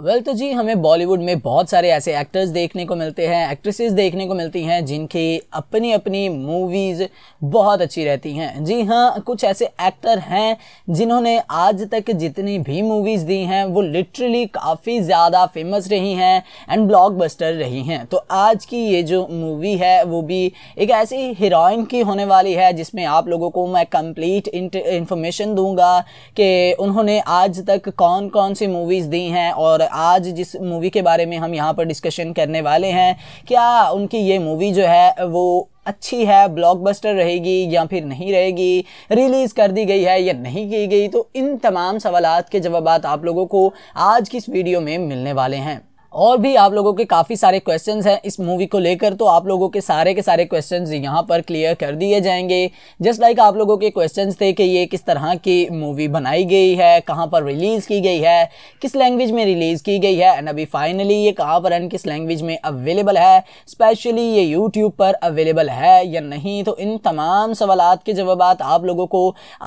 well well, तो जी हमें बॉलीवुड में बहुत सारे ऐसे एक्टर्स देखने को मिलते हैं एक्ट्रेसेस देखने को मिलती हैं जिनकी अपनी अपनी मूवीज़ बहुत अच्छी रहती हैं जी हाँ कुछ ऐसे एक्टर हैं जिन्होंने आज तक जितनी भी मूवीज़ दी हैं वो लिटरली काफ़ी ज़्यादा फेमस रही हैं एंड ब्लॉकबस्टर रही हैं तो आज की ये जो मूवी है वो भी एक ऐसी हीरोइन की होने वाली है जिसमें आप लोगों को मैं कंप्लीट इंफॉर्मेशन दूंगा कि उन्होंने आज तक कौन कौन सी मूवीज़ दी हैं और आज जिस मूवी के बारे में हम यहाँ पर डिस्कशन करने वाले हैं क्या उनकी ये मूवी जो है वो अच्छी है ब्लॉकबस्टर रहेगी या फिर नहीं रहेगी रिलीज़ कर दी गई है या नहीं की गई तो इन तमाम सवालत के जवाब आप लोगों को आज की इस वीडियो में मिलने वाले हैं और भी आप लोगों के काफ़ी सारे क्वेश्चंस हैं इस मूवी को लेकर तो आप लोगों के सारे के सारे क्वेश्चंस यहाँ पर क्लियर कर दिए जाएंगे जस्ट लाइक आप लोगों के क्वेश्चंस थे कि ये किस तरह की मूवी बनाई गई है कहाँ पर रिलीज़ की गई है किस लैंग्वेज में रिलीज़ की गई है एंड अभी फाइनली ये कहाँ पर एंड किस लैंग्वेज में अवेलेबल है स्पेशली ये यूट्यूब पर अवेलेबल है या नहीं तो इन तमाम सवाल के जवाब आप लोगों को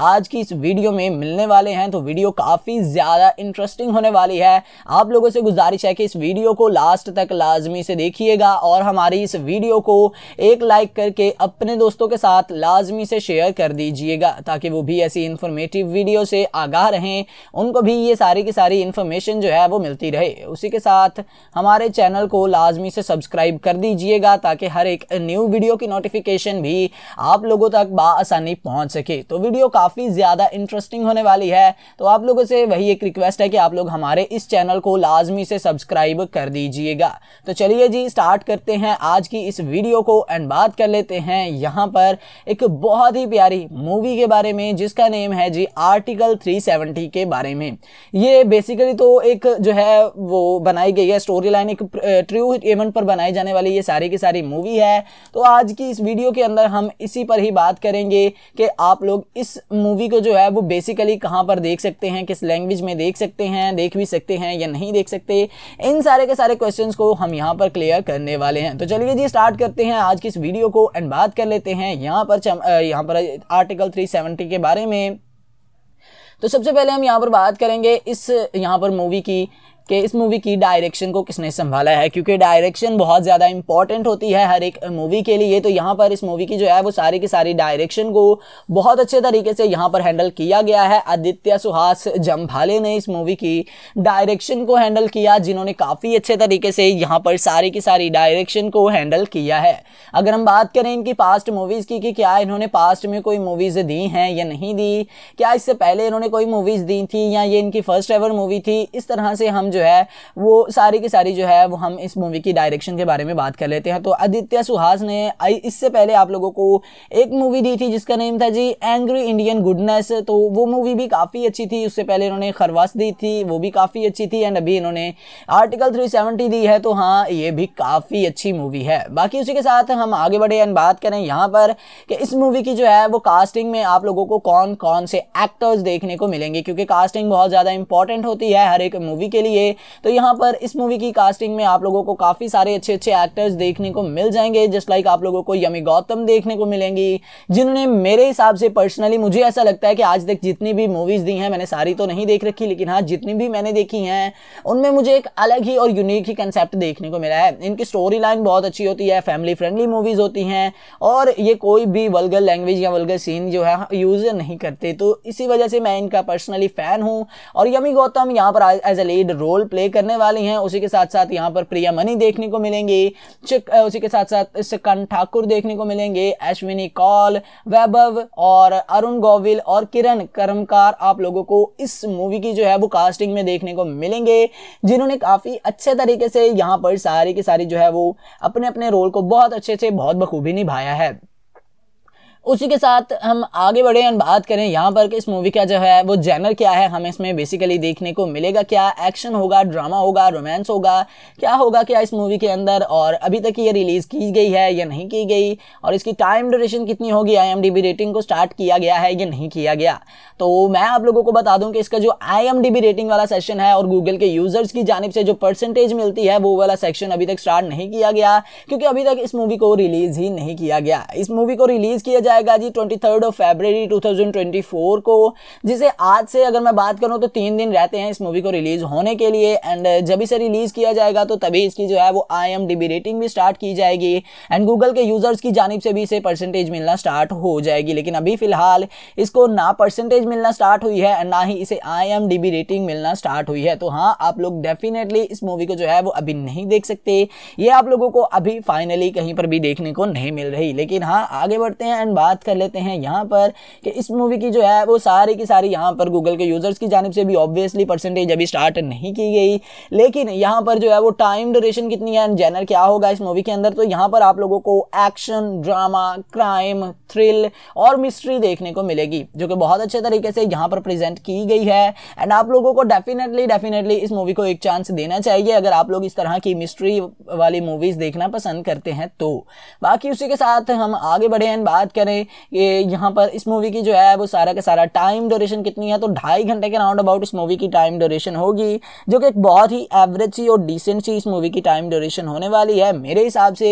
आज की इस वीडियो में मिलने वाले हैं तो वीडियो काफ़ी ज़्यादा इंटरेस्टिंग होने वाली है आप लोगों से गुजारिश है कि इस वीडियो वीडियो को लास्ट तक लाजमी से देखिएगा और हमारी इस वीडियो को एक लाइक करके अपने दोस्तों के साथ लाजमी से शेयर कर दीजिएगा ताकि वो भी ऐसी इंफॉर्मेटिव वीडियो से आगाह रहें उनको भी ये सारी की सारी इन्फॉर्मेशन जो है वो मिलती रहे उसी के साथ हमारे चैनल को लाजमी से सब्सक्राइब कर दीजिएगा ताकि हर एक न्यू वीडियो की नोटिफिकेशन भी आप लोगों तक बासानी पहुँच सके तो वीडियो काफ़ी ज़्यादा इंटरेस्टिंग होने वाली है तो आप लोगों से वही एक रिक्वेस्ट है कि आप लोग हमारे इस चैनल को लाजमी से सब्सक्राइब कर दीजिएगा तो चलिए जी स्टार्ट करते हैं आज की इस वीडियो को एंड बात कर लेते हैं यहाँ पर एक बहुत ही प्यारी मूवी के बारे में जिसका नेम है जी आर्टिकल 370 के बारे में ये बेसिकली तो एक जो है वो बनाई गई है स्टोरी लाइन एक ट्रू इवेंट पर बनाई जाने वाली ये सारी की सारी मूवी है तो आज की इस वीडियो के अंदर हम इसी पर ही बात करेंगे कि आप लोग इस मूवी को जो है वो बेसिकली कहाँ पर देख सकते हैं किस लैंग्वेज में देख सकते हैं देख भी सकते हैं या नहीं देख सकते इन सारे के सारे क्वेश्चन को हम यहाँ पर क्लियर करने वाले हैं तो चलिए जी स्टार्ट करते हैं आज की इस वीडियो को एंड बात कर लेते हैं यहाँ पर यहाँ पर आर्टिकल सेवेंटी के बारे में तो सबसे पहले हम यहाँ पर बात करेंगे इस यहाँ पर मूवी की कि इस मूवी की डायरेक्शन को किसने संभाला है क्योंकि डायरेक्शन बहुत ज़्यादा इंपॉर्टेंट होती है हर एक मूवी के लिए तो यहाँ पर इस मूवी की जो है वो सारी की सारी डायरेक्शन को बहुत अच्छे तरीके से यहाँ पर हैंडल किया गया है आदित्य सुहास जम्भाले ने इस मूवी की डायरेक्शन को हैंडल किया जिन्होंने काफ़ी अच्छे तरीके से यहाँ पर सारी की सारी डायरेक्शन को हैंडल किया है अगर हम बात करें इनकी पास्ट मूवीज़ की कि क्या इन्होंने पास्ट में कोई मूवीज़ दी हैं या नहीं दी क्या इससे पहले इन्होंने कोई मूवीज़ दी थी या ये इनकी फ़र्स्ट एवर मूवी थी इस तरह से हम जो है वो सारी की सारी जो है वो हम इस मूवी की डायरेक्शन के बारे में बात कर लेते हैं तो आदित्य सुहास ने इससे पहले आप लोगों को एक मूवी दी थी जिसका नेम था जी एंग्री इंडियन गुडनेस तो वो मूवी भी काफ़ी अच्छी थी उससे पहले इन्होंने खरवास दी थी वो भी काफ़ी अच्छी थी एंड अभी इन्होंने आर्टिकल थ्री दी है तो हाँ ये भी काफ़ी अच्छी मूवी है बाकी उसी के साथ हम आगे बढ़े एंड बात करें यहाँ पर कि इस मूवी की जो है वो कास्टिंग में आप लोगों को कौन कौन से एक्टर्स देखने को मिलेंगे क्योंकि कास्टिंग बहुत ज़्यादा इंपॉर्टेंट होती है हर एक मूवी के लिए के तो यहाँ पर इस मूवी की कास्टिंग में आप लोगों को काफ़ी सारे अच्छे अच्छे एक्टर्स देखने को मिल जाएंगे जस्ट लाइक आप लोगों को यमी गौतम देखने को मिलेंगी जिन्होंने मेरे हिसाब से पर्सनली मुझे ऐसा लगता है कि आज तक जितनी भी मूवीज़ दी हैं मैंने सारी तो नहीं देख रखी लेकिन हाँ जितनी भी मैंने देखी हैं उनमें मुझे एक अलग ही और यूनिक ही कंसेप्ट देखने को मिला है इनकी स्टोरी लाइन बहुत अच्छी होती है फैमिली फ्रेंडली मूवीज़ होती हैं और ये कोई भी वल्गर लैंग्वेज या वल्गर सीन जो है यूज़ नहीं करते तो इसी वजह से मैं इनका पर्सनली फ़ैन हूँ और यमी गौतम यहाँ पर as a lead role role play करने वाली हैं उसी के साथ साथ यहाँ पर प्रिया मनी देखने को मिलेंगी उसी के साथ साथ सिकन ठाकुर देखने को मिलेंगे अश्विनी कौल वैभव और अरुण गोविल और किरण कर्मकार आप लोगों को इस मूवी की जो है वो कास्टिंग में देखने को मिलेंगे जिन्होंने काफ़ी अच्छे तरीके से यहाँ पर सारी की सारी जो है वो अपने अपने रोल को बहुत अच्छे से बहुत बखूबी निभाया है उसी के साथ हम आगे बढ़े और बात करें यहाँ पर कि इस मूवी का जो है वो जैनर क्या है हमें इसमें बेसिकली देखने को मिलेगा क्या एक्शन होगा ड्रामा होगा रोमांस होगा क्या होगा क्या इस मूवी के अंदर और अभी तक ये रिलीज़ की गई है या नहीं की गई और इसकी टाइम ड्यूरेशन कितनी होगी आई रेटिंग को स्टार्ट किया गया है या नहीं किया गया तो मैं आप लोगों को बता दूँ कि इसका जो आई रेटिंग वाला सेशन है और गूगल के यूज़र्स की जानब से जो परसेंटेज मिलती है वो वाला सेक्शन अभी तक स्टार्ट नहीं किया गया क्योंकि अभी तक इस मूवी को रिलीज़ ही नहीं किया गया इस मूवी को रिलीज़ किया जाएगा जी ट्वेंटी थर्ड ऑफ फेबररी 2024 को जिसे आज से अगर मैं बात करूँ तो तीन दिन रहते हैं इस मूवी को रिलीज़ होने के लिए एंड uh, जब इसे रिलीज़ किया जाएगा तो तभी इसकी जो है वो आई एम रेटिंग भी स्टार्ट की जाएगी एंड गूगल के यूज़र्स की जानब से भी इसे परसेंटेज मिलना स्टार्ट हो जाएगी लेकिन अभी फ़िलहाल इसको ना परसेंटेज मिलना स्टार्ट हुई है एंड ना ही इसे आई रेटिंग मिलना स्टार्ट हुई है तो हाँ आप लोग डेफिनेटली इस मूवी को जो है वो अभी नहीं देख सकते ये आप लोगों को अभी फाइनली कहीं पर भी देखने को नहीं मिल रही लेकिन हाँ आगे बढ़ते हैं एंड बात कर लेते हैं यहाँ पर कि इस मूवी की जो है वो सारी की सारी यहाँ पर गूगल के यूज़र्स की जानब से भी ऑब्वियसली परसेंटेज अभी स्टार्ट नहीं की गई लेकिन यहाँ पर जो है वो टाइम ड्यूरेशन कितनी है जेनर क्या होगा इस मूवी के अंदर तो यहाँ पर आप लोगों को एक्शन ड्रामा क्राइम थ्रिल और मिस्ट्री देखने को मिलेगी जो कि बहुत अच्छे तरीके से यहाँ पर प्रेजेंट की गई है एंड आप लोगों को डेफिनेटली डेफिनेटली इस मूवी को एक चांस देना चाहिए अगर आप लोग इस तरह की मिस्ट्री वाली मूवीज़ देखना पसंद करते हैं तो बाकी उसी के साथ हम आगे बढ़े एंड बात करें मैंने ये यहाँ पर इस मूवी की जो है वो सारा का सारा टाइम ड्यूरेशन कितनी है तो ढाई घंटे के राउंड अबाउट इस मूवी की टाइम ड्यूरेशन होगी जो कि एक बहुत ही एवरेज सी और डिसेंट सी इस मूवी की टाइम ड्यूरेशन होने वाली है मेरे हिसाब से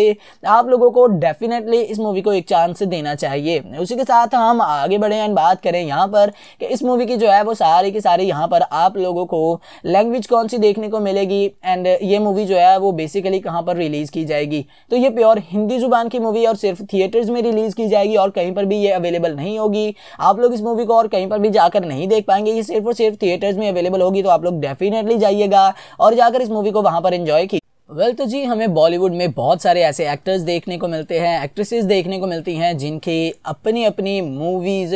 आप लोगों को डेफिनेटली इस मूवी को एक चांस देना चाहिए उसी के साथ हम आगे बढ़े एंड बात करें यहाँ पर कि इस मूवी की जो है वो सारी की सारी यहाँ पर आप लोगों को लैंग्वेज कौन सी देखने को मिलेगी एंड ये मूवी जो है वो बेसिकली कहाँ पर रिलीज़ की जाएगी तो ये प्योर हिंदी जुबान की मूवी और सिर्फ थिएटर्स में रिलीज़ की जाएगी और और कहीं पर भी ये अवेलेबल नहीं होगी आप लोग इस मूवी को और कहीं पर भी जाकर नहीं देख पाएंगे ये सिर्फ और सिर्फ थिएटर्स में अवेलेबल होगी तो आप लोग डेफिनेटली जाइएगा और जाकर इस मूवी को वहां पर एंजॉय कीजिए वेल well, तो जी हमें बॉलीवुड में बहुत सारे ऐसे एक्टर्स देखने को मिलते हैं एक्ट्रेसेस देखने को मिलती हैं जिनकी अपनी अपनी मूवीज़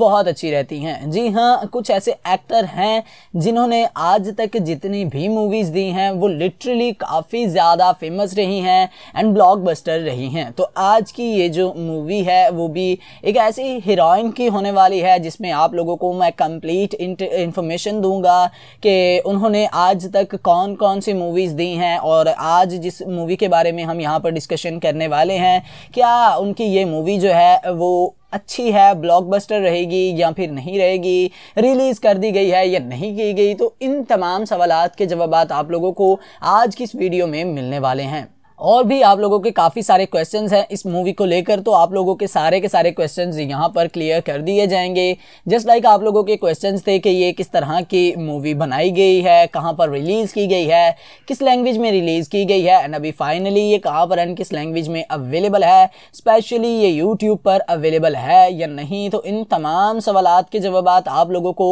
बहुत अच्छी रहती हैं जी हाँ कुछ ऐसे एक्टर हैं जिन्होंने आज तक जितनी भी मूवीज़ दी हैं वो लिटरली काफ़ी ज़्यादा फेमस रही हैं एंड ब्लॉकबस्टर रही हैं तो आज की ये जो मूवी है वो भी एक ऐसी हीरोइन की होने वाली है जिसमें आप लोगों को मैं कंप्लीट इंफॉर्मेशन दूंगा कि उन्होंने आज तक कौन कौन सी मूवीज़ दी हैं और आज जिस मूवी के बारे में हम यहाँ पर डिस्कशन करने वाले हैं क्या उनकी ये मूवी जो है वो अच्छी है ब्लॉकबस्टर रहेगी या फिर नहीं रहेगी रिलीज़ कर दी गई है या नहीं की गई तो इन तमाम सवालत के जवाब आप लोगों को आज की इस वीडियो में मिलने वाले हैं और भी आप लोगों के काफ़ी सारे क्वेश्चंस हैं इस मूवी को लेकर तो आप लोगों के सारे के सारे क्वेश्चंस यहाँ पर क्लियर कर दिए जाएंगे जस्ट लाइक आप लोगों के क्वेश्चंस थे कि ये किस तरह की मूवी बनाई गई है कहाँ पर रिलीज़ की गई है किस लैंग्वेज में रिलीज़ की गई है एंड अभी फाइनली ये कहाँ पर एंड किस लैंग्वेज में अवेलेबल है स्पेशली ये यूट्यूब पर अवेलेबल है या नहीं तो इन तमाम सवाल के जवाब आप लोगों को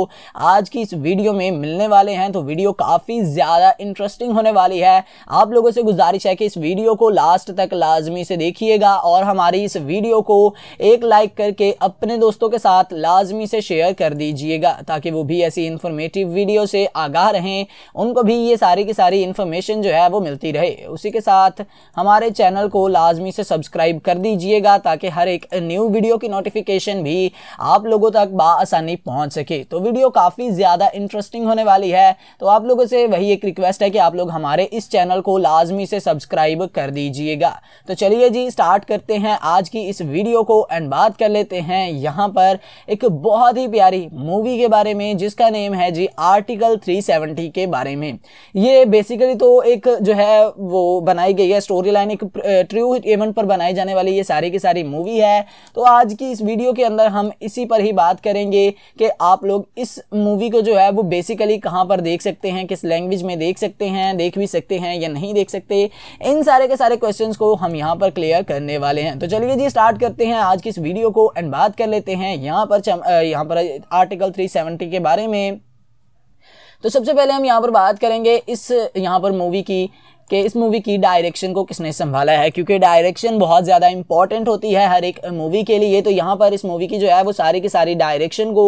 आज की इस वीडियो में मिलने वाले हैं तो वीडियो काफ़ी ज़्यादा इंटरेस्टिंग होने वाली है आप लोगों से गुजारिश है कि इस वीडियो वीडियो को लास्ट तक लाजमी से देखिएगा और हमारी इस वीडियो को एक लाइक करके अपने दोस्तों के साथ लाजमी से शेयर कर दीजिएगा ताकि वो भी ऐसी इंफॉर्मेटिव वीडियो से आगाह रहें उनको भी ये सारी की सारी इन्फॉर्मेशन जो है वो मिलती रहे उसी के साथ हमारे चैनल को लाजमी से सब्सक्राइब कर दीजिएगा ताकि हर एक न्यू वीडियो की नोटिफिकेशन भी आप लोगों तक बासानी पहुँच सके तो वीडियो काफ़ी ज़्यादा इंटरेस्टिंग होने वाली है तो आप लोगों से वही एक रिक्वेस्ट है कि आप लोग हमारे इस चैनल को लाजमी से सब्सक्राइब सब्सक्राइब कर दीजिएगा तो चलिए जी स्टार्ट करते हैं आज की इस वीडियो को एंड बात कर लेते हैं यहाँ पर एक बहुत ही प्यारी मूवी के बारे में जिसका नेम है जी आर्टिकल 370 के बारे में ये बेसिकली तो एक जो है वो बनाई गई है स्टोरी लाइन एक ट्रू इवेंट पर बनाई जाने वाली ये सारी की सारी मूवी है तो आज की इस वीडियो के अंदर हम इसी पर ही बात करेंगे कि आप लोग इस मूवी को जो है वो बेसिकली कहाँ पर देख सकते हैं किस लैंग्वेज में देख सकते हैं देख भी सकते हैं या नहीं देख सकते इन सारे के सारे क्वेश्चन को हम यहाँ पर क्लियर करने वाले हैं तो चलिए जी स्टार्ट करते हैं आज की इस वीडियो को एंड बात कर लेते हैं यहाँ पर यहाँ पर आर्टिकल थ्री के बारे में तो सबसे पहले हम यहाँ पर बात करेंगे इस यहाँ पर मूवी की कि इस मूवी की डायरेक्शन को किसने संभाला है क्योंकि डायरेक्शन बहुत ज़्यादा इंपॉर्टेंट होती है हर एक मूवी के लिए तो यहाँ पर इस मूवी की जो है वो सारी की सारी डायरेक्शन को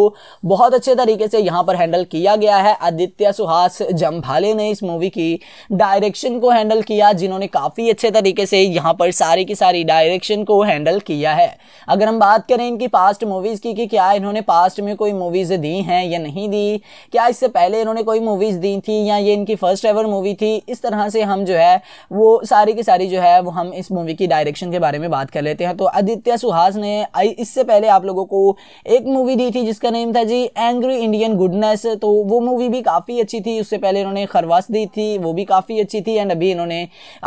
बहुत अच्छे तरीके से यहाँ पर हैंडल किया गया है आदित्य सुहास जम्भाले ने इस मूवी की डायरेक्शन को हैंडल किया जिन्होंने काफ़ी अच्छे तरीके से यहाँ पर सारी की सारी डायरेक्शन को हैंडल किया है अगर हम बात करें इनकी पास्ट मूवीज़ की कि क्या इन्होंने पास्ट में कोई मूवीज़ दी हैं या नहीं दी क्या इससे पहले इन्होंने कोई मूवीज़ दी थी या ये इनकी फ़र्स्ट एवर मूवी थी इस तरह से हम जो जो है वो सारी की सारी जो है वो हम इस मूवी की डायरेक्शन के बारे में बात कर लेते हैं तो आदित्य सुहास ने इससे पहले आप लोगों को एक मूवी दी थी जिसका नेम था जी एंग्री इंडियन गुडनेस तो वो मूवी भी काफ़ी अच्छी थी उससे पहले इन्होंने खरवास दी थी वो भी काफ़ी अच्छी थी एंड अभी इन्होंने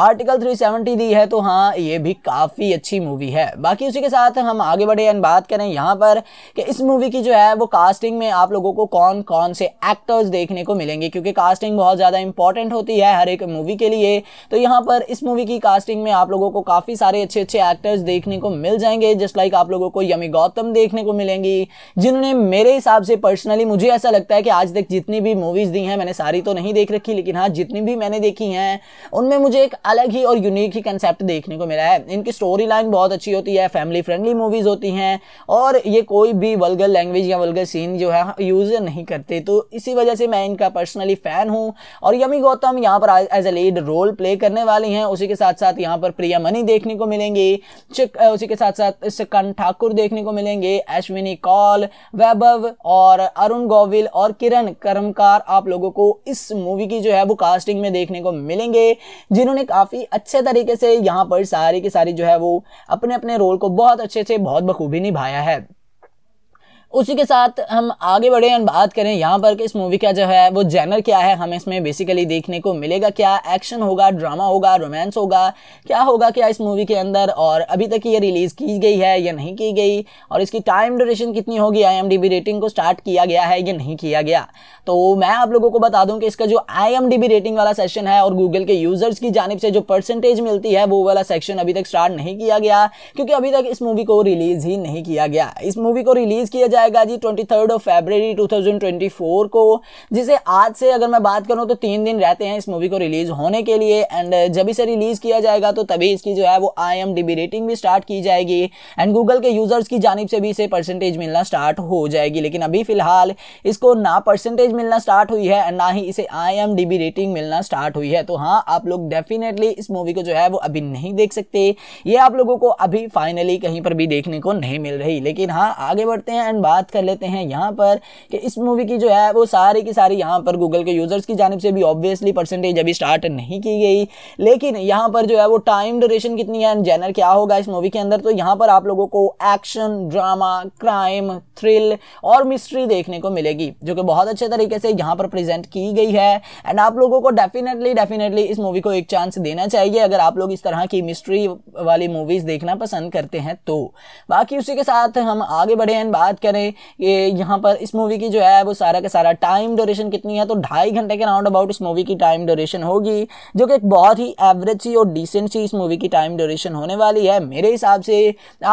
आर्टिकल थ्री दी है तो हाँ ये भी काफ़ी अच्छी मूवी है बाकी उसी के साथ हम आगे बढ़े एंड बात करें यहाँ पर कि इस मूवी की जो है वो कास्टिंग में आप लोगों को कौन कौन से एक्टर्स देखने को मिलेंगे क्योंकि कास्टिंग बहुत ज़्यादा इंपॉर्टेंट होती है हर एक मूवी के लिए के तो यहाँ पर इस मूवी की कास्टिंग में आप लोगों को काफ़ी सारे अच्छे अच्छे एक्टर्स देखने को मिल जाएंगे जस्ट लाइक आप लोगों को यमी गौतम देखने को मिलेंगी जिन्होंने मेरे हिसाब से पर्सनली मुझे ऐसा लगता है कि आज तक जितनी भी मूवीज़ दी हैं मैंने सारी तो नहीं देख रखी लेकिन हाँ जितनी भी मैंने देखी हैं उनमें मुझे एक अलग ही और यूनिक ही कंसेप्ट देखने को मिला है इनकी स्टोरी लाइन बहुत अच्छी होती है फैमिली फ्रेंडली मूवीज़ होती हैं और ये कोई भी वल्गर लैंग्वेज या वल्गर सीन जो है यूज़ नहीं करते तो इसी वजह से मैं इनका पर्सनली फ़ैन हूँ और यमी गौतम यहाँ पर as a lead role role play करने वाली हैं उसी के साथ साथ यहाँ पर प्रिया मनी देखने को मिलेंगी उसी के साथ साथ सिकन ठाकुर देखने को मिलेंगे अश्विनी कौल वैभव और अरुण गोविल और किरण कर्मकार आप लोगों को इस मूवी की जो है वो कास्टिंग में देखने को मिलेंगे जिन्होंने काफ़ी अच्छे तरीके से यहाँ पर सारी की सारी जो है वो अपने अपने रोल को बहुत अच्छे से बहुत बखूबी निभाया है उसी के साथ हम आगे बढ़े और बात करें यहाँ पर कि इस मूवी का जो है वो जैनर क्या है हमें इसमें बेसिकली देखने को मिलेगा क्या एक्शन होगा ड्रामा होगा रोमांस होगा क्या होगा क्या इस मूवी के अंदर और अभी तक ये रिलीज़ की गई है या नहीं की गई और इसकी टाइम ड्यूरेशन कितनी होगी आई रेटिंग को स्टार्ट किया गया है या नहीं किया गया तो मैं आप लोगों को बता दूँ कि इसका जो आई रेटिंग वाला सेशन है और गूगल के यूज़र्स की जानब से जो परसेंटेज मिलती है वो वाला सेक्शन अभी तक स्टार्ट नहीं किया गया क्योंकि अभी तक इस मूवी को रिलीज़ ही नहीं किया गया इस मूवी को रिलीज़ किया जाएगा जी ट्वेंटी थर्ड ऑफ फेबररी 2024 को जिसे आज से अगर मैं बात करूँ तो तीन दिन रहते हैं इस मूवी को रिलीज होने के लिए एंड uh, जब इसे रिलीज किया जाएगा तो तभी इसकी जो है वो आई एम रेटिंग भी स्टार्ट की जाएगी एंड गूगल के यूजर्स की जानब से भी इसे परसेंटेज मिलना स्टार्ट हो जाएगी लेकिन अभी फिलहाल इसको ना परसेंटेज मिलना स्टार्ट हुई है एंड ना ही इसे आई रेटिंग मिलना स्टार्ट हुई है तो हाँ आप लोग डेफिनेटली इस मूवी को जो है वो अभी नहीं देख सकते ये आप लोगों को अभी फाइनली कहीं पर भी देखने को नहीं मिल रही लेकिन हाँ आगे बढ़ते हैं एंड बात कर लेते हैं यहाँ पर कि इस मूवी की जो है वो सारी की सारी यहाँ पर गूगल के यूज़र्स की जानब से भी ऑब्वियसली परसेंटेज अभी स्टार्ट नहीं की गई लेकिन यहाँ पर जो है वो टाइम ड्यूरेशन कितनी है जेनर क्या होगा इस मूवी के अंदर तो यहाँ पर आप लोगों को एक्शन ड्रामा क्राइम थ्रिल और मिस्ट्री देखने को मिलेगी जो कि बहुत अच्छे तरीके से यहाँ पर प्रेजेंट की गई है एंड आप लोगों को डेफिनेटली डेफिनेटली इस मूवी को एक चांस देना चाहिए अगर आप लोग इस तरह की मिस्ट्री वाली मूवीज़ देखना पसंद करते हैं तो बाकी उसी के साथ हम आगे बढ़े एंड बात करें करें ये यहाँ पर इस मूवी की जो है वो सारा का सारा टाइम ड्यूरेशन कितनी है तो ढाई घंटे के राउंड अबाउट इस मूवी की टाइम ड्यूरेशन होगी जो कि एक बहुत ही एवरेज सी और डिसेंट सी इस मूवी की टाइम ड्यूरेशन होने वाली है मेरे हिसाब से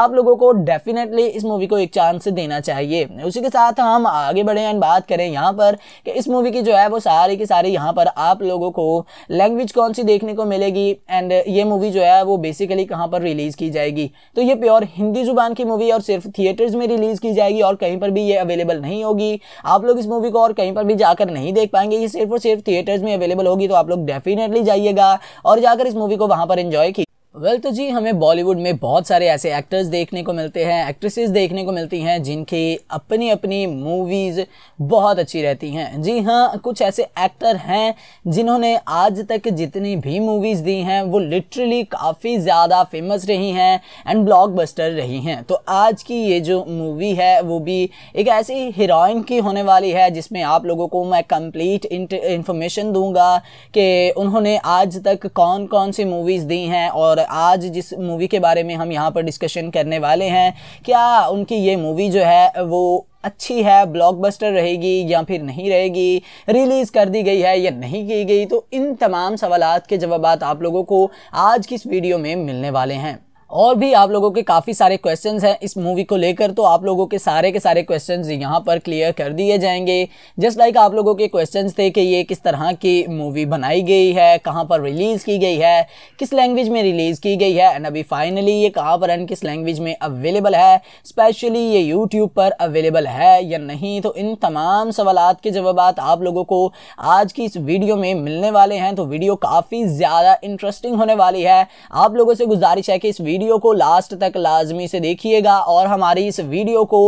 आप लोगों को डेफिनेटली इस मूवी को एक चांस देना चाहिए उसी के साथ हम आगे बढ़े एंड बात करें यहाँ पर कि इस मूवी की जो है वो सारी की सारी यहाँ पर आप लोगों को लैंग्वेज कौन सी देखने को मिलेगी एंड ये मूवी जो है वो बेसिकली कहाँ पर रिलीज़ की जाएगी तो ये प्योर हिंदी जुबान की मूवी और सिर्फ थिएटर्स में रिलीज़ की जाएगी और और कहीं पर भी ये अवेलेबल नहीं होगी आप लोग इस मूवी को और कहीं पर भी जाकर नहीं देख पाएंगे ये सिर्फ और सिर्फ थिएटर्स में अवेलेबल होगी तो आप लोग डेफिनेटली जाइएगा और जाकर इस मूवी को वहां पर एंजॉय की वेल well, तो जी हमें बॉलीवुड में बहुत सारे ऐसे एक्टर्स देखने को मिलते हैं एक्ट्रेसेस देखने को मिलती हैं जिनकी अपनी अपनी मूवीज़ बहुत अच्छी रहती हैं जी हाँ कुछ ऐसे एक्टर हैं जिन्होंने आज तक जितनी भी मूवीज़ दी हैं वो लिटरली काफ़ी ज़्यादा फेमस रही हैं एंड ब्लॉकबस्टर रही हैं तो आज की ये जो मूवी है वो भी एक ऐसी हीरोइन की होने वाली है जिसमें आप लोगों को मैं कंप्लीट इंफॉर्मेशन दूंगा कि उन्होंने आज तक कौन कौन सी मूवीज़ दी हैं और आज जिस मूवी के बारे में हम यहाँ पर डिस्कशन करने वाले हैं क्या उनकी ये मूवी जो है वो अच्छी है ब्लॉकबस्टर रहेगी या फिर नहीं रहेगी रिलीज़ कर दी गई है या नहीं की गई तो इन तमाम सवालत के जवाब आप लोगों को आज की इस वीडियो में मिलने वाले हैं और भी आप लोगों के काफ़ी सारे क्वेश्चंस हैं इस मूवी को लेकर तो आप लोगों के सारे के सारे क्वेश्चंस यहाँ पर क्लियर कर दिए जाएंगे जस्ट लाइक आप लोगों के क्वेश्चंस थे कि ये किस तरह की मूवी बनाई गई है कहाँ पर रिलीज़ की गई है किस लैंग्वेज में रिलीज़ की गई है एंड अभी फाइनली ये कहाँ पर एंड किस लैंग्वेज में अवेलेबल है स्पेशली ये यूट्यूब पर अवेलेबल है या नहीं तो इन तमाम सवाल के जवाब आप लोगों को आज की इस वीडियो में मिलने वाले हैं तो वीडियो काफ़ी ज़्यादा इंटरेस्टिंग होने वाली है आप लोगों से गुजारिश है कि इस वीडियो वीडियो को लास्ट तक लाजमी से देखिएगा और हमारी इस वीडियो को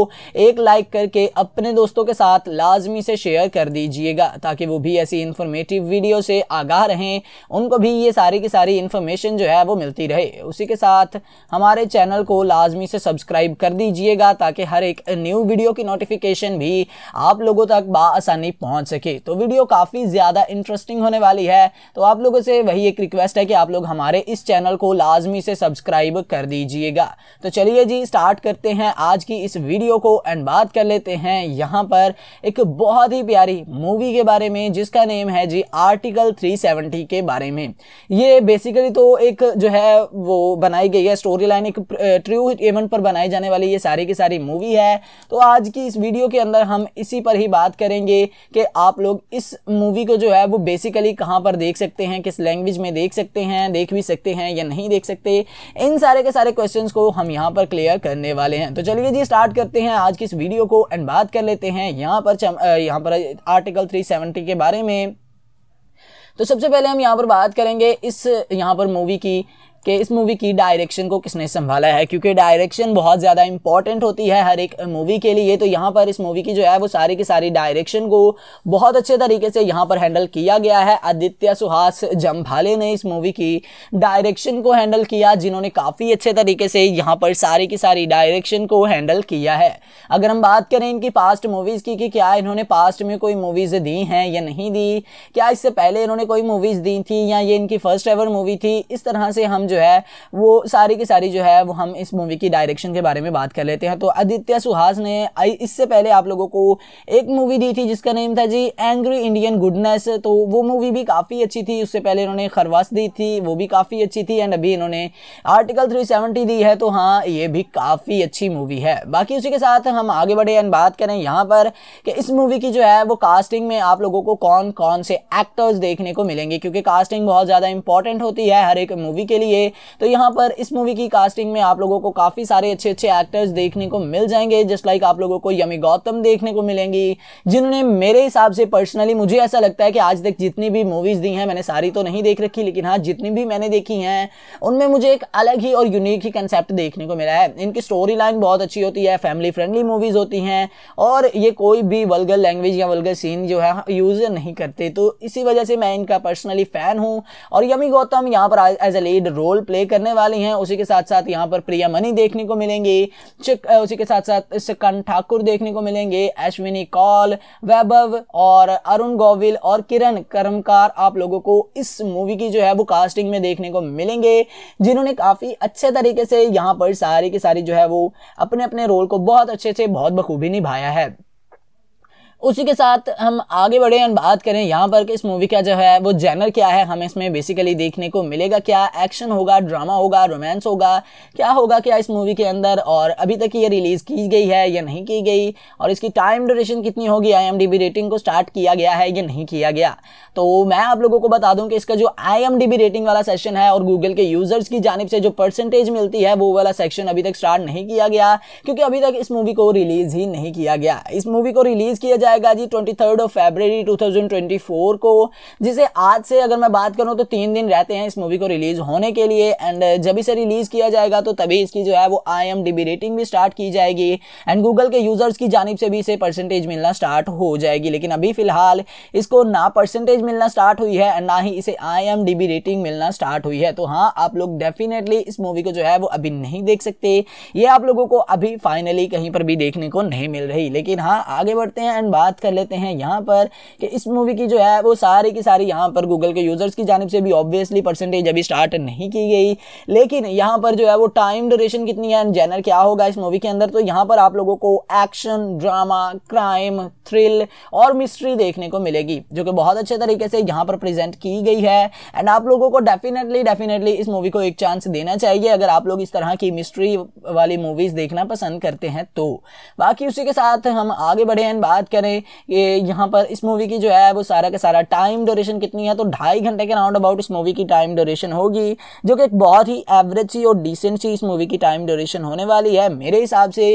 एक लाइक करके अपने दोस्तों के साथ लाजमी से शेयर कर दीजिएगा ताकि वो भी ऐसी इंफॉर्मेटिव वीडियो से आगाह रहें उनको भी ये सारी की सारी इन्फॉर्मेशन जो है वो मिलती रहे उसी के साथ हमारे चैनल को लाजमी से सब्सक्राइब कर दीजिएगा ताकि हर एक न्यू वीडियो की नोटिफिकेशन भी आप लोगों तक बासानी पहुँच सके तो वीडियो काफ़ी ज़्यादा इंटरेस्टिंग होने वाली है तो आप लोगों से वही एक रिक्वेस्ट है कि आप लोग हमारे इस चैनल को लाजमी से सब्सक्राइब सब्सक्राइब कर दीजिएगा तो चलिए जी स्टार्ट करते हैं आज की इस वीडियो को एंड बात कर लेते हैं यहाँ पर एक बहुत ही प्यारी मूवी के बारे में जिसका नेम है जी आर्टिकल 370 के बारे में ये बेसिकली तो एक जो है वो बनाई गई है स्टोरी लाइन एक ट्रू इवेंट पर बनाई जाने वाली ये सारी की सारी मूवी है तो आज की इस वीडियो के अंदर हम इसी पर ही बात करेंगे कि आप लोग इस मूवी को जो है वो बेसिकली कहाँ पर देख सकते हैं किस लैंग्वेज में देख सकते हैं देख भी सकते हैं या नहीं देख सकते इन सारे के सारे क्वेश्चन को हम यहाँ पर क्लियर करने वाले हैं तो चलिए जी स्टार्ट करते हैं आज की इस वीडियो को एंड बात कर लेते हैं यहाँ पर यहाँ पर आर्टिकल 370 के बारे में तो सबसे पहले हम यहाँ पर बात करेंगे इस यहाँ पर मूवी की कि इस मूवी की डायरेक्शन को किसने संभाला है क्योंकि डायरेक्शन बहुत ज़्यादा इंपॉर्टेंट होती है हर एक मूवी के लिए तो यहाँ पर इस मूवी की जो है वो सारी की सारी डायरेक्शन को बहुत अच्छे तरीके से यहाँ पर हैंडल किया गया है आदित्य सुहास जम्भाले ने इस मूवी की डायरेक्शन को हैंडल किया जिन्होंने काफ़ी अच्छे तरीके से यहाँ पर सारी की सारी डायरेक्शन को हैंडल किया है अगर हम बात करें इनकी पास्ट मूवीज़ की कि क्या इन्होंने पास्ट में कोई मूवीज़ दी हैं या नहीं दी क्या इससे पहले इन्होंने कोई मूवीज़ दी थी या ये इनकी फ़र्स्ट एवर मूवी थी इस तरह से हम जो है वो सारी की सारी जो है वो हम इस मूवी की डायरेक्शन के बारे में बात कर लेते हैं तो आदित्य सुहास ने इससे पहले आप लोगों को एक मूवी दी थी जिसका नेम था जी एंग्री इंडियन गुडनेस तो वो मूवी भी काफ़ी अच्छी थी उससे पहले इन्होंने खरवास दी थी वो भी काफ़ी अच्छी थी एंड अभी इन्होंने आर्टिकल थ्री दी है तो हाँ ये भी काफ़ी अच्छी मूवी है बाकी उसी के साथ हम आगे बढ़े एंड बात करें यहाँ पर कि इस मूवी की जो है वो कास्टिंग में आप लोगों को कौन कौन से एक्टर्स देखने को मिलेंगे क्योंकि कास्टिंग बहुत ज़्यादा इंपॉर्टेंट होती है हर एक मूवी के लिए के तो यहाँ पर इस मूवी की कास्टिंग में आप लोगों को काफ़ी सारे अच्छे अच्छे एक्टर्स देखने को मिल जाएंगे जस्ट लाइक आप लोगों को यमी गौतम देखने को मिलेंगी जिन्होंने मेरे हिसाब से पर्सनली मुझे ऐसा लगता है कि आज तक जितनी भी मूवीज़ दी हैं मैंने सारी तो नहीं देख रखी लेकिन हाँ जितनी भी मैंने देखी हैं उनमें मुझे एक अलग ही और यूनिक ही कंसेप्ट देखने को मिला है इनकी स्टोरी लाइन बहुत अच्छी होती है फैमिली फ्रेंडली मूवीज़ होती हैं और ये कोई भी वल्गर लैंग्वेज या वल्गर सीन जो है यूज़ नहीं करते तो इसी वजह से मैं इनका पर्सनली फ़ैन हूँ और यमी गौतम यहाँ पर as a lead role role play करने वाली हैं उसी के साथ साथ यहाँ पर प्रिया मनी देखने को मिलेंगी उसी के साथ साथ सिकन ठाकुर देखने को मिलेंगे अश्विनी कौल वैभव और अरुण गोविल और किरण कर्मकार आप लोगों को इस मूवी की जो है वो कास्टिंग में देखने को मिलेंगे जिन्होंने काफ़ी अच्छे तरीके से यहाँ पर सारी की सारी जो है वो अपने अपने रोल को बहुत अच्छे से बहुत बखूबी निभाया है उसी के साथ हम आगे बढ़े और बात करें यहाँ पर कि इस मूवी का जो है वो जैनर क्या है हमें इसमें बेसिकली देखने को मिलेगा क्या एक्शन होगा ड्रामा होगा रोमांस होगा क्या होगा क्या इस मूवी के अंदर और अभी तक ये रिलीज़ की गई है या नहीं की गई और इसकी टाइम ड्यूरेशन कितनी होगी आई रेटिंग को स्टार्ट किया गया है या नहीं किया गया तो मैं आप लोगों को बता दूँ कि इसका जो आई रेटिंग वाला सेशन है और गूगल के यूज़र्स की जानब से जो परसेंटेज मिलती है वो वाला सेक्शन अभी तक स्टार्ट नहीं किया गया क्योंकि अभी तक इस मूवी को रिलीज़ ही नहीं किया गया इस मूवी को रिलीज़ किया जाएगा जी ट्वेंटी थर्ड ऑफ फेबररी 2024 को जिसे आज से अगर मैं बात करूँ तो तीन दिन रहते हैं इस मूवी को रिलीज होने के लिए एंड uh, जब इसे रिलीज किया जाएगा तो तभी इसकी जो है वो आई एम डी रेटिंग भी स्टार्ट की जाएगी एंड गूगल के यूजर्स की जानब से भी इसे परसेंटेज मिलना स्टार्ट हो जाएगी लेकिन अभी फिलहाल इसको ना परसेंटेज मिलना स्टार्ट हुई है एंड ना ही इसे आई रेटिंग मिलना स्टार्ट हुई है तो हाँ आप लोग डेफिनेटली इस मूवी को जो है वो अभी नहीं देख सकते ये आप लोगों को अभी फाइनली कहीं पर भी देखने को नहीं मिल रही लेकिन हाँ आगे बढ़ते हैं एंड बात कर लेते हैं यहाँ पर कि इस मूवी की जो है वो सारी की सारी यहाँ पर गूगल के यूज़र्स की जानब से भी ऑब्वियसली परसेंटेज अभी स्टार्ट नहीं की गई लेकिन यहाँ पर जो है वो टाइम ड्यूरेशन कितनी है एंड जैनर क्या होगा इस मूवी के अंदर तो यहाँ पर आप लोगों को एक्शन ड्रामा क्राइम थ्रिल और मिस्ट्री देखने को मिलेगी जो कि बहुत अच्छे तरीके से यहाँ पर प्रेजेंट की गई है एंड आप लोगों को डेफिनेटली डेफिनेटली इस मूवी को एक चांस देना चाहिए अगर आप लोग इस तरह की मिस्ट्री वाली मूवीज़ देखना पसंद करते हैं तो बाकी उसी के साथ हम आगे बढ़े एंड बात करें करें ये यहाँ पर इस मूवी की जो है वो सारा का सारा टाइम ड्यूरेशन कितनी है तो ढाई घंटे के राउंड अबाउट इस मूवी की टाइम ड्यूरेशन होगी जो कि एक बहुत ही एवरेज सी और डिसेंट सी इस मूवी की टाइम ड्यूरेशन होने वाली है मेरे हिसाब से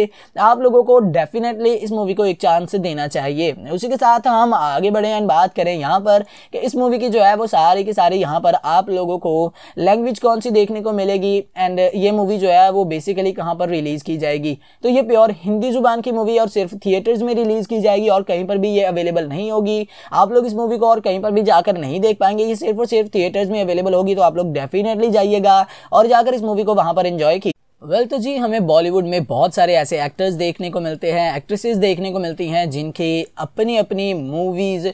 आप लोगों को डेफिनेटली इस मूवी को एक चांस देना चाहिए उसी के साथ हम आगे बढ़े एंड बात करें यहाँ पर कि इस मूवी की जो है वो सारी की सारी यहाँ पर आप लोगों को लैंग्वेज कौन सी देखने को मिलेगी एंड ये मूवी जो है वो बेसिकली कहाँ पर रिलीज़ की जाएगी तो ये प्योर हिंदी जुबान की मूवी और सिर्फ थिएटर्स में रिलीज़ की जाएगी और और कहीं पर भी ये अवेलेबल नहीं होगी आप लोग इस मूवी को और कहीं पर भी जाकर नहीं देख पाएंगे ये सिर्फ और सिर्फ थिएटर्स में अवेलेबल होगी तो आप लोग डेफिनेटली जाइएगा और जाकर इस मूवी को वहां पर इंजॉय वेल well, तो जी हमें बॉलीवुड में बहुत सारे ऐसे एक्टर्स देखने को मिलते हैं एक्ट्रेसेस देखने को मिलती हैं जिनकी अपनी अपनी मूवीज़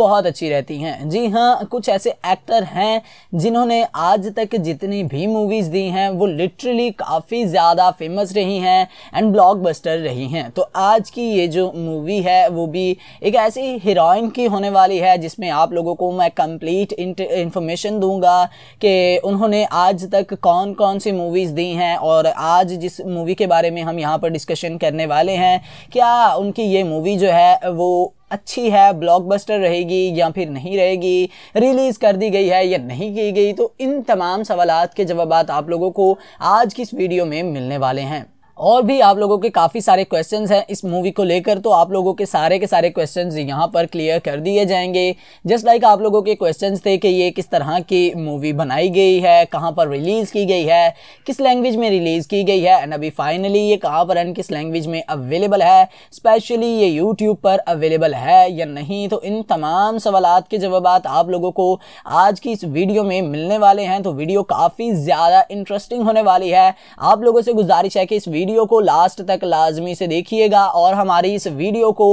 बहुत अच्छी रहती हैं जी हाँ कुछ ऐसे एक्टर हैं जिन्होंने आज तक जितनी भी मूवीज़ दी हैं वो लिटरली काफ़ी ज़्यादा फेमस रही हैं एंड ब्लॉकबस्टर रही हैं तो आज की ये जो मूवी है वो भी एक ऐसी हीरोइन की होने वाली है जिसमें आप लोगों को मैं कंप्लीट इंफॉर्मेशन दूंगा कि उन्होंने आज तक कौन कौन सी मूवीज़ दी हैं और आज जिस मूवी के बारे में हम यहाँ पर डिस्कशन करने वाले हैं क्या उनकी ये मूवी जो है वो अच्छी है ब्लॉकबस्टर रहेगी या फिर नहीं रहेगी रिलीज़ कर दी गई है या नहीं की गई तो इन तमाम सवाल के जवाब आप लोगों को आज की इस वीडियो में मिलने वाले हैं और भी आप लोगों के काफ़ी सारे क्वेश्चंस हैं इस मूवी को लेकर तो आप लोगों के सारे के सारे क्वेश्चंस यहाँ पर क्लियर कर दिए जाएंगे जस्ट लाइक आप लोगों के क्वेश्चंस थे कि ये किस तरह की मूवी बनाई गई है कहाँ पर रिलीज़ की गई है किस लैंग्वेज में रिलीज़ की गई है एंड अभी फाइनली ये कहाँ पर एंड किस लैंग्वेज में अवेलेबल है स्पेशली ये यूट्यूब पर अवेलेबल है या नहीं तो इन तमाम सवाल के जवाब आप लोगों को आज की इस वीडियो में मिलने वाले हैं तो वीडियो काफ़ी ज़्यादा इंटरेस्टिंग होने वाली है आप लोगों से गुजारिश है कि इस वीडियो वीडियो को लास्ट तक लाजमी से देखिएगा और हमारी इस वीडियो को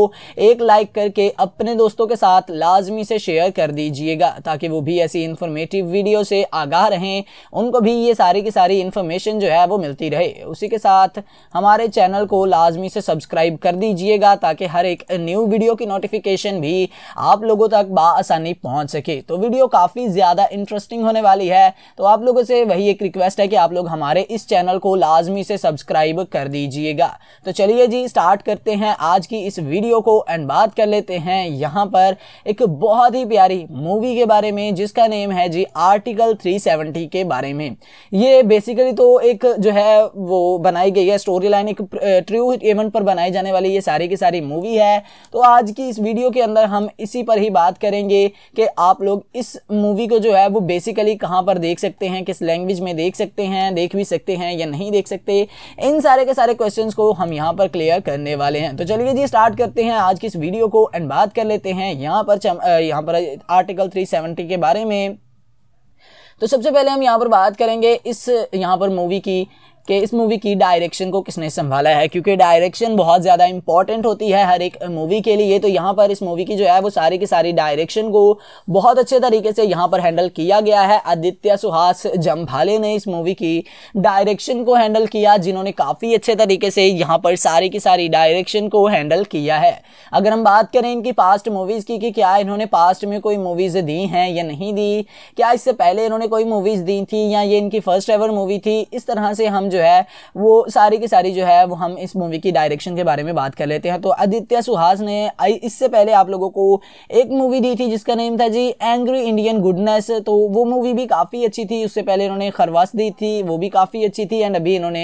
एक लाइक करके अपने दोस्तों के साथ लाजमी से शेयर कर दीजिएगा ताकि वो भी ऐसी इंफॉर्मेटिव वीडियो से आगाह रहें उनको भी ये सारी की सारी इन्फॉर्मेशन जो है वो मिलती रहे उसी के साथ हमारे चैनल को लाजमी से सब्सक्राइब कर दीजिएगा ताकि हर एक न्यू वीडियो की नोटिफिकेशन भी आप लोगों तक बासानी पहुँच सके तो वीडियो काफ़ी ज़्यादा इंटरेस्टिंग होने वाली है तो आप लोगों से वही एक रिक्वेस्ट है कि आप लोग हमारे इस चैनल को लाजमी से सब्सक्राइब सब्सक्राइब कर दीजिएगा तो चलिए जी स्टार्ट करते हैं आज की इस वीडियो को एंड बात कर लेते हैं यहाँ पर एक बहुत ही प्यारी मूवी के बारे में जिसका नेम है जी आर्टिकल 370 के बारे में ये बेसिकली तो एक जो है वो बनाई गई है स्टोरी लाइन एक ट्रू इवेंट पर बनाई जाने वाली ये सारी की सारी मूवी है तो आज की इस वीडियो के अंदर हम इसी पर ही बात करेंगे कि आप लोग इस मूवी को जो है वो बेसिकली कहाँ पर देख सकते हैं किस लैंग्वेज में देख सकते हैं देख भी सकते हैं या नहीं देख सकते इन सारे के सारे क्वेश्चन को हम यहाँ पर क्लियर करने वाले हैं तो चलिए जी स्टार्ट करते हैं आज की इस वीडियो को एंड बात कर लेते हैं यहाँ पर यहाँ पर आर्टिकल 370 के बारे में तो सबसे पहले हम यहाँ पर बात करेंगे इस यहाँ पर मूवी की कि इस मूवी की डायरेक्शन को किसने संभाला है क्योंकि डायरेक्शन बहुत ज़्यादा इंपॉर्टेंट होती है हर एक मूवी के लिए तो यहाँ पर इस मूवी की जो है वो सारी की सारी डायरेक्शन को बहुत अच्छे तरीके से यहाँ पर हैंडल किया गया है आदित्य सुहास जम्भाले ने इस मूवी की डायरेक्शन को हैंडल किया जिन्होंने काफ़ी अच्छे तरीके से यहाँ पर सारी की सारी डायरेक्शन को हैंडल किया है अगर हम बात करें इनकी पास्ट मूवीज़ की कि क्या इन्होंने पास्ट में कोई मूवीज़ दी हैं या नहीं दी क्या इससे पहले इन्होंने कोई मूवीज़ दी थी या ये इनकी फ़र्स्ट एवर मूवी थी इस तरह से हम जो जो है वो सारी की सारी जो है वो हम इस मूवी की डायरेक्शन के बारे में बात कर लेते हैं तो आदित्य सुहास ने इससे पहले आप लोगों को एक मूवी दी थी जिसका नेम था जी एंग्री इंडियन गुडनेस तो वो मूवी भी काफ़ी अच्छी थी उससे पहले इन्होंने खरवास दी थी वो भी काफ़ी अच्छी थी एंड अभी इन्होंने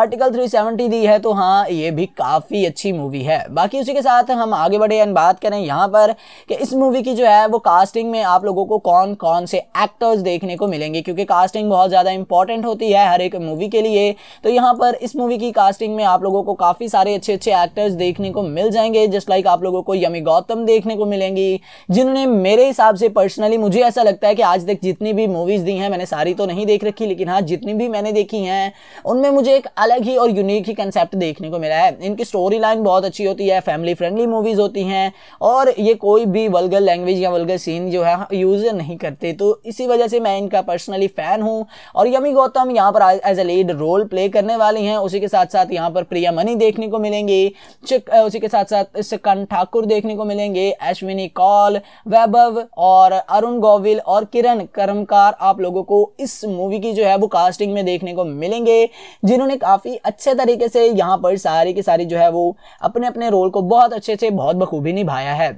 आर्टिकल थ्री दी है तो हाँ ये भी काफ़ी अच्छी मूवी है बाकी उसी के साथ हम आगे बढ़े एंड बात करें यहाँ पर कि इस मूवी की जो है वो कास्टिंग में आप लोगों को कौन कौन से एक्टर्स देखने को मिलेंगे क्योंकि कास्टिंग बहुत ज़्यादा इंपॉर्टेंट होती है हर एक मूवी के लिए तो यहाँ पर इस मूवी की कास्टिंग में आप लोगों को काफ़ी सारे अच्छे अच्छे एक्टर्स देखने को मिल जाएंगे जस्ट लाइक आप लोगों को यमी गौतम देखने को मिलेंगी जिन्होंने मेरे हिसाब से पर्सनली मुझे ऐसा लगता है कि आज तक जितनी भी मूवीज़ दी हैं मैंने सारी तो नहीं देख रखी लेकिन हाँ जितनी भी मैंने देखी हैं उनमें मुझे एक अलग ही और यूनिक ही कंसेप्ट देखने को मिला है इनकी स्टोरी लाइन बहुत अच्छी होती है फैमिली फ्रेंडली मूवीज़ होती हैं और ये कोई भी वल्गर लैंग्वेज या वल्गर सीन जो है यूज़ हाँ, नहीं करते तो इसी वजह से मैं इनका पर्सनली फ़ैन हूँ और यमी गौतम यहाँ पर as a lead role role play करने वाली हैं उसी के साथ साथ यहाँ पर प्रिया मनी देखने को मिलेंगी उसी के साथ साथ सिकंद ठाकुर देखने को मिलेंगे अश्विनी कौल वैभव और अरुण गोविल और किरण कर्मकार आप लोगों को इस मूवी की जो है वो कास्टिंग में देखने को मिलेंगे जिन्होंने काफ़ी अच्छे तरीके से यहाँ पर सारी की सारी जो है वो अपने अपने रोल को बहुत अच्छे से बहुत बखूबी निभाया है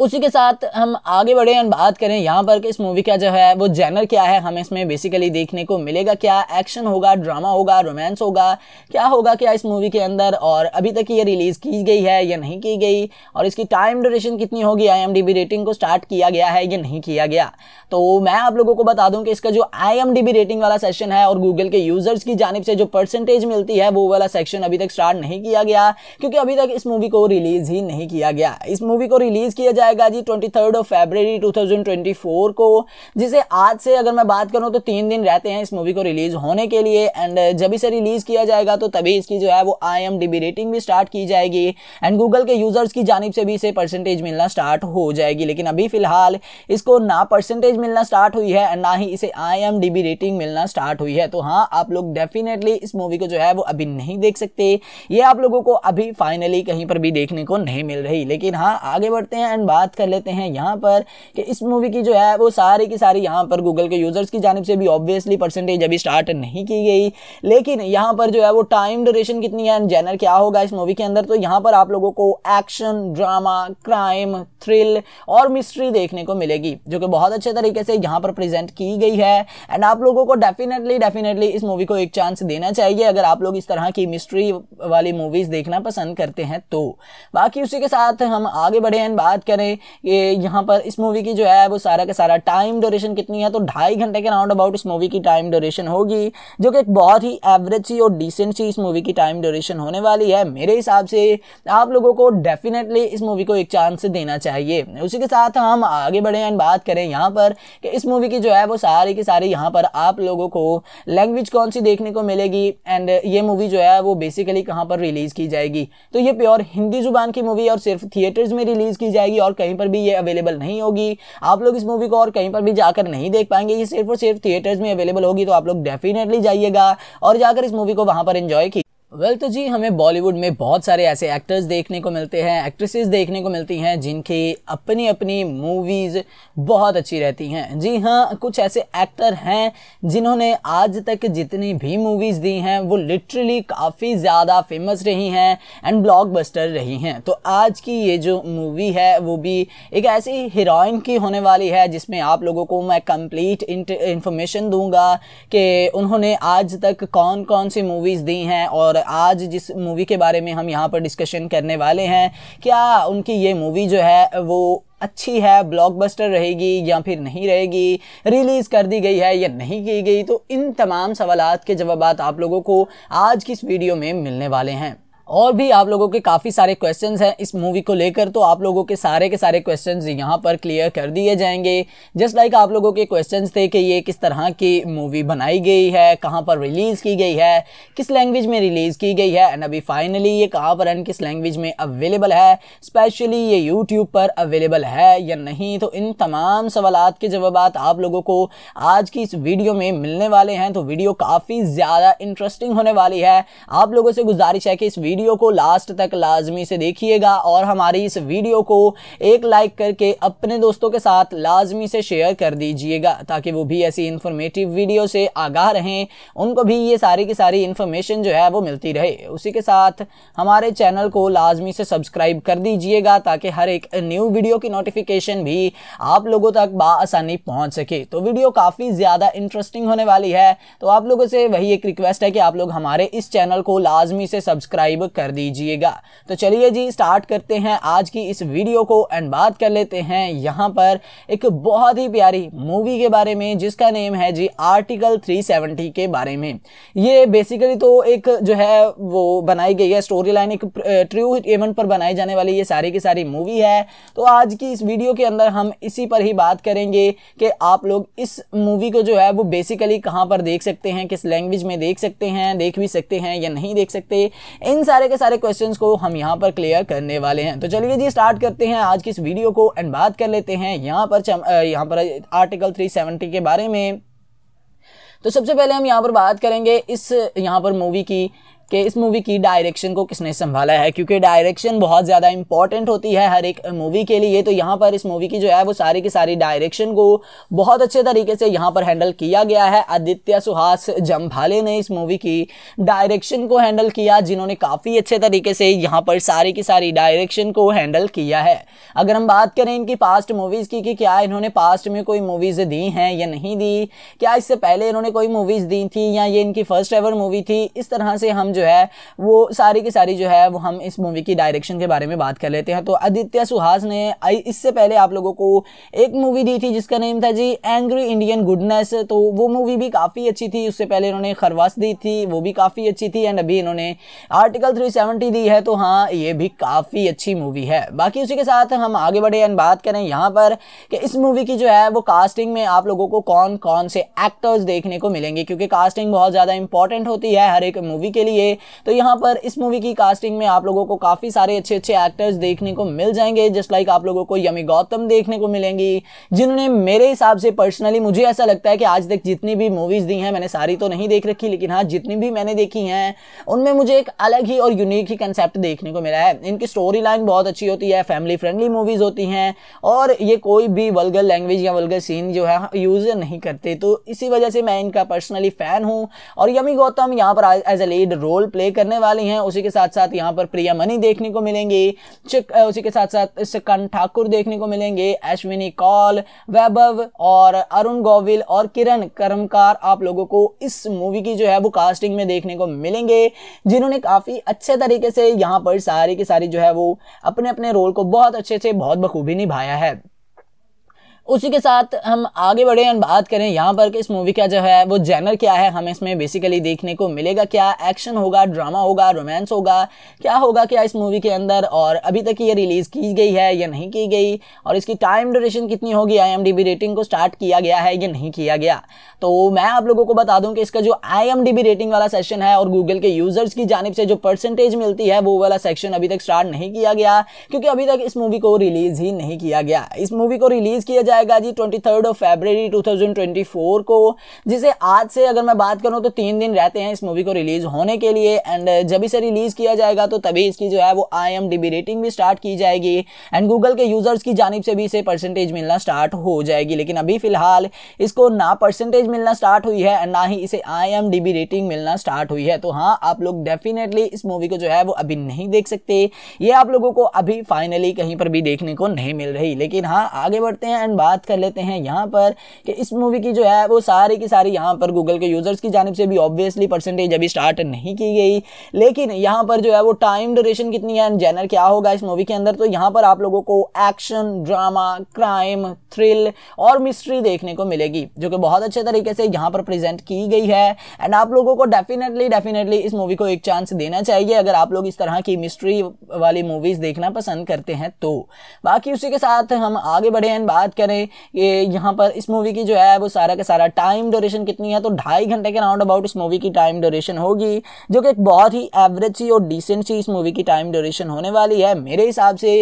उसी के साथ हम आगे बढ़े और बात करें यहाँ पर कि इस मूवी का जो है वो जैनर क्या है हमें इसमें बेसिकली देखने को मिलेगा क्या एक्शन होगा ड्रामा होगा रोमांस होगा क्या होगा क्या इस मूवी के अंदर और अभी तक ये रिलीज़ की गई है या नहीं की गई और इसकी टाइम ड्यूरेशन कितनी होगी आई रेटिंग को स्टार्ट किया गया है या नहीं किया गया तो मैं आप लोगों को बता दूँ कि इसका जो आई रेटिंग वाला सेशन है और गूगल के यूज़र्स की जानब से जो परसेंटेज मिलती है वो वाला सेक्शन अभी तक स्टार्ट नहीं किया गया क्योंकि अभी तक इस मूवी को रिलीज़ ही नहीं किया गया इस मूवी को रिलीज़ किया जाएगा जी ट्वेंटी थर्ड ऑफ फेबररी 2024 को जिसे आज से अगर मैं बात करूँ तो तीन दिन रहते हैं इस मूवी को रिलीज होने के लिए एंड uh, जब इसे रिलीज किया जाएगा तो तभी इसकी जो है वो आई एम डी रेटिंग भी स्टार्ट की जाएगी एंड गूगल के यूजर्स की जानब से भी इसे परसेंटेज मिलना स्टार्ट हो जाएगी लेकिन अभी फिलहाल इसको ना परसेंटेज मिलना स्टार्ट हुई है एंड ना ही इसे आई रेटिंग मिलना स्टार्ट हुई है तो हाँ आप लोग डेफिनेटली इस मूवी को जो है वो अभी नहीं देख सकते ये आप लोगों को अभी फाइनली कहीं पर भी देखने को नहीं मिल रही लेकिन हाँ आगे बढ़ते हैं एंड बात कर लेते हैं यहाँ पर कि इस मूवी की जो है वो सारी की सारी यहाँ पर गूगल के यूज़र्स की जानब से भी ऑब्वियसली परसेंटेज अभी स्टार्ट नहीं की गई लेकिन यहाँ पर जो है वो टाइम ड्यूरेशन कितनी है जैनर क्या होगा इस मूवी के अंदर तो यहाँ पर आप लोगों को एक्शन ड्रामा क्राइम थ्रिल और मिस्ट्री देखने को मिलेगी जो कि बहुत अच्छे तरीके से यहाँ पर प्रेजेंट की गई है एंड आप लोगों को डेफिनेटली डेफिनेटली इस मूवी को एक चांस देना चाहिए अगर आप लोग इस तरह की मिस्ट्री वाली मूवीज़ देखना पसंद करते हैं तो बाकी उसी के साथ हम आगे बढ़े एंड बात करें करें ये यहाँ पर इस मूवी की जो है वो सारा का सारा टाइम ड्यूरेशन कितनी है तो ढाई घंटे के राउंड अबाउट इस मूवी की टाइम ड्यूरेशन होगी जो कि एक बहुत ही एवरेज सी और डिसेंट सी इस मूवी की टाइम ड्यूरेशन होने वाली है मेरे हिसाब से आप लोगों को डेफिनेटली इस मूवी को एक चांस देना चाहिए उसी के साथ हम आगे बढ़े एंड बात करें यहाँ पर कि इस मूवी की जो है वो सारी की सारी यहाँ पर आप लोगों को लैंग्वेज कौन सी देखने को मिलेगी एंड ये मूवी जो है वो बेसिकली कहाँ पर रिलीज़ की जाएगी तो ये प्योर हिंदी जुबान की मूवी और सिर्फ थिएटर्स में रिलीज़ की जाएगी और और कहीं पर भी ये अवेलेबल नहीं होगी आप लोग इस मूवी को और कहीं पर भी जाकर नहीं देख पाएंगे ये सिर्फ और सिर्फ थिएटर्स में अवेलेबल होगी तो आप लोग डेफिनेटली जाइएगा और जाकर इस मूवी को वहां पर इंजॉय कीजिए वेल well, तो जी हमें बॉलीवुड में बहुत सारे ऐसे एक्टर्स देखने को मिलते हैं एक्ट्रेसेस देखने को मिलती हैं जिनकी अपनी अपनी मूवीज़ बहुत अच्छी रहती हैं जी हाँ कुछ ऐसे एक्टर हैं जिन्होंने आज तक जितनी भी मूवीज़ दी हैं वो लिटरली काफ़ी ज़्यादा फेमस रही हैं एंड ब्लॉकबस्टर रही हैं तो आज की ये जो मूवी है वो भी एक ऐसी हीरोइन की होने वाली है जिसमें आप लोगों को मैं कंप्लीट इंफॉर्मेशन दूंगा कि उन्होंने आज तक कौन कौन सी मूवीज़ दी हैं और आज जिस मूवी के बारे में हम यहाँ पर डिस्कशन करने वाले हैं क्या उनकी ये मूवी जो है वो अच्छी है ब्लॉकबस्टर रहेगी या फिर नहीं रहेगी रिलीज़ कर दी गई है या नहीं की गई तो इन तमाम सवाल के जवाब आप लोगों को आज की इस वीडियो में मिलने वाले हैं और भी आप लोगों के काफ़ी सारे क्वेश्चंस हैं इस मूवी को लेकर तो आप लोगों के सारे के सारे क्वेश्चंस यहाँ पर क्लियर कर दिए जाएंगे जस्ट लाइक आप लोगों के क्वेश्चंस थे कि ये किस तरह की मूवी बनाई गई है कहाँ पर रिलीज़ की गई है किस लैंग्वेज में रिलीज़ की गई है एंड अभी फाइनली ये कहाँ पर एंड किस लैंग्वेज में अवेलेबल है स्पेशली ये यूट्यूब पर अवेलेबल है या नहीं तो इन तमाम सवाल के जवाब आप लोगों को आज की इस वीडियो में मिलने वाले हैं तो वीडियो काफ़ी ज़्यादा इंटरेस्टिंग होने वाली है आप लोगों से गुजारिश है कि इस वीडियो वीडियो को लास्ट तक लाजमी से देखिएगा और हमारी इस वीडियो को एक लाइक करके अपने दोस्तों के साथ लाजमी से शेयर कर दीजिएगा ताकि वो भी ऐसी इन्फॉर्मेटिव वीडियो से आगाह रहें उनको भी ये सारी की सारी इन्फॉर्मेशन जो है वो मिलती रहे उसी के साथ हमारे चैनल को लाजमी से सब्सक्राइब कर दीजिएगा ताकि हर एक न्यू वीडियो की नोटिफिकेशन भी आप लोगों तक बसानी पहुँच सके तो वीडियो काफ़ी ज़्यादा इंटरेस्टिंग होने वाली है तो आप लोगों से वही एक रिक्वेस्ट है कि आप लोग हमारे इस चैनल को लाजमी से सब्सक्राइब कर दीजिएगा तो चलिए जी स्टार्ट करते हैं आज की इस वीडियो को एंड बात कर लेते हैं यहाँ पर एक बहुत ही प्यारी मूवी के बारे में जिसका नेम है जी आर्टिकल 370 के बारे में ये बेसिकली तो एक जो है वो बनाई गई है स्टोरी लाइन एक ट्रू इवेंट पर बनाई जाने वाली ये सारी की सारी मूवी है तो आज की इस वीडियो के अंदर हम इसी पर ही बात करेंगे कि आप लोग इस मूवी को जो है वो बेसिकली कहाँ पर देख सकते हैं किस लैंग्वेज में देख सकते हैं देख भी सकते हैं या नहीं देख सकते इन सारे सारे के सारे क्वेश्चंस को हम यहाँ पर क्लियर करने वाले हैं तो चलिए जी स्टार्ट करते हैं आज की इस वीडियो को एंड बात कर लेते हैं यहाँ पर यहाँ पर आर्टिकल 370 के बारे में तो सबसे पहले हम यहाँ पर बात करेंगे इस यहाँ पर मूवी की कि इस मूवी की डायरेक्शन को किसने संभाला है क्योंकि डायरेक्शन बहुत ज़्यादा इंपॉर्टेंट होती है हर एक मूवी के लिए तो यहाँ पर इस मूवी की जो है वो सारी की सारी डायरेक्शन को बहुत अच्छे तरीके से यहाँ पर हैंडल किया गया है आदित्य सुहास जम्भाले ने इस मूवी की डायरेक्शन को हैंडल किया जिन्होंने काफ़ी अच्छे तरीके से यहाँ पर सारी की सारी डायरेक्शन को हैंडल किया है अगर हम बात करें इनकी पास्ट मूवीज़ की कि क्या इन्होंने पास्ट में कोई मूवीज़ दी हैं या नहीं दी क्या इससे पहले इन्होंने कोई मूवीज़ दी थी या ये इनकी फ़र्स्ट एवर मूवी थी इस तरह से हम जो जो है वो सारी की सारी जो है वो हम इस मूवी की डायरेक्शन के बारे में बात कर लेते हैं तो आदित्य सुहास ने इससे पहले आप लोगों को एक मूवी दी थी जिसका नेम था जी एंग्री इंडियन गुडनेस तो वो मूवी भी काफ़ी अच्छी थी उससे पहले इन्होंने खरवास दी थी वो भी काफ़ी अच्छी थी एंड अभी इन्होंने आर्टिकल थ्री दी है तो हाँ ये भी काफ़ी अच्छी मूवी है बाकी उसी के साथ हम आगे बढ़े एंड बात करें यहाँ पर कि इस मूवी की जो है वो कास्टिंग में आप लोगों को कौन कौन से एक्टर्स देखने को मिलेंगे क्योंकि कास्टिंग बहुत ज़्यादा इंपॉर्टेंट होती है हर एक मूवी के लिए तो यहाँ पर इस मूवी की कास्टिंग में आप लोगों को काफ़ी सारे अच्छे अच्छे एक्टर्स देखने को मिल जाएंगे जस्ट लाइक आप लोगों को यमी गौतम देखने को मिलेंगी जिन्होंने मेरे हिसाब से पर्सनली मुझे ऐसा लगता है कि आज तक जितनी भी मूवीज़ दी हैं मैंने सारी तो नहीं देख रखी लेकिन हाँ जितनी भी मैंने देखी हैं उनमें मुझे एक अलग ही और यूनिक ही कंसेप्ट देखने को मिला है इनकी स्टोरी लाइन बहुत अच्छी होती है फैमिली फ्रेंडली मूवीज़ होती हैं और ये कोई भी वल्गर लैंग्वेज या वल्गर सीन जो है यूज़ हाँ, नहीं करते तो इसी वजह से मैं इनका पर्सनली फ़ैन हूँ और यमी गौतम यहाँ पर as a lead role role play करने वाली हैं उसी के साथ साथ यहाँ पर प्रिया मनी देखने को मिलेंगी उसी के साथ साथ सिकन ठाकुर देखने को मिलेंगे अश्विनी कौल वैभव और अरुण गोविल और किरण कर्मकार आप लोगों को इस मूवी की जो है वो कास्टिंग में देखने को मिलेंगे जिन्होंने काफ़ी अच्छे तरीके से यहाँ पर सारी की सारी जो है वो अपने अपने रोल को बहुत अच्छे से बहुत बखूबी निभाया है उसी के साथ हम आगे बढ़े और बात करें यहाँ पर कि इस मूवी का जो है वो जैनर क्या है हमें इसमें बेसिकली देखने को मिलेगा क्या एक्शन होगा ड्रामा होगा रोमांस होगा क्या होगा क्या इस मूवी के अंदर और अभी तक ये रिलीज़ की गई है या नहीं की गई और इसकी टाइम ड्यूरेशन कितनी होगी आई रेटिंग को स्टार्ट किया गया है या नहीं किया गया तो मैं आप लोगों को बता दूँ कि इसका जो आई रेटिंग वाला सेशन है और गूगल के यूज़र्स की जानब से जो परसेंटेज मिलती है वो वाला सेक्शन अभी तक स्टार्ट नहीं किया गया क्योंकि अभी तक इस मूवी को रिलीज़ ही नहीं किया गया इस मूवी को रिलीज़ किया जाएगा जी ट्वेंटी थर्ड ऑफ फेबररी 2024 को जिसे आज से अगर मैं बात करूँ तो तीन दिन रहते हैं इस मूवी को रिलीज होने के लिए एंड uh, जब इसे रिलीज किया जाएगा तो तभी इसकी जो है वो आई एम रेटिंग भी स्टार्ट की जाएगी एंड गूगल के यूजर्स की जानब से भी इसे परसेंटेज मिलना स्टार्ट हो जाएगी लेकिन अभी फिलहाल इसको ना परसेंटेज मिलना स्टार्ट हुई है एंड ना ही इसे आई रेटिंग मिलना स्टार्ट हुई है तो हाँ आप लोग डेफिनेटली इस मूवी को जो है वो अभी नहीं देख सकते ये आप लोगों को अभी फाइनली कहीं पर भी देखने को नहीं मिल रही लेकिन हाँ आगे बढ़ते हैं एंड बात कर लेते हैं यहाँ पर कि इस मूवी की जो है वो सारी की सारी यहाँ पर गूगल के यूज़र्स की जानब से भी ऑब्वियसली परसेंटेज अभी स्टार्ट नहीं की गई लेकिन यहाँ पर जो है वो टाइम ड्यूरेशन कितनी है जैनर क्या होगा इस मूवी के अंदर तो यहाँ पर आप लोगों को एक्शन ड्रामा क्राइम थ्रिल और मिस्ट्री देखने को मिलेगी जो कि बहुत अच्छे तरीके से यहाँ पर प्रेजेंट की गई है एंड आप लोगों को डेफिनेटली डेफिनेटली इस मूवी को एक चांस देना चाहिए अगर आप लोग इस तरह की मिस्ट्री वाली मूवीज़ देखना पसंद करते हैं तो बाकी उसी के साथ हम आगे बढ़े एंड बात करें करें ये यहाँ पर इस मूवी की जो है वो सारा का सारा टाइम ड्यूरेशन कितनी है तो ढाई घंटे के राउंड अबाउट इस मूवी की टाइम ड्यूरेशन होगी जो कि एक बहुत ही एवरेज सी और डिसेंट सी इस मूवी की टाइम ड्यूरेशन होने वाली है मेरे हिसाब से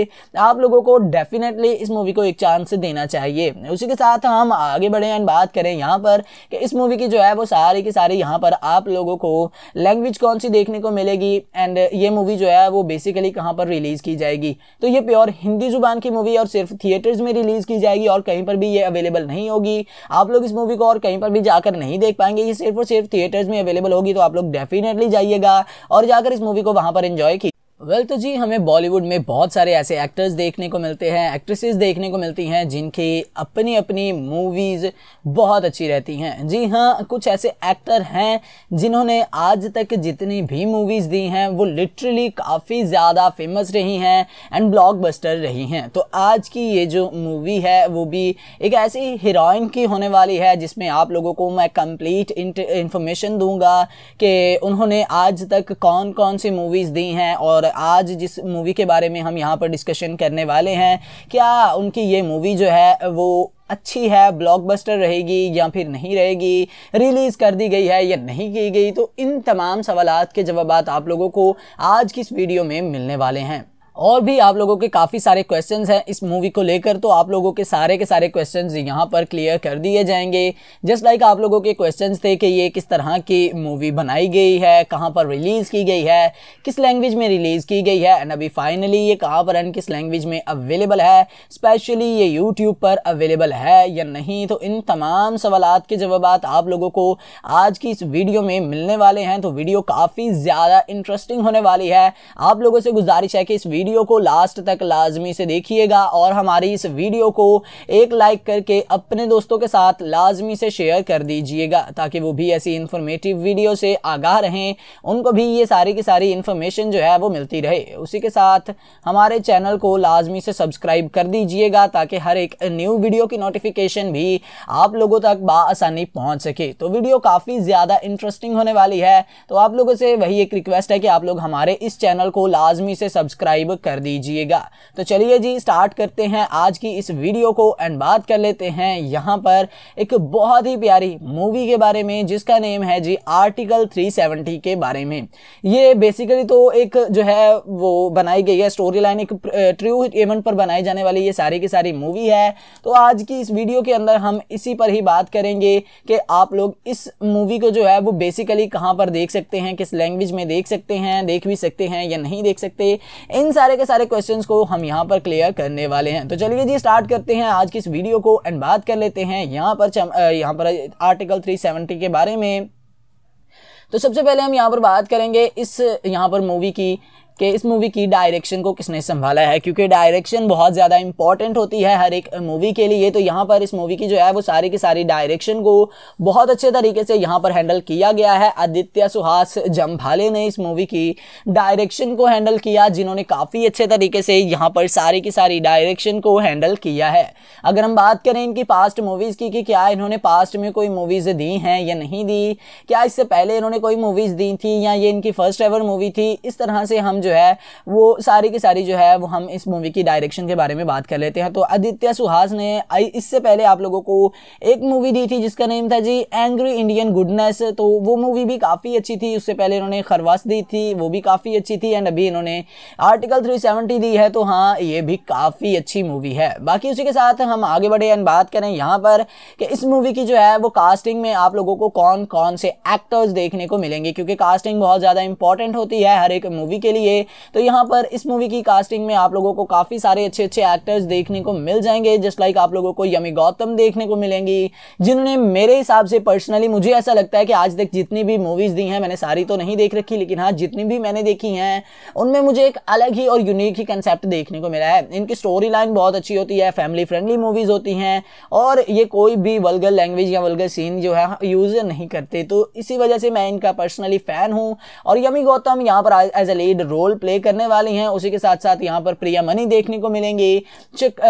आप लोगों को डेफिनेटली इस मूवी को एक चांस देना चाहिए उसी के साथ हम आगे बढ़े एंड बात करें यहाँ पर कि इस मूवी की जो है वो सारी की सारी यहाँ पर आप लोगों को लैंग्वेज कौन सी देखने को मिलेगी एंड ये मूवी जो है वो बेसिकली कहाँ पर रिलीज़ की जाएगी तो ये प्योर हिंदी जुबान की मूवी और सिर्फ थिएटर्स में रिलीज़ की जाएगी और और कहीं पर भी ये अवेलेबल नहीं होगी आप लोग इस मूवी को और कहीं पर भी जाकर नहीं देख पाएंगे ये सिर्फ और सिर्फ थिएटर्स में अवेलेबल होगी तो आप लोग डेफिनेटली जाइएगा और जाकर इस मूवी को वहां पर इंजॉय कीजिए वेल well, तो जी हमें बॉलीवुड में बहुत सारे ऐसे एक्टर्स देखने को मिलते हैं एक्ट्रेसेस देखने को मिलती हैं जिनकी अपनी अपनी मूवीज़ बहुत अच्छी रहती हैं जी हाँ कुछ ऐसे एक्टर हैं जिन्होंने आज तक जितनी भी मूवीज़ दी हैं वो लिटरली काफ़ी ज़्यादा फेमस रही हैं एंड ब्लॉकबस्टर रही हैं तो आज की ये जो मूवी है वो भी एक ऐसी हीरोइन की होने वाली है जिसमें आप लोगों को मैं कंप्लीट इंफॉर्मेशन दूंगा कि उन्होंने आज तक कौन कौन सी मूवीज़ दी हैं और आज जिस मूवी के बारे में हम यहाँ पर डिस्कशन करने वाले हैं क्या उनकी ये मूवी जो है वो अच्छी है ब्लॉकबस्टर रहेगी या फिर नहीं रहेगी रिलीज़ कर दी गई है या नहीं की गई तो इन तमाम सवालत के जवाब आप लोगों को आज की इस वीडियो में मिलने वाले हैं और भी आप लोगों के काफ़ी सारे क्वेश्चंस हैं इस मूवी को लेकर तो आप लोगों के सारे के सारे क्वेश्चंस यहाँ पर क्लियर कर दिए जाएंगे जस्ट लाइक आप लोगों के क्वेश्चंस थे कि ये किस तरह की मूवी बनाई गई है कहाँ पर रिलीज़ की गई है किस लैंग्वेज में रिलीज़ की गई है एंड अभी फाइनली ये कहाँ पर एंड किस लैंग्वेज में अवेलेबल है स्पेशली ये यूट्यूब पर अवेलेबल है या नहीं तो इन तमाम सवाल के जवाब आप लोगों को आज की इस वीडियो में मिलने वाले हैं तो वीडियो काफ़ी ज़्यादा इंटरेस्टिंग होने वाली है आप लोगों से गुजारिश है कि इस वीडियो वीडियो को लास्ट तक लाजमी से देखिएगा और हमारी इस वीडियो को एक लाइक करके अपने दोस्तों के साथ लाजमी से शेयर कर दीजिएगा ताकि वो भी ऐसी इन्फॉर्मेटिव वीडियो से आगाह रहें उनको भी ये सारी की सारी इन्फॉर्मेशन जो है वो मिलती रहे उसी के साथ हमारे चैनल को लाजमी से सब्सक्राइब कर दीजिएगा ताकि हर एक न्यू वीडियो की नोटिफिकेशन भी आप लोगों तक बसानी पहुँच सके तो वीडियो काफ़ी ज़्यादा इंटरेस्टिंग होने वाली है तो आप लोगों से वही एक रिक्वेस्ट है कि आप लोग हमारे इस चैनल को लाजमी से सब्सक्राइब सब्सक्राइब कर दीजिएगा तो चलिए जी स्टार्ट करते हैं आज की इस वीडियो को एंड बात कर लेते हैं यहाँ पर एक बहुत ही प्यारी मूवी के बारे में जिसका नेम है जी आर्टिकल 370 के बारे में ये बेसिकली तो एक जो है वो बनाई गई है स्टोरी लाइन एक ट्रू इवेंट पर बनाई जाने वाली ये सारी की सारी मूवी है तो आज की इस वीडियो के अंदर हम इसी पर ही बात करेंगे कि आप लोग इस मूवी को जो है वो बेसिकली कहाँ पर देख सकते हैं किस लैंग्वेज में देख सकते हैं देख भी सकते हैं या नहीं देख सकते इन सारे के सारे क्वेश्चंस को हम यहाँ पर क्लियर करने वाले हैं तो चलिए जी स्टार्ट करते हैं आज की इस वीडियो को एंड बात कर लेते हैं यहाँ पर यहाँ पर आर्टिकल 370 के बारे में तो सबसे पहले हम यहाँ पर बात करेंगे इस यहाँ पर मूवी की कि इस मूवी की डायरेक्शन को किसने संभाला है क्योंकि डायरेक्शन बहुत ज़्यादा इंपॉर्टेंट होती है हर एक मूवी के लिए तो यहाँ पर इस मूवी की जो है वो सारी की सारी डायरेक्शन को बहुत अच्छे तरीके से यहाँ पर हैंडल किया गया है आदित्य सुहास जम्भाले ने इस मूवी की डायरेक्शन को हैंडल किया जिन्होंने काफ़ी अच्छे तरीके से यहाँ पर सारी की सारी डायरेक्शन को हैंडल किया है अगर हम बात करें इनकी पास्ट मूवीज़ की कि क्या इन्होंने पास्ट में कोई मूवीज़ दी हैं या नहीं दी क्या इससे पहले इन्होंने कोई मूवीज़ दी थी या ये इनकी फ़र्स्ट एवर मूवी थी इस तरह से हम जो जो है वो सारी की सारी जो है वो हम इस मूवी की डायरेक्शन के बारे में बात कर लेते हैं तो आदित्य सुहास ने इससे पहले आप लोगों को एक मूवी दी थी जिसका नेम था जी एंग्री इंडियन गुडनेस तो वो मूवी भी काफ़ी अच्छी थी उससे पहले इन्होंने खरवास दी थी वो भी काफ़ी अच्छी थी एंड अभी इन्होंने आर्टिकल थ्री दी है तो हाँ ये भी काफ़ी अच्छी मूवी है बाकी उसी के साथ हम आगे बढ़े एंड बात करें यहाँ पर कि इस मूवी की जो है वो कास्टिंग में आप लोगों को कौन कौन से एक्टर्स देखने को मिलेंगे क्योंकि कास्टिंग बहुत ज़्यादा इंपॉर्टेंट होती है हर एक मूवी के लिए तो यहाँ पर इस मूवी की कास्टिंग में आप लोगों को काफ़ी सारे अच्छे अच्छे एक्टर्स देखने को मिल जाएंगे जस्ट लाइक आप लोगों को यमी गौतम देखने को मिलेंगी जिन्होंने मेरे हिसाब से पर्सनली मुझे ऐसा लगता है कि आज तक जितनी भी मूवीज़ दी हैं मैंने सारी तो नहीं देख रखी लेकिन हाँ जितनी भी मैंने देखी हैं उनमें मुझे एक अलग ही और यूनिक ही कंसेप्ट देखने को मिला है इनकी स्टोरी लाइन बहुत अच्छी होती है फैमिली फ्रेंडली मूवीज़ होती हैं और ये कोई भी वल्गर लैंग्वेज या वल्गर सीन जो है यूज़ हाँ, नहीं करते तो इसी वजह से मैं इनका पर्सनली फ़ैन हूँ और यमी गौतम यहाँ पर as a lead role role play करने वाली हैं उसी के साथ साथ यहाँ पर प्रिया मनी देखने को मिलेंगी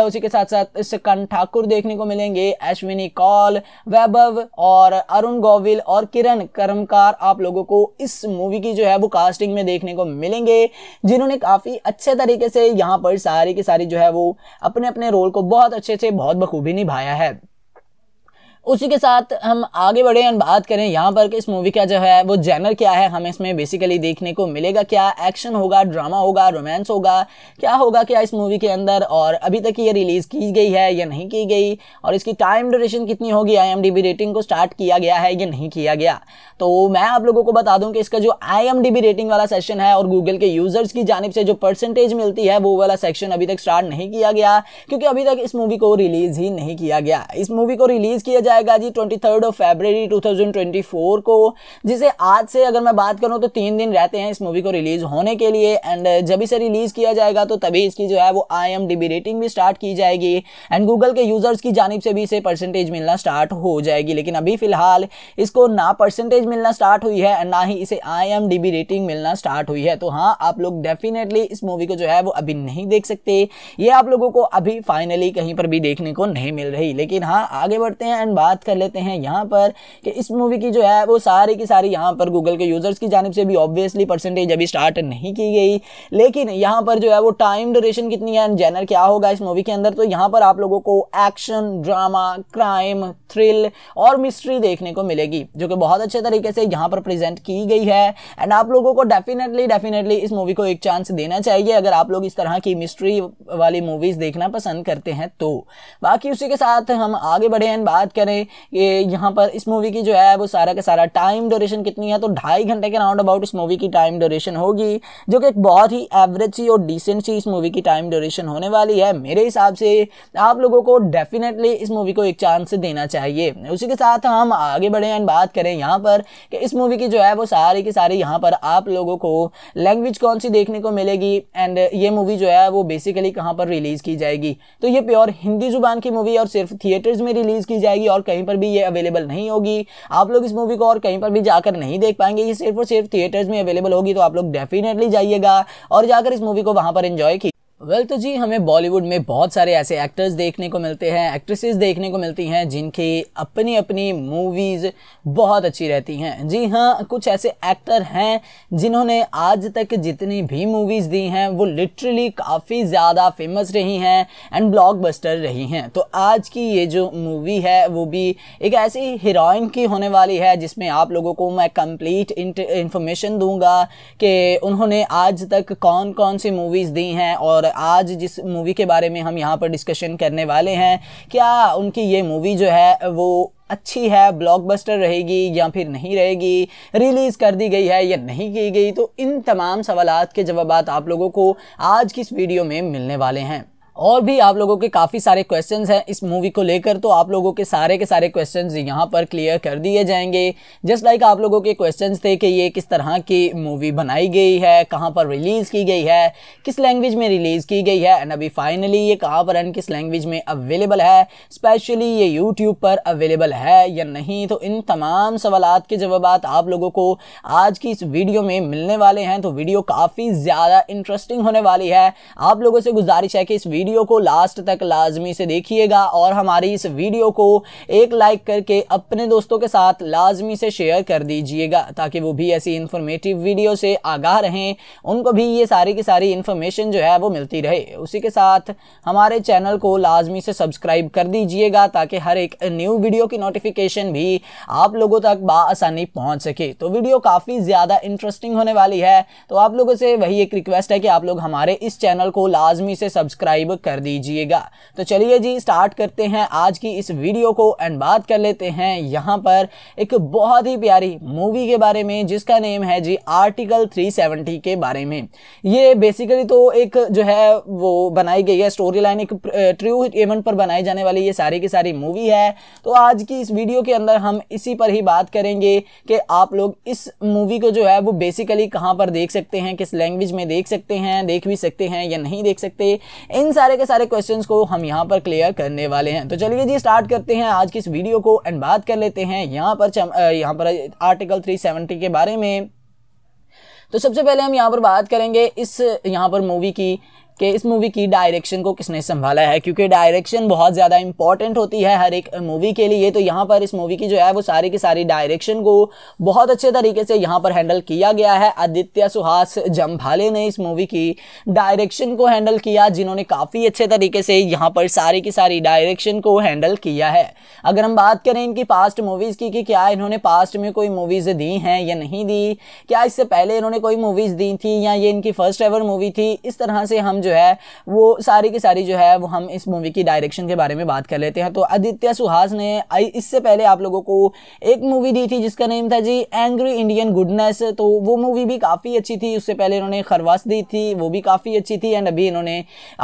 उसी के साथ साथ सिकन ठाकुर देखने को मिलेंगे अश्विनी कौल वैभव और अरुण गोविल और किरण कर्मकार आप लोगों को इस मूवी की जो है वो कास्टिंग में देखने को मिलेंगे जिन्होंने काफ़ी अच्छे तरीके से यहाँ पर सारी की सारी जो है वो अपने अपने रोल को बहुत अच्छे से बहुत बखूबी निभाया है उसी के साथ हम आगे बढ़े और बात करें यहाँ पर कि इस मूवी का जो है वो जैनर क्या है हमें इसमें बेसिकली देखने को मिलेगा क्या एक्शन होगा ड्रामा होगा रोमांस होगा क्या होगा क्या इस मूवी के अंदर और अभी तक ये रिलीज़ की गई है या नहीं की गई और इसकी टाइम ड्यूरेशन कितनी होगी आई रेटिंग को स्टार्ट किया गया है या नहीं किया गया तो मैं आप लोगों को बता दूँ कि इसका जो आई रेटिंग वाला सेशन है और गूगल के यूज़र्स की जानब से जो परसेंटेज मिलती है वो वाला सेक्शन अभी तक स्टार्ट नहीं किया गया क्योंकि अभी तक इस मूवी को रिलीज़ ही नहीं किया गया इस मूवी को रिलीज़ किया जाएगा जी ट्वेंटी थर्ड ऑफ फेबररी 2024 को जिसे आज से अगर मैं बात करूँ तो तीन दिन रहते हैं इस मूवी को रिलीज होने के लिए एंड uh, जब इसे रिलीज किया जाएगा तो तभी इसकी जो है वो आई एम रेटिंग भी स्टार्ट की जाएगी एंड गूगल के यूजर्स की जानब से भी इसे परसेंटेज मिलना स्टार्ट हो जाएगी लेकिन अभी फिलहाल इसको ना परसेंटेज मिलना स्टार्ट हुई है एंड ना ही इसे आई रेटिंग मिलना स्टार्ट हुई है तो हाँ आप लोग डेफिनेटली इस मूवी को जो है वो अभी नहीं देख सकते ये आप लोगों को अभी फाइनली कहीं पर भी देखने को नहीं मिल रही लेकिन हाँ आगे बढ़ते हैं एंड बात कर लेते हैं यहाँ पर कि इस मूवी की जो है वो सारी की सारी यहाँ पर गूगल के यूज़र्स की जानब से भी ऑब्वियसली परसेंटेज अभी स्टार्ट नहीं की गई लेकिन यहाँ पर जो है वो टाइम ड्यूरेशन कितनी है जैनर क्या होगा इस मूवी के अंदर तो यहाँ पर आप लोगों को एक्शन ड्रामा क्राइम थ्रिल और मिस्ट्री देखने को मिलेगी जो कि बहुत अच्छे तरीके से यहाँ पर प्रेजेंट की गई है एंड आप लोगों को डेफिनेटली डेफिनेटली इस मूवी को एक चांस देना चाहिए अगर आप लोग इस तरह की मिस्ट्री वाली मूवीज़ देखना पसंद करते हैं तो बाकी उसी के साथ हम आगे बढ़े एंड बात करें करें ये यहाँ पर इस मूवी की जो है वो सारा का सारा टाइम ड्यूरेशन कितनी है तो ढाई घंटे के राउंड अबाउट इस मूवी की टाइम ड्यूरेशन होगी जो कि एक बहुत ही एवरेज सी और डिसेंट सी इस मूवी की टाइम ड्यूरेशन होने वाली है मेरे हिसाब से आप लोगों को डेफिनेटली इस मूवी को एक चांस देना चाहिए उसी के साथ हम आगे बढ़े एंड बात करें यहाँ पर कि इस मूवी की जो है वो सारी की सारी यहाँ पर आप लोगों को लैंग्वेज कौन सी देखने को मिलेगी एंड ये मूवी जो है वो बेसिकली कहाँ पर रिलीज़ की जाएगी तो ये प्योर हिंदी जुबान की मूवी और सिर्फ थिएटर्स में रिलीज़ की जाएगी और और कहीं पर भी ये अवेलेबल नहीं होगी आप लोग इस मूवी को और कहीं पर भी जाकर नहीं देख पाएंगे ये सिर्फ और सिर्फ थिएटर्स में अवेलेबल होगी तो आप लोग डेफिनेटली जाइएगा और जाकर इस मूवी को वहां पर एंजॉय की वेल well, तो जी हमें बॉलीवुड में बहुत सारे ऐसे एक्टर्स देखने को मिलते हैं एक्ट्रेसेस देखने को मिलती हैं जिनकी अपनी अपनी मूवीज़ बहुत अच्छी रहती हैं जी हाँ कुछ ऐसे एक्टर हैं जिन्होंने आज तक जितनी भी मूवीज़ दी हैं वो लिटरली काफ़ी ज़्यादा फेमस रही हैं एंड ब्लॉकबस्टर रही हैं तो आज की ये जो मूवी है वो भी एक ऐसी हीरोइन की होने वाली है जिसमें आप लोगों को मैं कंप्लीट इंफॉर्मेशन दूंगा कि उन्होंने आज तक कौन कौन सी मूवीज़ दी हैं और आज जिस मूवी के बारे में हम यहाँ पर डिस्कशन करने वाले हैं क्या उनकी ये मूवी जो है वो अच्छी है ब्लॉकबस्टर रहेगी या फिर नहीं रहेगी रिलीज़ कर दी गई है या नहीं की गई तो इन तमाम सवाल के जवाब आप लोगों को आज की इस वीडियो में मिलने वाले हैं और भी आप लोगों के काफ़ी सारे क्वेश्चन हैं इस मूवी को लेकर तो आप लोगों के सारे के सारे क्वेश्चन यहाँ पर क्लियर कर दिए जाएंगे जस्ट लाइक आप लोगों के क्वेश्चन थे कि ये किस तरह की मूवी बनाई गई है कहाँ पर रिलीज़ की गई है किस लैंग्वेज में रिलीज़ की गई है एंड अभी फाइनली ये कहाँ पर एंड किस लैंग्वेज में अवेलेबल है स्पेशली ये यूट्यूब पर अवेलेबल है या नहीं तो इन तमाम सवाल के जवाब आप लोगों को आज की इस वीडियो में मिलने वाले हैं तो वीडियो काफ़ी ज़्यादा इंटरेस्टिंग होने वाली है आप लोगों से गुजारिश है कि इस वीडियो वीडियो को लास्ट तक लाजमी से देखिएगा और हमारी इस वीडियो को एक लाइक करके अपने दोस्तों के साथ लाजमी से शेयर कर दीजिएगा ताकि वो भी ऐसी इन्फॉर्मेटिव वीडियो से आगाह रहें उनको भी ये सारी की सारी इन्फॉर्मेशन जो है वो मिलती रहे उसी के साथ हमारे चैनल को लाजमी से सब्सक्राइब कर दीजिएगा ताकि हर एक न्यू वीडियो की नोटिफिकेशन भी आप लोगों तक बसानी पहुँच सके तो वीडियो काफ़ी ज़्यादा इंटरेस्टिंग होने वाली है तो आप लोगों से वही एक रिक्वेस्ट है कि आप लोग हमारे इस चैनल को लाजमी से सब्सक्राइब कर दीजिएगा तो चलिए जी स्टार्ट करते हैं आज की इस वीडियो को एंड बात कर लेते हैं यहाँ पर एक बहुत ही प्यारी मूवी के बारे में जिसका नेम है जी आर्टिकल 370 के बारे में ये बेसिकली तो एक जो है वो बनाई गई है स्टोरी लाइन एक ट्रू इवेंट पर बनाई जाने वाली ये सारी की सारी मूवी है तो आज की इस वीडियो के अंदर हम इसी पर ही बात करेंगे कि आप लोग इस मूवी को जो है वो बेसिकली कहाँ पर देख सकते हैं किस लैंग्वेज में देख सकते हैं देख भी सकते हैं या नहीं देख सकते इन सारे के सारे क्वेश्चंस को हम यहाँ पर क्लियर करने वाले हैं तो चलिए जी स्टार्ट करते हैं आज की इस वीडियो को एंड बात कर लेते हैं यहाँ पर यहाँ पर आर्टिकल 370 के बारे में तो सबसे पहले हम यहाँ पर बात करेंगे इस यहाँ पर मूवी की कि इस मूवी की डायरेक्शन को किसने संभाला है क्योंकि डायरेक्शन बहुत ज़्यादा इंपॉर्टेंट होती है हर एक मूवी के लिए तो यहाँ पर इस मूवी की जो है वो सारी की सारी डायरेक्शन को बहुत अच्छे तरीके से यहाँ पर हैंडल किया गया है आदित्य सुहास जम्भाले ने इस मूवी की डायरेक्शन को हैंडल किया जिन्होंने काफ़ी अच्छे तरीके से यहाँ पर सारी की सारी डायरेक्शन को हैंडल किया है अगर हम बात करें इनकी पास्ट मूवीज़ की कि क्या इन्होंने पास्ट में कोई मूवीज़ दी हैं या नहीं दी क्या इससे पहले इन्होंने कोई मूवीज़ दी थी या ये इनकी फ़र्स्ट एवर मूवी थी इस तरह से हम जो जो है वो सारी की सारी जो है वो हम इस मूवी की डायरेक्शन के बारे में बात कर लेते हैं तो आदित्य सुहास ने इससे पहले आप लोगों को एक मूवी दी थी जिसका नेम था जी एंग्री इंडियन गुडनेस तो वो मूवी भी काफ़ी अच्छी थी उससे पहले इन्होंने खरवास दी थी वो भी काफ़ी अच्छी थी एंड अभी इन्होंने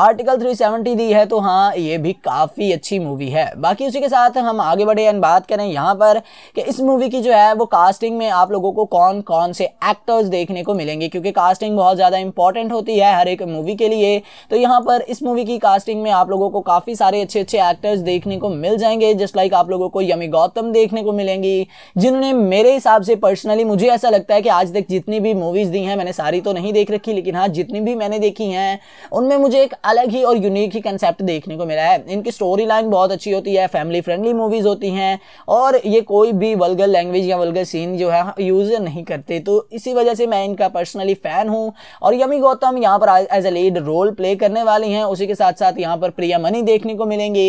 आर्टिकल थ्री दी है तो हाँ ये भी काफ़ी अच्छी मूवी है बाकी उसी के साथ हम आगे बढ़े एंड बात करें यहाँ पर कि इस मूवी की जो है वो कास्टिंग में आप लोगों को कौन कौन से एक्टर्स देखने को मिलेंगे क्योंकि कास्टिंग बहुत ज़्यादा इंपॉर्टेंट होती है हर एक मूवी के लिए तो यहाँ पर इस मूवी की कास्टिंग में आप लोगों को काफ़ी सारे अच्छे अच्छे एक्टर्स देखने को मिल जाएंगे जस्ट लाइक आप लोगों को यमी गौतम देखने को मिलेंगी जिन्होंने मेरे हिसाब से पर्सनली मुझे ऐसा लगता है कि आज तक जितनी भी मूवीज़ दी हैं मैंने सारी तो नहीं देख रखी लेकिन हाँ जितनी भी मैंने देखी हैं उनमें मुझे एक अलग ही और यूनिक ही कंसेप्ट देखने को मिला है इनकी स्टोरी लाइन बहुत अच्छी होती है फैमिली फ्रेंडली मूवीज़ होती हैं और ये कोई भी वल्गर लैंग्वेज या वल्गर सीन जो है यूज़ हाँ, नहीं करते तो इसी वजह से मैं इनका पर्सनली फ़ैन हूँ और यमी गौतम यहाँ पर as a lead role role play करने वाली हैं उसी के साथ साथ यहाँ पर प्रिया मनी देखने को मिलेंगी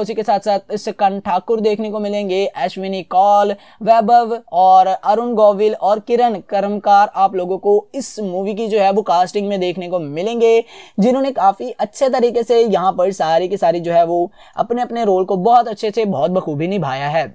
उसी के साथ साथ सिकन ठाकुर देखने को मिलेंगे अश्विनी कौल वैभव और अरुण गोविल और किरण कर्मकार आप लोगों को इस मूवी की जो है वो कास्टिंग में देखने को मिलेंगे जिन्होंने काफ़ी अच्छे तरीके से यहाँ पर सारी की सारी जो है वो अपने अपने रोल को बहुत अच्छे से बहुत बखूबी निभाया है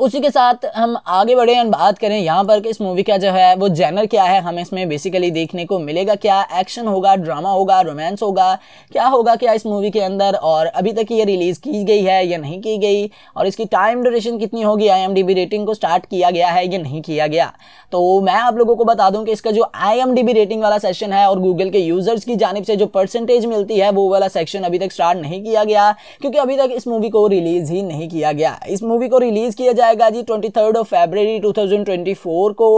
उसी के साथ हम आगे बढ़े और बात करें यहाँ पर कि इस मूवी का जो है वो जैनर क्या है हमें इसमें बेसिकली देखने को मिलेगा क्या एक्शन होगा ड्रामा होगा रोमांस होगा क्या होगा क्या इस मूवी के अंदर और अभी तक ये रिलीज़ की गई है या नहीं की गई और इसकी टाइम ड्यूरेशन कितनी होगी आई रेटिंग को स्टार्ट किया गया है या नहीं किया गया तो मैं आप लोगों को बता दूँ कि इसका जो आई रेटिंग वाला सेक्शन है और गूगल के यूज़र्स की जानब से जो परसेंटेज मिलती है वो वाला सेक्शन अभी तक स्टार्ट नहीं किया गया क्योंकि अभी तक इस मूवी को रिलीज़ ही नहीं किया गया इस मूवी को रिलीज़ किया जाएगा जी ट्वेंटी थर्ड ऑफ फेबररी 2024 को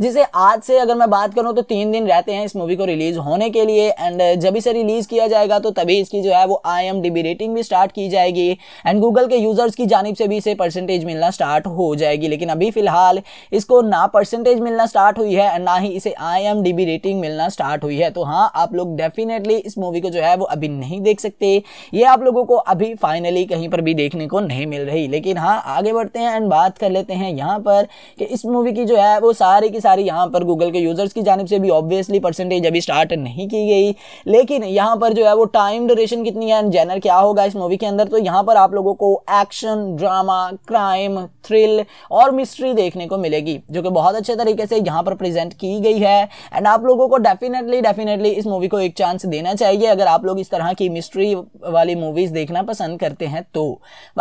जिसे आज से अगर मैं बात करूँ तो तीन दिन रहते हैं इस मूवी को रिलीज होने के लिए एंड uh, जब इसे रिलीज किया जाएगा तो तभी इसकी जो है वो आई एम रेटिंग भी स्टार्ट की जाएगी एंड गूगल के यूजर्स की जानब से भी इसे परसेंटेज मिलना स्टार्ट हो जाएगी लेकिन अभी फिलहाल इसको ना परसेंटेज मिलना स्टार्ट हुई है एंड ना ही इसे आई एम रेटिंग मिलना स्टार्ट हुई है तो हाँ आप लोग डेफिनेटली इस मूवी को जो है वो अभी नहीं देख सकते ये आप लोगों को अभी फाइनली कहीं पर भी देखने को नहीं मिल रही लेकिन हाँ आगे बढ़ते हैं एंड बात कर लेते हैं यहाँ पर कि इस मूवी की जो है वो सारी की सारी यहाँ पर गूगल के यूज़र्स की जानब से भी ऑब्वियसली परसेंटेज अभी स्टार्ट नहीं की गई लेकिन यहाँ पर जो है वो टाइम ड्यूरेशन कितनी है जैनर क्या होगा इस मूवी के अंदर तो यहाँ पर आप लोगों को एक्शन ड्रामा क्राइम थ्रिल और मिस्ट्री देखने को मिलेगी जो कि बहुत अच्छे तरीके से यहाँ पर प्रेजेंट की गई है एंड आप लोगों को डेफिनेटली डेफिनेटली इस मूवी को एक चांस देना चाहिए अगर आप लोग इस तरह की मिस्ट्री वाली मूवीज़ देखना पसंद करते हैं तो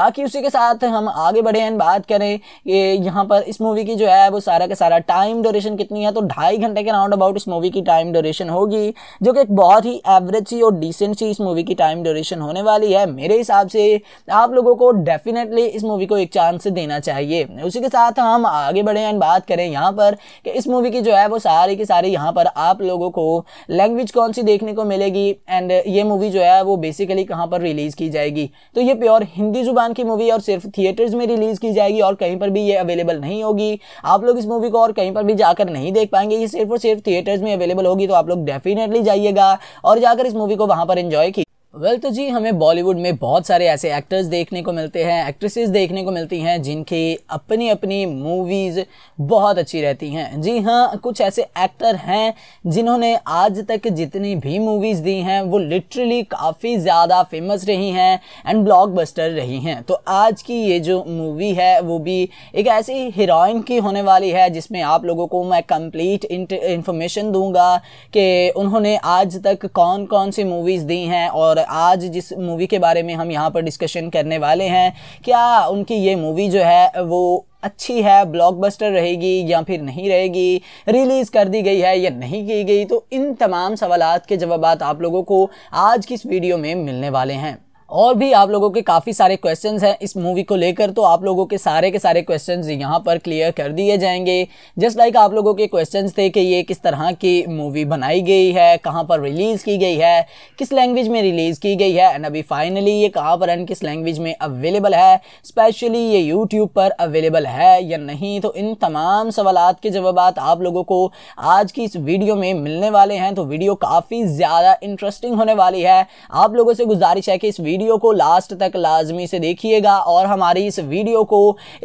बाकी उसी के साथ हम आगे बढ़े एंड बात करें करें ये यहाँ पर इस मूवी की जो है वो सारा का सारा टाइम ड्यूरेशन कितनी है तो ढाई घंटे के राउंड अबाउट इस मूवी की टाइम ड्यूरेशन होगी जो कि एक बहुत ही एवरेज सी और डिसेंट सी इस मूवी की टाइम ड्यूरेशन होने वाली है मेरे हिसाब से आप लोगों को डेफिनेटली इस मूवी को एक चांस देना चाहिए उसी के साथ हम आगे बढ़े एंड बात करें यहाँ पर कि इस मूवी की जो है वो सारी की सारी यहाँ पर आप लोगों को लैंग्वेज कौन सी देखने को मिलेगी एंड ये मूवी जो है वो बेसिकली कहाँ पर रिलीज़ की जाएगी तो ये प्योर हिंदी जुबान की मूवी और सिर्फ थिएटर्स में रिलीज़ की जाएगी और और कहीं पर भी ये अवेलेबल नहीं होगी आप लोग इस मूवी को और कहीं पर भी जाकर नहीं देख पाएंगे ये सिर्फ और सिर्फ थिएटर्स में अवेलेबल होगी तो आप लोग डेफिनेटली जाइएगा और जाकर इस मूवी को वहां पर एंजॉय की वेल well, तो जी हमें बॉलीवुड में बहुत सारे ऐसे एक्टर्स देखने को मिलते हैं एक्ट्रेसेस देखने को मिलती हैं जिनकी अपनी अपनी मूवीज़ बहुत अच्छी रहती हैं जी हाँ कुछ ऐसे एक्टर हैं जिन्होंने आज तक जितनी भी मूवीज़ दी हैं वो लिटरली काफ़ी ज़्यादा फेमस रही हैं एंड ब्लॉकबस्टर रही हैं तो आज की ये जो मूवी है वो भी एक ऐसी हीरोइन की होने वाली है जिसमें आप लोगों को मैं कंप्लीट इंफॉर्मेशन दूंगा कि उन्होंने आज तक कौन कौन सी मूवीज़ दी हैं और आज जिस मूवी के बारे में हम यहाँ पर डिस्कशन करने वाले हैं क्या उनकी ये मूवी जो है वो अच्छी है ब्लॉकबस्टर रहेगी या फिर नहीं रहेगी रिलीज़ कर दी गई है या नहीं की गई तो इन तमाम सवाल के जवाब आप लोगों को आज की इस वीडियो में मिलने वाले हैं और भी आप लोगों के काफ़ी सारे क्वेश्चन हैं इस मूवी को लेकर तो आप लोगों के सारे के सारे क्वेश्चन यहाँ पर क्लियर कर दिए जाएंगे जस्ट लाइक आप लोगों के क्वेश्चन थे कि ये किस तरह की मूवी बनाई गई है कहाँ पर रिलीज़ की गई है किस लैंग्वेज में रिलीज़ की गई है एंड अभी फाइनली ये कहाँ पर एंड किस लैंग्वेज में अवेलेबल है स्पेशली ये यूट्यूब पर अवेलेबल है या नहीं तो इन तमाम सवाल के जवाब आप लोगों को आज की इस वीडियो में मिलने वाले हैं तो वीडियो काफ़ी ज़्यादा इंटरेस्टिंग होने वाली है आप लोगों से गुजारिश है कि इस वीडियो वीडियो को लास्ट तक लाजमी से देखिएगा और हमारी इस वीडियो को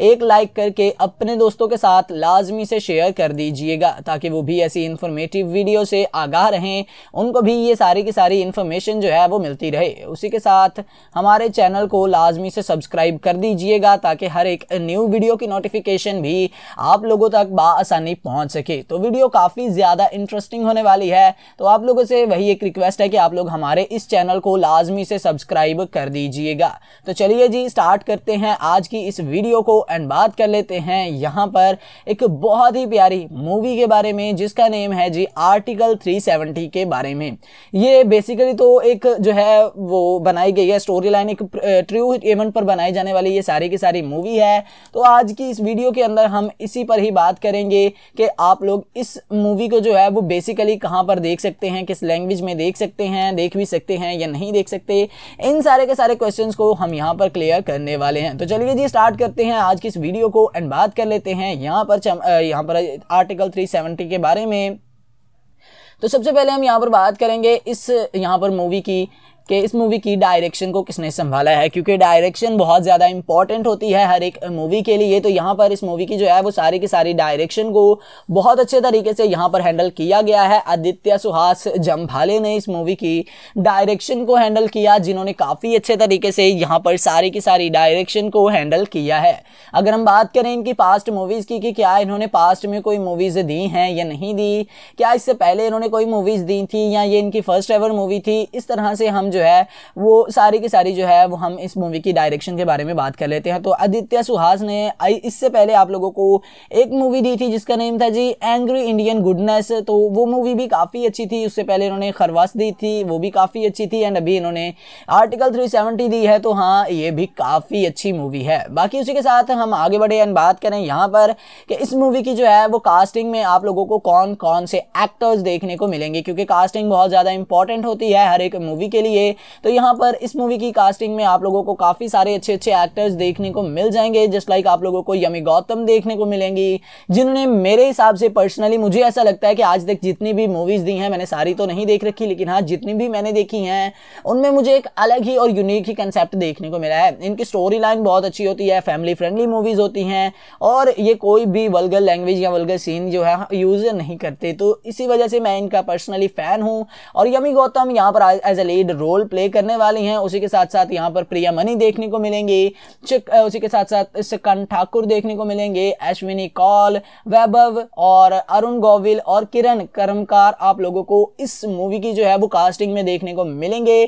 एक लाइक करके अपने दोस्तों के साथ लाजमी से शेयर कर दीजिएगा ताकि वो भी ऐसी इन्फॉर्मेटिव वीडियो से आगाह रहें उनको भी ये सारी की सारी इन्फॉर्मेशन जो है वो मिलती रहे उसी के साथ हमारे चैनल को लाजमी से सब्सक्राइब कर दीजिएगा ताकि हर एक न्यू वीडियो की नोटिफिकेशन भी आप लोगों तक बसानी पहुँच सके तो वीडियो काफ़ी ज़्यादा इंटरेस्टिंग होने वाली है तो आप लोगों से वही एक रिक्वेस्ट है कि आप लोग हमारे इस चैनल को लाजमी से सब्सक्राइब कर दीजिएगा तो चलिए जी स्टार्ट करते हैं आज की इस वीडियो को एंड बात कर लेते हैं यहाँ पर एक बहुत ही प्यारी मूवी के बारे में जिसका नेम है जी आर्टिकल 370 के बारे में ये बेसिकली तो एक जो है वो बनाई गई है स्टोरी लाइन एक ट्रू इवेंट पर बनाई जाने वाली ये सारी की सारी मूवी है तो आज की इस वीडियो के अंदर हम इसी पर ही बात करेंगे कि आप लोग इस मूवी को जो है वो बेसिकली कहाँ पर देख सकते हैं किस लैंग्वेज में देख सकते हैं देख भी सकते हैं या नहीं देख सकते इन सारे के सारे क्वेश्चंस को हम यहाँ पर क्लियर करने वाले हैं तो चलिए जी स्टार्ट करते हैं आज की इस वीडियो को एंड बात कर लेते हैं यहाँ पर यहाँ पर आर्टिकल 370 के बारे में तो सबसे पहले हम यहाँ पर बात करेंगे इस यहाँ पर मूवी की कि इस मूवी की डायरेक्शन को किसने संभाला है क्योंकि डायरेक्शन बहुत ज़्यादा इंपॉर्टेंट होती है हर एक मूवी के लिए तो यहाँ पर इस मूवी की जो है वो सारी की सारी डायरेक्शन को बहुत अच्छे तरीके से यहाँ पर हैंडल किया गया है आदित्य सुहास जम्भाले ने इस मूवी की डायरेक्शन को हैंडल किया जिन्होंने काफ़ी अच्छे तरीके से यहाँ पर सारी की सारी डायरेक्शन को हैंडल किया है अगर हम बात करें इनकी पास्ट मूवीज़ की कि क्या इन्होंने पास्ट में कोई मूवीज़ दी हैं या नहीं दी क्या इससे पहले इन्होंने कोई मूवीज़ दी थी या ये इनकी फ़र्स्ट एवर मूवी थी इस तरह से हम जो जो है वो सारी की सारी जो है वो हम इस मूवी की डायरेक्शन के बारे में बात कर लेते हैं तो आदित्य सुहास ने इससे पहले आप लोगों को एक मूवी दी थी जिसका नेम था जी एंग्री इंडियन गुडनेस तो वो मूवी भी काफ़ी अच्छी थी उससे पहले इन्होंने खरवास दी थी वो भी काफ़ी अच्छी थी एंड अभी इन्होंने आर्टिकल 370 दी है तो हाँ ये भी काफ़ी अच्छी मूवी है बाकी उसी के साथ हम आगे बढ़े एंड बात करें यहाँ पर कि इस मूवी की जो है वो कास्टिंग में आप लोगों को कौन कौन से एक्टर्स देखने को मिलेंगे क्योंकि कास्टिंग बहुत ज़्यादा इंपॉर्टेंट होती है हर एक मूवी के लिए चाहिए तो यहाँ पर इस मूवी की कास्टिंग में आप लोगों को काफ़ी सारे अच्छे अच्छे एक्टर्स देखने को मिल जाएंगे जस्ट लाइक आप लोगों को यमी गौतम देखने को मिलेंगी जिन्होंने मेरे हिसाब से पर्सनली मुझे ऐसा लगता है कि आज तक जितनी भी मूवीज़ दी हैं मैंने सारी तो नहीं देख रखी लेकिन हाँ जितनी भी मैंने देखी हैं उनमें मुझे एक अलग ही और यूनिक ही कंसेप्ट देखने को मिला है इनकी स्टोरी लाइन बहुत अच्छी होती है फैमिली फ्रेंडली मूवीज़ होती हैं और ये कोई भी वल्गर लैंग्वेज या वल्गर सीन जो है यूज़ हाँ, नहीं करते तो इसी वजह से मैं इनका पर्सनली फ़ैन हूँ और यमी गौतम यहाँ पर as a lead role role play करने वाली हैं उसी के साथ साथ यहाँ पर प्रिया मनी देखने को मिलेंगी उसी के साथ साथ सिकन ठाकुर देखने को मिलेंगे अश्विनी कौल वैभव और अरुण गोविल और किरण कर्मकार आप लोगों को इस मूवी की जो है वो कास्टिंग में देखने को मिलेंगे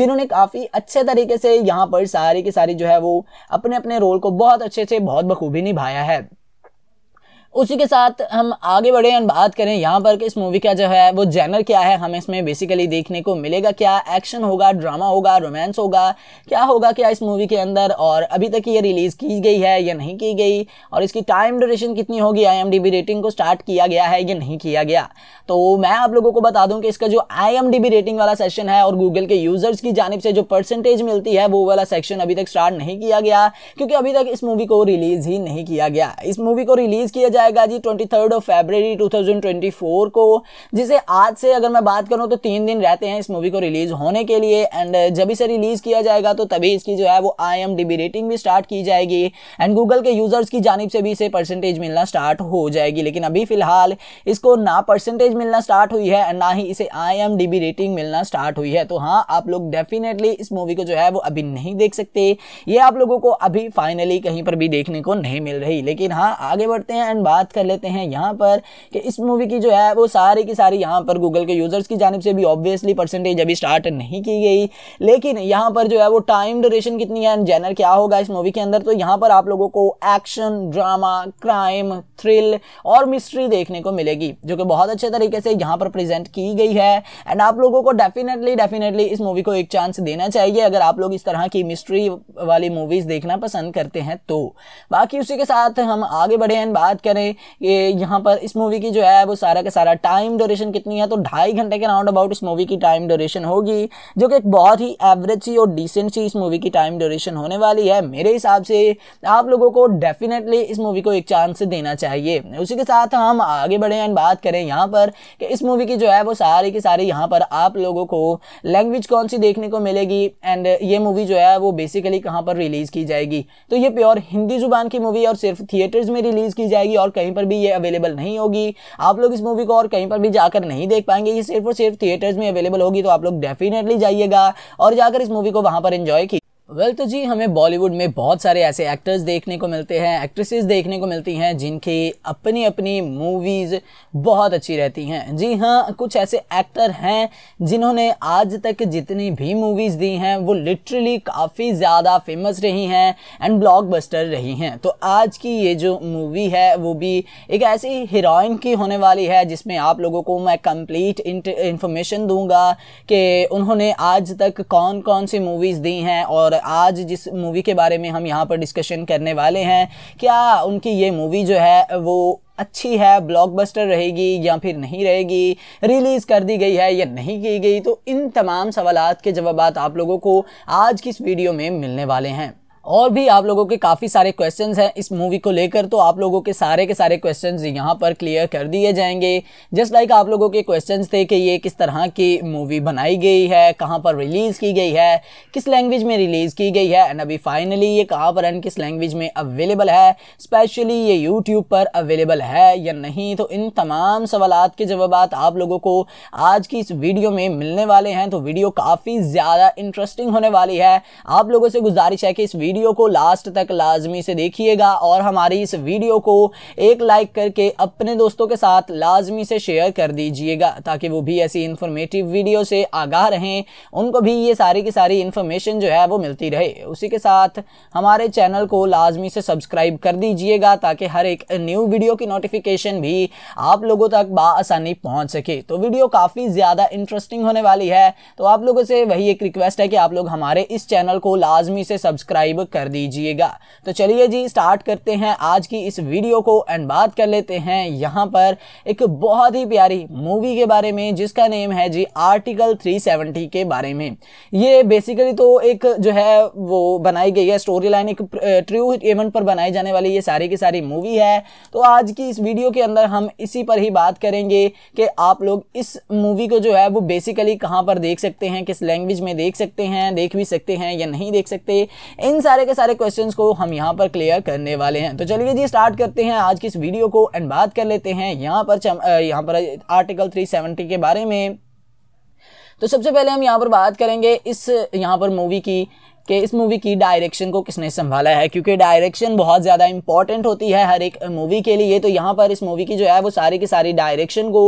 जिन्होंने काफ़ी अच्छे तरीके से यहाँ पर सारी की सारी जो है वो अपने अपने रोल को बहुत अच्छे से बहुत बखूबी निभाया है उसी के साथ हम आगे बढ़े और बात करें यहाँ पर कि इस मूवी का जो है वो जैनर क्या है हमें इसमें बेसिकली देखने को मिलेगा क्या एक्शन होगा ड्रामा होगा रोमांस होगा क्या होगा क्या इस मूवी के अंदर और अभी तक ये रिलीज़ की गई है या नहीं की गई और इसकी टाइम ड्यूरेशन कितनी होगी आई रेटिंग को स्टार्ट किया गया है या नहीं किया गया तो मैं आप लोगों को बता दूँ कि इसका जो आई रेटिंग वाला सेक्शन है और गूगल के यूज़र्स की जानब से जो परसेंटेज मिलती है वो वाला सेक्शन अभी तक स्टार्ट नहीं किया गया क्योंकि अभी तक इस मूवी को रिलीज़ ही नहीं किया गया इस मूवी को रिलीज़ किया जाएगा जी ट्वेंटी थर्ड ऑफ फेबररी 2024 को जिसे आज से अगर मैं बात करूँ तो तीन दिन रहते हैं इस मूवी को रिलीज होने के लिए एंड uh, जब इसे रिलीज किया जाएगा तो तभी इसकी जो है वो आई एम रेटिंग भी स्टार्ट की जाएगी एंड गूगल के यूजर्स की जानब से भी इसे परसेंटेज मिलना स्टार्ट हो जाएगी लेकिन अभी फिलहाल इसको ना परसेंटेज मिलना स्टार्ट हुई है एंड ना ही इसे आई एम रेटिंग मिलना स्टार्ट हुई है तो हाँ आप लोग डेफिनेटली इस मूवी को जो है वो अभी नहीं देख सकते ये आप लोगों को अभी फाइनली कहीं पर भी देखने को नहीं मिल रही लेकिन हाँ आगे बढ़ते हैं एंड बात कर लेते हैं यहाँ पर कि इस मूवी की जो है वो सारी की सारी यहाँ पर गूगल के यूज़र्स की जानब से भी ऑब्वियसली परसेंटेज अभी स्टार्ट नहीं की गई लेकिन यहाँ पर जो है वो टाइम ड्यूरेशन कितनी है जैनर क्या होगा इस मूवी के अंदर तो यहाँ पर आप लोगों को एक्शन ड्रामा क्राइम थ्रिल और मिस्ट्री देखने को मिलेगी जो कि बहुत अच्छे तरीके से यहाँ पर प्रेजेंट की गई है एंड आप लोगों को डेफिनेटली डेफिनेटली इस मूवी को एक चांस देना चाहिए अगर आप लोग इस तरह की मिस्ट्री वाली मूवीज़ देखना पसंद करते हैं तो बाकी उसी के साथ हम आगे बढ़े एंड बात करें करें ये यहाँ पर इस मूवी की जो है वो सारा का सारा टाइम ड्यूरेशन कितनी है तो ढाई घंटे के राउंड अबाउट इस मूवी की टाइम ड्यूरेशन होगी जो कि एक बहुत ही एवरेज सी और डिसेंट सी इस मूवी की टाइम ड्यूरेशन होने वाली है मेरे हिसाब से आप लोगों को डेफिनेटली इस मूवी को एक चांस देना चाहिए उसी के साथ हम आगे बढ़े एंड बात करें यहाँ पर कि इस मूवी की जो है वो सारी की सारी यहाँ पर आप लोगों को लैंग्वेज कौन सी देखने को मिलेगी एंड ये मूवी जो है वो बेसिकली कहाँ पर रिलीज़ की जाएगी तो ये प्योर हिंदी जुबान की मूवी और सिर्फ थिएटर्स में रिलीज़ की जाएगी और और कहीं पर भी ये अवेलेबल नहीं होगी आप लोग इस मूवी को और कहीं पर भी जाकर नहीं देख पाएंगे ये सिर्फ और सिर्फ थिएटर्स में अवेलेबल होगी तो आप लोग डेफिनेटली जाइएगा और जाकर इस मूवी को वहां पर एंजॉय की वेल well, तो जी हमें बॉलीवुड में बहुत सारे ऐसे एक्टर्स देखने को मिलते हैं एक्ट्रेसेस देखने को मिलती हैं जिनकी अपनी अपनी मूवीज़ बहुत अच्छी रहती हैं जी हाँ कुछ ऐसे एक्टर हैं जिन्होंने आज तक जितनी भी मूवीज़ दी हैं वो लिटरली काफ़ी ज़्यादा फेमस रही हैं एंड ब्लॉकबस्टर रही हैं तो आज की ये जो मूवी है वो भी एक ऐसी हीरोइन की होने वाली है जिसमें आप लोगों को मैं कंप्लीट इंफॉर्मेशन दूंगा कि उन्होंने आज तक कौन कौन सी मूवीज़ दी हैं और आज जिस मूवी के बारे में हम यहाँ पर डिस्कशन करने वाले हैं क्या उनकी ये मूवी जो है वो अच्छी है ब्लॉकबस्टर रहेगी या फिर नहीं रहेगी रिलीज़ कर दी गई है या नहीं की गई तो इन तमाम सवाल के जवाब आप लोगों को आज की इस वीडियो में मिलने वाले हैं और भी आप लोगों के काफ़ी सारे क्वेश्चन हैं इस मूवी को लेकर तो आप लोगों के सारे के सारे क्वेश्चन यहाँ पर क्लियर कर दिए जाएंगे जस्ट लाइक आप लोगों के क्वेश्चन थे कि ये किस तरह की मूवी बनाई गई है कहाँ पर रिलीज़ की गई है किस लैंग्वेज में रिलीज़ की गई है एंड अभी फाइनली ये कहाँ पर एंड किस लैंग्वेज में अवेलेबल है स्पेशली ये यूट्यूब पर अवेलेबल है या नहीं तो इन तमाम सवाल के जवाब आप लोगों को आज की इस वीडियो में मिलने वाले हैं तो वीडियो काफ़ी ज़्यादा इंटरेस्टिंग होने वाली है आप लोगों से गुजारिश है कि इस वीडियो वीडियो को लास्ट तक लाजमी से देखिएगा और हमारी इस वीडियो को एक लाइक करके अपने दोस्तों के साथ लाजमी से शेयर कर दीजिएगा ताकि वो भी ऐसी इंफॉर्मेटिव वीडियो से आगाह रहें उनको भी ये सारी की सारी इन्फॉर्मेशन जो है वो मिलती रहे उसी के साथ हमारे चैनल को लाजमी से सब्सक्राइब कर दीजिएगा ताकि हर एक न्यू वीडियो की नोटिफिकेशन भी आप लोगों तक बसानी पहुँच सके तो वीडियो काफ़ी ज़्यादा इंटरेस्टिंग होने वाली है तो आप लोगों से वही एक रिक्वेस्ट है कि आप लोग हमारे इस चैनल को लाजमी से सब्सक्राइब कर दीजिएगा तो चलिए जी स्टार्ट करते हैं आज की इस वीडियो को एंड बात कर लेते हैं यहाँ पर एक बहुत ही प्यारी मूवी के बारे में जिसका नेम है जी आर्टिकल 370 के बारे में ये बेसिकली तो एक जो है वो बनाई गई है स्टोरी लाइन एक ट्रू इवेंट पर बनाई जाने वाली ये सारी की सारी मूवी है तो आज की इस वीडियो के अंदर हम इसी पर ही बात करेंगे कि आप लोग इस मूवी को जो है वो बेसिकली कहाँ पर देख सकते हैं किस लैंग्वेज में देख सकते हैं देख भी सकते हैं या नहीं देख सकते इन सारे के सारे क्वेश्चंस को हम यहाँ पर क्लियर करने वाले हैं तो चलिए जी स्टार्ट करते हैं आज की इस वीडियो को एंड बात कर लेते हैं यहाँ पर यहाँ पर आर्टिकल 370 के बारे में तो सबसे पहले हम यहाँ पर बात करेंगे इस यहाँ पर मूवी की कि इस मूवी की डायरेक्शन को किसने संभाला है क्योंकि डायरेक्शन बहुत ज़्यादा इंपॉर्टेंट होती है हर एक मूवी के लिए तो यहाँ पर इस मूवी की जो है वो सारी की सारी डायरेक्शन को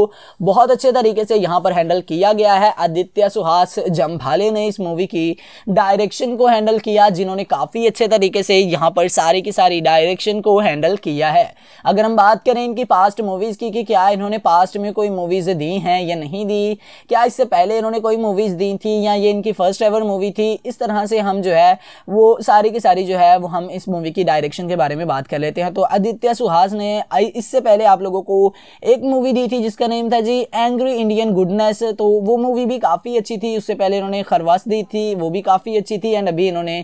बहुत अच्छे तरीके से यहाँ पर हैंडल किया गया है आदित्य सुहास जम्भाले ने इस मूवी की डायरेक्शन को हैंडल किया जिन्होंने काफ़ी अच्छे तरीके से यहाँ पर सारी की सारी डायरेक्शन को हैंडल किया है अगर हम बात करें इनकी पास्ट मूवीज़ की कि क्या इन्होंने पास्ट में कोई मूवीज़ दी हैं या नहीं दी क्या इससे पहले इन्होंने कोई मूवीज़ दी थी या ये इनकी फ़र्स्ट एवर मूवी थी इस तरह से हम जो जो है वो सारी की सारी जो है वो हम इस मूवी की डायरेक्शन के बारे में बात कर लेते हैं तो आदित्य सुहास ने इससे पहले आप लोगों को एक मूवी दी थी जिसका नेम था जी एंग्री इंडियन गुडनेस तो वो मूवी भी काफ़ी अच्छी थी उससे पहले इन्होंने खरवास दी थी वो भी काफ़ी अच्छी थी एंड अभी इन्होंने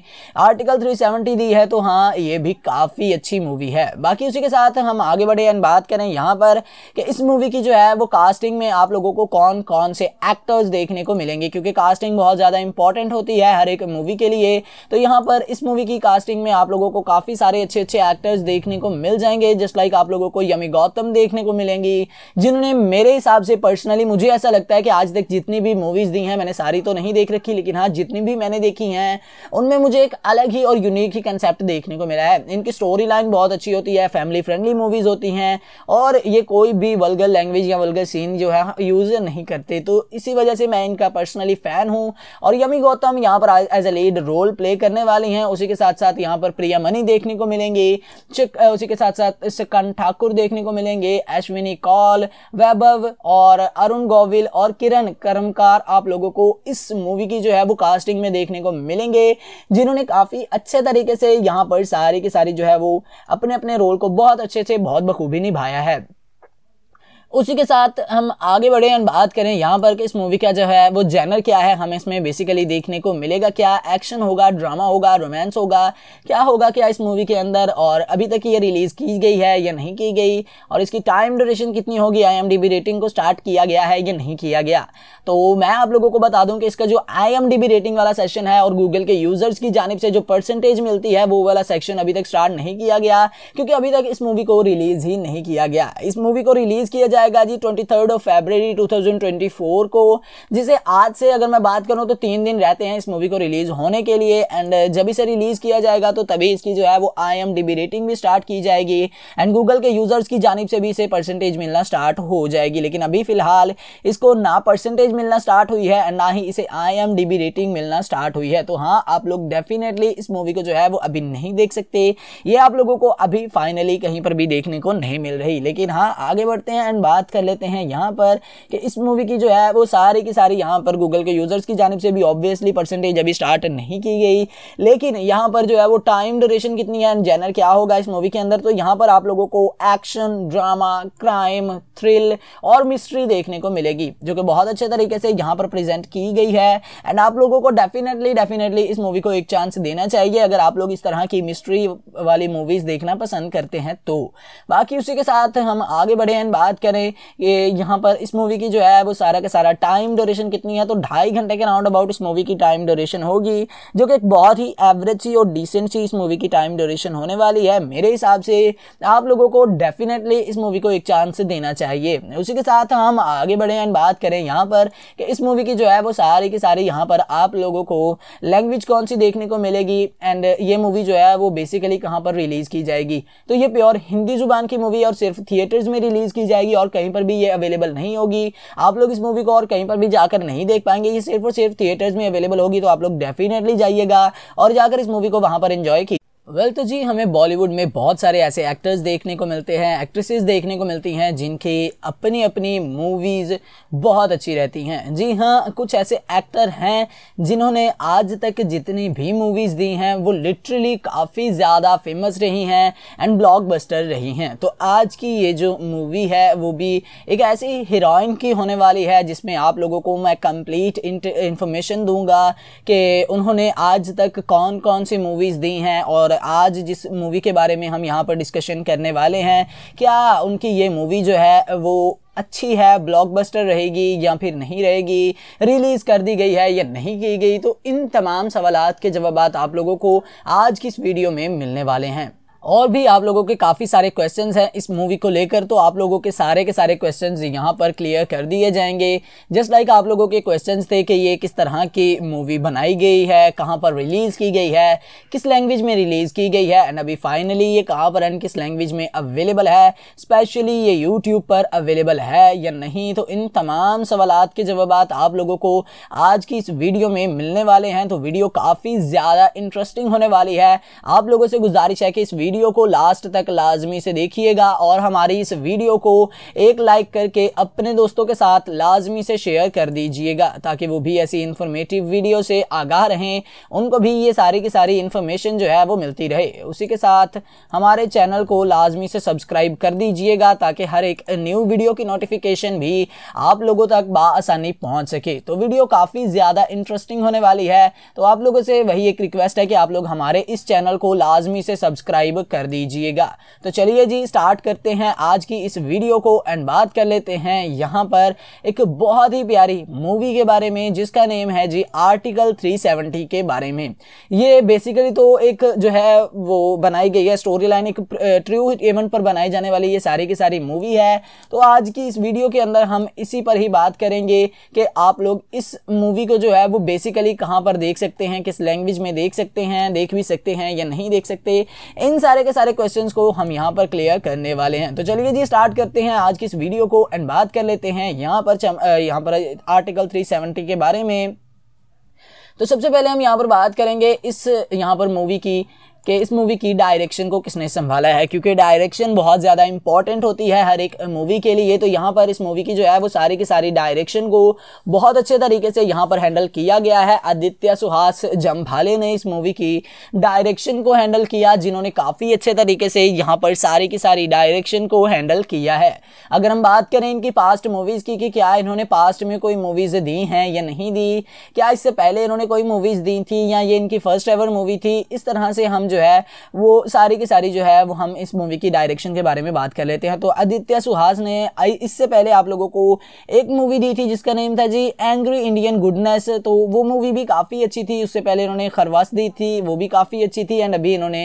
आर्टिकल थ्री दी है तो हाँ ये भी काफ़ी अच्छी मूवी है बाकी उसी के साथ हम आगे बढ़े एंड बात करें यहाँ पर कि इस मूवी की जो है वो कास्टिंग में आप लोगों को कौन कौन से एक्टर्स देखने को मिलेंगे क्योंकि कास्टिंग बहुत ज़्यादा इंपॉर्टेंट होती है हर एक मूवी के लिए तो यहाँ पर इस मूवी की कास्टिंग में आप लोगों को काफ़ी सारे अच्छे अच्छे एक्टर्स देखने को मिल जाएंगे जस्ट लाइक आप लोगों को यमी गौतम देखने को मिलेंगी जिन्होंने मेरे हिसाब से पर्सनली मुझे ऐसा लगता है कि आज तक जितनी भी मूवीज़ दी हैं मैंने सारी तो नहीं देख रखी लेकिन हाँ जितनी भी मैंने देखी हैं उनमें मुझे एक अलग ही और यूनिक ही कंसेप्ट देखने को मिला है इनकी स्टोरी लाइन बहुत अच्छी होती है फैमिली फ्रेंडली मूवीज़ होती हैं और ये कोई भी वल्गर लैंग्वेज या वल्गर सीन जो है यूज़ हाँ, नहीं करते तो इसी वजह से मैं इनका पर्सनली फ़ैन हूँ और यमी गौतम यहाँ पर as a lead role role play करने वाली हैं उसी के साथ साथ यहाँ पर प्रिया मनी देखने को मिलेंगी उसी के साथ साथ सिकन ठाकुर देखने को मिलेंगे अश्विनी कौल वैभव और अरुण गोविल और किरण कर्मकार आप लोगों को इस मूवी की जो है वो कास्टिंग में देखने को मिलेंगे जिन्होंने काफ़ी अच्छे तरीके से यहाँ पर सारी की सारी जो है वो अपने अपने रोल को बहुत अच्छे से बहुत बखूबी निभाया है उसी के साथ हम आगे बढ़े और बात करें यहाँ पर कि इस मूवी का जो है वो जैनर क्या है हमें इसमें बेसिकली देखने को मिलेगा क्या एक्शन होगा ड्रामा होगा रोमांस होगा क्या होगा क्या इस मूवी के अंदर और अभी तक ये रिलीज़ की गई है या नहीं की गई और इसकी टाइम ड्यूरेशन कितनी होगी आई रेटिंग को स्टार्ट किया गया है या नहीं किया गया तो मैं आप लोगों को बता दूँ कि इसका जो आई रेटिंग वाला सेशन है और गूगल के यूज़र्स की जानब से जो परसेंटेज मिलती है वो वाला सेक्शन अभी तक स्टार्ट नहीं किया गया क्योंकि अभी तक इस मूवी को रिलीज़ ही नहीं किया गया इस मूवी को रिलीज़ किया जाए आएगा जी ट्वेंटी थर्ड ऑफ फेबररी 2024 को जिसे आज से अगर मैं बात करूँ तो तीन दिन रहते हैं इस मूवी को रिलीज होने के लिए एंड uh, जब इसे रिलीज किया जाएगा तो तभी इसकी जो है वो आई एम रेटिंग भी स्टार्ट की जाएगी एंड गूगल के यूजर्स की जानब से भी इसे परसेंटेज मिलना स्टार्ट हो जाएगी लेकिन अभी फिलहाल इसको ना परसेंटेज मिलना स्टार्ट हुई है एंड ना ही इसे आई एम रेटिंग मिलना स्टार्ट हुई है तो हाँ आप लोग डेफिनेटली इस मूवी को जो है वो अभी नहीं देख सकते ये आप लोगों को अभी फाइनली कहीं पर भी देखने को नहीं मिल रही लेकिन हाँ आगे बढ़ते हैं एंड बात कर लेते हैं यहाँ पर कि इस मूवी की जो है वो सारी की सारी यहाँ पर गूगल के यूज़र्स की जानब से भी ऑब्वियसली परसेंटेज अभी स्टार्ट नहीं की गई लेकिन यहाँ पर जो है वो टाइम ड्यूरेशन कितनी है जैनर क्या होगा इस मूवी के अंदर तो यहाँ पर आप लोगों को एक्शन ड्रामा क्राइम थ्रिल और मिस्ट्री देखने को मिलेगी जो कि बहुत अच्छे तरीके से यहाँ पर प्रेजेंट की गई है एंड आप लोगों को डेफिनेटली डेफिनेटली इस मूवी को एक चांस देना चाहिए अगर आप लोग इस तरह की मिस्ट्री वाली मूवीज़ देखना पसंद करते हैं तो बाकी उसी के साथ हम आगे बढ़े एंड बात करें करें ये यहाँ पर इस मूवी की जो है वो सारा का सारा टाइम ड्यूरेशन कितनी है तो ढाई घंटे के राउंड अबाउट इस मूवी की टाइम ड्यूरेशन होगी जो कि एक बहुत ही एवरेज सी और डिसेंट सी इस मूवी की टाइम ड्यूरेशन होने वाली है मेरे हिसाब से आप लोगों को डेफिनेटली इस मूवी को एक चांस देना चाहिए उसी के साथ हम आगे बढ़े एंड बात करें यहाँ पर कि इस मूवी की जो है वो सारी की सारी यहाँ पर आप लोगों को लैंग्वेज कौन सी देखने को मिलेगी एंड ये मूवी जो है वो बेसिकली कहाँ पर रिलीज़ की जाएगी तो ये प्योर हिंदी जुबान की मूवी और सिर्फ थिएटर्स में रिलीज़ की जाएगी और और कहीं पर भी ये अवेलेबल नहीं होगी आप लोग इस मूवी को और कहीं पर भी जाकर नहीं देख पाएंगे ये सिर्फ और सिर्फ थिएटर्स में अवेलेबल होगी तो आप लोग डेफिनेटली जाइएगा और जाकर इस मूवी को वहां पर एंजॉय की वेल well, तो जी हमें बॉलीवुड में बहुत सारे ऐसे एक्टर्स देखने को मिलते हैं एक्ट्रेसेस देखने को मिलती हैं जिनकी अपनी अपनी मूवीज़ बहुत अच्छी रहती हैं जी हाँ कुछ ऐसे एक्टर हैं जिन्होंने आज तक जितनी भी मूवीज़ दी हैं वो लिटरली काफ़ी ज़्यादा फेमस रही हैं एंड ब्लॉकबस्टर रही हैं तो आज की ये जो मूवी है वो भी एक ऐसी हीरोइन की होने वाली है जिसमें आप लोगों को मैं कम्प्लीट इंफॉर्मेशन दूँगा कि उन्होंने आज तक कौन कौन सी मूवीज़ दी हैं और आज जिस मूवी के बारे में हम यहाँ पर डिस्कशन करने वाले हैं क्या उनकी ये मूवी जो है वो अच्छी है ब्लॉकबस्टर रहेगी या फिर नहीं रहेगी रिलीज़ कर दी गई है या नहीं की गई तो इन तमाम सवाल के जवाब आप लोगों को आज की इस वीडियो में मिलने वाले हैं और भी आप लोगों के काफ़ी सारे क्वेश्चन हैं इस मूवी को लेकर तो आप लोगों के सारे के सारे क्वेश्चन यहाँ पर क्लियर कर दिए जाएंगे जस्ट लाइक आप लोगों के क्वेश्चन थे कि ये किस तरह की मूवी बनाई गई है कहाँ पर रिलीज़ की गई है किस लैंग्वेज में रिलीज़ की गई है एंड अभी फाइनली ये कहाँ पर एंड किस लैंग्वेज में अवेलेबल है स्पेशली ये यूट्यूब पर अवेलेबल है या नहीं तो इन तमाम सवाल के जवाब आप लोगों को आज की इस वीडियो में मिलने वाले हैं तो वीडियो काफ़ी ज़्यादा इंटरेस्टिंग होने वाली है आप लोगों से गुजारिश है कि इस वीडियो वीडियो को लास्ट तक लाजमी से देखिएगा और हमारी इस वीडियो को एक लाइक करके अपने दोस्तों के साथ लाजमी से शेयर कर दीजिएगा ताकि वो भी ऐसी इंफॉर्मेटिव वीडियो से आगाह रहें उनको भी ये सारी की सारी इन्फॉर्मेशन जो है वो मिलती रहे उसी के साथ हमारे चैनल को लाजमी से सब्सक्राइब कर दीजिएगा ताकि हर एक न्यू वीडियो की नोटिफिकेशन भी आप लोगों तक बसानी पहुँच सके तो वीडियो काफ़ी ज़्यादा इंटरेस्टिंग होने वाली है तो आप लोगों से वही एक रिक्वेस्ट है कि आप लोग हमारे इस चैनल को लाजमी से सब्सक्राइब सब्सक्राइब कर दीजिएगा तो चलिए जी स्टार्ट करते हैं आज की इस वीडियो को एंड बात कर लेते हैं यहाँ पर एक बहुत ही प्यारी मूवी के बारे में जिसका नेम है जी आर्टिकल 370 के बारे में ये बेसिकली तो एक जो है वो बनाई गई है स्टोरी लाइन एक ट्रू इवेंट पर बनाई जाने वाली ये सारी की सारी मूवी है तो आज की इस वीडियो के अंदर हम इसी पर ही बात करेंगे कि आप लोग इस मूवी को जो है वो बेसिकली कहाँ पर देख सकते हैं किस लैंग्वेज में देख सकते हैं देख भी सकते हैं या नहीं देख सकते इन सारे के सारे क्वेश्चंस को हम यहाँ पर क्लियर करने वाले हैं तो चलिए जी स्टार्ट करते हैं आज की इस वीडियो को एंड बात कर लेते हैं यहाँ पर यहाँ पर आर्टिकल 370 के बारे में तो सबसे पहले हम यहाँ पर बात करेंगे इस यहाँ पर मूवी की कि इस मूवी की डायरेक्शन को किसने संभाला है क्योंकि डायरेक्शन बहुत ज़्यादा इंपॉर्टेंट होती है हर एक मूवी के लिए तो यहाँ पर इस मूवी की जो है वो सारी की सारी डायरेक्शन को बहुत अच्छे तरीके से यहाँ पर हैंडल किया गया है आदित्य सुहास जम्भाले ने इस मूवी की डायरेक्शन को हैंडल किया जिन्होंने काफ़ी अच्छे तरीके से यहाँ पर सारी की सारी डायरेक्शन को हैंडल किया है अगर हम बात करें इनकी पास्ट मूवीज़ की कि क्या इन्होंने पास्ट में कोई मूवीज़ दी हैं या नहीं दी क्या इससे पहले इन्होंने कोई मूवीज़ दी थी या ये इनकी फ़र्स्ट एवर मूवी थी इस तरह से हम जो जो है वो सारी की सारी जो है वो हम इस मूवी की डायरेक्शन के बारे में बात कर लेते हैं तो आदित्य सुहास ने इससे पहले आप लोगों को एक मूवी दी थी जिसका नेम था जी एंग्री इंडियन गुडनेस तो वो मूवी भी काफ़ी अच्छी थी उससे पहले इन्होंने खरवास दी थी वो भी काफ़ी अच्छी थी एंड अभी इन्होंने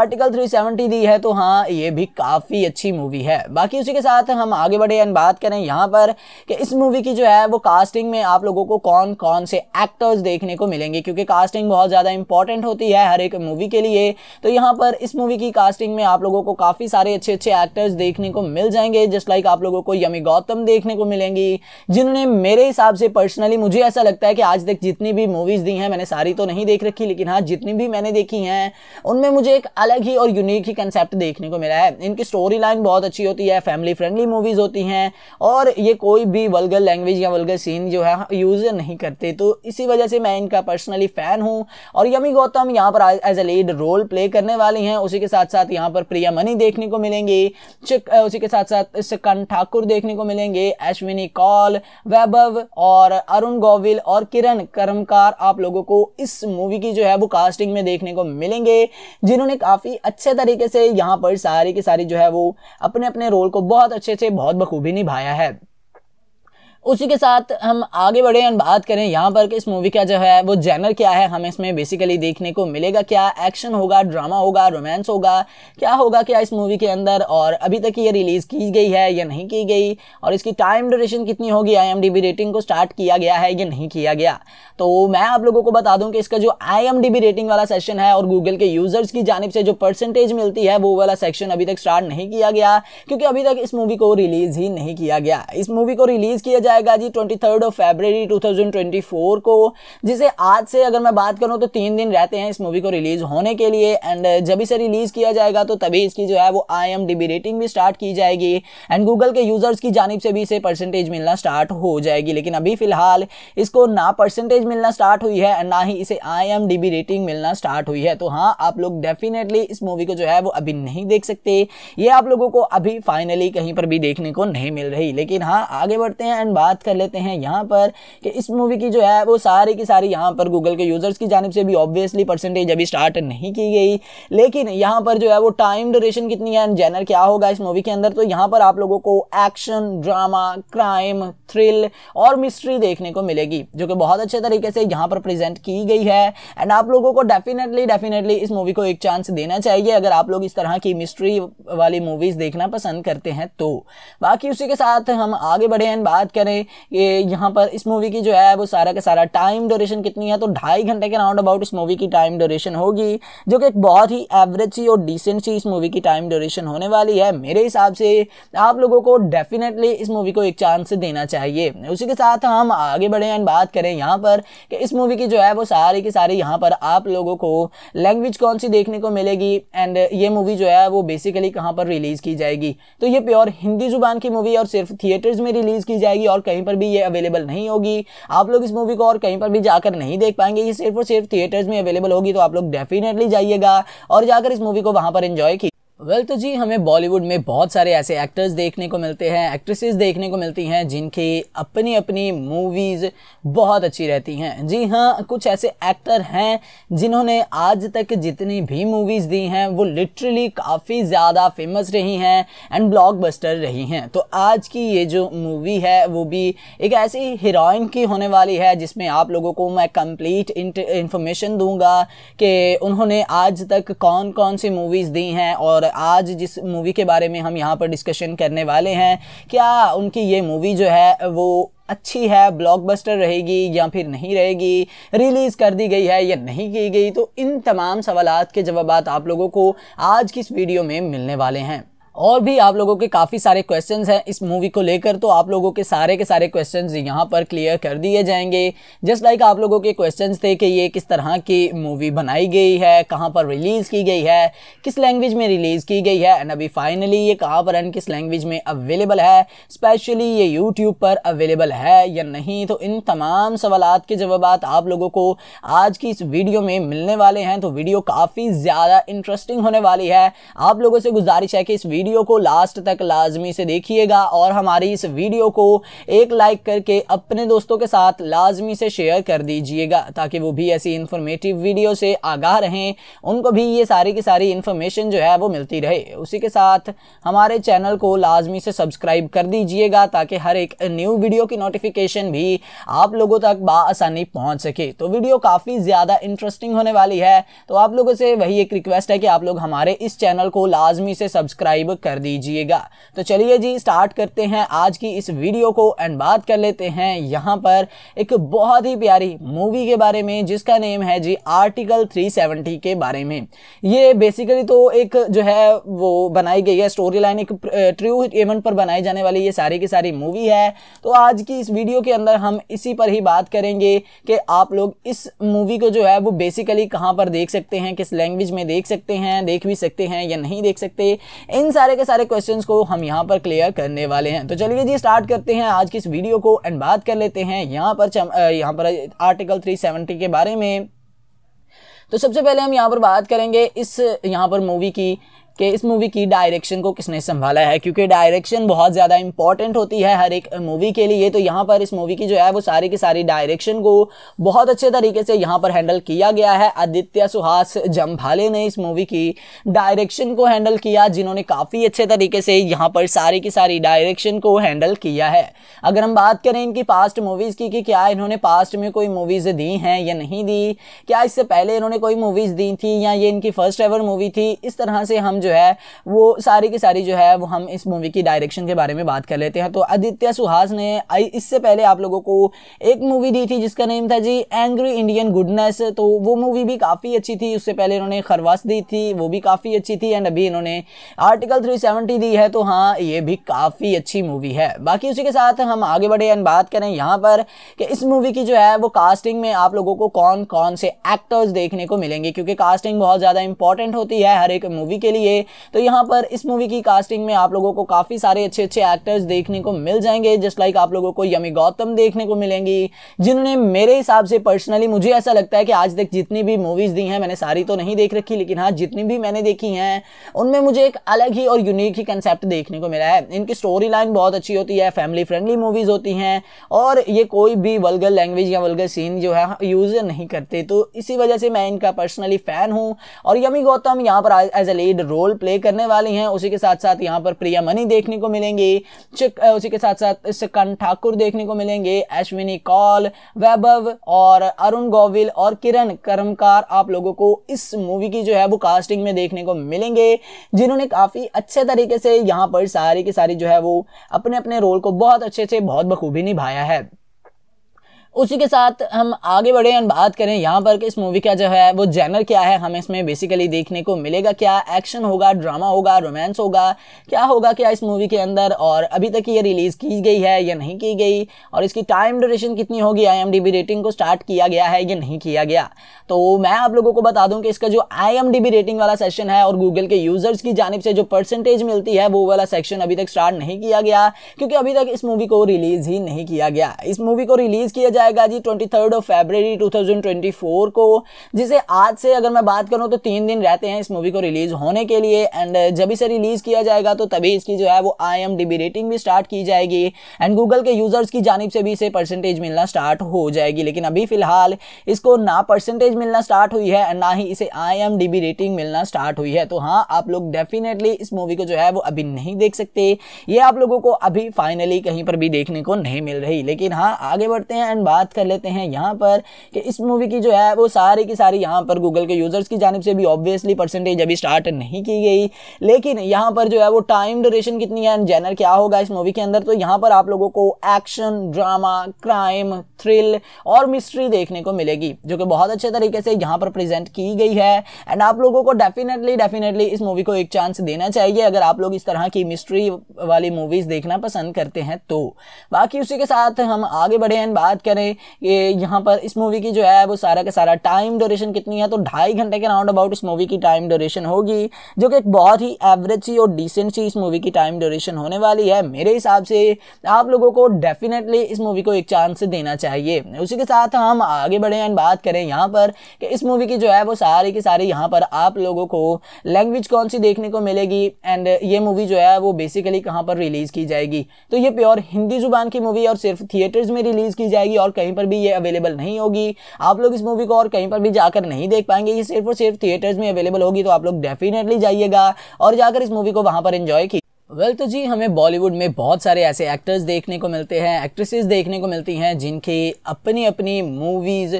आर्टिकल थ्री दी है तो हाँ ये भी काफ़ी अच्छी मूवी है बाकी उसी के साथ हम आगे बढ़े एंड बात करें यहाँ पर कि इस मूवी की जो है वो कास्टिंग में आप लोगों को कौन कौन से एक्टर्स देखने को मिलेंगे क्योंकि कास्टिंग बहुत ज़्यादा इंपॉर्टेंट होती है हर एक मूवी के लिए तो यहाँ पर इस मूवी की कास्टिंग में आप लोगों को काफ़ी सारे अच्छे अच्छे एक्टर्स देखने को मिल जाएंगे जस्ट लाइक आप लोगों को यमी गौतम देखने को मिलेंगी जिन्होंने मेरे हिसाब से पर्सनली मुझे ऐसा लगता है कि आज तक जितनी भी मूवीज़ दी हैं मैंने सारी तो नहीं देख रखी लेकिन हाँ जितनी भी मैंने देखी हैं उनमें मुझे एक अलग ही और यूनिक ही कंसेप्ट देखने को मिला है इनकी स्टोरी लाइन बहुत अच्छी होती है फैमिली फ्रेंडली मूवीज़ होती हैं और ये कोई भी वल्गर लैंग्वेज या वल्गर सीन जो है यूज़ हाँ, नहीं करते तो इसी वजह से मैं इनका पर्सनली फ़ैन हूँ और यमी गौतम यहाँ पर as a lead role role play करने वाली हैं उसी के साथ साथ यहाँ पर प्रिया मनी देखने को मिलेंगी उसी के साथ साथ सिकन ठाकुर देखने को मिलेंगे अश्विनी कौल वैभव और अरुण गोविल और किरण कर्मकार आप लोगों को इस मूवी की जो है वो कास्टिंग में देखने को मिलेंगे जिन्होंने काफ़ी अच्छे तरीके से यहाँ पर सारी की सारी जो है वो अपने अपने रोल को बहुत अच्छे से बहुत बखूबी निभाया है उसी के साथ हम आगे बढ़े और बात करें यहाँ पर कि इस मूवी का जो है वो जैनर क्या है हमें इसमें बेसिकली देखने को मिलेगा क्या एक्शन होगा ड्रामा होगा रोमांस होगा क्या होगा क्या इस मूवी के अंदर और अभी तक ये रिलीज़ की गई है या नहीं की गई और इसकी टाइम ड्यूरेशन कितनी होगी आई रेटिंग को स्टार्ट किया गया है या नहीं किया गया तो मैं आप लोगों को बता दूँ कि इसका जो आई रेटिंग वाला सेशन है और गूगल के यूज़र्स की जानब से जो परसेंटेज मिलती है वो वाला सेक्शन अभी तक स्टार्ट नहीं किया गया क्योंकि अभी तक इस मूवी को रिलीज़ ही नहीं किया गया इस मूवी को रिलीज़ किया जाए आएगा जी ट्वेंटी थर्ड ऑफ फेबररी 2024 को जिसे आज से अगर मैं बात करूँ तो तीन दिन रहते हैं इस मूवी को रिलीज होने के लिए एंड uh, जब इसे रिलीज किया जाएगा तो तभी इसकी जो है वो आई एम रेटिंग भी स्टार्ट की जाएगी एंड गूगल के यूजर्स की जानब से भी इसे परसेंटेज मिलना स्टार्ट हो जाएगी लेकिन अभी फिलहाल इसको ना परसेंटेज मिलना स्टार्ट हुई है एंड ना ही इसे आई एम रेटिंग मिलना स्टार्ट हुई है तो हाँ आप लोग डेफिनेटली इस मूवी को जो है वो अभी नहीं देख सकते ये आप लोगों को अभी फाइनली कहीं पर भी देखने को नहीं मिल रही लेकिन हाँ आगे बढ़ते हैं एंड बात कर लेते हैं यहाँ पर कि इस मूवी की जो है वो सारी की सारी यहाँ पर गूगल के यूज़र्स की जानब से भी ऑब्वियसली परसेंटेज अभी स्टार्ट नहीं की गई लेकिन यहाँ पर जो है वो टाइम ड्यूरेशन कितनी है एंड जैनर क्या होगा इस मूवी के अंदर तो यहाँ पर आप लोगों को एक्शन ड्रामा क्राइम थ्रिल और मिस्ट्री देखने को मिलेगी जो कि बहुत अच्छे तरीके से यहाँ पर प्रेजेंट की गई है एंड आप लोगों को डेफिनेटली डेफिनेटली इस मूवी को एक चांस देना चाहिए अगर आप लोग इस तरह की मिस्ट्री वाली मूवीज़ देखना पसंद करते हैं तो बाकी उसी के साथ हम आगे बढ़े एंड बात करें करें ये यहाँ पर इस मूवी की जो है वो सारा का सारा टाइम ड्यूरेशन कितनी है तो ढाई घंटे के राउंड अबाउट इस मूवी की टाइम ड्यूरेशन होगी जो कि एक बहुत ही एवरेज सी और डिसेंट सी इस मूवी की टाइम ड्यूरेशन होने वाली है मेरे हिसाब से आप लोगों को डेफिनेटली इस मूवी को एक चांस देना चाहिए उसी के साथ हम आगे बढ़े एंड बात करें यहाँ पर कि इस मूवी की जो है वो सारी की सारी यहाँ पर आप लोगों को लैंग्वेज कौन सी देखने को मिलेगी एंड ये मूवी जो है वो बेसिकली कहाँ पर रिलीज़ की जाएगी तो ये प्योर हिंदी जुबान की मूवी और सिर्फ थिएटर्स में रिलीज़ की जाएगी और और कहीं पर भी ये अवेलेबल नहीं होगी आप लोग इस मूवी को और कहीं पर भी जाकर नहीं देख पाएंगे ये सिर्फ और सिर्फ थिएटर्स में अवेलेबल होगी तो आप लोग डेफिनेटली जाइएगा और जाकर इस मूवी को वहां पर एंजॉय की वेल well, तो जी हमें बॉलीवुड में बहुत सारे ऐसे एक्टर्स देखने को मिलते हैं एक्ट्रेसेस देखने को मिलती हैं जिनकी अपनी अपनी मूवीज़ बहुत अच्छी रहती हैं जी हाँ कुछ ऐसे एक्टर हैं जिन्होंने आज तक जितनी भी मूवीज़ दी हैं वो लिटरली काफ़ी ज़्यादा फेमस रही हैं एंड ब्लॉकबस्टर रही हैं तो आज की ये जो मूवी है वो भी एक ऐसी हीरोइन की होने वाली है जिसमें आप लोगों को मैं कम्प्लीट इंफॉर्मेशन दूँगा कि उन्होंने आज तक कौन कौन सी मूवीज़ दी हैं और आज जिस मूवी के बारे में हम यहाँ पर डिस्कशन करने वाले हैं क्या उनकी ये मूवी जो है वो अच्छी है ब्लॉकबस्टर रहेगी या फिर नहीं रहेगी रिलीज़ कर दी गई है या नहीं की गई तो इन तमाम सवाल के जवाब आप लोगों को आज की इस वीडियो में मिलने वाले हैं और भी आप लोगों के काफ़ी सारे क्वेश्चन हैं इस मूवी को लेकर तो आप लोगों के सारे के सारे क्वेश्चन यहाँ पर क्लियर कर दिए जाएंगे जस्ट लाइक आप लोगों के क्वेश्चन थे कि ये किस तरह की मूवी बनाई गई है कहाँ पर रिलीज़ की गई है किस लैंग्वेज में रिलीज़ की गई है एंड अभी फाइनली ये कहाँ पर एंड किस लैंग्वेज में अवेलेबल है स्पेशली ये यूट्यूब पर अवेलेबल है या नहीं तो इन तमाम सवाल के जवाब आप लोगों को आज की इस वीडियो में मिलने वाले हैं तो वीडियो काफ़ी ज़्यादा इंटरेस्टिंग होने वाली है आप लोगों से गुजारिश है कि इस वीडियो वीडियो को लास्ट तक लाजमी से देखिएगा और हमारी इस वीडियो को एक लाइक करके अपने दोस्तों के साथ लाजमी से शेयर कर दीजिएगा ताकि वो भी ऐसी इंफॉर्मेटिव वीडियो से आगाह रहें उनको भी ये सारी की सारी इन्फॉर्मेशन जो है वो मिलती रहे उसी के साथ हमारे चैनल को लाजमी से सब्सक्राइब कर दीजिएगा ताकि हर एक न्यू वीडियो की नोटिफिकेशन भी आप लोगों तक बसानी पहुँच सके तो वीडियो काफ़ी ज़्यादा इंटरेस्टिंग होने वाली है तो आप लोगों से वही एक रिक्वेस्ट है कि आप लोग हमारे इस चैनल को लाजमी से सब्सक्राइब कर दीजिएगा तो चलिए जी स्टार्ट करते हैं आज की इस वीडियो को एंड बात कर लेते हैं यहाँ पर एक बहुत ही प्यारी मूवी के बारे में जिसका नेम है जी आर्टिकल 370 के बारे में ये बेसिकली तो एक जो है वो बनाई गई है स्टोरी लाइन एक ट्रू इवेंट पर बनाई जाने वाली ये सारी की सारी मूवी है तो आज की इस वीडियो के अंदर हम इसी पर ही बात करेंगे कि आप लोग इस मूवी को जो है वो बेसिकली कहाँ पर देख सकते हैं किस लैंग्वेज में देख सकते हैं देख भी सकते हैं या नहीं देख सकते इन सारी सारे के सारे क्वेश्चंस को हम यहाँ पर क्लियर करने वाले हैं तो चलिए जी स्टार्ट करते हैं आज की इस वीडियो को एंड बात कर लेते हैं यहाँ पर यहाँ पर आर्टिकल 370 के बारे में तो सबसे पहले हम यहाँ पर बात करेंगे इस यहाँ पर मूवी की कि इस मूवी की डायरेक्शन को किसने संभाला है क्योंकि डायरेक्शन बहुत ज़्यादा इंपॉर्टेंट होती है हर एक मूवी के लिए तो यहाँ पर इस मूवी की जो है वो सारी की सारी डायरेक्शन को बहुत अच्छे तरीके से यहाँ पर हैंडल किया गया है आदित्य सुहास जम्भाले ने इस मूवी की डायरेक्शन को हैंडल किया जिन्होंने काफ़ी अच्छे तरीके से यहाँ पर सारी की सारी डायरेक्शन को हैंडल किया है अगर हम बात करें इनकी पास्ट मूवीज़ की कि क्या इन्होंने पास्ट में कोई मूवीज़ दी हैं या नहीं दी क्या इससे पहले इन्होंने कोई मूवीज़ दी थी या ये इनकी फर्स्ट एवर मूवी थी इस तरह से हम जो जो है वो सारी की सारी जो है वो हम इस मूवी की डायरेक्शन के बारे में बात कर लेते हैं तो आदित्य सुहास ने इससे पहले आप लोगों को एक मूवी दी थी जिसका नेम था जी एंग्री इंडियन गुडनेस तो वो मूवी भी काफ़ी अच्छी थी उससे पहले इन्होंने खरवास दी थी वो भी काफ़ी अच्छी थी एंड अभी इन्होंने आर्टिकल थ्री दी है तो हाँ ये भी काफ़ी अच्छी मूवी है बाकी उसी के साथ हम आगे बढ़े एंड बात करें यहाँ पर कि इस मूवी की जो है वो कास्टिंग में आप लोगों को कौन कौन से एक्टर्स देखने को मिलेंगे क्योंकि कास्टिंग बहुत ज़्यादा इंपॉर्टेंट होती है हर एक मूवी के लिए तो यहाँ पर इस मूवी की कास्टिंग में आप लोगों को काफ़ी सारे अच्छे अच्छे एक्टर्स देखने को मिल जाएंगे जस्ट लाइक आप लोगों को यमी गौतम देखने को मिलेंगी जिन्होंने मेरे हिसाब से पर्सनली मुझे ऐसा लगता है कि आज तक जितनी भी मूवीज़ दी हैं मैंने सारी तो नहीं देख रखी लेकिन हाँ जितनी भी मैंने देखी हैं उनमें मुझे एक अलग ही और यूनिक ही कंसेप्ट देखने को मिला है इनकी स्टोरी लाइन बहुत अच्छी होती है फैमिली फ्रेंडली मूवीज़ होती हैं और ये कोई भी वल्गर लैंग्वेज या वल्गर सीन जो है यूज़ हाँ, नहीं करते तो इसी वजह से मैं इनका पर्सनली फ़ैन हूँ और यमी गौतम यहाँ पर as a lead role role play करने वाली हैं उसी के साथ साथ यहाँ पर प्रिया मनी देखने को मिलेंगी उसी के साथ साथ सिकन ठाकुर देखने को मिलेंगे अश्विनी कौल वैभव और अरुण गोविल और किरण कर्मकार आप लोगों को इस मूवी की जो है वो कास्टिंग में देखने को मिलेंगे जिन्होंने काफ़ी अच्छे तरीके से यहाँ पर सारी की सारी जो है वो अपने अपने रोल को बहुत अच्छे से बहुत बखूबी निभाया है उसी के साथ हम आगे बढ़े और बात करें यहाँ पर कि इस मूवी का जो है वो जैनर क्या है हमें इसमें बेसिकली देखने को मिलेगा क्या एक्शन होगा ड्रामा होगा रोमांस होगा क्या होगा क्या इस मूवी के अंदर और अभी तक ये रिलीज़ की गई है या नहीं की गई और इसकी टाइम ड्यूरेशन कितनी होगी आई रेटिंग को स्टार्ट किया गया है या नहीं किया गया तो मैं आप लोगों को बता दूँ कि इसका जो आई रेटिंग वाला सेशन है और गूगल के यूज़र्स की जानब से जो परसेंटेज मिलती है वो वाला सेक्शन अभी तक स्टार्ट नहीं किया गया क्योंकि अभी तक इस मूवी को रिलीज़ ही नहीं किया गया इस मूवी को रिलीज़ किया जाए आएगा जी ट्वेंटी थर्ड ऑफ फेबररी 2024 को जिसे आज से अगर मैं बात करूँ तो तीन दिन रहते हैं इस मूवी को रिलीज होने के लिए एंड uh, जब इसे रिलीज किया जाएगा तो तभी इसकी जो है वो आई एम रेटिंग भी स्टार्ट की जाएगी एंड गूगल के यूजर्स की जानब से भी इसे परसेंटेज मिलना स्टार्ट हो जाएगी लेकिन अभी फिलहाल इसको ना परसेंटेज मिलना स्टार्ट हुई है एंड ना ही इसे आई एम रेटिंग मिलना स्टार्ट हुई है तो हाँ आप लोग डेफिनेटली इस मूवी को जो है वो अभी नहीं देख सकते ये आप लोगों को अभी फाइनली कहीं पर भी देखने को नहीं मिल रही लेकिन हाँ आगे बढ़ते हैं एंड बात कर लेते हैं यहाँ पर कि इस मूवी की जो है वो सारी की सारी यहाँ पर गूगल के यूज़र्स की जानब से भी ऑब्वियसली परसेंटेज अभी स्टार्ट नहीं की गई लेकिन यहाँ पर जो है वो टाइम ड्यूरेशन कितनी है एंड जैनर क्या होगा इस मूवी के अंदर तो यहाँ पर आप लोगों को एक्शन ड्रामा क्राइम थ्रिल और मिस्ट्री देखने को मिलेगी जो कि बहुत अच्छे तरीके से यहाँ पर प्रेजेंट की गई है एंड आप लोगों को डेफिनेटली डेफिनेटली इस मूवी को एक चांस देना चाहिए अगर आप लोग इस तरह की मिस्ट्री वाली मूवीज़ देखना पसंद करते हैं तो बाकी उसी के साथ हम आगे बढ़े एंड बात करें करें ये यहाँ पर इस मूवी की जो है वो सारा का सारा टाइम ड्यूरेशन कितनी है तो ढाई घंटे के राउंड अबाउट इस मूवी की टाइम ड्यूरेशन होगी जो कि एक बहुत ही एवरेज सी और डिसेंट सी इस मूवी की टाइम ड्यूरेशन होने वाली है मेरे हिसाब से आप लोगों को डेफिनेटली इस मूवी को एक चांस देना चाहिए उसी के साथ हम आगे बढ़े एंड बात करें यहाँ पर कि इस मूवी की जो है वो सारी की सारी यहाँ पर आप लोगों को लैंग्वेज कौन सी देखने को मिलेगी एंड ये मूवी जो है वो बेसिकली कहाँ पर रिलीज़ की जाएगी तो ये प्योर हिंदी जुबान की मूवी और सिर्फ थिएटर्स में रिलीज़ की जाएगी और और कहीं पर भी ये अवेलेबल नहीं होगी आप लोग इस मूवी को और कहीं पर भी जाकर नहीं देख पाएंगे ये सिर्फ और सिर्फ थिएटर्स में अवेलेबल होगी तो आप लोग डेफिनेटली जाइएगा और जाकर इस मूवी को वहां पर एंजॉय की वेल well, तो जी हमें बॉलीवुड में बहुत सारे ऐसे एक्टर्स देखने को मिलते हैं एक्ट्रेसेस देखने को मिलती हैं जिनकी अपनी अपनी मूवीज़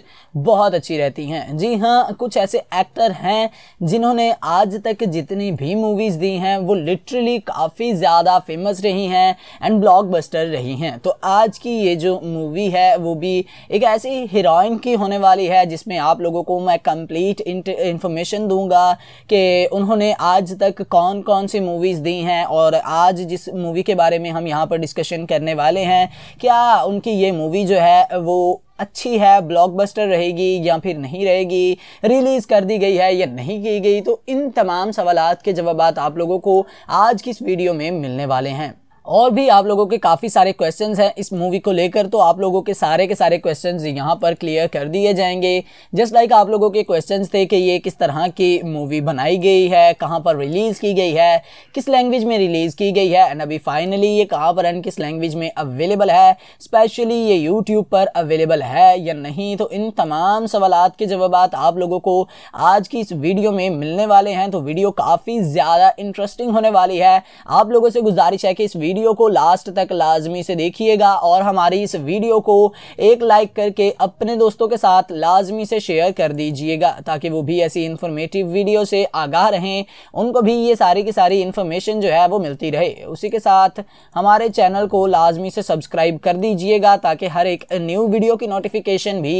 बहुत अच्छी रहती हैं जी हाँ कुछ ऐसे एक्टर हैं जिन्होंने आज तक जितनी भी मूवीज़ दी हैं वो लिटरली काफ़ी ज़्यादा फेमस रही हैं एंड ब्लॉकबस्टर रही हैं तो आज की ये जो मूवी है वो भी एक ऐसी हीरोइन की होने वाली है जिसमें आप लोगों को मैं कंप्लीट इंफॉर्मेशन दूंगा कि उन्होंने आज तक कौन कौन सी मूवीज़ दी हैं और मतलब आज जिस मूवी के बारे में हम यहाँ पर डिस्कशन करने वाले हैं क्या उनकी ये मूवी जो है वो अच्छी है ब्लॉकबस्टर रहेगी या फिर नहीं रहेगी रिलीज़ कर दी गई है या नहीं की गई तो इन तमाम सवाल के जवाब आप लोगों को आज की इस वीडियो में मिलने वाले हैं और भी आप लोगों के काफ़ी सारे क्वेश्चन हैं इस मूवी को लेकर तो आप लोगों के सारे के सारे क्वेश्चन यहाँ पर क्लियर कर दिए जाएंगे जस्ट लाइक आप लोगों के क्वेश्चन थे कि ये किस तरह की मूवी बनाई गई है कहाँ पर रिलीज़ की गई है किस लैंग्वेज में रिलीज़ की गई है एंड अभी फाइनली ये कहाँ पर एंड किस लैंग्वेज में अवेलेबल है स्पेशली ये यूट्यूब पर अवेलेबल है या नहीं तो इन तमाम सवाल के जवाब आप लोगों को आज की इस वीडियो में मिलने वाले हैं तो वीडियो काफ़ी ज़्यादा इंटरेस्टिंग होने वाली है आप लोगों से गुजारिश है कि इस वीडियो वीडियो को लास्ट तक लाजमी से देखिएगा और हमारी इस वीडियो को एक लाइक करके अपने दोस्तों के साथ लाजमी से शेयर कर दीजिएगा ताकि वो भी ऐसी इंफॉर्मेटिव वीडियो से आगाह रहें उनको भी ये सारी की सारी इन्फॉर्मेशन जो है वो मिलती रहे उसी के साथ हमारे चैनल को लाजमी से सब्सक्राइब कर दीजिएगा ताकि हर एक न्यू वीडियो की नोटिफिकेशन भी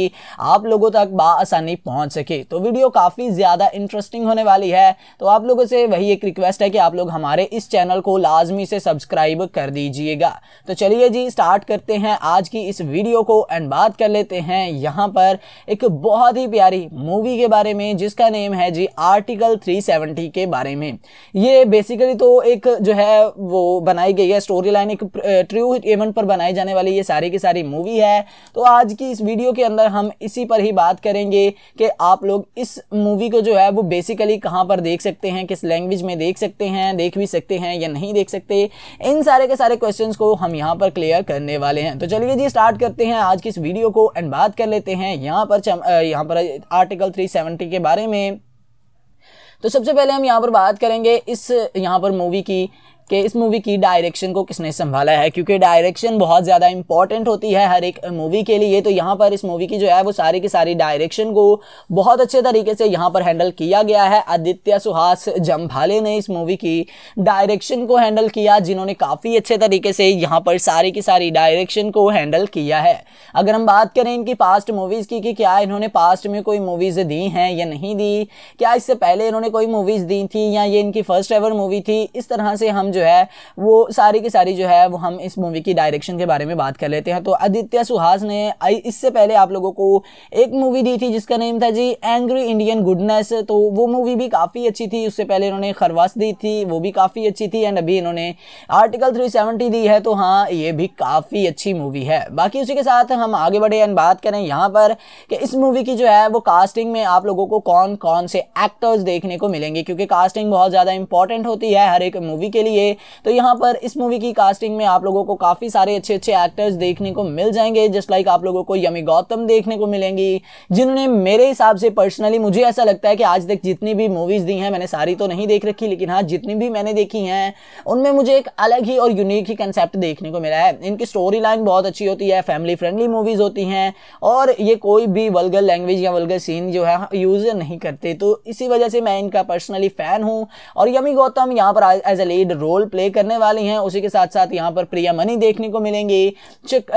आप लोगों तक बासानी पहुँच सके तो वीडियो काफ़ी ज़्यादा इंटरेस्टिंग होने वाली है तो आप लोगों से वही एक रिक्वेस्ट है कि आप लोग हमारे इस चैनल को लाजमी से सब्सक्राइब कर दीजिएगा तो चलिए जी स्टार्ट करते हैं आज की इस वीडियो को एंड बात कर लेते हैं यहाँ पर एक बहुत ही प्यारी मूवी के बारे में जिसका नेम है जी आर्टिकल 370 के बारे में ये बेसिकली तो एक जो है वो बनाई गई है स्टोरी लाइन एक ट्रू इवेंट पर बनाई जाने वाली ये सारी की सारी मूवी है तो आज की इस वीडियो के अंदर हम इसी पर ही बात करेंगे कि आप लोग इस मूवी को जो है वो बेसिकली कहाँ पर देख सकते हैं किस लैंग्वेज में देख सकते हैं देख भी सकते हैं या नहीं देख सकते इन सारी सारे के सारे क्वेश्चंस को हम यहाँ पर क्लियर करने वाले हैं तो चलिए जी स्टार्ट करते हैं आज की इस वीडियो को एंड बात कर लेते हैं यहाँ पर यहाँ पर आर्टिकल 370 के बारे में तो सबसे पहले हम यहाँ पर बात करेंगे इस यहाँ पर मूवी की कि इस मूवी की डायरेक्शन को किसने संभाला है क्योंकि डायरेक्शन बहुत ज़्यादा इंपॉर्टेंट होती है हर एक मूवी के लिए तो यहाँ पर इस मूवी की जो है वो सारी की सारी डायरेक्शन को बहुत अच्छे तरीके से यहाँ पर हैंडल किया गया है आदित्य सुहास जम्भाले ने इस मूवी की डायरेक्शन को हैंडल किया जिन्होंने काफ़ी अच्छे तरीके से यहाँ पर सारी की सारी डायरेक्शन को हैंडल किया है अगर हम बात करें इनकी पास्ट मूवीज़ की कि क्या इन्होंने पास्ट में कोई मूवीज़ दी हैं या नहीं दी क्या इससे पहले इन्होंने कोई मूवीज़ दी थी या ये इनकी फर्स्ट एवर मूवी थी इस तरह से हम जो जो है वो सारी की सारी जो है वो हम इस मूवी की डायरेक्शन के बारे में बात कर लेते हैं तो आदित्य सुहास ने इससे पहले आप लोगों को एक मूवी दी थी जिसका नेम था जी एंग्री इंडियन गुडनेस तो वो मूवी भी काफ़ी अच्छी थी उससे पहले इन्होंने खरवास दी थी वो भी काफ़ी अच्छी थी एंड अभी इन्होंने आर्टिकल थ्री दी है तो हाँ ये भी काफ़ी अच्छी मूवी है बाकी उसी के साथ हम आगे बढ़े एंड बात करें यहाँ पर कि इस मूवी की जो है वो कास्टिंग में आप लोगों को कौन कौन से एक्टर्स देखने को मिलेंगे क्योंकि कास्टिंग बहुत ज़्यादा इंपॉर्टेंट होती है हर एक मूवी के लिए तो यहाँ पर इस मूवी की कास्टिंग में आप लोगों को काफ़ी सारे अच्छे अच्छे एक्टर्स देखने को मिल जाएंगे जस्ट लाइक आप लोगों को यमी गौतम देखने को मिलेंगी जिन्होंने मेरे हिसाब से पर्सनली मुझे ऐसा लगता है कि आज तक जितनी भी मूवीज़ दी हैं मैंने सारी तो नहीं देख रखी लेकिन हाँ जितनी भी मैंने देखी हैं उनमें मुझे एक अलग ही और यूनिक ही कंसेप्ट देखने को मिला है इनकी स्टोरी लाइन बहुत अच्छी होती है फैमिली फ्रेंडली मूवीज़ होती हैं और ये कोई भी वल्गर लैंग्वेज या वल्गर सीन जो है यूज़ हाँ, नहीं करते तो इसी वजह से मैं इनका पर्सनली फ़ैन हूँ और यमी गौतम यहाँ पर as a lead role role play करने वाली हैं उसी के साथ साथ यहाँ पर प्रिया मनी देखने को मिलेंगी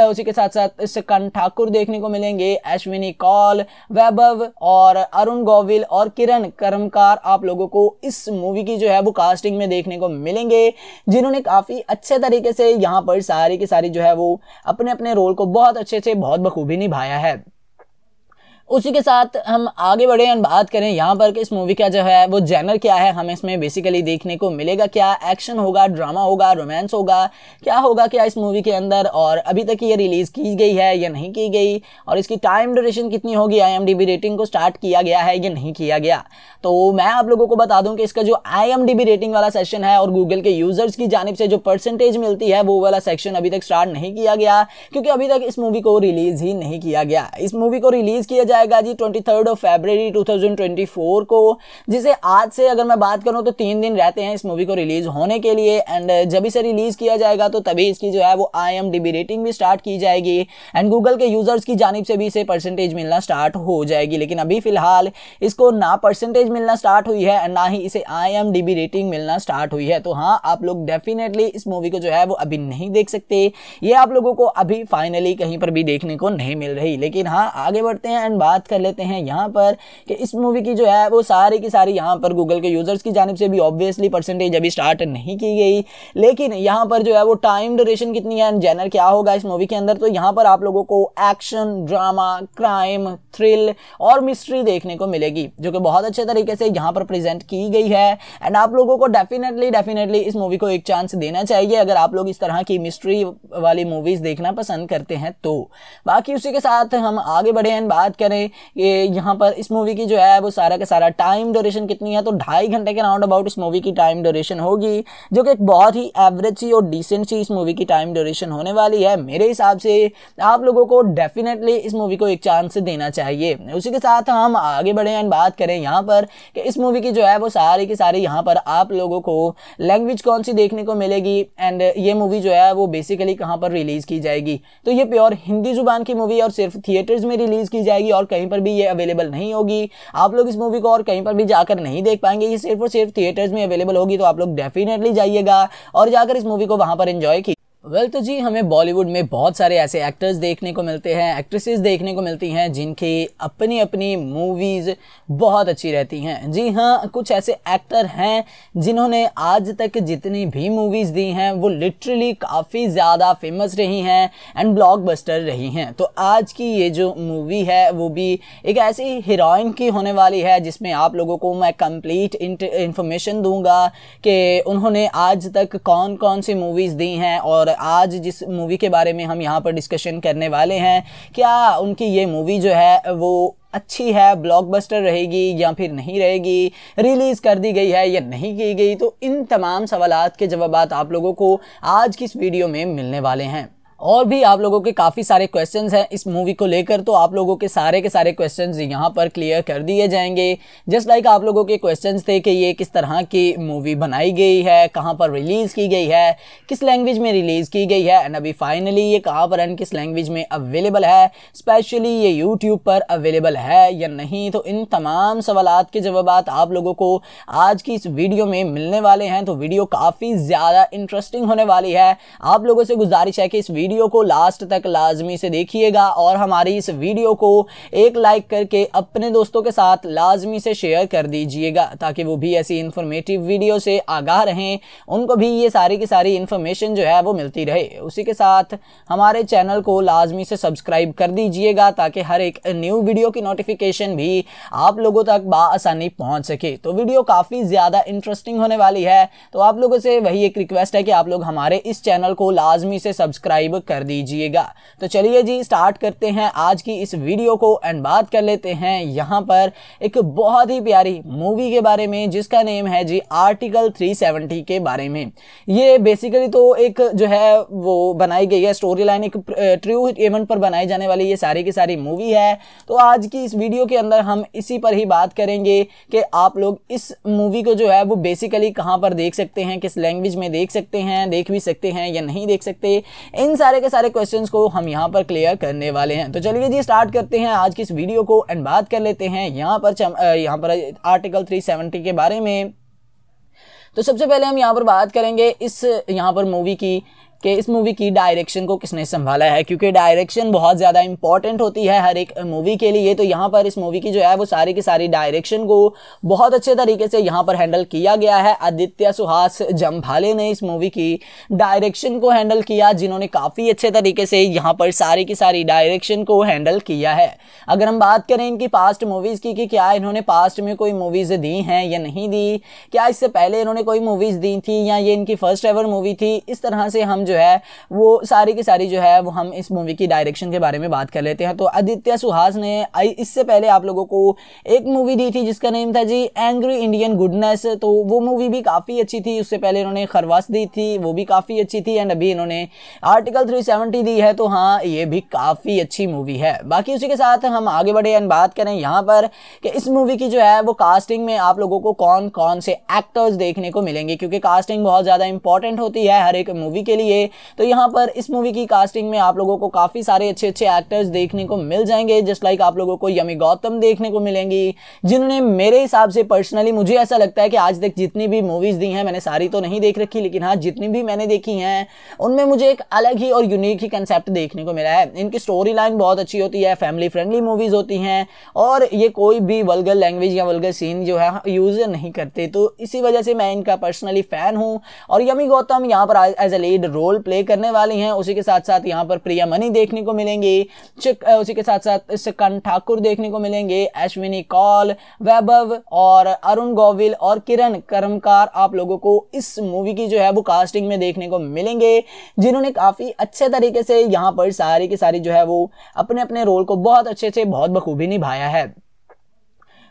उसी के साथ साथ सिकन ठाकुर देखने को मिलेंगे अश्विनी कौल वैभव और अरुण गोविल और किरण कर्मकार आप लोगों को इस मूवी की जो है वो कास्टिंग में देखने को मिलेंगे जिन्होंने काफ़ी अच्छे तरीके से यहाँ पर सारी की सारी जो है वो अपने अपने रोल को बहुत अच्छे से बहुत बखूबी निभाया है उसी के साथ हम आगे बढ़े और बात करें यहाँ पर कि इस मूवी का जो है वो जैनर क्या है हमें इसमें बेसिकली देखने को मिलेगा क्या एक्शन होगा ड्रामा होगा रोमांस होगा क्या होगा क्या इस मूवी के अंदर और अभी तक ये रिलीज़ की गई है या नहीं की गई और इसकी टाइम ड्यूरेशन कितनी होगी आई रेटिंग को स्टार्ट किया गया है या नहीं किया गया तो मैं आप लोगों को बता दूँ कि इसका जो आई रेटिंग वाला सेक्शन है और गूगल के यूज़र्स की जानब से जो परसेंटेज मिलती है वो वाला सेक्शन अभी तक स्टार्ट नहीं किया गया क्योंकि अभी तक इस मूवी को रिलीज़ ही नहीं किया गया इस मूवी को रिलीज़ किया जाए आएगा जी ट्वेंटी थर्ड ऑफ फेबररी 2024 को जिसे आज से अगर मैं बात करूँ तो तीन दिन रहते हैं इस मूवी को रिलीज होने के लिए एंड uh, जब इसे रिलीज किया जाएगा तो तभी इसकी जो है वो आई एम रेटिंग भी स्टार्ट की जाएगी एंड गूगल के यूजर्स की जानब से भी इसे परसेंटेज मिलना स्टार्ट हो जाएगी लेकिन अभी फिलहाल इसको ना परसेंटेज मिलना स्टार्ट हुई है एंड ना ही इसे आई एम रेटिंग मिलना स्टार्ट हुई है तो हाँ आप लोग डेफिनेटली इस मूवी को जो है वो अभी नहीं देख सकते ये आप लोगों को अभी फाइनली कहीं पर भी देखने को नहीं मिल रही लेकिन हाँ आगे बढ़ते हैं एंड बात कर लेते हैं यहाँ पर कि इस मूवी की जो है वो सारी की सारी यहाँ पर गूगल के यूज़र्स की जानब से भी ऑब्वियसली परसेंटेज अभी स्टार्ट नहीं की गई लेकिन यहाँ पर जो है वो टाइम ड्यूरेशन कितनी है जैनर क्या होगा इस मूवी के अंदर तो यहाँ पर आप लोगों को एक्शन ड्रामा क्राइम थ्रिल और मिस्ट्री देखने को मिलेगी जो कि बहुत अच्छे तरीके से यहाँ पर प्रेजेंट की गई है एंड आप लोगों को डेफिनेटली डेफिनेटली इस मूवी को एक चांस देना चाहिए अगर आप लोग इस तरह की मिस्ट्री वाली मूवीज़ देखना पसंद करते हैं तो बाकी उसी के साथ हम आगे बढ़े एंड बात करें करें ये यहाँ पर इस मूवी की जो है वो सारा का सारा टाइम ड्यूरेशन कितनी है तो ढाई घंटे के राउंड अबाउट इस मूवी की टाइम ड्यूरेशन होगी जो कि एक बहुत ही एवरेज सी और डिसेंट सी इस मूवी की टाइम ड्यूरेशन होने वाली है मेरे हिसाब से आप लोगों को डेफिनेटली इस मूवी को एक चांस देना चाहिए उसी के साथ हम आगे बढ़े एंड बात करें यहाँ पर कि इस मूवी की जो है वो सारी की सारी यहाँ पर आप लोगों को लैंग्वेज कौन सी देखने को मिलेगी एंड ये मूवी जो है वो बेसिकली कहाँ पर रिलीज़ की जाएगी तो ये प्योर हिंदी जुबान की मूवी और सिर्फ थिएटर्स में रिलीज़ की जाएगी और और कहीं पर भी ये अवेलेबल नहीं होगी आप लोग इस मूवी को और कहीं पर भी जाकर नहीं देख पाएंगे ये सिर्फ और सिर्फ थिएटर्स में अवेलेबल होगी तो आप लोग डेफिनेटली जाइएगा और जाकर इस मूवी को वहाँ पर इन्जॉय की वेल well, तो जी हमें बॉलीवुड में बहुत सारे ऐसे एक्टर्स देखने को मिलते हैं एक्ट्रेसेस देखने को मिलती हैं जिनकी अपनी अपनी मूवीज़ बहुत अच्छी रहती हैं जी हाँ कुछ ऐसे एक्टर हैं जिन्होंने आज तक जितनी भी मूवीज़ दी हैं वो लिटरली काफ़ी ज़्यादा फेमस रही हैं एंड ब्लॉकबस्टर रही हैं तो आज की ये जो मूवी है वो भी एक ऐसी हीरोइन की होने वाली है जिसमें आप लोगों को मैं कंप्लीट इंफॉर्मेशन दूंगा कि उन्होंने आज तक कौन कौन सी मूवीज़ दी हैं और मतलब आज जिस मूवी के बारे में हम यहाँ पर डिस्कशन करने वाले हैं क्या उनकी ये मूवी जो है वो अच्छी है ब्लॉकबस्टर रहेगी या फिर नहीं रहेगी रिलीज़ कर दी गई है या नहीं की गई तो इन तमाम सवाल के जवाब आप लोगों को आज की इस वीडियो में मिलने वाले हैं और भी आप लोगों के काफ़ी सारे क्वेश्चन हैं इस मूवी को लेकर तो आप लोगों के सारे के सारे क्वेश्चन यहाँ पर क्लियर कर दिए जाएंगे जस्ट लाइक आप लोगों के क्वेश्चन थे कि ये किस तरह की मूवी बनाई गई है कहाँ पर रिलीज़ की गई है किस लैंग्वेज में रिलीज़ की गई है एंड अभी फाइनली ये कहाँ पर एंड किस लैंग्वेज में अवेलेबल है स्पेशली ये यूट्यूब पर अवेलेबल है या नहीं तो इन तमाम सवाल के जवाब आप लोगों को आज की इस वीडियो में मिलने वाले हैं तो वीडियो काफ़ी ज़्यादा इंटरेस्टिंग होने वाली है आप लोगों से गुजारिश है कि इस वीडियो वीडियो को लास्ट तक लाजमी से देखिएगा और हमारी इस वीडियो को एक लाइक करके अपने दोस्तों के साथ लाजमी से शेयर कर दीजिएगा ताकि वो भी ऐसी इंफॉर्मेटिव वीडियो से आगाह रहें उनको भी ये सारी की सारी इन्फॉर्मेशन जो है वो मिलती रहे उसी के साथ हमारे चैनल को लाजमी से सब्सक्राइब कर दीजिएगा ताकि हर एक न्यू वीडियो की नोटिफिकेशन भी आप लोगों तक बसानी पहुँच सके तो वीडियो काफ़ी ज़्यादा इंटरेस्टिंग होने वाली है तो आप लोगों से वही एक रिक्वेस्ट है कि आप लोग हमारे इस चैनल को लाजमी से सब्सक्राइब कर दीजिएगा तो चलिए जी स्टार्ट करते हैं आज की इस वीडियो को एंड बात कर लेते हैं यहाँ पर एक बहुत ही प्यारी मूवी के बारे में जिसका नेम है जी आर्टिकल 370 के बारे में ये बेसिकली तो एक जो है वो बनाई गई है स्टोरी लाइन एक ट्रू इवेंट पर बनाई जाने वाली ये सारी की सारी मूवी है तो आज की इस वीडियो के अंदर हम इसी पर ही बात करेंगे कि आप लोग इस मूवी को जो है वो बेसिकली कहाँ पर देख सकते हैं किस लैंग्वेज में देख सकते हैं देख भी सकते हैं या नहीं देख सकते इन सारी सारे के सारे क्वेश्चंस को हम यहाँ पर क्लियर करने वाले हैं तो चलिए जी स्टार्ट करते हैं आज की इस वीडियो को एंड बात कर लेते हैं यहाँ पर यहाँ पर आर्टिकल 370 के बारे में तो सबसे पहले हम यहाँ पर बात करेंगे इस यहाँ पर मूवी की कि इस मूवी की डायरेक्शन को किसने संभाला है क्योंकि डायरेक्शन बहुत ज़्यादा इंपॉर्टेंट होती है हर एक मूवी के लिए तो यहाँ पर इस मूवी की जो है वो सारी की सारी डायरेक्शन को बहुत अच्छे तरीके से यहाँ पर हैंडल किया गया है आदित्य सुहास जम्भाले ने इस मूवी की डायरेक्शन को हैंडल किया जिन्होंने काफ़ी अच्छे तरीके से यहाँ पर सारी की सारी डायरेक्शन को हैंडल किया है अगर हम बात करें इनकी पास्ट मूवीज़ की कि क्या इन्होंने पास्ट में कोई मूवीज़ दी हैं या नहीं दी क्या इससे पहले इन्होंने कोई मूवीज़ दी थी या ये इनकी फर्स्ट एवर मूवी थी इस तरह से हम जो जो है वो सारी की सारी जो है वो हम इस मूवी की डायरेक्शन के बारे में बात कर लेते हैं तो आदित्य सुहास ने इससे पहले आप लोगों को एक मूवी दी थी जिसका नेम था जी एंग्री इंडियन गुडनेस तो वो मूवी भी काफ़ी अच्छी थी उससे पहले इन्होंने खरवास दी थी वो भी काफ़ी अच्छी थी एंड अभी इन्होंने आर्टिकल थ्री दी है तो हाँ ये भी काफ़ी अच्छी मूवी है बाकी उसी के साथ हम आगे बढ़े एंड बात करें यहाँ पर कि इस मूवी की जो है वो कास्टिंग में आप लोगों को कौन कौन से एक्टर्स देखने को मिलेंगे क्योंकि कास्टिंग बहुत ज़्यादा इंपॉर्टेंट होती है हर एक मूवी के लिए तो यहाँ पर इस मूवी की कास्टिंग में आप लोगों को काफ़ी सारे अच्छे अच्छे एक्टर्स देखने को मिल जाएंगे जस्ट लाइक आप लोगों को यमी गौतम देखने को मिलेंगी जिन्होंने मेरे हिसाब से पर्सनली मुझे ऐसा लगता है कि आज तक जितनी भी मूवीज़ दी हैं मैंने सारी तो नहीं देख रखी लेकिन हाँ जितनी भी मैंने देखी हैं उनमें मुझे एक अलग ही और यूनिक ही कंसेप्ट देखने को मिला है इनकी स्टोरी लाइन बहुत अच्छी होती है फैमिली फ्रेंडली मूवीज़ होती हैं और ये कोई भी वल्गर लैंग्वेज या वल्गर सीन जो है यूज़ हाँ, नहीं करते तो इसी वजह से मैं इनका पर्सनली फ़ैन हूँ और यमी गौतम यहाँ पर as a lead role role play करने वाली हैं उसी के साथ साथ यहाँ पर प्रिया मनी देखने को मिलेंगी उसी के साथ साथ सिकन ठाकुर देखने को मिलेंगे अश्विनी कौल वैभव और अरुण गोविल और किरण कर्मकार आप लोगों को इस मूवी की जो है वो कास्टिंग में देखने को मिलेंगे जिन्होंने काफ़ी अच्छे तरीके से यहाँ पर सारी की सारी जो है वो अपने अपने रोल को बहुत अच्छे से बहुत बखूबी निभाया है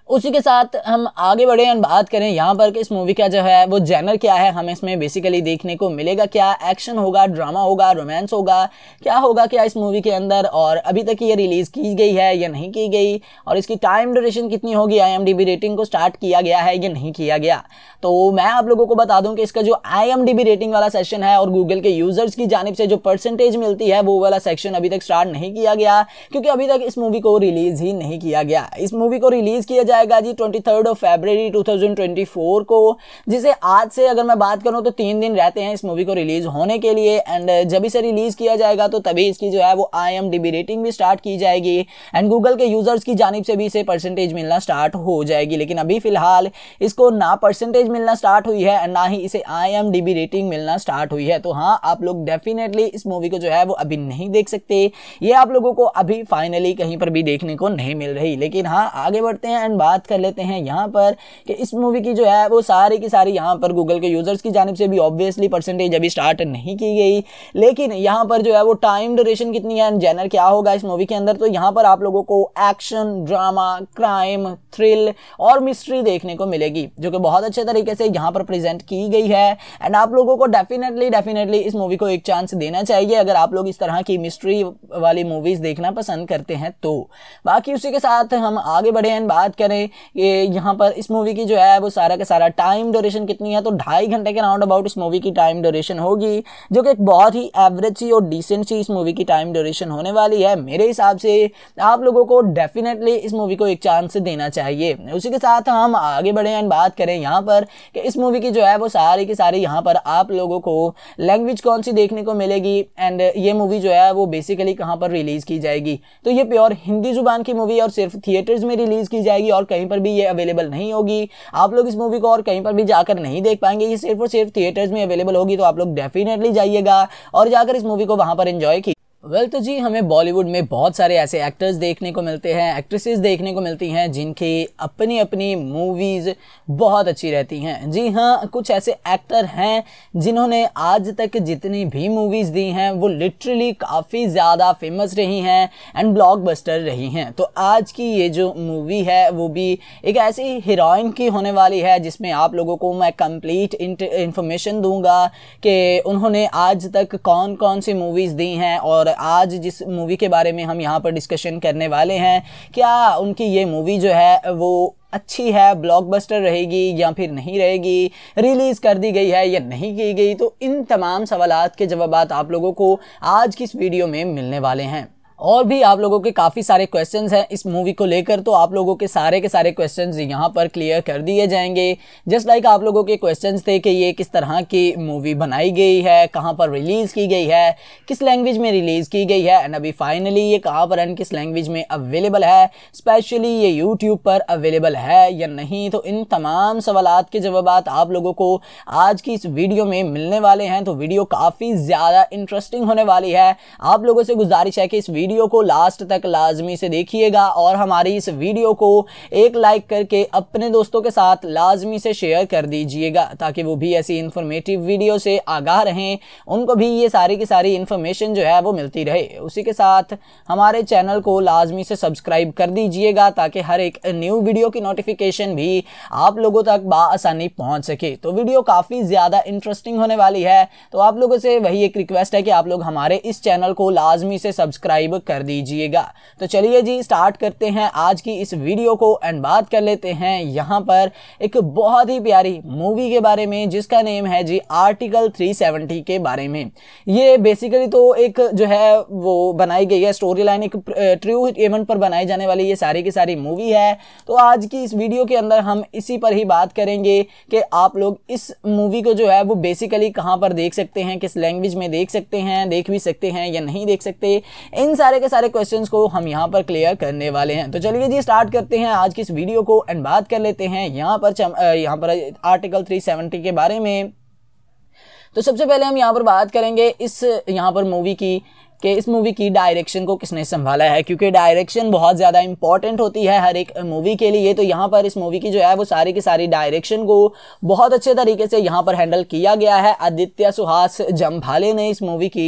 उसी के साथ हम आगे बढ़े और बात करें यहाँ पर कि इस मूवी का जो है वो जैनर क्या है हमें इसमें बेसिकली देखने को मिलेगा क्या एक्शन होगा ड्रामा होगा रोमांस होगा क्या होगा क्या इस मूवी के अंदर और अभी तक ये रिलीज़ की गई है या नहीं की गई और इसकी टाइम ड्यूरेशन कितनी होगी आई रेटिंग को स्टार्ट किया गया है या नहीं किया गया तो मैं आप लोगों को बता दूँ कि इसका जो आई रेटिंग वाला सेशन है और गूगल के यूज़र्स की जानब से जो परसेंटेज मिलती है वो वाला सेक्शन अभी तक स्टार्ट नहीं किया गया क्योंकि अभी तक इस मूवी को रिलीज़ ही नहीं किया गया इस मूवी को रिलीज़ किया जाएगा जी ट्वेंटी थर्ड ऑफ फेबररी 2024 को जिसे आज से अगर मैं बात करूँ तो तीन दिन रहते हैं इस मूवी को रिलीज होने के लिए एंड uh, जब इसे रिलीज किया जाएगा तो तभी इसकी जो है वो आई एम रेटिंग भी स्टार्ट की जाएगी एंड गूगल के यूजर्स की जानब से भी इसे परसेंटेज मिलना स्टार्ट हो जाएगी लेकिन अभी फिलहाल इसको ना परसेंटेज मिलना स्टार्ट हुई है एंड ना ही इसे आई एम रेटिंग मिलना स्टार्ट हुई है तो हाँ आप लोग डेफिनेटली इस मूवी को जो है वो अभी नहीं देख सकते ये आप लोगों को अभी फाइनली कहीं पर भी देखने को नहीं मिल रही लेकिन हाँ आगे बढ़ते हैं एंड बात कर लेते हैं यहाँ पर कि इस मूवी की जो है वो सारी की सारी यहाँ पर गूगल के यूज़र्स की जानब से भी ऑब्वियसली परसेंटेज अभी स्टार्ट नहीं की गई लेकिन यहाँ पर जो है वो टाइम ड्यूरेशन कितनी है एंड जैनर क्या होगा इस मूवी के अंदर तो यहाँ पर आप लोगों को एक्शन ड्रामा क्राइम थ्रिल और मिस्ट्री देखने को मिलेगी जो कि बहुत अच्छे तरीके से यहाँ पर प्रेजेंट की गई है एंड आप लोगों को डेफिनेटली डेफिनेटली इस मूवी को एक चांस देना चाहिए अगर आप लोग इस तरह की मिस्ट्री वाली मूवीज़ देखना पसंद करते हैं तो बाकी उसी के साथ हम आगे बढ़े एंड बात करें करें ये यहाँ पर इस मूवी की जो है वो सारा का सारा टाइम ड्यूरेशन कितनी है तो ढाई घंटे के राउंड अबाउट इस मूवी की टाइम ड्यूरेशन होगी जो कि एक बहुत ही एवरेज सी और डिसेंट सी इस मूवी की टाइम ड्यूरेशन होने वाली है मेरे हिसाब से आप लोगों को डेफिनेटली इस मूवी को एक चांस देना चाहिए उसी के साथ हम आगे बढ़े एंड बात करें यहाँ पर कि इस मूवी की जो है वो सारी की सारी यहाँ पर आप लोगों को लैंग्वेज कौन सी देखने को मिलेगी एंड ये मूवी जो है वो बेसिकली कहाँ पर रिलीज़ की जाएगी तो ये प्योर हिंदी जुबान की मूवी और सिर्फ थिएटर्स में रिलीज़ की जाएगी और और कहीं पर भी ये अवेलेबल नहीं होगी आप लोग इस मूवी को और कहीं पर भी जाकर नहीं देख पाएंगे ये सिर्फ और सिर्फ थिएटर्स में अवेलेबल होगी तो आप लोग डेफिनेटली जाइएगा और जाकर इस मूवी को वहाँ पर इन्जॉय की वेल well, तो जी हमें बॉलीवुड में बहुत सारे ऐसे एक्टर्स देखने को मिलते हैं एक्ट्रेसेस देखने को मिलती हैं जिनकी अपनी अपनी मूवीज़ बहुत अच्छी रहती हैं जी हाँ कुछ ऐसे एक्टर हैं जिन्होंने आज तक जितनी भी मूवीज़ दी हैं वो लिटरली काफ़ी ज़्यादा फेमस रही हैं एंड ब्लॉकबस्टर रही हैं तो आज की ये जो मूवी है वो भी एक ऐसी हीरोइन की होने वाली है जिसमें आप लोगों को मैं कंप्लीट इंफॉर्मेशन दूंगा कि उन्होंने आज तक कौन कौन सी मूवीज़ दी हैं और मतलब आज जिस मूवी के बारे में हम यहाँ पर डिस्कशन करने वाले हैं क्या उनकी ये मूवी जो है वो अच्छी है ब्लॉकबस्टर रहेगी या फिर नहीं रहेगी रिलीज़ कर दी गई है या नहीं की गई तो इन तमाम सवाल के जवाब आप लोगों को आज की इस वीडियो में मिलने वाले हैं और भी आप लोगों के काफ़ी सारे क्वेश्चन हैं इस मूवी को लेकर तो आप लोगों के सारे के सारे क्वेश्चन यहाँ पर क्लियर कर दिए जाएंगे जस्ट लाइक आप लोगों के क्वेश्चन थे कि ये किस तरह की मूवी बनाई गई है कहाँ पर रिलीज़ की गई है किस लैंग्वेज में रिलीज़ की गई है एंड अभी फाइनली ये कहाँ पर एंड किस लैंग्वेज में अवेलेबल है स्पेशली ये यूट्यूब पर अवेलेबल है या नहीं तो इन तमाम सवाल के जवाब आप लोगों को आज की इस वीडियो में मिलने वाले हैं तो वीडियो काफ़ी ज़्यादा इंटरेस्टिंग होने वाली है आप लोगों से गुजारिश है कि इस वीडियो वीडियो को लास्ट तक लाजमी से देखिएगा और हमारी इस वीडियो को एक लाइक करके अपने दोस्तों के साथ लाजमी से शेयर कर दीजिएगा ताकि वो भी ऐसी इंफॉर्मेटिव वीडियो से आगाह रहें उनको भी ये सारी की सारी इन्फॉर्मेशन जो है वो मिलती रहे उसी के साथ हमारे चैनल को लाजमी से सब्सक्राइब कर दीजिएगा ताकि हर एक न्यू वीडियो की नोटिफिकेशन भी आप लोगों तक बसानी पहुँच सके तो वीडियो काफ़ी ज़्यादा इंटरेस्टिंग होने वाली है तो आप लोगों से वही एक रिक्वेस्ट है कि आप लोग हमारे इस चैनल को लाजमी से सब्सक्राइब कर दीजिएगा तो चलिए जी स्टार्ट करते हैं आज की इस वीडियो को एंड बात कर लेते हैं यहाँ पर एक बहुत ही प्यारी मूवी के बारे में जिसका नेम है जी आर्टिकल 370 के बारे में ये बेसिकली तो एक जो है वो बनाई गई है स्टोरी लाइन एक ट्रू इवेंट पर बनाई जाने वाली ये सारी की सारी मूवी है तो आज की इस वीडियो के अंदर हम इसी पर ही बात करेंगे कि आप लोग इस मूवी को जो है वो बेसिकली कहाँ पर देख सकते हैं किस लैंग्वेज में देख सकते हैं देख भी सकते हैं या नहीं देख सकते इन सारी सारे के सारे क्वेश्चंस को हम यहाँ पर क्लियर करने वाले हैं तो चलिए जी स्टार्ट करते हैं आज की इस वीडियो को एंड बात कर लेते हैं यहाँ पर यहाँ पर आर्टिकल 370 के बारे में तो सबसे पहले हम यहाँ पर बात करेंगे इस यहाँ पर मूवी की कि इस मूवी की डायरेक्शन को किसने संभाला है क्योंकि डायरेक्शन बहुत ज़्यादा इंपॉर्टेंट होती है हर एक मूवी के लिए तो यहाँ पर इस मूवी की जो है वो सारी की सारी डायरेक्शन को बहुत अच्छे तरीके से यहाँ पर हैंडल किया गया है आदित्य सुहास जम्भाले ने इस मूवी की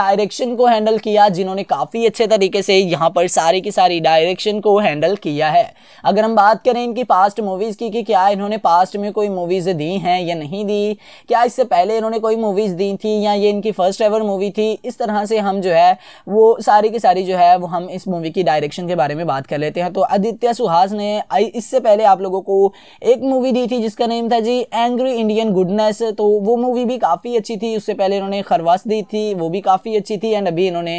डायरेक्शन को हैंडल किया जिन्होंने काफ़ी अच्छे तरीके से यहाँ पर सारी की सारी डायरेक्शन को हैंडल किया है अगर हम बात करें इनकी पास्ट मूवीज़ की कि क्या इन्होंने पास्ट में कोई मूवीज़ दी हैं या नहीं दी क्या इससे पहले इन्होंने कोई मूवीज़ दी थी या ये इनकी फर्स्ट एवर मूवी थी इस तरह से हम जो जो है वो सारी की सारी जो है वो हम इस मूवी की डायरेक्शन के बारे में बात कर लेते हैं तो आदित्य सुहास ने इससे पहले आप लोगों को एक मूवी दी थी जिसका नेम था जी एंग्री इंडियन गुडनेस तो वो मूवी भी काफ़ी अच्छी थी उससे पहले इन्होंने खरवास दी थी वो भी काफ़ी अच्छी थी एंड अभी इन्होंने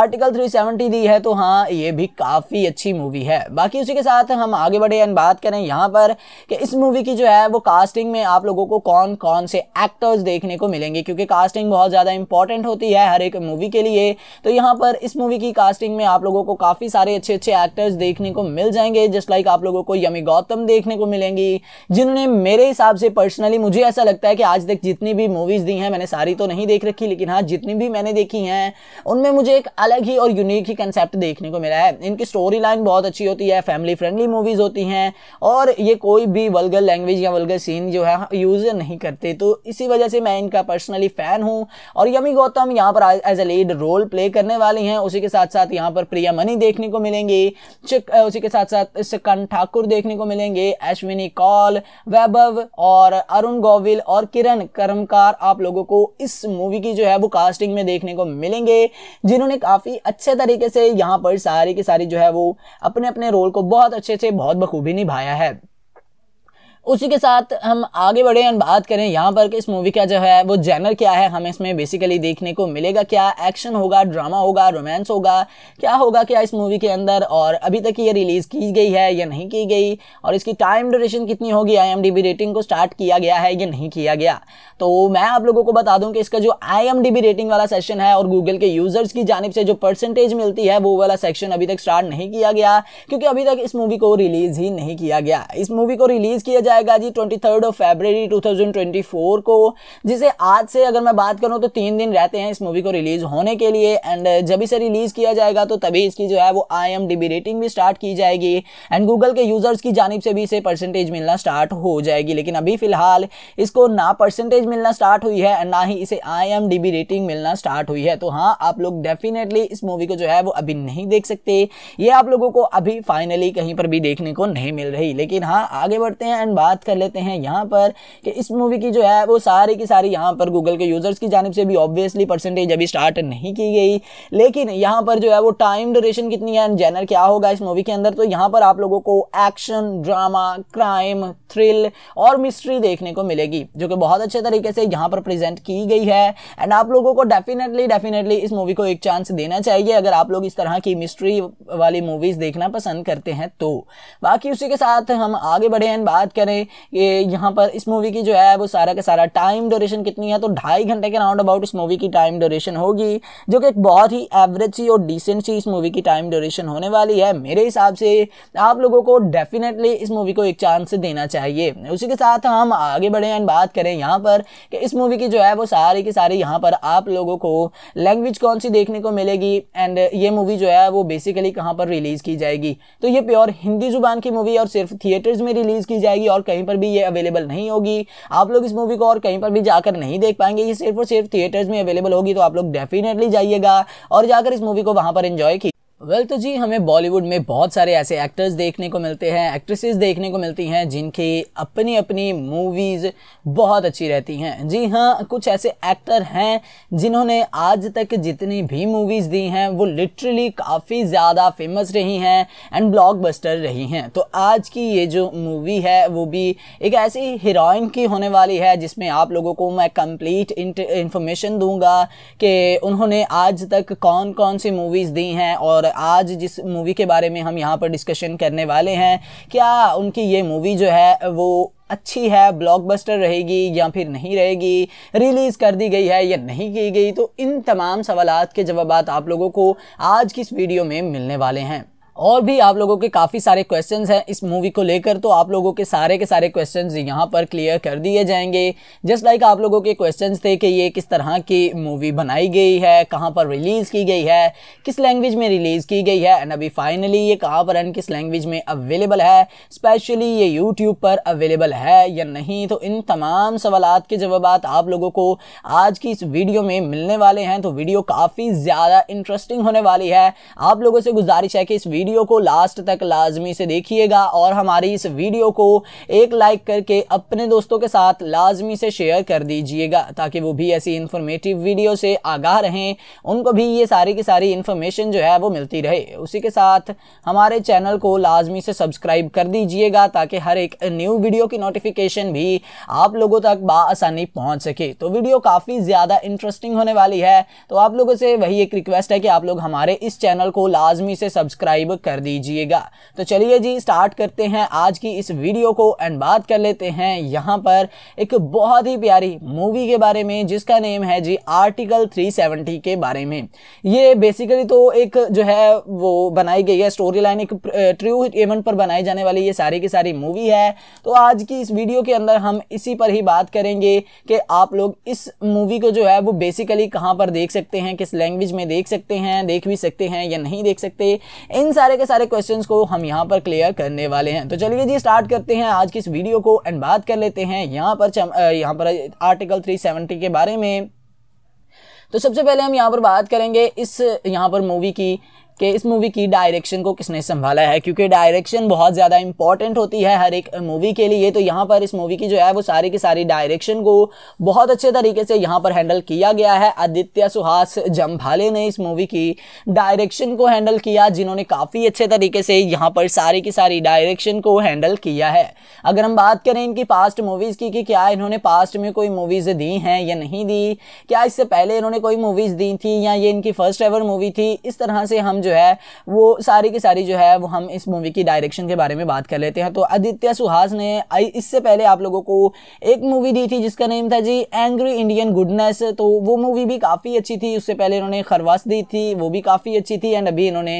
आर्टिकल थ्री दी है तो हाँ ये भी काफ़ी अच्छी मूवी है बाकी उसी के साथ हम आगे बढ़े एंड बात करें यहाँ पर कि इस मूवी की जो है वो कास्टिंग में आप लोगों को कौन कौन से एक्टर्स देखने को मिलेंगे क्योंकि कास्टिंग बहुत ज़्यादा इंपॉर्टेंट होती है हर एक मूवी के लिए तो यहाँ पर इस मूवी की कास्टिंग में आप लोगों को काफ़ी सारे अच्छे अच्छे एक्टर्स देखने को मिल जाएंगे जस्ट लाइक आप लोगों को यमी गौतम देखने को मिलेंगी जिन्होंने मेरे हिसाब से पर्सनली मुझे ऐसा लगता है कि आज तक जितनी भी मूवीज़ दी हैं मैंने सारी तो नहीं देख रखी लेकिन हाँ जितनी भी मैंने देखी हैं उनमें मुझे एक अलग ही और यूनिक ही कंसेप्ट देखने को मिला है इनकी स्टोरी लाइन बहुत अच्छी होती है फैमिली फ्रेंडली मूवीज़ होती हैं और ये कोई भी वल्गर लैंग्वेज या वल्गर सीन जो है यूज़ हाँ, नहीं करते तो इसी वजह से मैं इनका पर्सनली फ़ैन हूँ और यमी गौतम यहाँ पर as a lead role role play करने वाली हैं उसी के साथ साथ यहाँ पर प्रिया मनी देखने को मिलेंगी उसी के साथ साथ सिकन ठाकुर देखने को मिलेंगे अश्विनी कौल वैभव और अरुण गोविल और किरण कर्मकार आप लोगों को इस मूवी की जो है वो कास्टिंग में देखने को मिलेंगे जिन्होंने काफ़ी अच्छे तरीके से यहाँ पर सारी की सारी जो है वो अपने अपने रोल को बहुत अच्छे से बहुत बखूबी निभाया है उसी के साथ हम आगे बढ़े और बात करें यहाँ पर कि इस मूवी का जो है वो जैनर क्या है हमें इसमें बेसिकली देखने को मिलेगा क्या एक्शन होगा ड्रामा होगा रोमांस होगा क्या होगा क्या इस मूवी के अंदर और अभी तक ये रिलीज़ की गई है या नहीं की गई और इसकी टाइम ड्यूरेशन कितनी होगी आई रेटिंग को स्टार्ट किया गया है या नहीं किया गया तो मैं आप लोगों को बता दूं कि इसका जो आई रेटिंग वाला सेशन है और गूगल के यूज़र्स की जानब से जो परसेंटेज मिलती है वो वाला सेक्शन अभी तक स्टार्ट नहीं किया गया क्योंकि अभी तक इस मूवी को रिलीज़ ही नहीं किया गया इस मूवी को रिलीज़ किया जाए आएगा जी ट्वेंटी थर्ड ऑफ फेबररी 2024 को जिसे आज से अगर मैं बात करूँ तो तीन दिन रहते हैं इस मूवी को रिलीज होने के लिए एंड uh, जब इसे रिलीज किया जाएगा तो तभी इसकी जो है वो आई एम रेटिंग भी स्टार्ट की जाएगी एंड गूगल के यूजर्स की जानब से भी इसे परसेंटेज मिलना स्टार्ट हो जाएगी लेकिन अभी फिलहाल इसको ना परसेंटेज मिलना स्टार्ट हुई है एंड ना ही इसे आई एम रेटिंग मिलना स्टार्ट हुई है तो हाँ आप लोग डेफिनेटली इस मूवी को जो है वो अभी नहीं देख सकते ये आप लोगों को अभी फाइनली कहीं पर भी देखने को नहीं मिल रही लेकिन हाँ आगे बढ़ते हैं एंड बात कर लेते हैं यहाँ पर कि इस मूवी की जो है वो सारी की सारी यहाँ पर गूगल के यूज़र्स की जानब से भी ऑब्वियसली परसेंटेज अभी स्टार्ट नहीं की गई लेकिन यहाँ पर जो है वो टाइम ड्यूरेशन कितनी है एंड जैनर क्या होगा इस मूवी के अंदर तो यहाँ पर आप लोगों को एक्शन ड्रामा क्राइम थ्रिल और मिस्ट्री देखने को मिलेगी जो कि बहुत अच्छे तरीके से यहाँ पर प्रेजेंट की गई है एंड आप लोगों को डेफिनेटली डेफिनेटली इस मूवी को एक चांस देना चाहिए अगर आप लोग इस तरह की मिस्ट्री वाली मूवीज़ देखना पसंद करते हैं तो बाकी उसी के साथ हम आगे बढ़े एंड बात करें में ये यहाँ पर इस मूवी की जो है वो सारा का सारा टाइम ड्यूरेशन कितनी है तो ढाई घंटे के राउंड अबाउट इस मूवी की टाइम ड्यूरेशन होगी जो कि एक बहुत ही एवरेज सी और डिसेंट सी इस मूवी की टाइम ड्यूरेशन होने वाली है मेरे हिसाब से आप लोगों को डेफिनेटली इस मूवी को एक चांस देना चाहिए उसी के साथ हम आगे बढ़े एंड बात करें यहाँ पर कि इस मूवी की जो है वो सारी की सारी यहाँ पर आप लोगों को लैंग्वेज कौन सी देखने को मिलेगी एंड ये मूवी जो है वो बेसिकली कहाँ पर रिलीज़ की जाएगी तो ये प्योर हिंदी जुबान की मूवी और सिर्फ थिएटर्स में रिलीज़ की जाएगी और और कहीं पर भी ये अवेलेबल नहीं होगी आप लोग इस मूवी को और कहीं पर भी जाकर नहीं देख पाएंगे ये सिर्फ और सिर्फ थिएटर्स में अवेलेबल होगी तो आप लोग डेफिनेटली जाइएगा और जाकर इस मूवी को वहाँ पर इन्जॉय की वेल well, तो जी हमें बॉलीवुड में बहुत सारे ऐसे एक्टर्स देखने को मिलते हैं एक्ट्रेसेस देखने को मिलती हैं जिनकी अपनी अपनी मूवीज़ बहुत अच्छी रहती हैं जी हाँ कुछ ऐसे एक्टर हैं जिन्होंने आज तक जितनी भी मूवीज़ दी हैं वो लिटरली काफ़ी ज़्यादा फेमस रही हैं एंड ब्लॉकबस्टर रही हैं तो आज की ये जो मूवी है वो भी एक ऐसी हीरोइन की होने वाली है जिसमें आप लोगों को मैं कंप्लीट इंफॉर्मेशन दूंगा कि उन्होंने आज तक कौन कौन सी मूवीज़ दी हैं और आज जिस मूवी के बारे में हम यहाँ पर डिस्कशन करने वाले हैं क्या उनकी ये मूवी जो है वो अच्छी है ब्लॉकबस्टर रहेगी या फिर नहीं रहेगी रिलीज़ कर दी गई है या नहीं की गई तो इन तमाम सवाल के जवाब आप लोगों को आज की इस वीडियो में मिलने वाले हैं और भी आप लोगों के काफ़ी सारे क्वेश्चन हैं इस मूवी को लेकर तो आप लोगों के सारे के सारे क्वेश्चन यहाँ पर क्लियर कर दिए जाएंगे जस्ट लाइक आप लोगों के क्वेश्चन थे कि ये किस तरह की मूवी बनाई गई है कहाँ पर रिलीज़ की गई है किस लैंग्वेज में रिलीज़ की गई है एंड अभी फाइनली ये कहाँ पर एंड किस लैंग्वेज में अवेलेबल है स्पेशली ये यूट्यूब पर अवेलेबल है या नहीं तो इन तमाम सवाल के जवाब आप लोगों को आज की इस वीडियो में मिलने वाले हैं तो वीडियो काफ़ी ज़्यादा इंटरेस्टिंग होने वाली है आप लोगों से गुजारिश है कि इस वीडियो वीडियो को लास्ट तक लाजमी से देखिएगा और हमारी इस वीडियो को एक लाइक करके अपने दोस्तों के साथ लाजमी से शेयर कर दीजिएगा ताकि वो भी ऐसी इन्फॉर्मेटिव वीडियो से आगाह रहें उनको भी ये सारी की सारी इन्फॉर्मेशन जो है वो मिलती रहे उसी के साथ हमारे चैनल को लाजमी से सब्सक्राइब कर दीजिएगा ताकि हर एक न्यू वीडियो की नोटिफिकेशन भी आप लोगों तक बासानी पहुँच सके तो वीडियो काफ़ी ज़्यादा इंटरेस्टिंग होने वाली है तो आप लोगों से वही एक रिक्वेस्ट है कि आप लोग हमारे इस चैनल को लाजमी से सब्सक्राइब कर दीजिएगा तो चलिए जी स्टार्ट करते हैं आज की इस वीडियो को एंड बात कर लेते हैं यहाँ पर एक बहुत ही प्यारी मूवी के बारे में जिसका नेम है जी आर्टिकल 370 के बारे में ये बेसिकली तो एक जो है वो बनाई गई है स्टोरी लाइन एक ट्रू इवेंट पर बनाई जाने वाली ये सारी की सारी मूवी है तो आज की इस वीडियो के अंदर हम इसी पर ही बात करेंगे कि आप लोग इस मूवी को जो है वो बेसिकली कहाँ पर देख सकते हैं किस लैंग्वेज में देख सकते हैं देख भी सकते हैं या नहीं देख सकते इन सारे के सारे क्वेश्चंस को हम यहाँ पर क्लियर करने वाले हैं तो चलिए जी स्टार्ट करते हैं आज की इस वीडियो को एंड बात कर लेते हैं यहाँ पर यहाँ पर आर्टिकल 370 के बारे में तो सबसे पहले हम यहाँ पर बात करेंगे इस यहाँ पर मूवी की कि इस मूवी की डायरेक्शन को किसने संभाला है क्योंकि डायरेक्शन बहुत ज़्यादा इंपॉर्टेंट होती है हर एक मूवी के लिए तो यहाँ पर इस मूवी की जो है वो सारी की सारी डायरेक्शन को बहुत अच्छे तरीके से यहाँ पर हैंडल किया गया है आदित्य सुहास जम्भाले ने इस मूवी की डायरेक्शन को हैंडल किया जिन्होंने काफ़ी अच्छे तरीके से यहाँ पर सारी की सारी डायरेक्शन को हैंडल किया है अगर हम बात करें इनकी पास्ट मूवीज़ की कि क्या इन्होंने पास्ट में कोई मूवीज़ दी हैं या नहीं दी क्या इससे पहले इन्होंने कोई मूवीज़ दी थी या ये इनकी फर्स्ट एवर मूवी थी इस तरह से हम जो है वो सारी की सारी जो है वो हम इस मूवी की डायरेक्शन के बारे में बात कर लेते हैं तो आदित्य सुहास ने इससे पहले आप लोगों को एक मूवी दी थी जिसका नेम था जी एंग्री इंडियन गुडनेस तो वो मूवी भी काफ़ी अच्छी थी उससे पहले इन्होंने खरवास दी थी वो भी काफ़ी अच्छी थी एंड अभी इन्होंने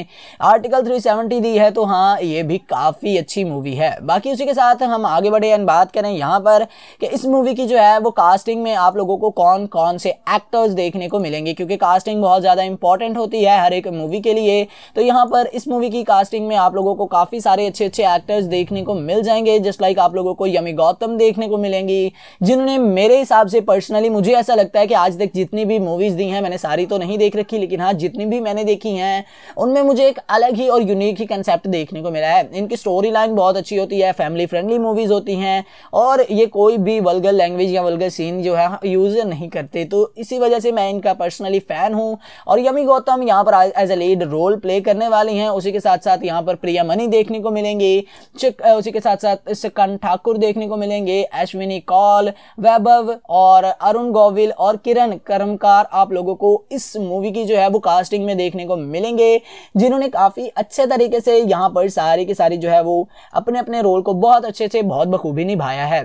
आर्टिकल थ्री दी है तो हाँ ये भी काफ़ी अच्छी मूवी है बाकी उसी के साथ हम आगे बढ़े एंड बात करें यहाँ पर कि इस मूवी की जो है वो कास्टिंग में आप लोगों को कौन कौन से एक्टर्स देखने को मिलेंगे क्योंकि कास्टिंग बहुत ज़्यादा इंपॉर्टेंट होती है हर एक मूवी के लिए तो यहाँ पर इस मूवी की कास्टिंग में आप लोगों को काफ़ी सारे अच्छे अच्छे एक्टर्स देखने को मिल जाएंगे जस्ट लाइक आप लोगों को यमी गौतम देखने को मिलेंगी जिन्होंने मेरे हिसाब से पर्सनली मुझे ऐसा लगता है कि आज तक जितनी भी मूवीज़ दी हैं मैंने सारी तो नहीं देख रखी लेकिन हाँ जितनी भी मैंने देखी हैं उनमें मुझे एक अलग ही और यूनिक ही कंसेप्ट देखने को मिला है इनकी स्टोरी लाइन बहुत अच्छी होती है फैमिली फ्रेंडली मूवीज़ होती हैं और ये कोई भी वल्गर लैंग्वेज या वल्गर सीन जो है यूज़ हाँ, नहीं करते तो इसी वजह से मैं इनका पर्सनली फ़ैन हूँ और यमी गौतम यहाँ पर as a lead role role play करने वाली हैं उसी के साथ साथ यहाँ पर प्रिया मनी देखने को मिलेंगी उसी के साथ साथ सिकन ठाकुर देखने को मिलेंगे अश्विनी कौल वैभव और अरुण गोविल और किरण कर्मकार आप लोगों को इस मूवी की जो है वो कास्टिंग में देखने को मिलेंगे जिन्होंने काफ़ी अच्छे तरीके से यहाँ पर सारी की सारी जो है वो अपने अपने रोल को बहुत अच्छे से बहुत बखूबी निभाया है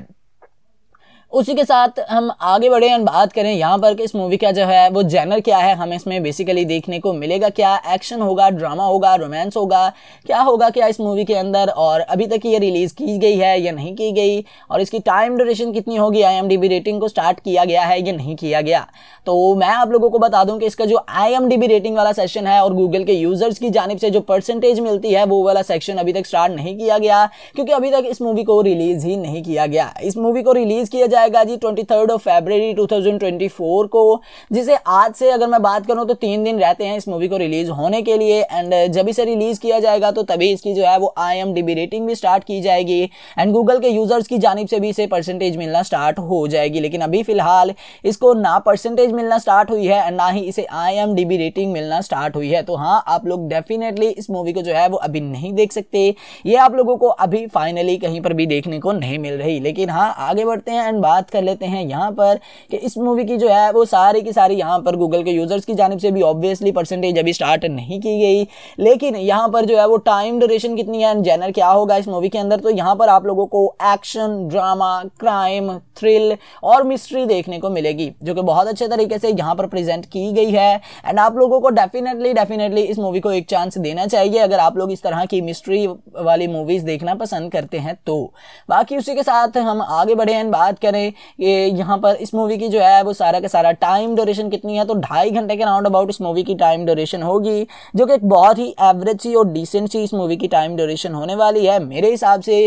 उसी के साथ हम आगे बढ़े और बात करें यहाँ पर कि इस मूवी का जो है वो जैनर क्या है हमें इसमें बेसिकली देखने को मिलेगा क्या एक्शन होगा ड्रामा होगा रोमांस होगा क्या होगा क्या इस मूवी के अंदर और अभी तक ये रिलीज़ की गई है या नहीं की गई और इसकी टाइम ड्यूरेशन कितनी होगी आई रेटिंग को स्टार्ट किया गया है या नहीं किया गया तो मैं आप लोगों को बता दूँ कि इसका जो आई रेटिंग वाला सेशन है और गूगल के यूज़र्स की जानब से जो परसेंटेज मिलती है वो वाला सेक्शन अभी तक स्टार्ट नहीं किया गया क्योंकि अभी तक इस मूवी को रिलीज़ ही नहीं किया गया इस मूवी को रिलीज़ किया जाए आएगा जी ट्वेंटी थर्ड ऑफ फेबररी 2024 को जिसे आज से अगर मैं बात करूँ तो तीन दिन रहते हैं इस मूवी को रिलीज होने के लिए एंड uh, जब इसे रिलीज किया जाएगा तो तभी इसकी जो है वो आई एम रेटिंग भी स्टार्ट की जाएगी एंड गूगल के यूजर्स की जानब से भी इसे परसेंटेज मिलना स्टार्ट हो जाएगी लेकिन अभी फिलहाल इसको ना परसेंटेज मिलना स्टार्ट हुई है एंड ना ही इसे आई एम रेटिंग मिलना स्टार्ट हुई है तो हाँ आप लोग डेफिनेटली इस मूवी को जो है वो अभी नहीं देख सकते ये आप लोगों को अभी फाइनली कहीं पर भी देखने को नहीं मिल रही लेकिन हाँ आगे बढ़ते हैं एंड बात कर लेते हैं यहाँ पर कि इस मूवी की जो है वो सारी की सारी यहाँ पर गूगल के यूज़र्स की जानब से भी ऑब्वियसली परसेंटेज अभी स्टार्ट नहीं की गई लेकिन यहाँ पर जो है वो टाइम ड्यूरेशन कितनी है एंड जैनर क्या होगा इस मूवी के अंदर तो यहाँ पर आप लोगों को एक्शन ड्रामा क्राइम थ्रिल और मिस्ट्री देखने को मिलेगी जो कि बहुत अच्छे तरीके से यहाँ पर प्रेजेंट की गई है एंड आप लोगों को डेफिनेटली डेफिनेटली इस मूवी को एक चांस देना चाहिए अगर आप लोग इस तरह की मिस्ट्री वाली मूवीज़ देखना पसंद करते हैं तो बाकी उसी के साथ हम आगे बढ़े एंड बात कर करें ये यहाँ पर इस मूवी की जो है वो सारा का सारा टाइम ड्यूरेशन कितनी है तो ढाई घंटे के राउंड अबाउट इस मूवी की टाइम ड्यूरेशन होगी जो कि एक बहुत ही एवरेज सी और डिसेंट सी इस मूवी की टाइम ड्यूरेशन होने वाली है मेरे हिसाब से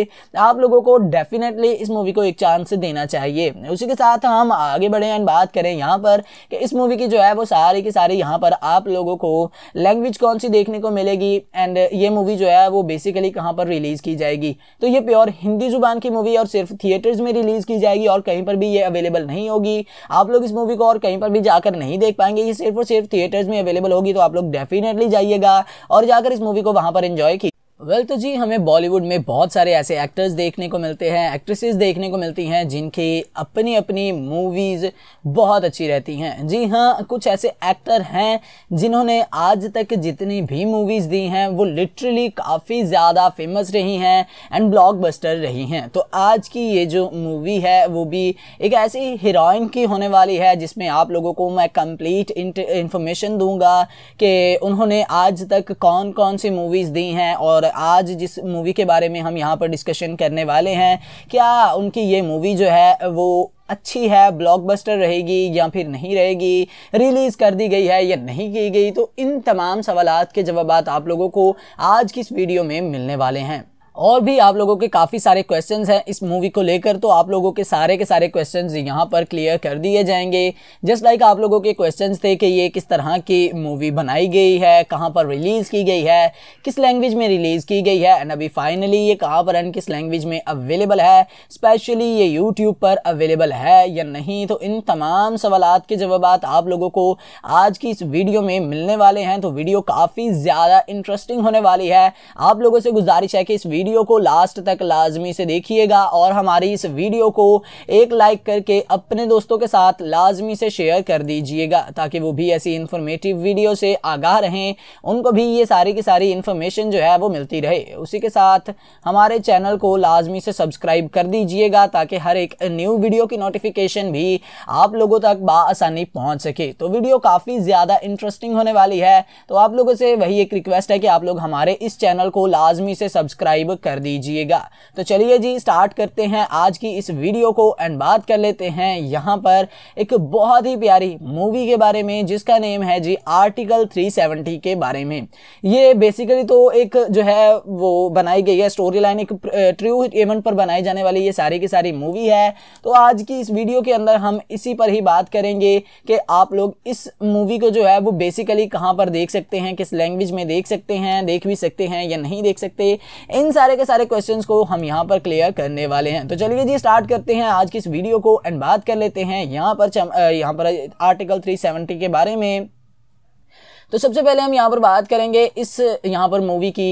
आप लोगों को डेफिनेटली इस मूवी को एक चांस देना चाहिए उसी के साथ हम आगे बढ़े एंड बात करें यहाँ पर कि इस मूवी की जो है वो सारी की सारी यहाँ पर आप लोगों को लैंग्वेज कौन सी देखने को मिलेगी एंड ये मूवी जो है वो बेसिकली कहाँ पर रिलीज़ की जाएगी तो ये प्योर हिंदी ज़ुबान की मूवी और सिर्फ थिएटर्स में रिलीज़ की जाएगी और और कहीं पर भी ये अवेलेबल नहीं होगी आप लोग इस मूवी को और कहीं पर भी जाकर नहीं देख पाएंगे ये सिर्फ और सिर्फ थिएटर्स में अवेलेबल होगी तो आप लोग डेफिनेटली जाइएगा और जाकर इस मूवी को वहाँ पर इन्जॉय की वेल well, तो जी हमें बॉलीवुड में बहुत सारे ऐसे एक्टर्स देखने को मिलते हैं एक्ट्रेसेस देखने को मिलती हैं जिनकी अपनी अपनी मूवीज़ बहुत अच्छी रहती हैं जी हाँ कुछ ऐसे एक्टर हैं जिन्होंने आज तक जितनी भी मूवीज़ दी हैं वो लिटरली काफ़ी ज़्यादा फेमस रही हैं एंड ब्लॉकबस्टर रही हैं तो आज की ये जो मूवी है वो भी एक ऐसी हीरोइन की होने वाली है जिसमें आप लोगों को मैं कंप्लीट इंफॉर्मेशन दूंगा कि उन्होंने आज तक कौन कौन सी मूवीज़ दी हैं और मतलब आज जिस मूवी के बारे में हम यहाँ पर डिस्कशन करने वाले हैं क्या उनकी ये मूवी जो है वो अच्छी है ब्लॉकबस्टर रहेगी या फिर नहीं रहेगी रिलीज़ कर दी गई है या नहीं की गई तो इन तमाम सवाल के जवाब आप लोगों को आज की इस वीडियो में मिलने वाले हैं और भी आप लोगों के काफ़ी सारे क्वेश्चन हैं इस मूवी को लेकर तो आप लोगों के सारे के सारे क्वेश्चन यहाँ पर क्लियर कर दिए जाएंगे जस्ट लाइक आप लोगों के क्वेश्चन थे कि ये किस तरह की मूवी बनाई गई है कहाँ पर रिलीज़ की गई है किस लैंग्वेज में रिलीज़ की गई है एंड अभी फाइनली ये कहाँ पर एंड किस लैंग्वेज में अवेलेबल है स्पेशली ये यूट्यूब पर अवेलेबल है या नहीं तो इन तमाम सवाल के जवाब आप लोगों को आज की इस वीडियो में मिलने वाले हैं तो वीडियो काफ़ी ज़्यादा इंटरेस्टिंग होने वाली है आप लोगों से गुजारिश है कि इस वीडियो वीडियो को लास्ट तक लाजमी से देखिएगा और हमारी इस वीडियो को एक लाइक करके अपने दोस्तों के साथ लाजमी से शेयर कर दीजिएगा ताकि वो भी ऐसी इन्फॉर्मेटिव वीडियो से आगाह रहें उनको भी ये सारी की सारी इन्फॉर्मेशन जो है वो मिलती रहे उसी के साथ हमारे चैनल को लाजमी से सब्सक्राइब कर दीजिएगा ताकि हर एक न्यू वीडियो की नोटिफिकेशन भी आप लोगों तक बासानी पहुँच सके तो वीडियो काफ़ी ज़्यादा इंटरेस्टिंग होने वाली है तो आप लोगों से वही एक रिक्वेस्ट है कि आप लोग हमारे इस चैनल को लाजमी से सब्सक्राइब कर दीजिएगा तो चलिए जी स्टार्ट करते हैं आज की इस वीडियो को एंड बात कर लेते हैं यहाँ पर एक बहुत ही प्यारी मूवी के बारे में जिसका नेम है जी आर्टिकल 370 के बारे में ये बेसिकली तो एक जो है वो बनाई गई है स्टोरी लाइन एक ट्रू इवेंट पर बनाई जाने वाली ये सारी की सारी मूवी है तो आज की इस वीडियो के अंदर हम इसी पर ही बात करेंगे कि आप लोग इस मूवी को जो है वो बेसिकली कहाँ पर देख सकते हैं किस लैंग्वेज में देख सकते हैं देख भी सकते हैं या नहीं देख सकते इन सारे के सारे क्वेश्चंस को हम यहाँ पर क्लियर करने वाले हैं तो चलिए जी स्टार्ट करते हैं आज की इस वीडियो को एंड बात कर लेते हैं यहाँ पर यहाँ पर आर्टिकल 370 के बारे में तो सबसे पहले हम यहाँ पर बात करेंगे इस यहाँ पर मूवी की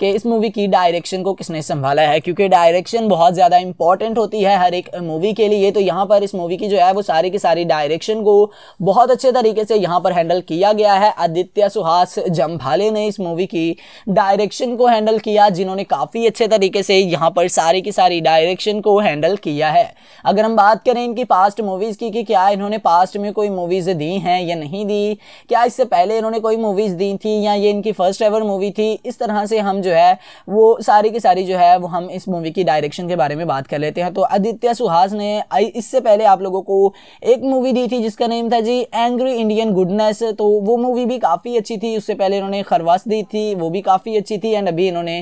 कि इस मूवी की डायरेक्शन को किसने संभाला है क्योंकि डायरेक्शन बहुत ज़्यादा इंपॉर्टेंट होती है हर एक मूवी के लिए तो यहाँ पर इस मूवी की जो है वो सारी की सारी डायरेक्शन को बहुत अच्छे तरीके से यहाँ पर हैंडल किया गया है आदित्य सुहास जम्भाले ने इस मूवी की डायरेक्शन को हैंडल किया जिन्होंने काफ़ी अच्छे तरीके से यहाँ पर सारी की सारी डायरेक्शन को हैंडल किया है अगर हम बात करें इनकी पास्ट मूवीज़ की कि क्या इन्होंने पास्ट में कोई मूवीज़ दी हैं या नहीं दी क्या इससे पहले इन्होंने कोई मूवीज़ दी थी या ये इनकी फर्स्ट एवर मूवी थी इस तरह से हम जो है वो सारी की सारी जो है वो हम इस मूवी की डायरेक्शन के बारे में बात कर लेते हैं तो आदित्य सुहास ने इससे पहले आप लोगों को एक मूवी दी थी जिसका नेम था जी एंग्री इंडियन गुडनेस तो वो मूवी भी काफ़ी अच्छी थी उससे पहले इन्होंने खरवास दी थी वो भी काफ़ी अच्छी थी एंड अभी इन्होंने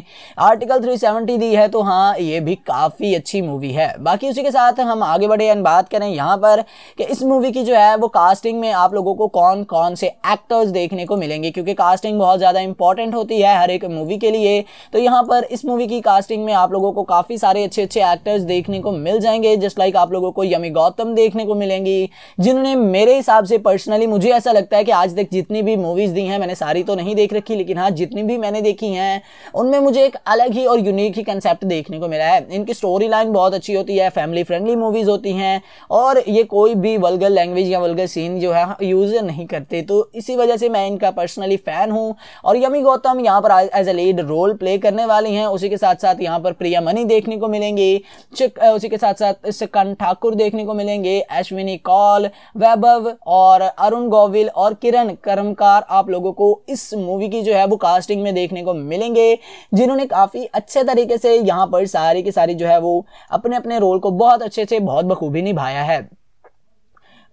आर्टिकल थ्री दी है तो हाँ ये भी काफ़ी अच्छी मूवी है बाकी उसी के साथ हम आगे बढ़े एंड बात करें यहाँ पर कि इस मूवी की जो है वो कास्टिंग में आप लोगों को कौन कौन से एक्टर्स देखने को मिलेंगे क्योंकि कास्टिंग बहुत ज़्यादा इंपॉर्टेंट होती है हर एक मूवी के लिए तो यहाँ पर इस मूवी की कास्टिंग में आप लोगों को काफ़ी सारे अच्छे अच्छे एक्टर्स देखने को मिल जाएंगे जस्ट लाइक आप लोगों को यमी गौतम देखने को मिलेंगी जिन्होंने मेरे हिसाब से पर्सनली मुझे ऐसा लगता है कि आज तक जितनी भी मूवीज़ दी हैं मैंने सारी तो नहीं देख रखी लेकिन हाँ जितनी भी मैंने देखी हैं उनमें मुझे एक अलग ही और यूनिक ही कंसेप्ट देखने को मिला है इनकी स्टोरी लाइन बहुत अच्छी होती है फैमिली फ्रेंडली मूवीज़ होती हैं और ये कोई भी वल्गर लैंग्वेज या वल्गर सीन जो है यूज़ हाँ, नहीं करते तो इसी वजह से मैं इनका पर्सनली फ़ैन हूँ और यमी गौतम यहाँ पर as a lead role role play करने वाली हैं उसी के साथ साथ यहाँ पर प्रिया मनी देखने को मिलेंगी उसी के साथ साथ सिकन ठाकुर देखने को मिलेंगे अश्विनी कौल वैभव और अरुण गोविल और किरण कर्मकार आप लोगों को इस मूवी की जो है वो कास्टिंग में देखने को मिलेंगे जिन्होंने काफ़ी अच्छे तरीके से यहाँ पर सारी की सारी जो है वो अपने अपने रोल को बहुत अच्छे से बहुत बखूबी निभाया है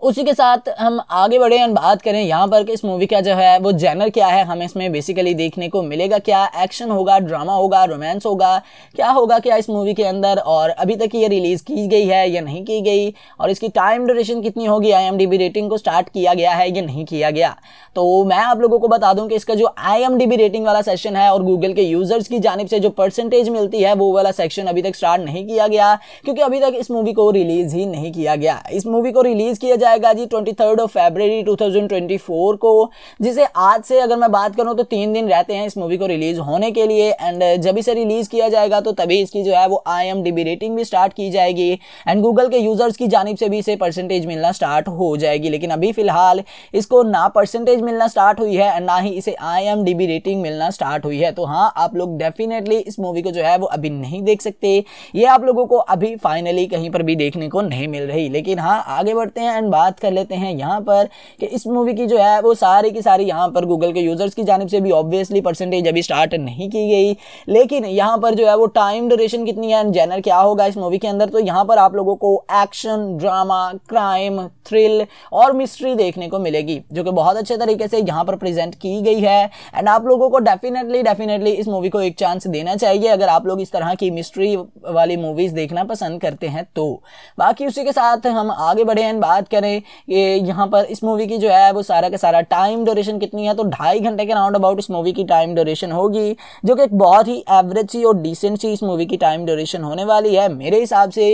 उसी के साथ हम आगे बढ़े और बात करें यहाँ पर कि इस मूवी का जो है वो जैनर क्या है हमें इसमें बेसिकली देखने को मिलेगा क्या एक्शन होगा ड्रामा होगा रोमांस होगा क्या होगा क्या इस मूवी के अंदर और अभी तक ये रिलीज़ की गई है या नहीं की गई और इसकी टाइम ड्यूरेशन कितनी होगी आई रेटिंग को स्टार्ट किया गया है या नहीं किया गया तो मैं आप लोगों को बता दूं कि इसका जो आई रेटिंग वाला सेशन है और गूगल के यूज़र्स की जानब से जो परसेंटेज मिलती है वो वाला सेक्शन अभी तक स्टार्ट नहीं किया गया क्योंकि अभी तक इस मूवी को रिलीज़ ही नहीं किया गया इस मूवी को रिलीज़ किया जाए आएगा जी ट्वेंटी थर्ड ऑफ फेबररी 2024 को जिसे आज से अगर मैं बात करूँ तो तीन दिन रहते हैं इस मूवी को रिलीज होने के लिए एंड uh, जब इसे रिलीज किया जाएगा तो तभी इसकी जो है वो आई एम रेटिंग भी स्टार्ट की जाएगी एंड गूगल के यूजर्स की जानब से भी इसे परसेंटेज मिलना स्टार्ट हो जाएगी लेकिन अभी फिलहाल इसको ना परसेंटेज मिलना स्टार्ट हुई है एंड ना ही इसे आई एम रेटिंग मिलना स्टार्ट हुई है तो हाँ आप लोग डेफिनेटली इस मूवी को जो है वो अभी नहीं देख सकते ये आप लोगों को अभी फाइनली कहीं पर भी देखने को नहीं मिल रही लेकिन हाँ आगे बढ़ते हैं एंड बात कर लेते हैं यहाँ पर कि इस मूवी की जो है वो सारी की सारी यहाँ पर गूगल के यूज़र्स की जानब से भी ऑब्वियसली परसेंटेज अभी स्टार्ट नहीं की गई लेकिन यहाँ पर जो है वो टाइम ड्यूरेशन कितनी है एंड जैनर क्या होगा इस मूवी के अंदर तो यहाँ पर आप लोगों को एक्शन ड्रामा क्राइम थ्रिल और मिस्ट्री देखने को मिलेगी जो कि बहुत अच्छे तरीके से यहाँ पर प्रेजेंट की गई है एंड आप लोगों को डेफिनेटली डेफिनेटली इस मूवी को एक चांस देना चाहिए अगर आप लोग इस तरह की मिस्ट्री वाली मूवीज़ देखना पसंद करते हैं तो बाकी उसी के साथ हम आगे बढ़े एंड बात करें करें ये यहाँ पर इस मूवी की जो है वो सारा का सारा टाइम ड्यूरेशन कितनी है तो ढाई घंटे के राउंड अबाउट इस मूवी की टाइम ड्यूरेशन होगी जो कि एक बहुत ही एवरेज सी और डिसेंट सी इस मूवी की टाइम ड्यूरेशन होने वाली है मेरे हिसाब से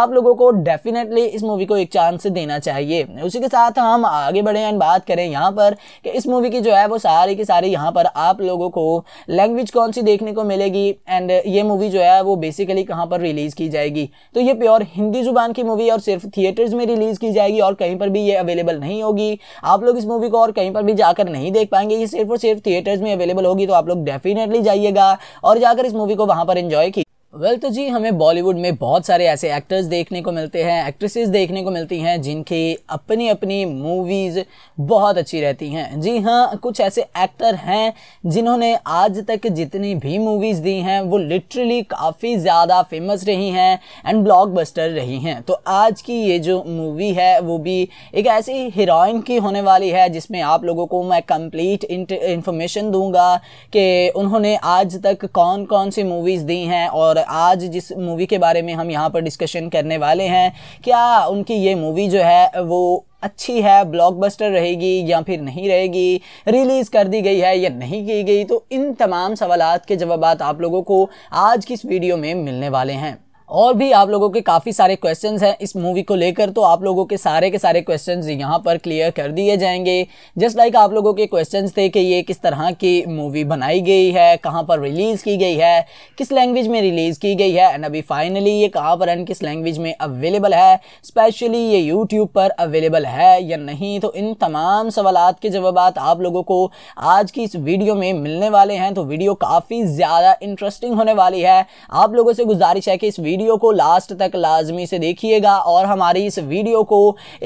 आप लोगों को डेफिनेटली इस मूवी को एक चांस देना चाहिए उसी के साथ हम आगे बढ़े एंड बात करें यहाँ पर कि इस मूवी की जो है वो सारी की सारी यहाँ पर आप लोगों को लैंग्वेज कौन सी देखने को मिलेगी एंड ये मूवी जो है वो बेसिकली कहाँ पर रिलीज़ की जाएगी तो ये प्योर हिंदी ज़ुबान की मूवी और सिर्फ थिएटर्स में रिलीज़ की जाएगी और और कहीं पर भी ये अवेलेबल नहीं होगी आप लोग इस मूवी को और कहीं पर भी जाकर नहीं देख पाएंगे ये सिर्फ और सिर्फ थिएटर्स में अवेलेबल होगी तो आप लोग डेफिनेटली जाइएगा और जाकर इस मूवी को वहां पर एंजॉय की वेल well, तो जी हमें बॉलीवुड में बहुत सारे ऐसे एक्टर्स देखने को मिलते हैं एक्ट्रेसेस देखने को मिलती हैं जिनकी अपनी अपनी मूवीज़ बहुत अच्छी रहती हैं जी हाँ कुछ ऐसे एक्टर हैं जिन्होंने आज तक जितनी भी मूवीज़ दी हैं वो लिटरली काफ़ी ज़्यादा फेमस रही हैं एंड ब्लॉकबस्टर रही हैं तो आज की ये जो मूवी है वो भी एक ऐसी हीरोइन की होने वाली है जिसमें आप लोगों को मैं कंप्लीट इंफॉर्मेशन दूंगा कि उन्होंने आज तक कौन कौन सी मूवीज़ दी हैं और मतलब आज जिस मूवी के बारे में हम यहाँ पर डिस्कशन करने वाले हैं क्या उनकी ये मूवी जो है वो अच्छी है ब्लॉकबस्टर रहेगी या फिर नहीं रहेगी रिलीज़ कर दी गई है या नहीं की गई तो इन तमाम सवाल के जवाब आप लोगों को आज की इस वीडियो में मिलने वाले हैं और भी आप लोगों के काफ़ी सारे क्वेश्चन हैं इस मूवी को लेकर तो आप लोगों के सारे के सारे क्वेश्चन यहाँ पर क्लियर कर दिए जाएंगे जस्ट लाइक आप लोगों के क्वेश्चन थे कि ये किस तरह की मूवी बनाई गई है कहाँ पर रिलीज़ की गई है किस लैंग्वेज में रिलीज़ की गई है एंड अभी फाइनली ये कहाँ पर एंड किस लैंग्वेज में अवेलेबल है स्पेशली ये यूट्यूब पर अवेलेबल है या नहीं तो इन तमाम सवाल के जवाब आप लोगों को आज की इस वीडियो में मिलने वाले हैं तो वीडियो काफ़ी ज़्यादा इंटरेस्टिंग होने वाली है आप लोगों से गुजारिश है कि इस वीडियो वीडियो को लास्ट तक लाजमी से देखिएगा और हमारी इस वीडियो को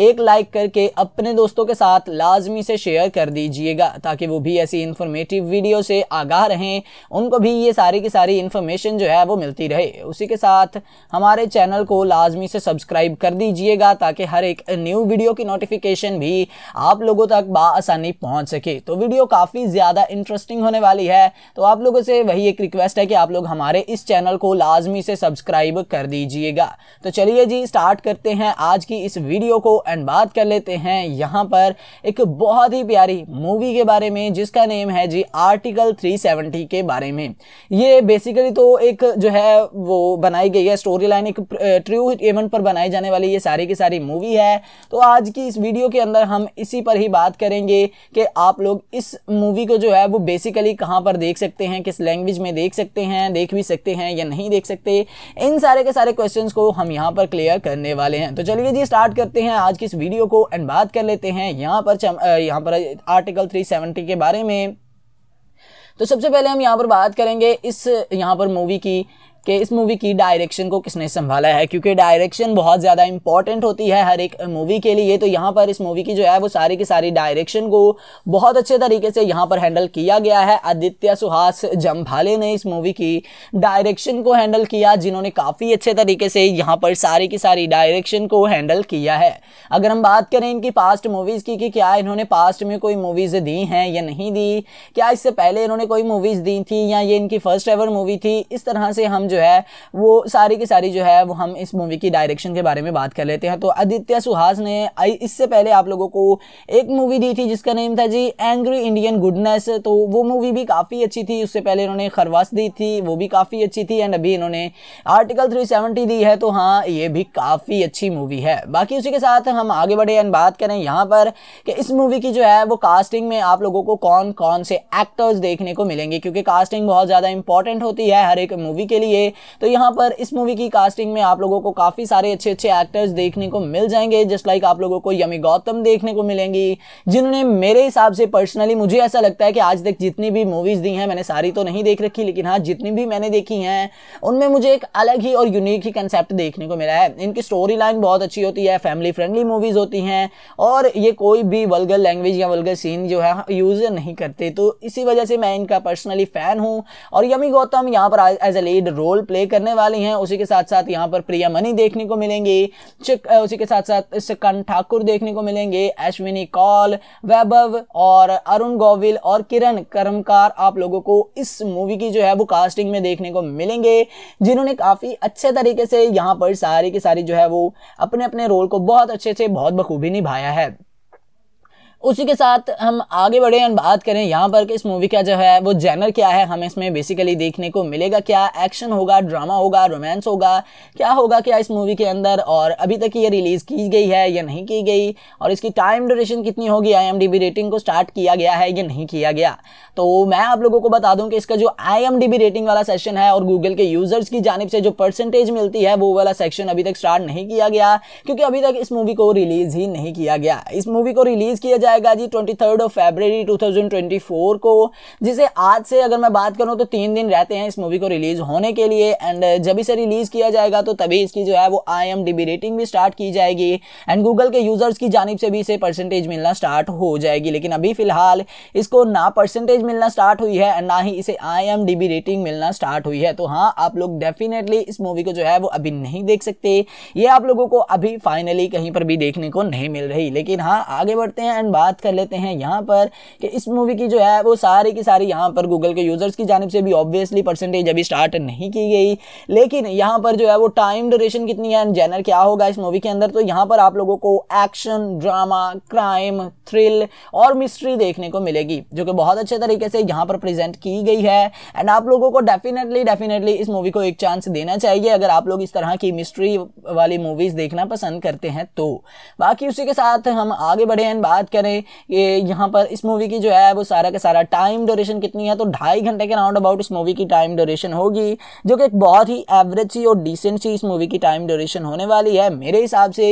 एक लाइक करके अपने दोस्तों के साथ लाजमी से शेयर कर दीजिएगा ताकि वो भी ऐसी इन्फॉर्मेटिव वीडियो से आगाह रहें उनको भी ये सारी की सारी इन्फॉर्मेशन जो है वो मिलती रहे उसी के साथ हमारे चैनल को लाजमी से सब्सक्राइब कर दीजिएगा ताकि हर एक न्यू वीडियो की नोटिफिकेशन भी आप लोगों तक बासानी पहुँच सके तो वीडियो काफ़ी ज़्यादा इंटरेस्टिंग होने वाली है तो आप लोगों से वही एक रिक्वेस्ट है कि आप लोग हमारे इस चैनल को लाजमी से सब्सक्राइब कर दीजिएगा तो चलिए जी स्टार्ट करते हैं आज की इस वीडियो को एंड बात कर लेते हैं यहाँ पर एक बहुत ही प्यारी मूवी के बारे में जिसका नेम है जी आर्टिकल 370 के बारे में ये बेसिकली तो एक जो है वो बनाई गई है स्टोरी लाइन एक ट्रू इवेंट पर बनाई जाने वाली ये सारी की सारी मूवी है तो आज की इस वीडियो के अंदर हम इसी पर ही बात करेंगे कि आप लोग इस मूवी को जो है वो बेसिकली कहाँ पर देख सकते हैं किस लैंग्वेज में देख सकते हैं देख भी सकते हैं या नहीं देख सकते इन सारी सारे के सारे क्वेश्चन को हम यहाँ पर क्लियर करने वाले हैं तो चलिए जी स्टार्ट करते हैं आज की इस वीडियो को एंड बात कर लेते हैं यहाँ पर यहाँ पर आर्टिकल थ्री के बारे में तो सबसे पहले हम यहाँ पर बात करेंगे इस यहाँ पर मूवी की कि इस मूवी की डायरेक्शन को किसने संभाला है क्योंकि डायरेक्शन बहुत ज़्यादा इंपॉर्टेंट होती है हर एक मूवी के लिए तो यहाँ पर इस मूवी की जो है वो सारी की सारी डायरेक्शन को बहुत अच्छे तरीके से यहाँ पर हैंडल किया गया है आदित्य सुहास जम्भाले ने इस मूवी की डायरेक्शन को हैंडल किया जिन्होंने काफ़ी अच्छे तरीके से यहाँ पर सारी की सारी डायरेक्शन को हैंडल किया है अगर हम बात करें इनकी पास्ट मूवीज़ की कि क्या इन्होंने पास्ट में कोई मूवीज़ दी हैं या नहीं दी क्या इससे पहले इन्होंने कोई मूवीज़ दी थी या ये इनकी फर्स्ट एवर मूवी थी इस तरह से हम जो है वो सारी की सारी जो है वो हम इस मूवी की डायरेक्शन के बारे में बात कर लेते हैं तो आदित्य सुहास ने इससे पहले आप लोगों को एक मूवी दी थी जिसका नेम था जी एंग्री इंडियन गुडनेस तो वो मूवी भी काफ़ी अच्छी थी उससे पहले इन्होंने खरवास दी थी वो भी काफ़ी अच्छी थी एंड अभी इन्होंने आर्टिकल थ्री दी है तो हाँ ये भी काफ़ी अच्छी मूवी है बाकी उसी के साथ हम आगे बढ़े एंड बात करें यहाँ पर कि इस मूवी की जो है वो कास्टिंग में आप लोगों को कौन कौन से एक्टर्स देखने को मिलेंगे क्योंकि कास्टिंग बहुत ज़्यादा इंपॉर्टेंट होती है हर एक मूवी के लिए तो यहाँ पर इस मूवी की कास्टिंग में आप लोगों को काफ़ी सारे अच्छे अच्छे एक्टर्स देखने को मिल जाएंगे जस्ट लाइक आप लोगों को यमी गौतम देखने को मिलेंगी जिन्होंने मेरे हिसाब से पर्सनली मुझे ऐसा लगता है कि आज तक जितनी भी मूवीज़ दी हैं मैंने सारी तो नहीं देख रखी लेकिन हाँ जितनी भी मैंने देखी हैं उनमें मुझे एक अलग ही और यूनिक ही कंसेप्ट देखने को मिला है इनकी स्टोरी लाइन बहुत अच्छी होती है फैमिली फ्रेंडली मूवीज़ होती हैं और ये कोई भी वल्गर लैंग्वेज या वल्गर सीन जो है यूज़ हाँ, नहीं करते तो इसी वजह से मैं इनका पर्सनली फ़ैन हूँ और यमी गौतम यहाँ पर as a lead role role play करने वाली हैं उसी के साथ साथ यहाँ पर प्रिया मनी देखने को मिलेंगी उसी के साथ साथ सिकन ठाकुर देखने को मिलेंगे अश्विनी कौल वैभव और अरुण गोविल और किरण कर्मकार आप लोगों को इस मूवी की जो है वो कास्टिंग में देखने को मिलेंगे जिन्होंने काफ़ी अच्छे तरीके से यहाँ पर सारी की सारी जो है वो अपने अपने रोल को बहुत अच्छे से बहुत बखूबी निभाया है उसी के साथ हम आगे बढ़े और बात करें यहाँ पर कि इस मूवी का जो है वो जैनर क्या है हमें इसमें बेसिकली देखने को मिलेगा क्या एक्शन होगा ड्रामा होगा रोमांस होगा क्या होगा क्या इस मूवी के अंदर और अभी तक ये रिलीज़ की गई है या नहीं की गई और इसकी टाइम ड्यूरेशन कितनी होगी आई रेटिंग को स्टार्ट किया गया है या नहीं किया गया तो मैं आप लोगों को बता दूँ कि इसका जो आई रेटिंग वाला सेशन है और गूगल के यूज़र्स की जानब से जो परसेंटेज मिलती है वो वाला सेक्शन अभी तक स्टार्ट नहीं किया गया क्योंकि अभी तक इस मूवी को रिलीज़ ही नहीं किया गया इस मूवी को रिलीज़ किया जाए आएगा जी ट्वेंटी थर्ड ऑफ फेबररी 2024 को जिसे आज से अगर मैं बात करूँ तो तीन दिन रहते हैं इस मूवी को रिलीज होने के लिए एंड uh, जब इसे रिलीज किया जाएगा तो तभी इसकी जो है वो आई एम डी रेटिंग भी स्टार्ट की जाएगी एंड गूगल के यूजर्स की जानब से भी इसे परसेंटेज मिलना स्टार्ट हो जाएगी लेकिन अभी फिलहाल इसको ना परसेंटेज मिलना स्टार्ट हुई है एंड ना ही इसे आई एम डी रेटिंग मिलना स्टार्ट हुई है तो हाँ आप लोग डेफिनेटली इस मूवी को जो है वो अभी नहीं देख सकते ये आप लोगों को अभी फाइनली कहीं पर भी देखने को नहीं मिल रही लेकिन हाँ आगे बढ़ते हैं एंड बात कर लेते हैं यहाँ पर कि इस मूवी की जो है वो सारी की सारी यहाँ पर गूगल के यूज़र्स की जानब से भी ऑब्वियसली परसेंटेज अभी स्टार्ट नहीं की गई लेकिन यहाँ पर जो है वो टाइम ड्यूरेशन कितनी है एंड जैनर क्या होगा इस मूवी के अंदर तो यहाँ पर आप लोगों को एक्शन ड्रामा क्राइम थ्रिल और मिस्ट्री देखने को मिलेगी जो कि बहुत अच्छे तरीके से यहाँ पर प्रेजेंट की गई है एंड आप लोगों को डेफिनेटली डेफिनेटली इस मूवी को एक चांस देना चाहिए अगर आप लोग इस तरह की मिस्ट्री वाली मूवीज़ देखना पसंद करते हैं तो बाकी उसी के साथ हम आगे बढ़े एंड बात करें करें ये यहाँ पर इस मूवी की जो है वो सारा का सारा टाइम ड्यूरेशन कितनी है तो ढाई घंटे के राउंड अबाउट इस मूवी की टाइम ड्यूरेशन होगी जो कि एक बहुत ही एवरेज सी और डिसेंट सी इस मूवी की टाइम ड्यूरेशन होने वाली है मेरे हिसाब से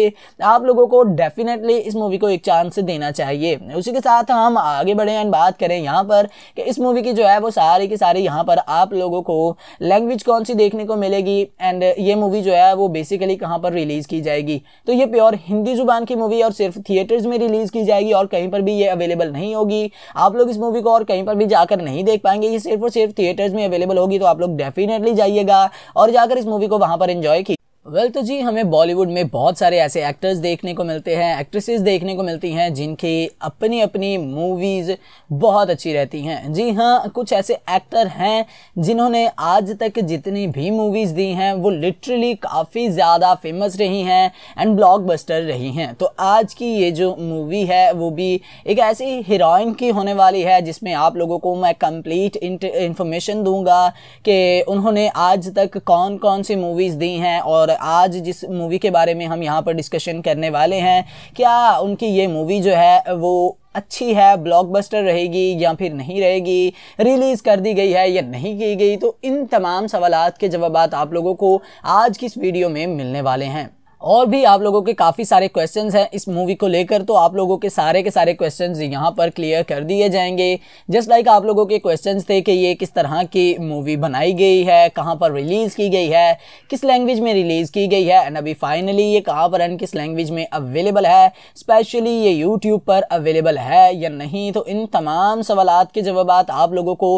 आप लोगों को डेफिनेटली इस मूवी को एक चांस देना चाहिए उसी के साथ हम आगे बढ़े एंड बात करें यहाँ पर कि इस मूवी की जो है वो सारी की सारी यहाँ पर आप लोगों को लैंग्वेज कौन सी देखने को मिलेगी एंड ये मूवी जो है वो बेसिकली कहाँ पर रिलीज़ की जाएगी तो ये प्योर हिंदी जुबान की मूवी और सिर्फ थिएटर्स में रिलीज़ की जाएगी और और कहीं पर भी ये अवेलेबल नहीं होगी आप लोग इस मूवी को और कहीं पर भी जाकर नहीं देख पाएंगे ये सिर्फ और सिर्फ थिएटर्स में अवेलेबल होगी तो आप लोग डेफिनेटली जाइएगा और जाकर इस मूवी को वहाँ पर इन्जॉय वेल well, तो जी हमें बॉलीवुड में बहुत सारे ऐसे एक्टर्स देखने को मिलते हैं एक्ट्रेसेस देखने को मिलती हैं जिनकी अपनी अपनी मूवीज़ बहुत अच्छी रहती हैं जी हाँ कुछ ऐसे एक्टर हैं जिन्होंने आज तक जितनी भी मूवीज़ दी हैं वो लिटरली काफ़ी ज़्यादा फेमस रही हैं एंड ब्लॉकबस्टर रही हैं तो आज की ये जो मूवी है वो भी एक ऐसी हीरोइन की होने वाली है जिसमें आप लोगों को मैं कंप्लीट इंफॉर्मेशन दूँगा कि उन्होंने आज तक कौन कौन सी मूवीज़ दी हैं और मतलब आज जिस मूवी के बारे में हम यहाँ पर डिस्कशन करने वाले हैं क्या उनकी ये मूवी जो है वो अच्छी है ब्लॉकबस्टर रहेगी या फिर नहीं रहेगी रिलीज़ कर दी गई है या नहीं की गई तो इन तमाम सवाल के जवाब आप लोगों को आज की इस वीडियो में मिलने वाले हैं और भी आप लोगों के काफ़ी सारे क्वेश्चन हैं इस मूवी को लेकर तो आप लोगों के सारे के सारे क्वेश्चन यहाँ पर क्लियर कर दिए जाएंगे जस्ट लाइक आप लोगों के क्वेश्चन थे कि ये किस तरह की मूवी बनाई गई है कहाँ पर रिलीज़ की गई है किस लैंग्वेज में रिलीज़ की गई है एंड अभी फाइनली ये कहाँ पर एंड किस लैंग्वेज में अवेलेबल है स्पेशली ये यूट्यूब पर अवेलेबल है या नहीं तो इन तमाम सवाल के जवाब आप लोगों को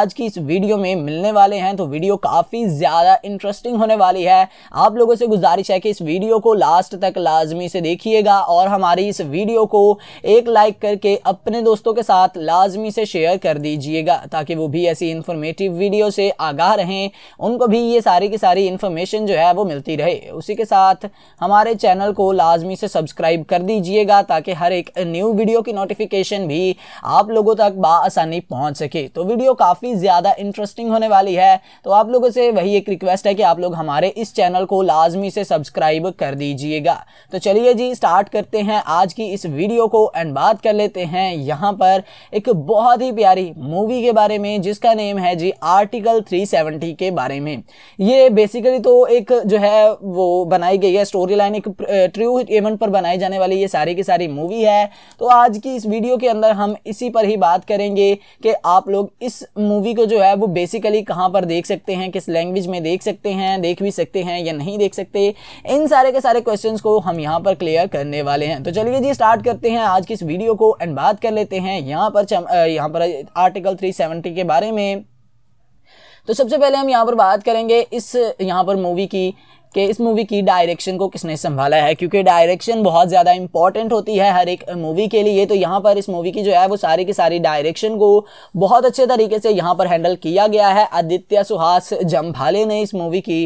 आज की इस वीडियो में मिलने वाले हैं तो वीडियो काफ़ी ज़्यादा इंटरेस्टिंग होने वाली है आप लोगों से गुजारिश है कि इस वीडियो वीडियो को लास्ट तक लाजमी से देखिएगा और हमारी इस वीडियो को एक लाइक करके अपने दोस्तों के साथ लाजमी से शेयर कर दीजिएगा ताकि वो भी ऐसी इंफॉर्मेटिव वीडियो से आगाह रहें उनको भी ये सारी की सारी इन्फॉर्मेशन जो है वो मिलती रहे उसी के साथ हमारे चैनल को लाजमी से सब्सक्राइब कर दीजिएगा ताकि हर एक न्यू वीडियो की नोटिफिकेशन भी आप लोगों तक बसानी पहुँच सके तो वीडियो काफ़ी ज़्यादा इंटरेस्टिंग होने वाली है तो आप लोगों से वही एक रिक्वेस्ट है कि आप लोग हमारे इस चैनल को लाजमी से सब्सक्राइब कर दीजिएगा तो चलिए जी स्टार्ट करते हैं आज की इस वीडियो को एंड बात कर लेते हैं यहाँ पर एक बहुत ही प्यारी मूवी के बारे में जिसका नेम है जी आर्टिकल 370 के बारे में ये बेसिकली तो एक जो है वो बनाई गई है स्टोरी लाइन एक ट्रू इवेंट पर बनाई जाने वाली ये सारी की सारी मूवी है तो आज की इस वीडियो के अंदर हम इसी पर ही बात करेंगे कि आप लोग इस मूवी को जो है वो बेसिकली कहाँ पर देख सकते हैं किस लैंग्वेज में देख सकते हैं देख भी सकते हैं या नहीं देख सकते इन सारी सारे के सारे क्वेश्चन को हम यहाँ पर क्लियर करने वाले हैं तो चलिए जी स्टार्ट करते हैं आज की इस वीडियो को एंड बात कर लेते हैं यहाँ पर यहाँ पर आर्टिकल 370 के बारे में तो सबसे पहले हम यहाँ पर बात करेंगे इस यहाँ पर मूवी की कि इस मूवी की डायरेक्शन को किसने संभाला है क्योंकि डायरेक्शन बहुत ज़्यादा इंपॉर्टेंट होती है हर एक मूवी के लिए तो यहाँ पर इस मूवी की जो है वो सारी की सारी डायरेक्शन को बहुत अच्छे तरीके से यहाँ पर हैंडल किया गया है आदित्य सुहास जम्भाले ने इस मूवी की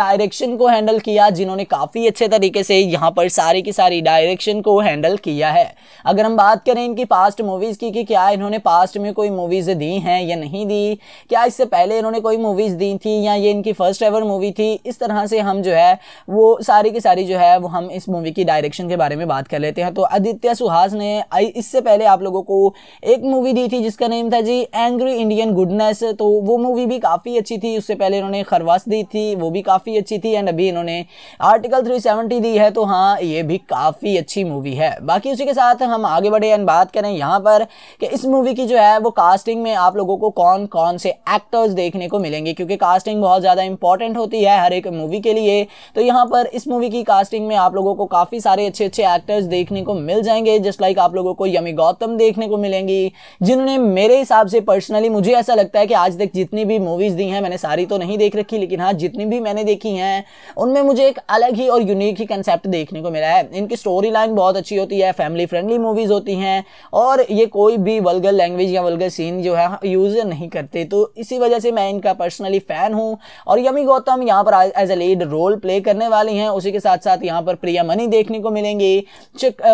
डायरेक्शन को हैंडल किया जिन्होंने काफ़ी अच्छे तरीके से यहाँ पर सारी की सारी डायरेक्शन को हैंडल किया है अगर हम बात करें इनकी पास्ट मूवीज़ की कि क्या इन्होंने पास्ट में कोई मूवीज़ दी हैं या नहीं दी क्या इससे पहले इन्होंने कोई मूवीज़ दी थी या ये इनकी फर्स्ट एवर मूवी थी इस तरह से हम जो है वो सारी की सारी जो है वो हम इस मूवी की डायरेक्शन के बारे में बात कर लेते हैं तो आदित्य सुहास ने इससे पहले आप लोगों को एक मूवी दी थी जिसका नेम था जी एंग्री इंडियन गुडनेस तो वो मूवी भी काफ़ी अच्छी थी उससे पहले इन्होंने खरवास दी थी वो भी काफ़ी अच्छी थी एंड अभी इन्होंने आर्टिकल थ्री दी है तो हाँ ये भी काफ़ी अच्छी मूवी है बाकी उसी के साथ हम आगे बढ़े एंड बात करें यहाँ पर कि इस मूवी की जो है वो कास्टिंग में आप लोगों को कौन कौन से एक्टर्स देखने को मिलेंगे क्योंकि कास्टिंग बहुत ज़्यादा इंपॉर्टेंट होती है हर एक मूवी के लिए तो यहाँ पर इस मूवी की कास्टिंग में आप लोगों को काफ़ी सारे अच्छे अच्छे एक्टर्स देखने को मिल जाएंगे जस्ट लाइक आप लोगों को यमी गौतम देखने को मिलेंगी जिन्होंने मेरे हिसाब से पर्सनली मुझे ऐसा लगता है कि आज तक जितनी भी मूवीज़ दी हैं मैंने सारी तो नहीं देख रखी लेकिन हाँ जितनी भी मैंने देखी हैं उनमें मुझे एक अलग ही और यूनिक ही कंसेप्ट देखने को मिला है इनकी स्टोरी लाइन बहुत अच्छी होती है फैमिली फ्रेंडली मूवीज़ होती हैं और ये कोई भी वल्गर लैंग्वेज या वल्गर सीन जो है यूज़ हाँ, नहीं करते तो इसी वजह से मैं इनका पर्सनली फ़ैन हूँ और यमी गौतम यहाँ पर as a lead role role play करने वाली हैं उसी के साथ साथ यहाँ पर प्रिया मनी देखने को मिलेंगी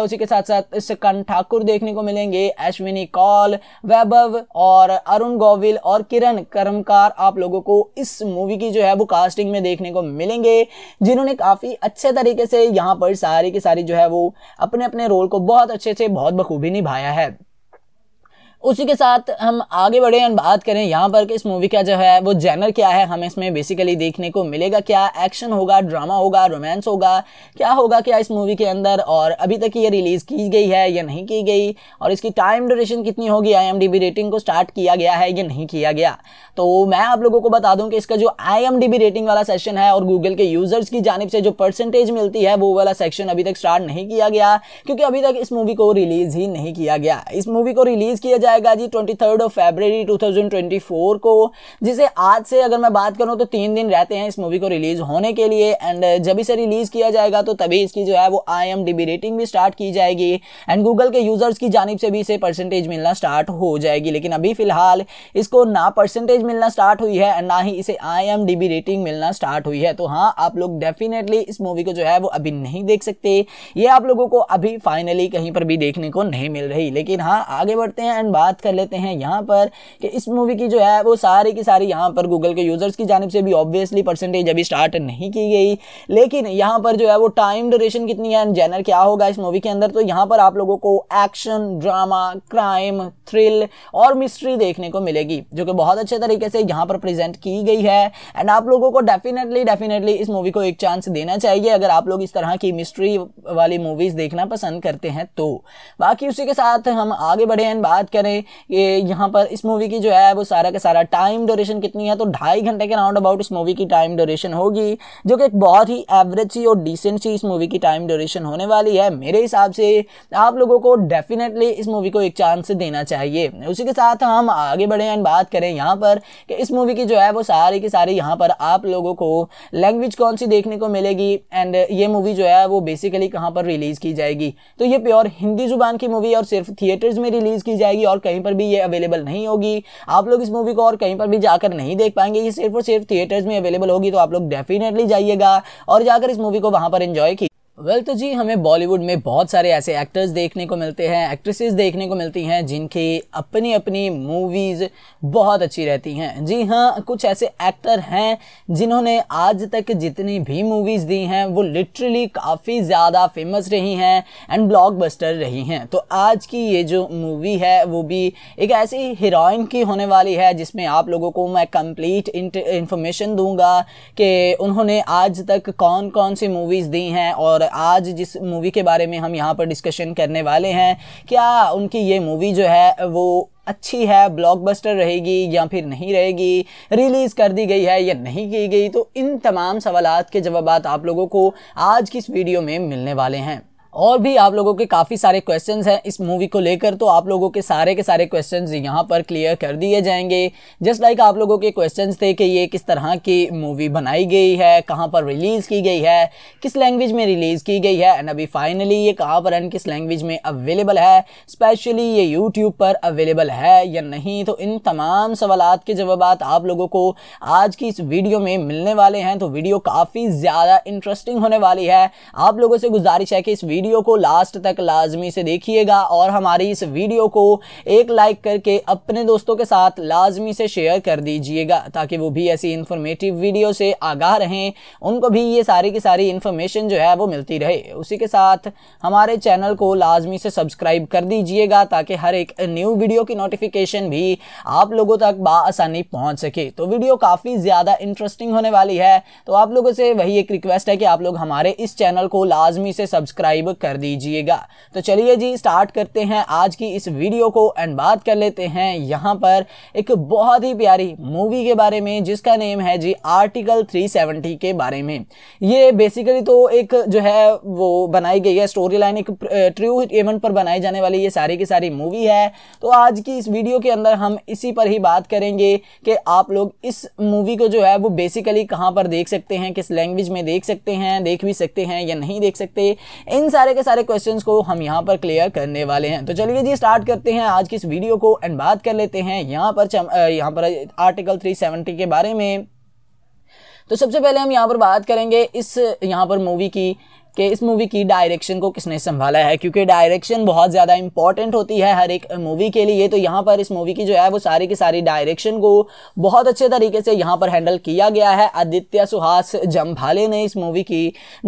उसी के साथ साथ सिकन ठाकुर देखने को मिलेंगे अश्विनी कौल वैभव और अरुण गोविल और किरण कर्मकार आप लोगों को इस मूवी की जो है वो कास्टिंग में देखने को मिलेंगे जिन्होंने काफ़ी अच्छे तरीके से यहाँ पर सारी की सारी जो है वो अपने अपने रोल को बहुत अच्छे से बहुत बखूबी निभाया है उसी के साथ हम आगे बढ़े और बात करें यहाँ पर कि इस मूवी का जो है वो जैनर क्या है हमें इसमें बेसिकली देखने को मिलेगा क्या एक्शन होगा ड्रामा होगा रोमांस होगा क्या होगा क्या इस मूवी के अंदर और अभी तक ये रिलीज़ की गई है या नहीं की गई और इसकी टाइम ड्यूरेशन कितनी होगी आई रेटिंग को स्टार्ट किया गया है या नहीं किया गया तो मैं आप लोगों को बता दूँ कि इसका जो आई रेटिंग वाला सेशन है और गूगल के यूज़र्स की जानब से जो परसेंटेज मिलती है वो वाला सेक्शन अभी तक स्टार्ट नहीं किया गया क्योंकि अभी तक इस मूवी को रिलीज़ ही नहीं किया गया इस मूवी को रिलीज़ किया जाए आएगा जी ट्वेंटी थर्ड ऑफ फेबररी 2024 को जिसे आज से अगर मैं बात करूँ तो तीन दिन रहते हैं इस मूवी को रिलीज होने के लिए एंड uh, जब इसे रिलीज किया जाएगा तो तभी इसकी जो है वो आई एम डी रेटिंग भी स्टार्ट की जाएगी एंड गूगल के यूजर्स की जानब से भी इसे परसेंटेज मिलना स्टार्ट हो जाएगी लेकिन अभी फिलहाल इसको ना परसेंटेज मिलना स्टार्ट हुई है एंड ना ही इसे आई एम डी रेटिंग मिलना स्टार्ट हुई है तो हाँ आप लोग डेफिनेटली इस मूवी को जो है वो अभी नहीं देख सकते ये आप लोगों को अभी फाइनली कहीं पर भी देखने को नहीं मिल रही लेकिन हाँ आगे बढ़ते हैं एंड बात कर लेते हैं यहाँ पर कि इस मूवी की जो है वो सारी की सारी यहाँ पर गूगल के यूज़र्स की जानब से भी ऑब्वियसली परसेंटेज अभी स्टार्ट नहीं की गई लेकिन यहाँ पर जो है वो टाइम ड्यूरेशन कितनी है एंड जेनर क्या होगा इस मूवी के अंदर तो यहाँ पर आप लोगों को एक्शन ड्रामा क्राइम थ्रिल और मिस्ट्री देखने को मिलेगी जो कि बहुत अच्छे तरीके से यहाँ पर प्रेजेंट की गई है एंड आप लोगों को डेफिनेटली डेफिनेटली इस मूवी को एक चांस देना चाहिए अगर आप लोग इस तरह की मिस्ट्री वाली मूवीज़ देखना पसंद करते हैं तो बाकी उसी के साथ हम आगे बढ़े एंड बात करें करें ये यहाँ पर इस मूवी की जो है वो सारा का सारा टाइम ड्यूरेशन कितनी है तो ढाई घंटे के राउंड अबाउट इस मूवी की टाइम ड्यूरेशन होगी जो कि एक बहुत ही एवरेज सी और डिसेंट सी इस मूवी की टाइम ड्यूरेशन होने वाली है मेरे हिसाब से आप लोगों को डेफिनेटली इस मूवी को एक चांस देना चाहिए उसी के साथ हम आगे बढ़े एंड बात करें यहाँ पर कि इस मूवी की जो है वो सारी की सारी यहाँ पर आप लोगों को लैंग्वेज कौन सी देखने को मिलेगी एंड ये मूवी जो है वो बेसिकली कहाँ पर रिलीज़ की जाएगी तो ये प्योर हिंदी जुबान की मूवी और सिर्फ थिएटर्स में रिलीज़ की जाएगी और और कहीं पर भी ये अवेलेबल नहीं होगी आप लोग इस मूवी को और कहीं पर भी जाकर नहीं देख पाएंगे ये सिर्फ और सिर्फ थिएटर्स में अवेलेबल होगी तो आप लोग डेफिनेटली जाइएगा और जाकर इस मूवी को वहाँ पर इन्जॉय वेल well, तो जी हमें बॉलीवुड में बहुत सारे ऐसे एक्टर्स देखने को मिलते हैं एक्ट्रेसेस देखने को मिलती हैं जिनकी अपनी अपनी मूवीज़ बहुत अच्छी रहती हैं जी हाँ कुछ ऐसे एक्टर हैं जिन्होंने आज तक जितनी भी मूवीज़ दी हैं वो लिटरली काफ़ी ज़्यादा फेमस रही हैं एंड ब्लॉकबस्टर रही हैं तो आज की ये जो मूवी है वो भी एक ऐसी हीरोइन की होने वाली है जिसमें आप लोगों को मैं कंप्लीट इंफॉर्मेशन दूँगा कि उन्होंने आज तक कौन कौन सी मूवीज़ दी हैं और मतलब आज जिस मूवी के बारे में हम यहाँ पर डिस्कशन करने वाले हैं क्या उनकी ये मूवी जो है वो अच्छी है ब्लॉकबस्टर रहेगी या फिर नहीं रहेगी रिलीज़ कर दी गई है या नहीं की गई तो इन तमाम सवाल के जवाब आप लोगों को आज की इस वीडियो में मिलने वाले हैं और भी आप लोगों के काफ़ी सारे क्वेश्चन हैं इस मूवी को लेकर तो आप लोगों के सारे के सारे क्वेश्चन यहाँ पर क्लियर कर दिए जाएंगे जस्ट लाइक आप लोगों के क्वेश्चन थे कि ये किस तरह की मूवी बनाई गई है कहाँ पर रिलीज़ की गई है किस लैंग्वेज में रिलीज़ की गई है एंड अभी फाइनली ये कहाँ पर एंड किस लैंग्वेज में अवेलेबल है स्पेशली ये यूट्यूब पर अवेलेबल है या नहीं तो इन तमाम सवाल के जवाब आप लोगों को आज की इस वीडियो में मिलने वाले हैं तो वीडियो काफ़ी ज़्यादा इंटरेस्टिंग होने वाली है आप लोगों से गुजारिश है कि इस वीडियो वीडियो को लास्ट तक लाजमी से देखिएगा और हमारी इस वीडियो को एक लाइक करके अपने दोस्तों के साथ लाजमी से शेयर कर दीजिएगा ताकि वो भी ऐसी इन्फॉर्मेटिव वीडियो से आगाह रहें उनको भी ये सारी की सारी इन्फॉर्मेशन जो है वो मिलती रहे उसी के साथ हमारे चैनल को लाजमी से सब्सक्राइब कर दीजिएगा ताकि हर एक न्यू वीडियो की नोटिफिकेशन भी आप लोगों तक बासानी पहुँच सके तो वीडियो काफ़ी ज़्यादा इंटरेस्टिंग होने वाली है तो आप लोगों से वही एक रिक्वेस्ट है कि आप लोग हमारे इस चैनल को लाजमी से सब्सक्राइब कर दीजिएगा तो चलिए जी स्टार्ट करते हैं आज की इस वीडियो को एंड बात कर लेते हैं यहाँ पर एक बहुत ही प्यारी मूवी के बारे में जिसका नेम है जी आर्टिकल 370 के बारे में ये बेसिकली तो एक जो है वो बनाई गई है स्टोरी लाइन एक ट्रू इवेंट पर बनाई जाने वाली ये सारी की सारी मूवी है तो आज की इस वीडियो के अंदर हम इसी पर ही बात करेंगे कि आप लोग इस मूवी को जो है वो बेसिकली कहाँ पर देख सकते हैं किस लैंग्वेज में देख सकते हैं देख भी सकते हैं या नहीं देख सकते इन सारी सारे के सारे क्वेश्चन को हम यहाँ पर क्लियर करने वाले हैं तो चलिए जी स्टार्ट करते हैं आज की इस वीडियो को एंड बात कर लेते हैं यहाँ पर यहाँ पर आर्टिकल 370 के बारे में तो सबसे पहले हम यहाँ पर बात करेंगे इस यहाँ पर मूवी की कि इस मूवी की डायरेक्शन को किसने संभाला है क्योंकि डायरेक्शन बहुत ज़्यादा इंपॉर्टेंट होती है हर एक मूवी के लिए तो यहाँ पर इस मूवी की जो है वो सारी की सारी डायरेक्शन को बहुत अच्छे तरीके से यहाँ पर हैंडल किया गया है आदित्य सुहास जम्भाले ने इस मूवी की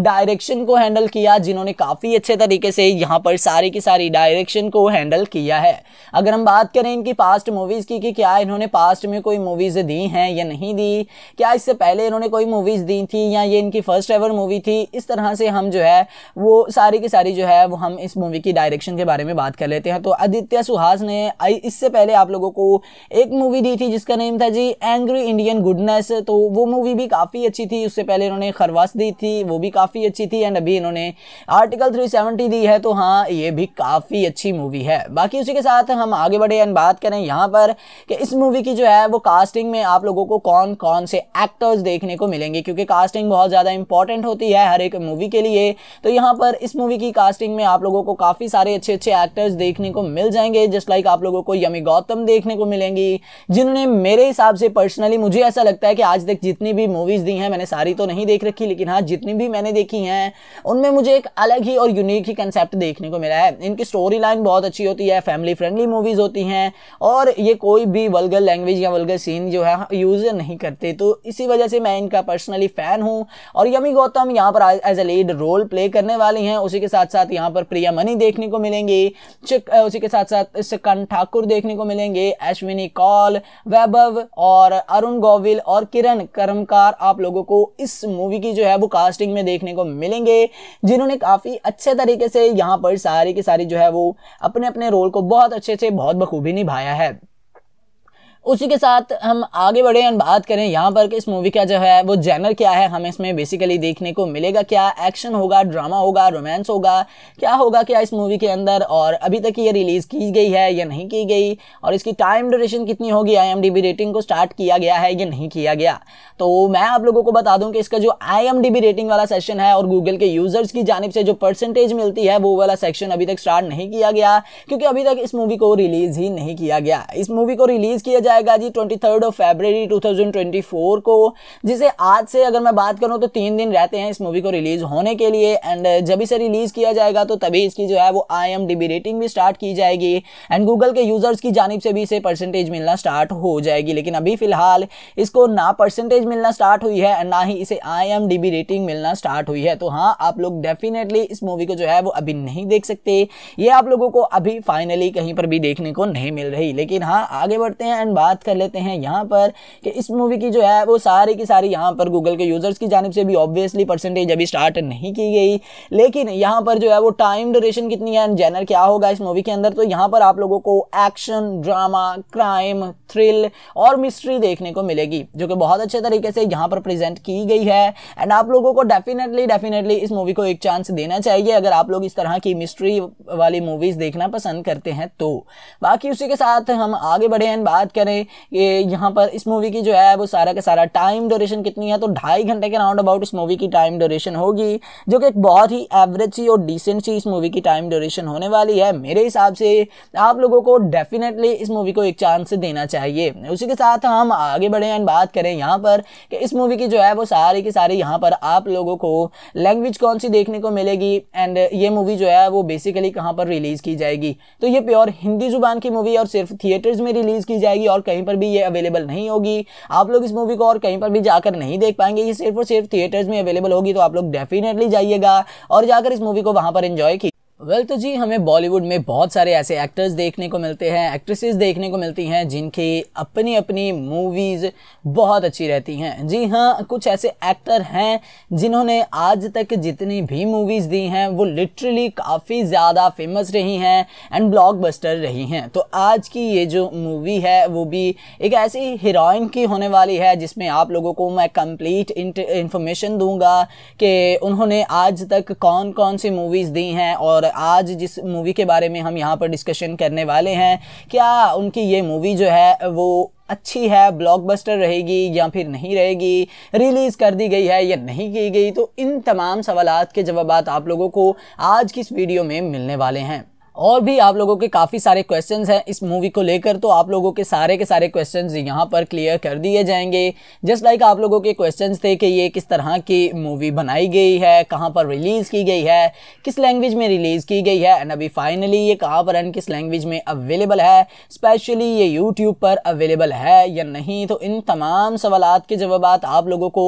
डायरेक्शन को हैंडल किया जिन्होंने काफ़ी अच्छे तरीके से यहाँ पर सारी की सारी डायरेक्शन को हैंडल किया है अगर हम बात करें इनकी पास्ट मूवीज़ की कि क्या इन्होंने पास्ट में कोई मूवीज़ दी हैं या नहीं दी क्या इससे पहले इन्होंने कोई मूवीज़ दी थी या ये इनकी फर्स्ट एवर मूवी थी इस तरह से हम जो है वो सारी की सारी जो है वो हम इस मूवी की डायरेक्शन के बारे में बात कर लेते हैं तो आदित्य सुहास ने इससे पहले आप लोगों को एक मूवी दी थी जिसका नेम था जी एंग्री इंडियन गुडनेस तो वो मूवी भी काफ़ी अच्छी थी उससे पहले इन्होंने खरवास दी थी वो भी काफ़ी अच्छी थी एंड अभी इन्होंने आर्टिकल थ्री दी है तो हाँ ये भी काफ़ी अच्छी मूवी है बाकी उसी के साथ हम आगे बढ़े एंड बात करें यहाँ पर कि इस मूवी की जो है वो कास्टिंग में आप लोगों को कौन कौन से एक्टर्स देखने को मिलेंगे क्योंकि कास्टिंग बहुत ज़्यादा इंपॉर्टेंट होती है हर एक मूवी के लिए तो यहाँ पर इस मूवी की कास्टिंग में आप लोगों को काफ़ी सारे अच्छे अच्छे एक्टर्स देखने को मिल जाएंगे जस्ट लाइक आप लोगों को यमी गौतम देखने को मिलेंगी जिन्होंने मेरे हिसाब से पर्सनली मुझे ऐसा लगता है कि आज तक जितनी भी मूवीज़ दी हैं मैंने सारी तो नहीं देख रखी लेकिन हाँ जितनी भी मैंने देखी हैं उनमें मुझे एक अलग ही और यूनिक ही कंसेप्ट देखने को मिला है इनकी स्टोरी लाइन बहुत अच्छी होती है फैमिली फ्रेंडली मूवीज़ होती हैं और ये कोई भी वल्गर लैंग्वेज या वल्गर सीन जो है यूज़ हाँ, नहीं करते तो इसी वजह से मैं इनका पर्सनली फ़ैन हूँ और यमी गौतम यहाँ पर as a lead role role play करने वाली हैं उसी के साथ साथ यहाँ पर प्रिया मनी देखने को मिलेंगी उसी के साथ साथ सिकन ठाकुर देखने को मिलेंगे अश्विनी कौल वैभव और अरुण गोविल और किरण कर्मकार आप लोगों को इस मूवी की जो है वो कास्टिंग में देखने को मिलेंगे जिन्होंने काफ़ी अच्छे तरीके से यहाँ पर सारी की सारी जो है वो अपने अपने रोल को बहुत अच्छे से बहुत बखूबी निभाया है उसी के साथ हम आगे बढ़े और बात करें यहाँ पर कि इस मूवी का जो है वो जैनर क्या है हमें इसमें बेसिकली देखने को मिलेगा क्या एक्शन होगा ड्रामा होगा रोमांस होगा क्या होगा क्या इस मूवी के अंदर और अभी तक ये रिलीज़ की गई है या नहीं की गई और इसकी टाइम ड्यूरेशन कितनी होगी आई रेटिंग को स्टार्ट किया गया है या नहीं किया गया तो मैं आप लोगों को बता दूं कि इसका जो आई रेटिंग वाला सेशन है और गूगल के यूज़र्स की जानब से जो परसेंटेज मिलती है वो वाला सेक्शन अभी तक स्टार्ट नहीं किया गया क्योंकि अभी तक इस मूवी को रिलीज़ ही नहीं किया गया इस मूवी को रिलीज़ किया जाए आएगा जी twenty third of February two को जिसे आज से अगर मैं बात करूँ तो तीन दिन रहते हैं इस मूवी को रिलीज होने के लिए एंड uh, जब इसे रिलीज किया जाएगा तो तभी इसकी जो है वो आई रेटिंग भी स्टार्ट की जाएगी एंड गूगल के यूजर्स की जानब से भी इसे परसेंटेज मिलना स्टार्ट हो जाएगी लेकिन अभी फिलहाल इसको ना परसेंटेज मिलना स्टार्ट हुई है एंड ना ही इसे आई रेटिंग मिलना स्टार्ट हुई है तो हाँ आप लोग डेफिनेटली इस मूवी को जो है वो अभी नहीं देख सकते ये आप लोगों को अभी फाइनली कहीं पर भी देखने को नहीं मिल रही लेकिन हाँ आगे बढ़ते हैं एंड बात कर लेते हैं यहाँ पर कि इस मूवी की जो है वो सारी की सारी यहाँ पर गूगल के यूज़र्स की जानब से भी ऑब्वियसली परसेंटेज अभी स्टार्ट नहीं की गई लेकिन यहाँ पर जो है वो टाइम ड्यूरेशन कितनी है एंड जैनर क्या होगा इस मूवी के अंदर तो यहाँ पर आप लोगों को एक्शन ड्रामा क्राइम थ्रिल और मिस्ट्री देखने को मिलेगी जो कि बहुत अच्छे तरीके से यहाँ पर प्रेजेंट की गई है एंड आप लोगों को डेफिनेटली डेफिनेटली इस मूवी को एक चांस देना चाहिए अगर आप लोग इस तरह की मिस्ट्री वाली मूवीज़ देखना पसंद करते हैं तो बाकी उसी के साथ हम आगे बढ़े एंड बात करें में ये यहाँ पर इस मूवी की जो है वो सारा का सारा टाइम ड्यूरेशन कितनी है तो ढाई घंटे के राउंड अबाउट इस मूवी की टाइम ड्यूरेशन होगी जो कि एक बहुत ही एवरेज सी और डिसेंट सी इस मूवी की टाइम ड्यूरेशन होने वाली है मेरे हिसाब से आप लोगों को डेफिनेटली इस मूवी को एक चांस देना चाहिए उसी के साथ हम आगे बढ़े एंड बात करें यहाँ पर कि इस मूवी की जो है वो सारी की सारी यहाँ पर आप लोगों को लैंग्वेज कौन सी देखने को मिलेगी एंड ये मूवी जो है वो बेसिकली कहाँ पर रिलीज़ की जाएगी तो ये प्योर हिंदी जुबान की मूवी और सिर्फ थिएटर्स में रिलीज़ की जाएगी और कहीं पर भी ये अवेलेबल नहीं होगी आप लोग इस मूवी को और कहीं पर भी जाकर नहीं देख पाएंगे ये सिर्फ और सिर्फ थिएटर्स में अवेलेबल होगी तो आप लोग डेफिनेटली जाइएगा और जाकर इस मूवी को वहाँ पर इन्जॉय की वेल well, तो जी हमें बॉलीवुड में बहुत सारे ऐसे एक्टर्स देखने को मिलते हैं एक्ट्रेसेस देखने को मिलती हैं जिनकी अपनी अपनी मूवीज़ बहुत अच्छी रहती हैं जी हाँ कुछ ऐसे एक्टर हैं जिन्होंने आज तक जितनी भी मूवीज़ दी हैं वो लिटरली काफ़ी ज़्यादा फेमस रही हैं एंड ब्लॉकबस्टर रही हैं तो आज की ये जो मूवी है वो भी एक ऐसी हीरोइन की होने वाली है जिसमें आप लोगों को मैं कंप्लीट इंफॉर्मेशन दूँगा कि उन्होंने आज तक कौन कौन सी मूवीज़ दी हैं और आज जिस मूवी के बारे में हम यहाँ पर डिस्कशन करने वाले हैं क्या उनकी ये मूवी जो है वो अच्छी है ब्लॉकबस्टर रहेगी या फिर नहीं रहेगी रिलीज़ कर दी गई है या नहीं की गई तो इन तमाम सवाल के जवाब आप लोगों को आज की इस वीडियो में मिलने वाले हैं और भी आप लोगों के काफ़ी सारे क्वेश्चन हैं इस मूवी को लेकर तो आप लोगों के सारे के सारे क्वेश्चन यहाँ पर क्लियर कर दिए जाएंगे जस्ट लाइक आप लोगों के क्वेश्चन थे कि ये किस तरह की मूवी बनाई गई है कहाँ पर रिलीज़ की गई है किस लैंग्वेज में रिलीज़ की गई है एंड अभी फाइनली ये कहाँ पर एंड किस लैंग्वेज में अवेलेबल है स्पेशली ये यूट्यूब पर अवेलेबल है या नहीं तो इन तमाम सवाल के जवाब आप लोगों को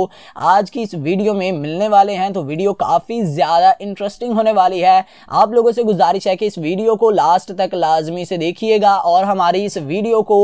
आज की इस वीडियो में मिलने वाले हैं तो वीडियो काफ़ी ज़्यादा इंटरेस्टिंग होने वाली है आप लोगों से गुजारिश है कि इस वीडियो वीडियो को लास्ट तक लाजमी से देखिएगा और हमारी इस वीडियो को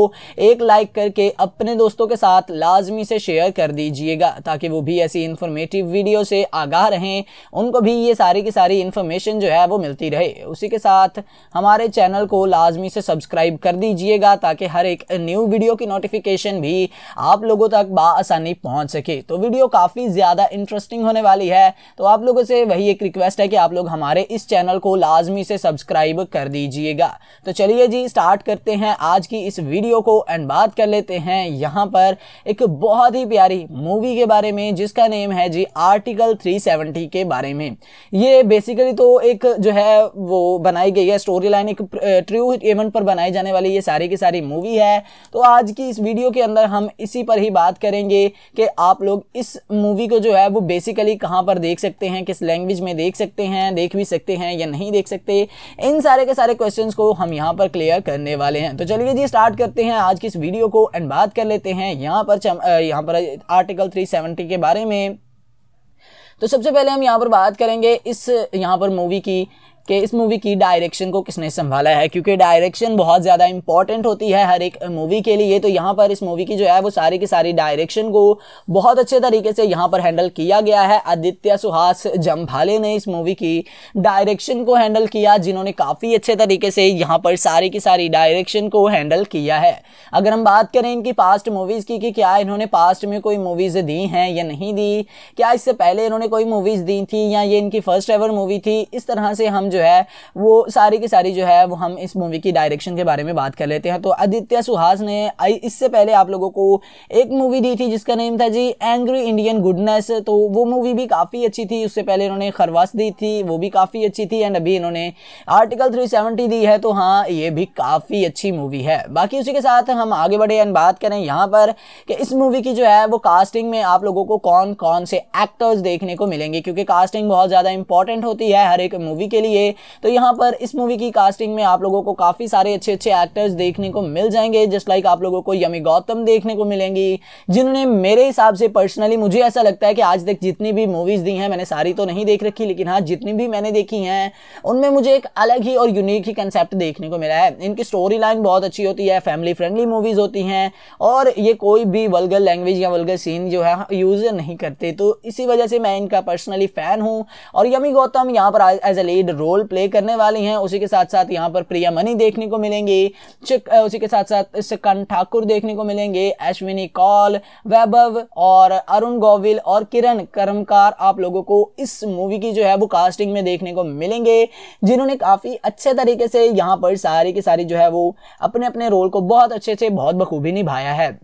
एक लाइक करके अपने दोस्तों के साथ लाजमी से शेयर कर दीजिएगा ताकि वो भी ऐसी इन्फॉर्मेटिव वीडियो से आगाह रहें उनको भी ये सारी की सारी इन्फॉर्मेशन जो है वो मिलती रहे उसी के साथ हमारे चैनल को लाजमी से सब्सक्राइब कर दीजिएगा ताकि हर एक न्यू वीडियो की नोटिफिकेशन भी आप लोगों तक बासानी पहुँच सके तो वीडियो काफ़ी ज़्यादा इंटरेस्टिंग होने वाली है तो आप लोगों से वही एक रिक्वेस्ट है कि आप लोग हमारे इस चैनल को लाजमी से सब्सक्राइब कर दीजिएगा तो चलिए जी स्टार्ट करते हैं आज की इस वीडियो को एंड बात कर लेते हैं यहाँ पर एक बहुत ही प्यारी मूवी के बारे में जिसका नेम है जी आर्टिकल 370 के बारे में ये बेसिकली तो एक जो है वो बनाई गई है स्टोरी लाइन एक ट्रू इवेंट पर बनाई जाने वाली ये सारी की सारी मूवी है तो आज की इस वीडियो के अंदर हम इसी पर ही बात करेंगे कि आप लोग इस मूवी को जो है वो बेसिकली कहाँ पर देख सकते हैं किस लैंग्वेज में देख सकते हैं देख भी सकते हैं या नहीं देख सकते इन सारी सारे के सारे क्वेश्चन को हम यहाँ पर क्लियर करने वाले हैं तो चलिए जी स्टार्ट करते हैं आज की इस वीडियो को एंड बात कर लेते हैं यहाँ पर यहाँ पर आर्टिकल थ्री सेवेंटी के बारे में तो सबसे पहले हम यहाँ पर बात करेंगे इस यहाँ पर मूवी की कि इस मूवी की डायरेक्शन को किसने संभाला है क्योंकि डायरेक्शन बहुत ज़्यादा इंपॉर्टेंट होती है हर एक मूवी के लिए तो यहाँ पर इस मूवी की जो है वो सारी की सारी डायरेक्शन को बहुत अच्छे तरीके से यहाँ पर हैंडल किया गया है आदित्य सुहास जम्भाले ने इस मूवी की डायरेक्शन को हैंडल किया जिन्होंने काफ़ी अच्छे तरीके से यहाँ पर सारी की सारी डायरेक्शन को हैंडल किया है अगर हम बात करें इनकी पास्ट मूवीज़ की कि क्या इन्होंने पास्ट में कोई मूवीज़ दी हैं या नहीं दी क्या इससे पहले इन्होंने कोई मूवीज़ दी थी या ये इनकी फर्स्ट एवर मूवी थी इस तरह से हम जो है वो सारी की सारी जो है वो हम इस मूवी की डायरेक्शन के बारे में बात कर लेते हैं तो आदित्य सुहास ने इससे पहले आप लोगों को एक मूवी दी थी जिसका नेम था जी एंग्री इंडियन गुडनेस तो वो मूवी भी काफ़ी अच्छी थी उससे पहले इन्होंने खरवास दी थी वो भी काफ़ी अच्छी थी एंड अभी इन्होंने आर्टिकल थ्री दी है तो हाँ ये भी काफ़ी अच्छी मूवी है बाकी उसी के साथ हम आगे बढ़े एंड बात करें यहाँ पर कि इस मूवी की जो है वो कास्टिंग में आप लोगों को कौन कौन से एक्टर्स देखने को मिलेंगे क्योंकि कास्टिंग बहुत ज़्यादा इंपॉर्टेंट होती है हर एक मूवी के लिए तो यहाँ पर इस मूवी की कास्टिंग में आप लोगों को काफ़ी सारे अच्छे अच्छे एक्टर्स देखने को मिल जाएंगे जस्ट लाइक आप लोगों को यमी गौतम देखने को मिलेंगी जिन्होंने मेरे हिसाब से पर्सनली मुझे ऐसा लगता है कि आज तक जितनी भी मूवीज़ दी हैं मैंने सारी तो नहीं देख रखी लेकिन हाँ जितनी भी मैंने देखी हैं उनमें मुझे एक अलग ही और यूनिक ही कंसेप्ट देखने को मिला है इनकी स्टोरी लाइन बहुत अच्छी होती है फैमिली फ्रेंडली मूवीज़ होती हैं और ये कोई भी वल्गर लैंग्वेज या वल्गर सीन जो है यूज़ हाँ, नहीं करते तो इसी वजह से मैं इनका पर्सनली फ़ैन हूँ और यमी गौतम यहाँ पर as a lead role role play करने वाली हैं उसी के साथ साथ यहाँ पर प्रिया मनी देखने को मिलेंगी उसी के साथ साथ सिकन ठाकुर देखने को मिलेंगे अश्विनी कौल वैभव और अरुण गोविल और किरण कर्मकार आप लोगों को इस मूवी की जो है वो कास्टिंग में देखने को मिलेंगे जिन्होंने काफ़ी अच्छे तरीके से यहाँ पर सारी की सारी जो है वो अपने अपने रोल को बहुत अच्छे से बहुत बखूबी निभाया है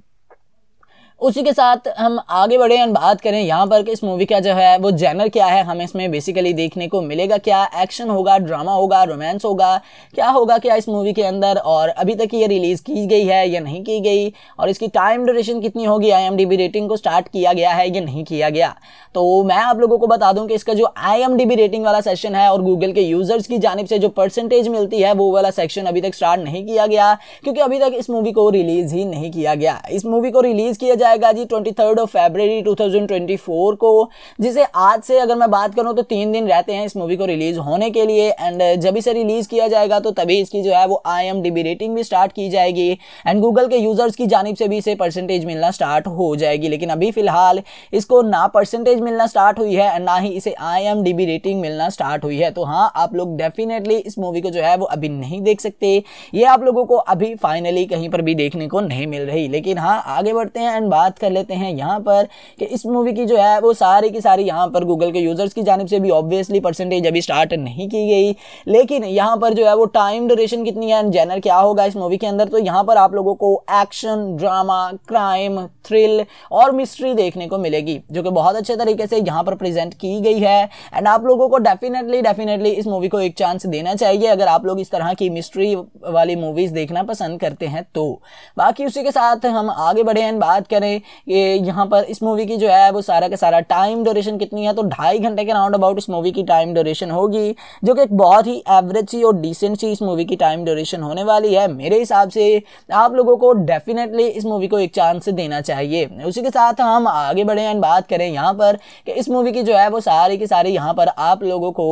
उसी के साथ हम आगे बढ़े और बात करें यहाँ पर कि इस मूवी का जो है वो जैनर क्या है हमें इसमें बेसिकली देखने को मिलेगा क्या एक्शन होगा ड्रामा होगा रोमांस होगा क्या होगा क्या इस मूवी के अंदर और अभी तक ये रिलीज़ की गई है या नहीं की गई और इसकी टाइम ड्यूरेशन कितनी होगी आई रेटिंग को स्टार्ट किया गया है या नहीं किया गया तो मैं आप लोगों को बता दूं कि इसका जो आई रेटिंग वाला सेशन है और गूगल के यूज़र्स की जानब से जो परसेंटेज मिलती है वो वाला सेक्शन अभी तक स्टार्ट नहीं किया गया क्योंकि अभी तक इस मूवी को रिलीज़ ही नहीं किया गया इस मूवी को रिलीज़ किया जाए आएगा जी ट्वेंटी थर्ड ऑफ फेबररी 2024 को जिसे आज से अगर मैं बात करूँ तो तीन दिन रहते हैं इस मूवी को रिलीज होने के लिए एंड uh, जब इसे रिलीज किया जाएगा तो तभी इसकी जो है वो आई एम डी रेटिंग भी स्टार्ट की जाएगी एंड गूगल के यूजर्स की जानब से भी इसे परसेंटेज मिलना स्टार्ट हो जाएगी लेकिन अभी फिलहाल इसको ना परसेंटेज मिलना स्टार्ट हुई है एंड ना ही इसे आई एम डी रेटिंग मिलना स्टार्ट हुई है तो हाँ आप लोग डेफिनेटली इस मूवी को जो है वो अभी नहीं देख सकते ये आप लोगों को अभी फाइनली कहीं पर भी देखने को नहीं मिल रही लेकिन हाँ आगे बढ़ते हैं एंड बात कर लेते हैं यहाँ पर कि इस मूवी की जो है वो सारी की सारी यहाँ पर गूगल के यूज़र्स की जानब से भी ऑब्वियसली परसेंटेज अभी स्टार्ट नहीं की गई लेकिन यहाँ पर जो है वो टाइम ड्यूरेशन कितनी है एंड जैनर क्या होगा इस मूवी के अंदर तो यहाँ पर आप लोगों को एक्शन ड्रामा क्राइम थ्रिल और मिस्ट्री देखने को मिलेगी जो कि बहुत अच्छे तरीके से यहाँ पर प्रेजेंट की गई है एंड आप लोगों को डेफिनेटली डेफिनेटली इस मूवी को एक चांस देना चाहिए अगर आप लोग इस तरह की मिस्ट्री वाली मूवीज़ देखना पसंद करते हैं तो बाकी उसी के साथ हम आगे बढ़े एंड बात करें में ये यहाँ पर इस मूवी की जो है वो सारा का सारा टाइम ड्यूरेशन कितनी है तो ढाई घंटे के राउंड अबाउट इस मूवी की टाइम ड्यूरेशन होगी जो कि एक बहुत ही एवरेज सी और डिसेंट सी इस मूवी की टाइम ड्यूरेशन होने वाली है मेरे हिसाब से आप लोगों को डेफिनेटली इस मूवी को एक चांस देना चाहिए उसी के साथ हम आगे बढ़े एंड बात करें यहाँ पर कि इस मूवी की जो है वो सारी की सारी यहाँ पर आप लोगों को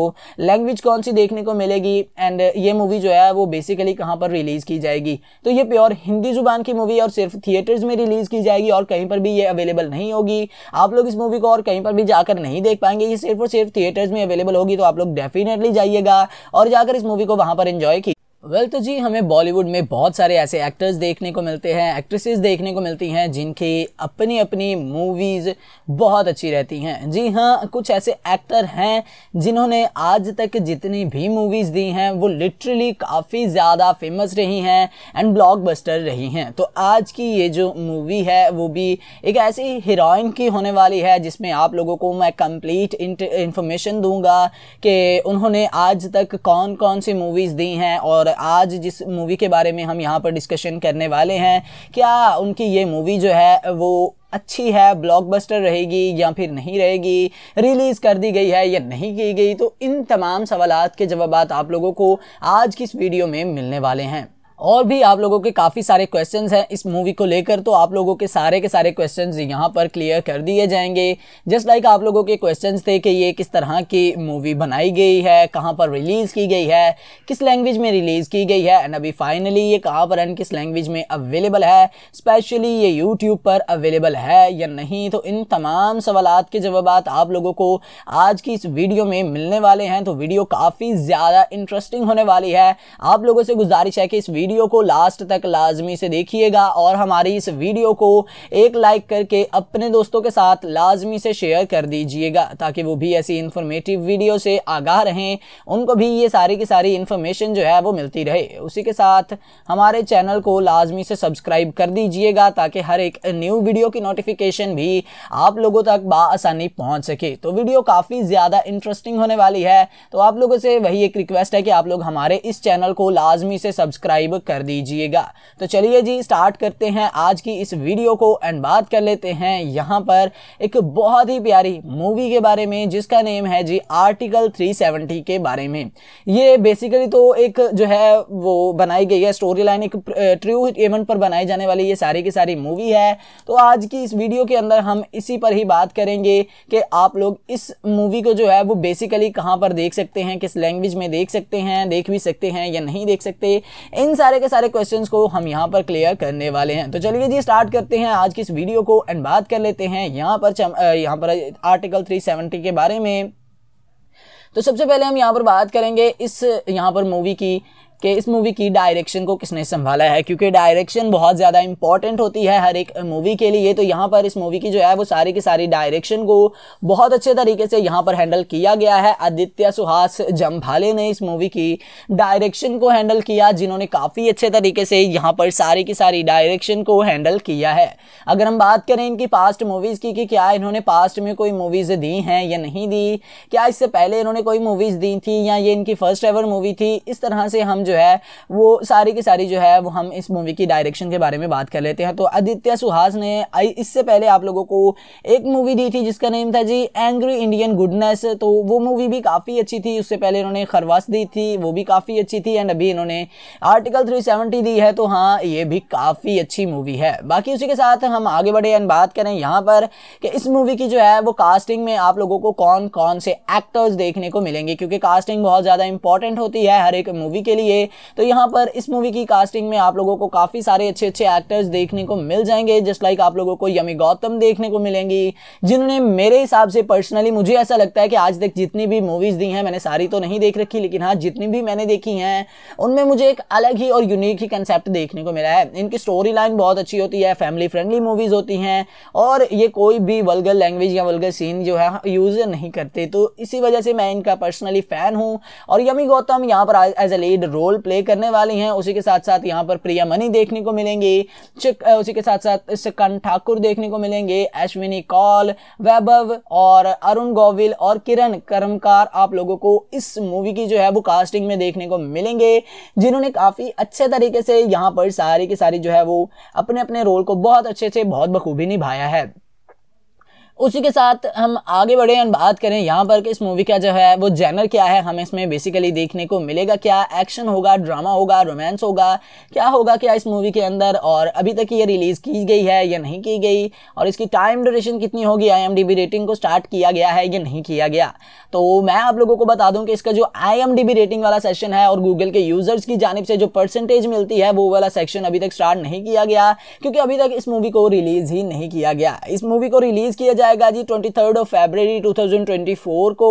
लैंग्वेज कौन सी देखने को मिलेगी एंड ये मूवी जो है वो बेसिकली कहाँ पर रिलीज़ की जाएगी तो ये प्योर हिंदी जुबान की मूवी और सिर्फ थिएटर्स में रिलीज़ की जाएगी और और कहीं पर भी ये अवेलेबल नहीं होगी आप लोग इस मूवी को और कहीं पर भी जाकर नहीं देख पाएंगे ये सिर्फ और सिर्फ थिएटर्स में अवेलेबल होगी तो आप लोग डेफिनेटली जाइएगा और जाकर इस मूवी को वहाँ पर इन्जॉय की वेल well, तो जी हमें बॉलीवुड में बहुत सारे ऐसे एक्टर्स देखने को मिलते हैं एक्ट्रेसेस देखने को मिलती हैं जिनकी अपनी अपनी मूवीज़ बहुत अच्छी रहती हैं जी हाँ कुछ ऐसे एक्टर हैं जिन्होंने आज तक जितनी भी मूवीज़ दी हैं वो लिटरली काफ़ी ज़्यादा फेमस रही हैं एंड ब्लॉकबस्टर रही हैं तो आज की ये जो मूवी है वो भी एक ऐसी हीरोइन की होने वाली है जिसमें आप लोगों को मैं कंप्लीट इंफॉर्मेशन दूँगा कि उन्होंने आज तक कौन कौन सी मूवीज़ दी हैं और आज जिस मूवी के बारे में हम यहाँ पर डिस्कशन करने वाले हैं क्या उनकी ये मूवी जो है वो अच्छी है ब्लॉकबस्टर रहेगी या फिर नहीं रहेगी रिलीज़ कर दी गई है या नहीं की गई तो इन तमाम सवालत के जवाब आप लोगों को आज की इस वीडियो में मिलने वाले हैं और भी आप लोगों के काफ़ी सारे क्वेश्चन हैं इस मूवी को लेकर तो आप लोगों के सारे के सारे क्वेश्चन यहाँ पर क्लियर कर दिए जाएंगे जस्ट लाइक आप लोगों के क्वेश्चन थे कि ये किस तरह की मूवी बनाई गई है कहाँ पर रिलीज़ की गई है किस लैंग्वेज में रिलीज़ की गई है एंड अभी फाइनली ये कहाँ पर एंड किस लैंग्वेज में अवेलेबल है स्पेशली ये यूट्यूब पर अवेलेबल है या नहीं तो इन तमाम सवाल के जवाब आप लोगों को आज की इस वीडियो में मिलने वाले हैं तो वीडियो काफ़ी ज़्यादा इंटरेस्टिंग होने वाली है आप लोगों से गुजारिश है कि इस वीडियो वीडियो को लास्ट तक लाजमी से देखिएगा और हमारी इस वीडियो को एक लाइक करके अपने दोस्तों के साथ लाजमी से शेयर कर दीजिएगा ताकि वो भी ऐसी इन्फॉर्मेटिव वीडियो से आगाह रहें उनको भी ये सारी की सारी इन्फॉर्मेशन जो है वो मिलती रहे उसी के साथ हमारे चैनल को लाजमी से सब्सक्राइब कर दीजिएगा ताकि हर एक न्यू वीडियो की नोटिफिकेशन भी आप लोगों तक बासानी पहुँच सके तो वीडियो काफ़ी ज़्यादा इंटरेस्टिंग होने वाली है तो आप लोगों से वही एक रिक्वेस्ट है कि आप लोग हमारे इस चैनल को लाजमी से सब्सक्राइब कर दीजिएगा तो चलिए जी स्टार्ट करते हैं आज की इस वीडियो को एंड बात कर लेते हैं यहाँ पर एक बहुत ही प्यारी मूवी के बारे में जिसका नेम है जी आर्टिकल 370 के बारे में ये बेसिकली तो एक जो है वो बनाई गई है स्टोरी लाइन एक ट्रू इवेंट पर बनाई जाने वाली ये सारी की सारी मूवी है तो आज की इस वीडियो के अंदर हम इसी पर ही बात करेंगे कि आप लोग इस मूवी को जो है वो बेसिकली कहाँ पर देख सकते हैं किस लैंग्वेज में देख सकते हैं देख भी सकते हैं या नहीं देख सकते इन सारी सारे के सारे क्वेश्चन को हम यहाँ पर क्लियर करने वाले हैं तो चलिए जी स्टार्ट करते हैं आज की इस वीडियो को एंड बात कर लेते हैं यहाँ पर यहाँ पर आर्टिकल थ्री के बारे में तो सबसे पहले हम यहाँ पर बात करेंगे इस यहाँ पर मूवी की कि इस मूवी की डायरेक्शन को किसने संभाला है क्योंकि डायरेक्शन बहुत ज़्यादा इंपॉर्टेंट होती है हर एक मूवी के लिए तो यहाँ पर इस मूवी की जो है वो सारी की सारी डायरेक्शन को बहुत अच्छे तरीके से यहाँ पर हैंडल किया गया है आदित्य सुहास जम्भाले ने इस मूवी की डायरेक्शन को हैंडल किया जिन्होंने काफ़ी अच्छे तरीके से यहाँ पर सारी की सारी डायरेक्शन को हैंडल किया है अगर हम बात करें इनकी पास्ट मूवीज़ की कि क्या इन्होंने पास्ट में कोई मूवीज़ दी हैं या नहीं दी क्या इससे पहले इन्होंने कोई मूवीज़ दी थी या ये इनकी फर्स्ट एवर मूवी थी इस तरह से हम जो है वो सारी की सारी जो है वो हम इस मूवी की डायरेक्शन के बारे में बात कर लेते हैं तो आदित्य सुहास ने इससे पहले आप लोगों को एक मूवी दी थी जिसका नेम था जी एंग्री इंडियन गुडनेस तो वो मूवी भी काफ़ी अच्छी थी उससे पहले इन्होंने खरवास दी थी वो भी काफ़ी अच्छी थी एंड अभी इन्होंने आर्टिकल थ्री दी है तो हाँ ये भी काफ़ी अच्छी मूवी है बाकी उसी के साथ हम आगे बढ़े एंड बात करें यहाँ पर कि इस मूवी की जो है वो कास्टिंग में आप लोगों को कौन कौन से एक्टर्स देखने को मिलेंगे क्योंकि कास्टिंग बहुत ज़्यादा इंपॉर्टेंट होती है हर एक मूवी के लिए तो यहाँ पर इस मूवी की कास्टिंग में आप लोगों को काफ़ी सारे अच्छे अच्छे एक्टर्स देखने को मिल जाएंगे जस्ट लाइक आप लोगों को यमी गौतम देखने को मिलेंगी जिन्होंने मेरे हिसाब से पर्सनली मुझे ऐसा लगता है कि आज तक जितनी भी मूवीज़ दी हैं मैंने सारी तो नहीं देख रखी लेकिन हाँ जितनी भी मैंने देखी हैं उनमें मुझे एक अलग ही और यूनिक ही कंसेप्ट देखने को मिला है इनकी स्टोरी लाइन बहुत अच्छी होती है फैमिली फ्रेंडली मूवीज़ होती हैं और ये कोई भी वल्गर लैंग्वेज या वल्गर सीन जो है यूज़ हाँ, नहीं करते तो इसी वजह से मैं इनका पर्सनली फ़ैन हूँ और यमी गौतम यहाँ पर as a lead role role play करने वाली हैं उसी के साथ साथ यहाँ पर प्रिया मनी देखने को मिलेंगी उसी के साथ साथ सिकन ठाकुर देखने को मिलेंगे अश्विनी कौल वैभव और अरुण गोविल और किरण कर्मकार आप लोगों को इस मूवी की जो है वो कास्टिंग में देखने को मिलेंगे जिन्होंने काफ़ी अच्छे तरीके से यहाँ पर सारी की सारी जो है वो अपने अपने रोल को बहुत अच्छे से बहुत बखूबी निभाया है उसी के साथ हम आगे बढ़े और बात करें यहाँ पर कि इस मूवी का जो है वो जैनर क्या है हमें इसमें बेसिकली देखने को मिलेगा क्या एक्शन होगा ड्रामा होगा रोमांस होगा क्या होगा क्या इस मूवी के अंदर और अभी तक ये रिलीज़ की गई है या नहीं की गई और इसकी टाइम ड्यूरेशन कितनी होगी आई रेटिंग को स्टार्ट किया गया है या नहीं किया गया तो मैं आप लोगों को बता दूँ कि इसका जो आई रेटिंग वाला सेशन है और गूगल के यूज़र्स की जानब से जो परसेंटेज मिलती है वो वाला सेक्शन अभी तक स्टार्ट नहीं किया गया क्योंकि अभी तक इस मूवी को रिलीज़ ही नहीं किया गया इस मूवी को रिलीज़ किया जाए आएगा जी ट्वेंटी थर्ड ऑफ फेबररी 2024 को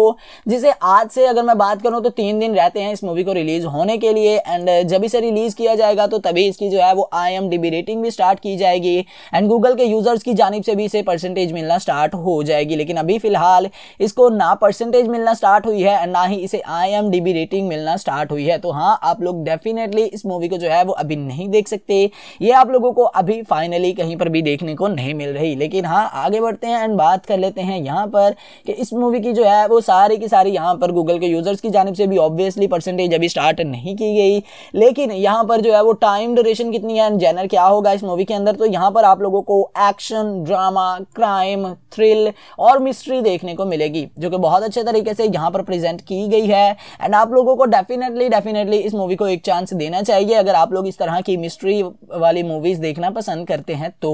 जिसे आज से अगर मैं बात करूँ तो तीन दिन रहते हैं इस मूवी को रिलीज होने के लिए एंड uh, जब इसे रिलीज किया जाएगा तो तभी इसकी जो है वो आई एम डी रेटिंग भी स्टार्ट की जाएगी एंड गूगल के यूजर्स की जानब से भी इसे परसेंटेज मिलना स्टार्ट हो जाएगी लेकिन अभी फिलहाल इसको ना परसेंटेज मिलना स्टार्ट हुई है एंड ना ही इसे आई एम डी रेटिंग मिलना स्टार्ट हुई है तो हाँ आप लोग डेफिनेटली इस मूवी को जो है वो अभी नहीं देख सकते ये आप लोगों को अभी फाइनली कहीं पर भी देखने को नहीं मिल रही लेकिन हाँ आगे बढ़ते हैं एंड बात कर लेते हैं यहाँ पर कि इस मूवी की जो है वो सारी की सारी यहाँ पर गूगल के यूज़र्स की जानब से भी ऑब्वियसली परसेंटेज अभी स्टार्ट नहीं की गई लेकिन यहाँ पर जो है वो टाइम ड्यूरेशन कितनी है एंड जैनर क्या होगा इस मूवी के अंदर तो यहाँ पर आप लोगों को एक्शन ड्रामा क्राइम थ्रिल और मिस्ट्री देखने को मिलेगी जो कि बहुत अच्छे तरीके से यहाँ पर प्रेजेंट की गई है एंड आप लोगों को डेफिनेटली डेफिनेटली इस मूवी को एक चांस देना चाहिए अगर आप लोग इस तरह की मिस्ट्री वाली मूवीज़ देखना पसंद करते हैं तो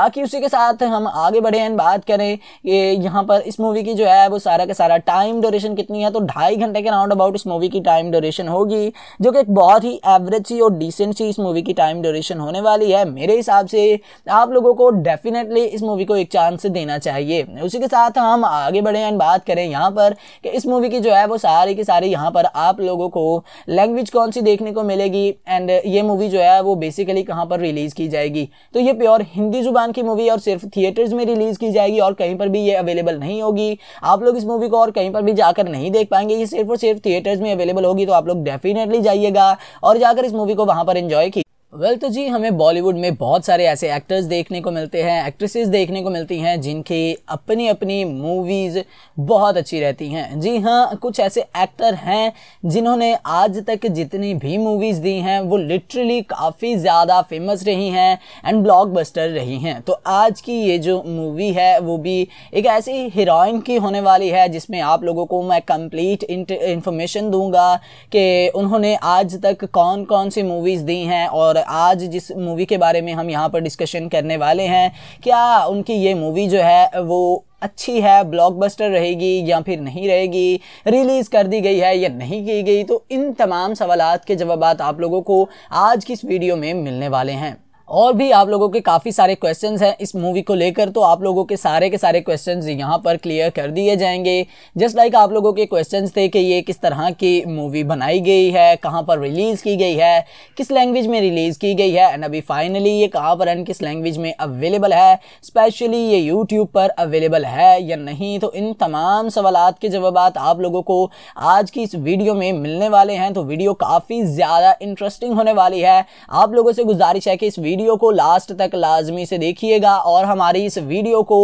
बाकी उसी के साथ हम आगे बढ़े एंड बात करें में ये यहाँ पर इस मूवी की जो है वो सारा का सारा टाइम ड्यूरेशन कितनी है तो ढाई घंटे के राउंड अबाउट इस मूवी की टाइम ड्यूरेशन होगी जो कि एक बहुत ही एवरेज सी और डिसेंट सी इस मूवी की टाइम ड्यूरेशन होने वाली है मेरे हिसाब से आप लोगों को डेफिनेटली इस मूवी को एक चांस देना चाहिए उसी के साथ हम आगे बढ़े एंड बात करें यहाँ पर कि इस मूवी की जो है वो सारी की सारी यहाँ पर आप लोगों को लैंग्वेज कौन सी देखने को मिलेगी एंड ये मूवी जो है वो बेसिकली कहाँ पर रिलीज़ की जाएगी तो ये प्योर हिंदी जुबान की मूवी और सिर्फ थिएटर्स में रिलीज़ की जाएगी और कहीं पर भी ये अवेलेबल नहीं होगी आप लोग इस मूवी को और कहीं पर भी जाकर नहीं देख पाएंगे ये सिर्फ और सिर्फ थिएटर्स में अवेलेबल होगी तो आप लोग डेफिनेटली जाइएगा और जाकर इस मूवी को वहां पर एंजॉय की वेल well, तो जी हमें बॉलीवुड में बहुत सारे ऐसे एक्टर्स देखने को मिलते हैं एक्ट्रेसेस देखने को मिलती हैं जिनकी अपनी अपनी मूवीज़ बहुत अच्छी रहती हैं जी हाँ कुछ ऐसे एक्टर हैं जिन्होंने आज तक जितनी भी मूवीज़ दी हैं वो लिटरली काफ़ी ज़्यादा फेमस रही हैं एंड ब्लॉकबस्टर रही हैं तो आज की ये जो मूवी है वो भी एक ऐसी हीरोइन की होने वाली है जिसमें आप लोगों को मैं कंप्लीट इंफॉर्मेशन दूँगा कि उन्होंने आज तक कौन कौन सी मूवीज़ दी हैं और आज जिस मूवी के बारे में हम यहाँ पर डिस्कशन करने वाले हैं क्या उनकी ये मूवी जो है वो अच्छी है ब्लॉकबस्टर रहेगी या फिर नहीं रहेगी रिलीज़ कर दी गई है या नहीं की गई तो इन तमाम सवालत के जवाब आप लोगों को आज की इस वीडियो में मिलने वाले हैं और भी आप लोगों के काफ़ी सारे क्वेश्चन हैं इस मूवी को लेकर तो आप लोगों के सारे के सारे क्वेश्चन यहाँ पर क्लियर कर दिए जाएंगे जस्ट लाइक आप लोगों के क्वेश्चन थे कि ये किस तरह की मूवी बनाई गई है कहाँ पर रिलीज़ की गई है किस लैंग्वेज में रिलीज़ की गई है एंड अभी फाइनली ये कहाँ पर एंड किस लैंग्वेज में अवेलेबल है स्पेशली ये यूट्यूब पर अवेलेबल है या नहीं तो इन तमाम सवाल के जवाब आप लोगों को आज की इस वीडियो में मिलने वाले हैं तो वीडियो काफ़ी ज़्यादा इंटरेस्टिंग होने वाली है आप लोगों से गुजारिश है कि इस वीडियो वीडियो को लास्ट तक लाजमी से देखिएगा और हमारी इस वीडियो को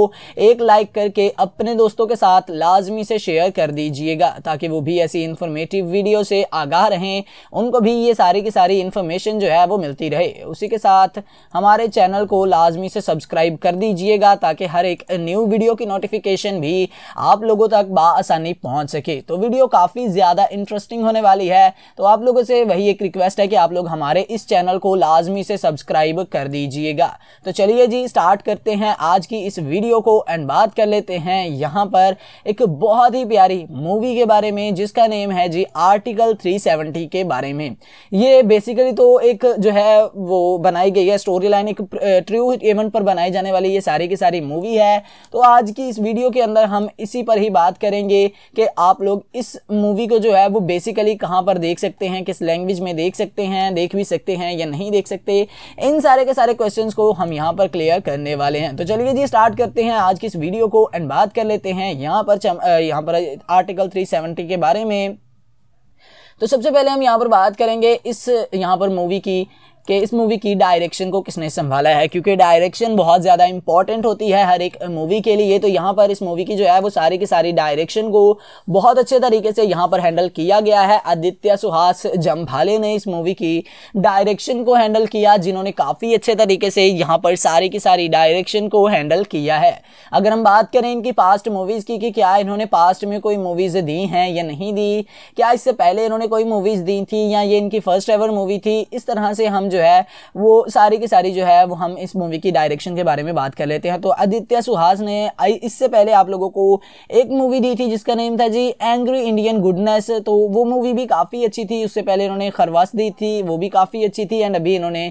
एक लाइक करके अपने दोस्तों के साथ लाजमी से शेयर कर दीजिएगा ताकि वो भी ऐसी इन्फॉर्मेटिव वीडियो से आगाह रहें उनको भी ये सारी की सारी इन्फॉर्मेशन जो है वो मिलती रहे उसी के साथ हमारे चैनल को लाजमी से सब्सक्राइब कर दीजिएगा ताकि हर एक न्यू वीडियो की नोटिफिकेशन भी आप लोगों तक बासानी पहुँच सके तो वीडियो काफ़ी ज़्यादा इंटरेस्टिंग होने वाली है तो आप लोगों से वही एक रिक्वेस्ट है कि आप लोग हमारे इस चैनल को लाजमी से सब्सक्राइब कर दीजिएगा तो चलिए जी स्टार्ट करते हैं आज की इस वीडियो को एंड बात कर लेते हैं यहाँ पर एक बहुत ही प्यारी मूवी के बारे में जिसका नेम है जी आर्टिकल 370 के बारे में ये बेसिकली तो एक जो है वो बनाई गई है स्टोरी लाइन एक ट्रू इवेंट पर बनाई जाने वाली ये सारी की सारी मूवी है तो आज की इस वीडियो के अंदर हम इसी पर ही बात करेंगे कि आप लोग इस मूवी को जो है वो बेसिकली कहाँ पर देख सकते हैं किस लैंग्वेज में देख सकते हैं देख भी सकते हैं या नहीं देख सकते इन सारी सारे के सारे क्वेश्चन को हम यहाँ पर क्लियर करने वाले हैं तो चलिए जी स्टार्ट करते हैं आज की इस वीडियो को एंड बात कर लेते हैं यहाँ पर यहाँ पर आर्टिकल थ्री सेवेंटी के बारे में तो सबसे पहले हम यहाँ पर बात करेंगे इस यहाँ पर मूवी की कि इस मूवी की डायरेक्शन को किसने संभाला है क्योंकि डायरेक्शन बहुत ज़्यादा इंपॉर्टेंट होती है हर एक मूवी के लिए तो यहाँ पर इस मूवी की जो है वो सारी की सारी डायरेक्शन को बहुत अच्छे तरीके से यहाँ पर हैंडल किया गया है आदित्य सुहास जम्भाले ने इस मूवी की डायरेक्शन को हैंडल किया जिन्होंने काफ़ी अच्छे तरीके से यहाँ पर सारी की सारी डायरेक्शन को हैंडल किया है अगर हम बात करें इनकी पास्ट मूवीज़ की कि क्या इन्होंने पास्ट में कोई मूवीज़ दी हैं या नहीं दी क्या इससे पहले इन्होंने कोई मूवीज़ दी थी या ये इनकी फर्स्ट एवर मूवी थी इस तरह से हम जो है वो सारी की सारी जो है वो हम इस मूवी की डायरेक्शन के बारे में बात कर लेते हैं तो आदित्य सुहास ने इससे पहले आप लोगों को एक मूवी दी थी जिसका नेम था जी एंग्री इंडियन गुडनेस तो वो मूवी भी काफ़ी अच्छी थी उससे पहले इन्होंने खरवास दी थी वो भी काफ़ी अच्छी थी एंड अभी इन्होंने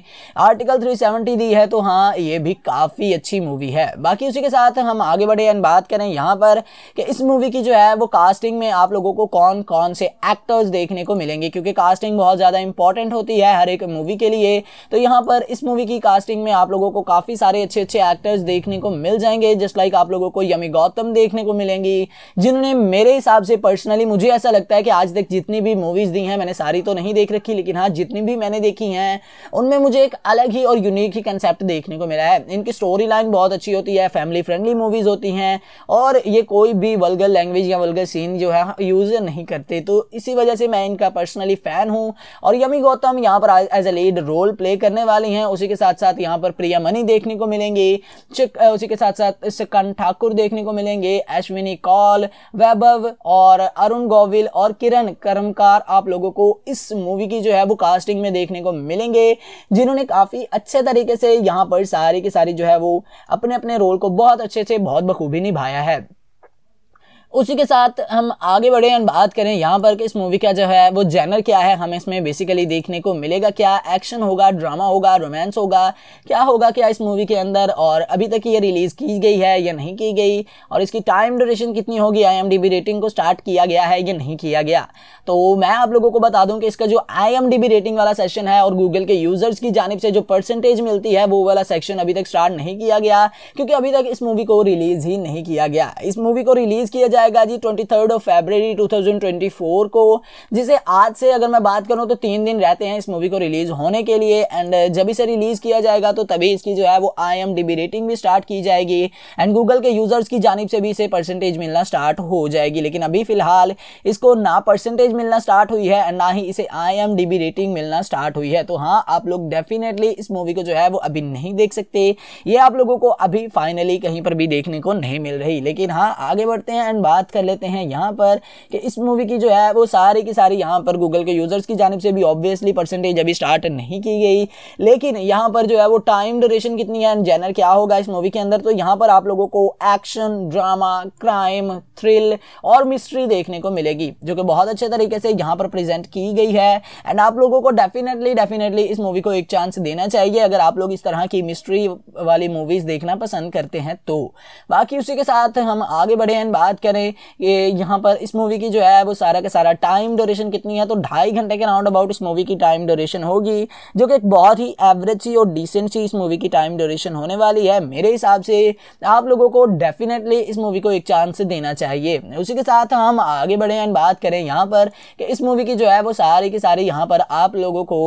आर्टिकल थ्री दी है तो हाँ ये भी काफ़ी अच्छी मूवी है बाकी उसी के साथ हम आगे बढ़े एंड बात करें यहाँ पर कि इस मूवी की जो है वो कास्टिंग में आप लोगों को कौन कौन से एक्टर्स देखने को मिलेंगे क्योंकि कास्टिंग बहुत ज़्यादा इंपॉर्टेंट होती है हर एक मूवी के लिए तो यहाँ पर इस मूवी की कास्टिंग में आप लोगों को काफ़ी सारे अच्छे अच्छे एक्टर्स देखने को मिल जाएंगे जस्ट लाइक आप लोगों को यमी गौतम देखने को मिलेंगी जिन्होंने मेरे हिसाब से पर्सनली मुझे ऐसा लगता है कि आज तक जितनी भी मूवीज़ दी हैं मैंने सारी तो नहीं देख रखी लेकिन हाँ जितनी भी मैंने देखी हैं उनमें मुझे एक अलग ही और यूनिक ही कंसेप्ट देखने को मिला है इनकी स्टोरी लाइन बहुत अच्छी होती है फैमिली फ्रेंडली मूवीज़ होती हैं और ये कोई भी वल्गर लैंग्वेज या वल्गर सीन जो है यूज़ हाँ, नहीं करते तो इसी वजह से मैं इनका पर्सनली फ़ैन हूँ और यमी गौतम यहाँ पर as a lead role role play करने वाली हैं उसी के साथ साथ यहाँ पर प्रिया मनी देखने को मिलेंगी उसी के साथ साथ सिकन ठाकुर देखने को मिलेंगे अश्विनी कौल वैभव और अरुण गोविल और किरण कर्मकार आप लोगों को इस मूवी की जो है वो कास्टिंग में देखने को मिलेंगे जिन्होंने काफ़ी अच्छे तरीके से यहाँ पर सारी की सारी जो है वो अपने अपने रोल को बहुत अच्छे से बहुत बखूबी निभाया है उसी के साथ हम आगे बढ़े और बात करें यहाँ पर कि इस मूवी का जो है वो जैनर क्या है हमें इसमें बेसिकली देखने को मिलेगा क्या एक्शन होगा ड्रामा होगा रोमांस होगा क्या होगा क्या इस मूवी के अंदर और अभी तक ये रिलीज़ की गई है या नहीं की गई और इसकी टाइम ड्यूरेशन कितनी होगी आई रेटिंग को स्टार्ट किया गया है या नहीं किया गया तो मैं आप लोगों को बता दूँ कि इसका जो आई रेटिंग वाला सेशन है और गूगल के यूज़र्स की जानब से जो परसेंटेज मिलती है वो वाला सेक्शन अभी तक स्टार्ट नहीं किया गया क्योंकि अभी तक इस मूवी को रिलीज़ ही नहीं किया गया इस मूवी को रिलीज़ किया जाए जाएगा जी ट्वेंटी थर्ड ऑफ फेबररी 2024 को जिसे आज से अगर मैं बात करूँ तो तीन दिन रहते हैं इस मूवी को रिलीज होने के लिए एंड uh, जब इसे रिलीज किया जाएगा तो तभी इसकी जो है वो आई एम डी रेटिंग भी स्टार्ट की जाएगी एंड गूगल के यूजर्स की जानब से भी इसे परसेंटेज मिलना स्टार्ट हो जाएगी लेकिन अभी फिलहाल इसको ना परसेंटेज मिलना स्टार्ट हुई है एंड ना ही इसे आई एम डी रेटिंग मिलना स्टार्ट हुई है तो हाँ आप लोग डेफिनेटली इस मूवी को जो है वो अभी नहीं देख सकते ये आप लोगों को अभी फाइनली कहीं पर भी देखने को नहीं मिल रही लेकिन हाँ आगे बढ़ते हैं एंड बात कर लेते हैं यहाँ पर कि इस मूवी की जो है वो सारी की सारी यहाँ पर गूगल के यूज़र्स की जानब से भी ऑब्वियसली परसेंटेज अभी स्टार्ट नहीं की गई लेकिन यहाँ पर जो है वो टाइम ड्यूरेशन कितनी है एंड जैनर क्या होगा इस मूवी के अंदर तो यहाँ पर आप लोगों को एक्शन ड्रामा क्राइम थ्रिल और मिस्ट्री देखने को मिलेगी जो कि बहुत अच्छे तरीके से यहाँ पर प्रेजेंट की गई है एंड आप लोगों को डेफिनेटली डेफिनेटली इस मूवी को एक चांस देना चाहिए अगर आप लोग इस तरह की मिस्ट्री वाली मूवीज़ देखना पसंद करते हैं तो बाकी उसी के साथ हम आगे बढ़े एंड बात करें में ये यहाँ पर इस मूवी की जो है वो सारा का सारा टाइम ड्यूरेशन कितनी है तो ढाई घंटे के राउंड अबाउट इस मूवी की टाइम ड्यूरेशन होगी जो कि एक बहुत ही एवरेज सी और डिसेंट सी इस मूवी की टाइम ड्यूरेशन होने वाली है मेरे हिसाब से आप लोगों को डेफिनेटली इस मूवी को एक चांस देना चाहिए उसी के साथ हम आगे बढ़े एंड बात करें यहाँ पर कि इस मूवी की जो है वो सारी की सारी यहाँ पर आप लोगों को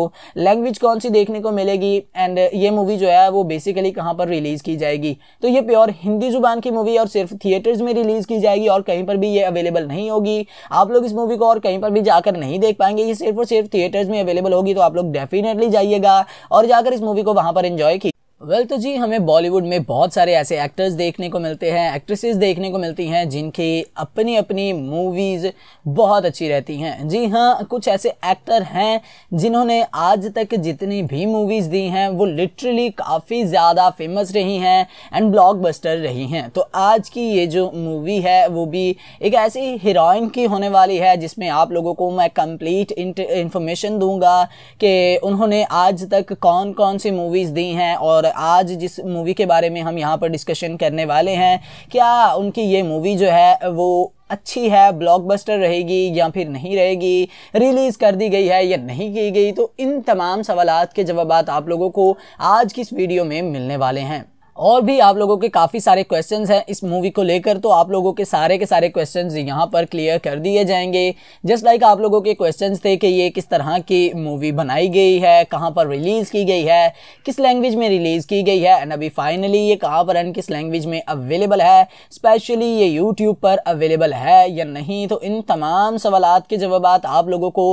लैंग्वेज कौन सी देखने को मिलेगी एंड ये मूवी जो है वो बेसिकली कहाँ पर रिलीज़ की जाएगी तो ये प्योर हिंदी जुबान की मूवी और सिर्फ थिएटर्स में रिलीज़ की जाएगी और कहीं पर भी ये अवेलेबल नहीं होगी आप लोग इस मूवी को और कहीं पर भी जाकर नहीं देख पाएंगे ये सिर्फ और सिर्फ थिएटर्स में अवेलेबल होगी तो आप लोग डेफिनेटली जाइएगा और जाकर इस मूवी को वहाँ पर इन्जॉय की वेल well, तो जी हमें बॉलीवुड में बहुत सारे ऐसे एक्टर्स देखने को मिलते हैं एक्ट्रेसेस देखने को मिलती हैं जिनकी अपनी अपनी मूवीज़ बहुत अच्छी रहती हैं जी हाँ कुछ ऐसे एक्टर हैं जिन्होंने आज तक जितनी भी मूवीज़ दी हैं वो लिटरली काफ़ी ज़्यादा फेमस रही हैं एंड ब्लॉकबस्टर रही हैं तो आज की ये जो मूवी है वो भी एक ऐसी हीरोइन की होने वाली है जिसमें आप लोगों को मैं कम्प्लीट इंफॉर्मेशन दूँगा कि उन्होंने आज तक कौन कौन सी मूवीज़ दी हैं और आज जिस मूवी के बारे में हम यहाँ पर डिस्कशन करने वाले हैं क्या उनकी ये मूवी जो है वो अच्छी है ब्लॉकबस्टर रहेगी या फिर नहीं रहेगी रिलीज़ कर दी गई है या नहीं की गई तो इन तमाम सवालत के जवाब आप लोगों को आज की इस वीडियो में मिलने वाले हैं और भी आप लोगों के काफ़ी सारे क्वेश्चन हैं इस मूवी को लेकर तो आप लोगों के सारे के सारे क्वेश्चन यहाँ पर क्लियर कर दिए जाएंगे जस्ट लाइक आप लोगों के क्वेश्चन थे कि ये किस तरह की मूवी बनाई गई है कहाँ पर रिलीज़ की गई है किस लैंग्वेज में रिलीज़ की गई है एंड अभी फाइनली ये कहाँ पर एंड किस लैंग्वेज में अवेलेबल है स्पेशली ये यूट्यूब पर अवेलेबल है या नहीं तो इन तमाम सवाल के जवाब आप लोगों को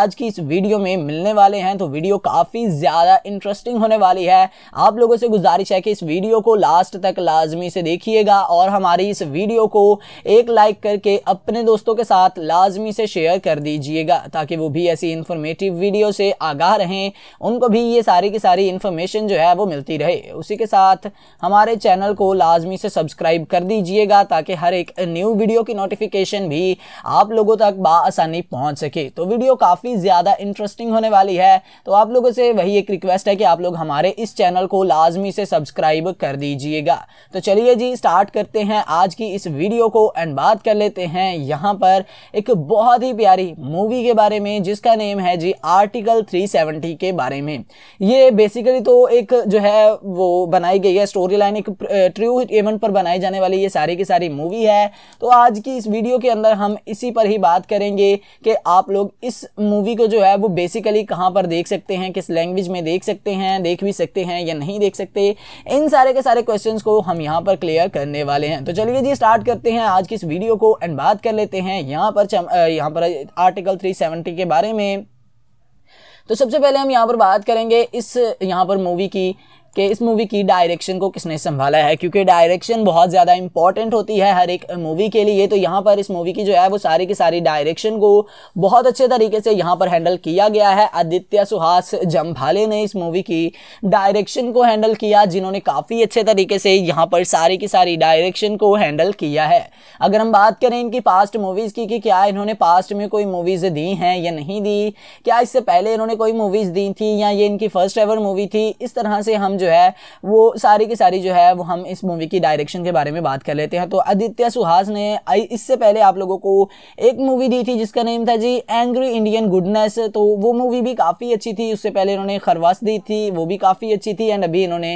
आज की इस वीडियो में मिलने वाले हैं तो वीडियो काफ़ी ज़्यादा इंटरेस्टिंग होने वाली है आप लोगों से गुजारिश है कि इस वीडियो वीडियो को लास्ट तक लाजमी से देखिएगा और हमारी इस वीडियो को एक लाइक करके अपने दोस्तों के साथ लाजमी से शेयर कर दीजिएगा ताकि वो भी ऐसी इन्फॉर्मेटिव वीडियो से आगाह रहें उनको भी ये सारी की सारी इन्फॉर्मेशन जो है वो मिलती रहे उसी के साथ हमारे चैनल को लाजमी से सब्सक्राइब कर दीजिएगा ताकि हर एक न्यू वीडियो की नोटिफिकेशन भी आप लोगों तक बसानी पहुँच सके तो वीडियो काफ़ी ज़्यादा इंटरेस्टिंग होने वाली है तो आप लोगों से वही एक रिक्वेस्ट है कि आप लोग हमारे इस चैनल को लाजमी से सब्सक्राइब कर दीजिएगा तो चलिए जी स्टार्ट करते हैं आज की इस वीडियो को एंड बात कर लेते हैं यहाँ पर एक बहुत ही प्यारी मूवी के बारे में जिसका नेम है जी आर्टिकल 370 के बारे में ये बेसिकली तो एक जो है वो बनाई गई है स्टोरी लाइन एक ट्रू इवेंट पर बनाई जाने वाली ये सारी की सारी मूवी है तो आज की इस वीडियो के अंदर हम इसी पर ही बात करेंगे कि आप लोग इस मूवी को जो है वो बेसिकली कहाँ पर देख सकते हैं किस लैंग्वेज में देख सकते हैं देख भी सकते हैं या नहीं देख सकते इन सारी सारे के सारे क्वेश्चन को हम यहाँ पर क्लियर करने वाले हैं तो चलिए जी स्टार्ट करते हैं आज की इस वीडियो को एंड बात कर लेते हैं यहाँ पर यहाँ पर आर्टिकल थ्री सेवेंटी के बारे में तो सबसे पहले हम यहाँ पर बात करेंगे इस यहाँ पर मूवी की कि इस मूवी की डायरेक्शन को किसने संभाला है क्योंकि डायरेक्शन बहुत ज़्यादा इंपॉर्टेंट होती है हर एक मूवी के लिए तो यहाँ पर इस मूवी की जो है वो सारी की सारी डायरेक्शन को बहुत अच्छे तरीके से यहाँ पर हैंडल किया गया है आदित्य सुहास जम्भाले ने इस मूवी की डायरेक्शन को हैंडल किया जिन्होंने काफ़ी अच्छे तरीके से यहाँ पर सारी की सारी डायरेक्शन को हैंडल किया है अगर हम बात करें इनकी पास्ट मूवीज़ की कि क्या इन्होंने पास्ट में कोई मूवीज़ दी हैं या नहीं दी क्या इससे पहले इन्होंने कोई मूवीज़ दी थी या ये इनकी फर्स्ट एवर मूवी थी इस तरह से हम जो है वो सारी की सारी जो है वो हम इस मूवी की डायरेक्शन के बारे में बात कर लेते हैं तो आदित्य सुहास ने इससे पहले आप लोगों को एक मूवी दी थी जिसका नेम था जी एंग्री इंडियन गुडनेस तो वो मूवी भी काफ़ी अच्छी थी उससे पहले इन्होंने खरवास दी थी वो भी काफ़ी अच्छी थी एंड अभी इन्होंने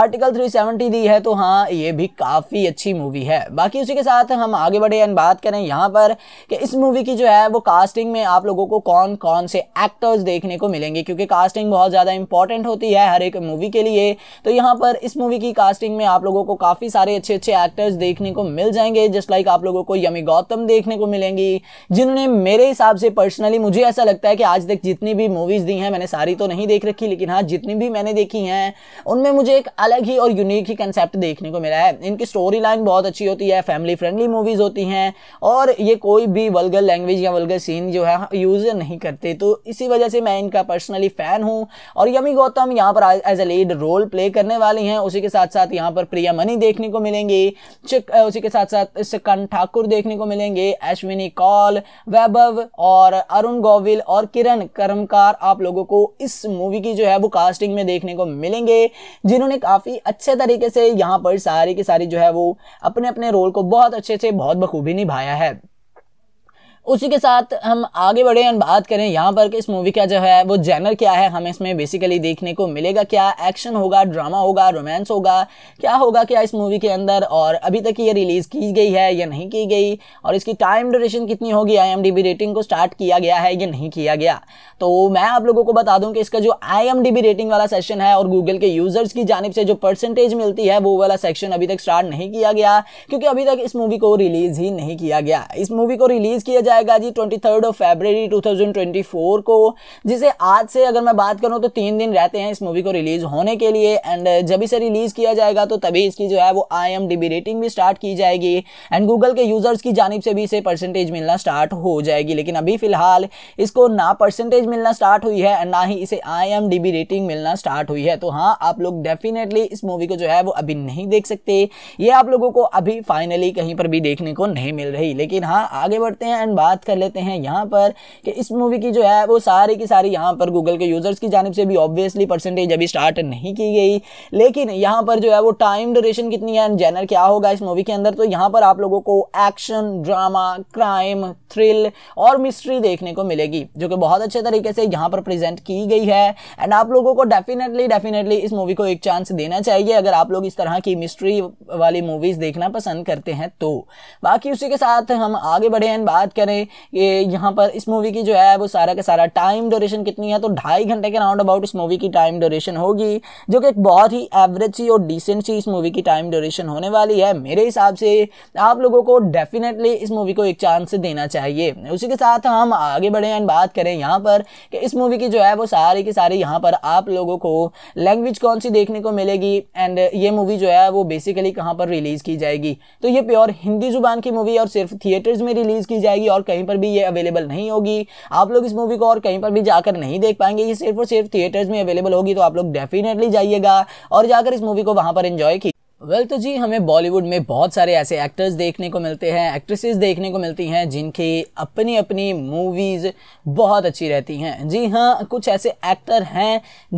आर्टिकल 370 दी है तो हाँ ये भी काफ़ी अच्छी मूवी है बाकी उसी के साथ हम आगे बढ़े एंड बात करें यहाँ पर कि इस मूवी की जो है वो कास्टिंग में आप लोगों को कौन कौन से एक्टर्स देखने को मिलेंगे क्योंकि कास्टिंग बहुत ज़्यादा इंपॉर्टेंट होती है हर एक मूवी के लिए तो यहाँ पर इस मूवी की कास्टिंग में आप लोगों को काफ़ी सारे अच्छे अच्छे एक्टर्स देखने को मिल जाएंगे जस्ट लाइक आप लोगों को यमी गौतम देखने को मिलेंगी जिन्होंने मेरे हिसाब से पर्सनली मुझे ऐसा लगता है कि आज तक जितनी भी मूवीज़ दी हैं मैंने सारी तो नहीं देख रखी लेकिन हाँ जितनी भी मैंने देखी हैं उनमें मुझे एक अलग ही और यूनिक ही कंसेप्ट देखने को मिला है इनकी स्टोरी लाइन बहुत अच्छी होती है फैमिली फ्रेंडली मूवीज़ होती हैं और ये कोई भी वल्गर लैंग्वेज या वल्गर सीन जो है यूज़ हाँ, नहीं करते तो इसी वजह से मैं इनका पर्सनली फ़ैन हूँ और यमी गौतम यहाँ पर as a lead role role play करने वाली हैं उसी के साथ साथ यहाँ पर प्रिया मनी देखने को मिलेंगी उसी के साथ साथ सिकंद ठाकुर देखने को मिलेंगे अश्विनी कौल वैभव और अरुण गोविल और किरण कर्मकार आप लोगों को इस मूवी की जो है वो कास्टिंग में देखने को मिलेंगे जिन्होंने काफ़ी अच्छे तरीके से यहाँ पर सारी की सारी जो है वो अपने अपने रोल को बहुत अच्छे से बहुत बखूबी निभाया है उसी के साथ हम आगे बढ़े और बात करें यहाँ पर कि इस मूवी का जो है वो जैनर क्या है हमें इसमें बेसिकली देखने को मिलेगा क्या एक्शन होगा ड्रामा होगा रोमांस होगा क्या होगा क्या इस मूवी के अंदर और अभी तक ये रिलीज़ की गई है या नहीं की गई और इसकी टाइम ड्यूरेशन कितनी होगी आई रेटिंग को स्टार्ट किया गया है या नहीं किया गया तो मैं आप लोगों को बता दूँ कि इसका जो आई रेटिंग वाला सेक्शन है और गूगल के यूज़र्स की जानब से जो परसेंटेज मिलती है वो वाला सेक्शन अभी तक स्टार्ट नहीं किया गया क्योंकि अभी तक इस मूवी को रिलीज़ ही नहीं किया गया इस मूवी को रिलीज़ किया जाए जाएगा जी ट्वेंटी थर्ड ऑफ फेबररी 2024 को जिसे आज से अगर मैं बात करूँ तो तीन दिन रहते हैं इस मूवी को रिलीज होने के लिए एंड uh, जब इसे रिलीज किया जाएगा तो तभी इसकी जो है वो आई एम रेटिंग भी स्टार्ट की जाएगी एंड गूगल के यूजर्स की जानब से भी इसे परसेंटेज मिलना स्टार्ट हो जाएगी लेकिन अभी फिलहाल इसको ना परसेंटेज मिलना स्टार्ट हुई है एंड ना ही इसे आई एम रेटिंग मिलना स्टार्ट हुई है तो हाँ आप लोग डेफिनेटली इस मूवी को जो है वो अभी नहीं देख सकते ये आप लोगों को अभी फाइनली कहीं पर भी देखने को नहीं मिल रही लेकिन हाँ आगे बढ़ते हैं एंड बात कर लेते हैं यहाँ पर कि इस मूवी की जो है वो सारी की सारी यहाँ पर गूगल के यूज़र्स की जानब से भी ऑब्वियसली परसेंटेज अभी स्टार्ट नहीं की गई लेकिन यहाँ पर जो है वो टाइम ड्यूरेशन कितनी है जैनर क्या होगा इस मूवी के अंदर तो यहाँ पर आप लोगों को एक्शन ड्रामा क्राइम थ्रिल और मिस्ट्री देखने को मिलेगी जो कि बहुत अच्छे तरीके से यहाँ पर प्रेजेंट की गई है एंड आप लोगों को डेफिनेटली डेफिनेटली इस मूवी को एक चांस देना चाहिए अगर आप लोग इस तरह की मिस्ट्री वाली मूवीज़ देखना पसंद करते हैं तो बाकी उसी के साथ हम आगे बढ़े हैं बात करें करें ये यहाँ पर इस मूवी की जो है वो सारा का सारा टाइम ड्यूरेशन कितनी है तो ढाई घंटे के राउंड अबाउट इस मूवी की टाइम ड्यूरेशन होगी जो कि एक बहुत ही एवरेज सी और डिसेंट सी इस मूवी की टाइम ड्यूरेशन होने वाली है मेरे हिसाब से आप लोगों को डेफिनेटली इस मूवी को एक चांस देना चाहिए उसी के साथ हम आगे बढ़े एंड बात करें यहाँ पर कि इस मूवी की जो है वो सारी की सारी यहाँ पर आप लोगों को लैंग्वेज कौन सी देखने को मिलेगी एंड ये मूवी जो है वो बेसिकली कहाँ पर रिलीज़ की जाएगी तो ये प्योर हिंदी जुबान की मूवी और सिर्फ थिएटर्स में रिलीज़ की जाएगी और कहीं पर भी ये अवेलेबल नहीं होगी आप लोग इस मूवी को और कहीं पर भी जाकर नहीं देख पाएंगे ये सिर्फ और सिर्फ थिएटर्स में अवेलेबल होगी तो आप लोग डेफिनेटली जाइएगा और जाकर इस मूवी को वहां पर एंजॉय की वेल well, तो जी हमें बॉलीवुड में बहुत सारे ऐसे एक्टर्स देखने को मिलते हैं एक्ट्रेसेस देखने को मिलती हैं जिनकी अपनी अपनी मूवीज़ बहुत अच्छी रहती हैं जी हाँ कुछ ऐसे एक्टर हैं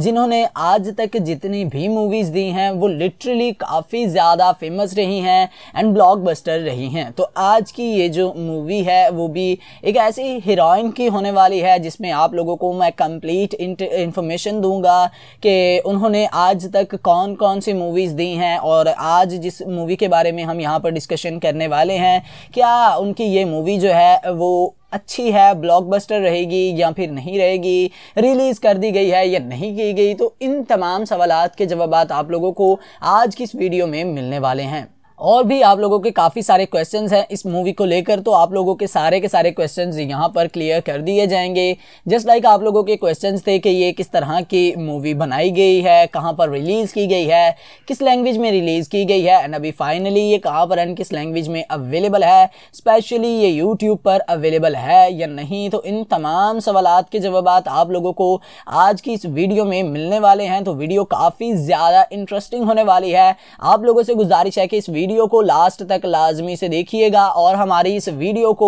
जिन्होंने आज तक जितनी भी मूवीज़ दी हैं वो लिटरली काफ़ी ज़्यादा फेमस रही हैं एंड ब्लॉकबस्टर रही हैं तो आज की ये जो मूवी है वो भी एक ऐसी हीरोइन की होने वाली है जिसमें आप लोगों को मैं कंप्लीट इंफॉर्मेशन दूंगा कि उन्होंने आज तक कौन कौन सी मूवीज़ दी हैं और आज जिस मूवी के बारे में हम यहाँ पर डिस्कशन करने वाले हैं क्या उनकी ये मूवी जो है वो अच्छी है ब्लॉकबस्टर रहेगी या फिर नहीं रहेगी रिलीज़ कर दी गई है या नहीं की गई तो इन तमाम सवाल के जवाब आप लोगों को आज की इस वीडियो में मिलने वाले हैं और भी आप लोगों के काफ़ी सारे क्वेश्चन हैं इस मूवी को लेकर तो आप लोगों के सारे के सारे क्वेश्चन यहाँ पर क्लियर कर दिए जाएंगे जस्ट लाइक आप लोगों के क्वेश्चन थे कि ये किस तरह की मूवी बनाई गई है कहाँ पर रिलीज़ की गई है किस लैंग्वेज में रिलीज़ की गई है एंड अभी फाइनली ये कहाँ पर एंड किस लैंग्वेज में अवेलेबल है स्पेशली ये यूट्यूब पर अवेलेबल है या नहीं तो इन तमाम सवाल के जवाब आप लोगों को आज की इस वीडियो में मिलने वाले हैं तो वीडियो काफ़ी ज़्यादा इंटरेस्टिंग होने वाली है आप लोगों से गुजारिश है कि इस वीडियो वीडियो को लास्ट तक लाजमी से देखिएगा और हमारी इस वीडियो को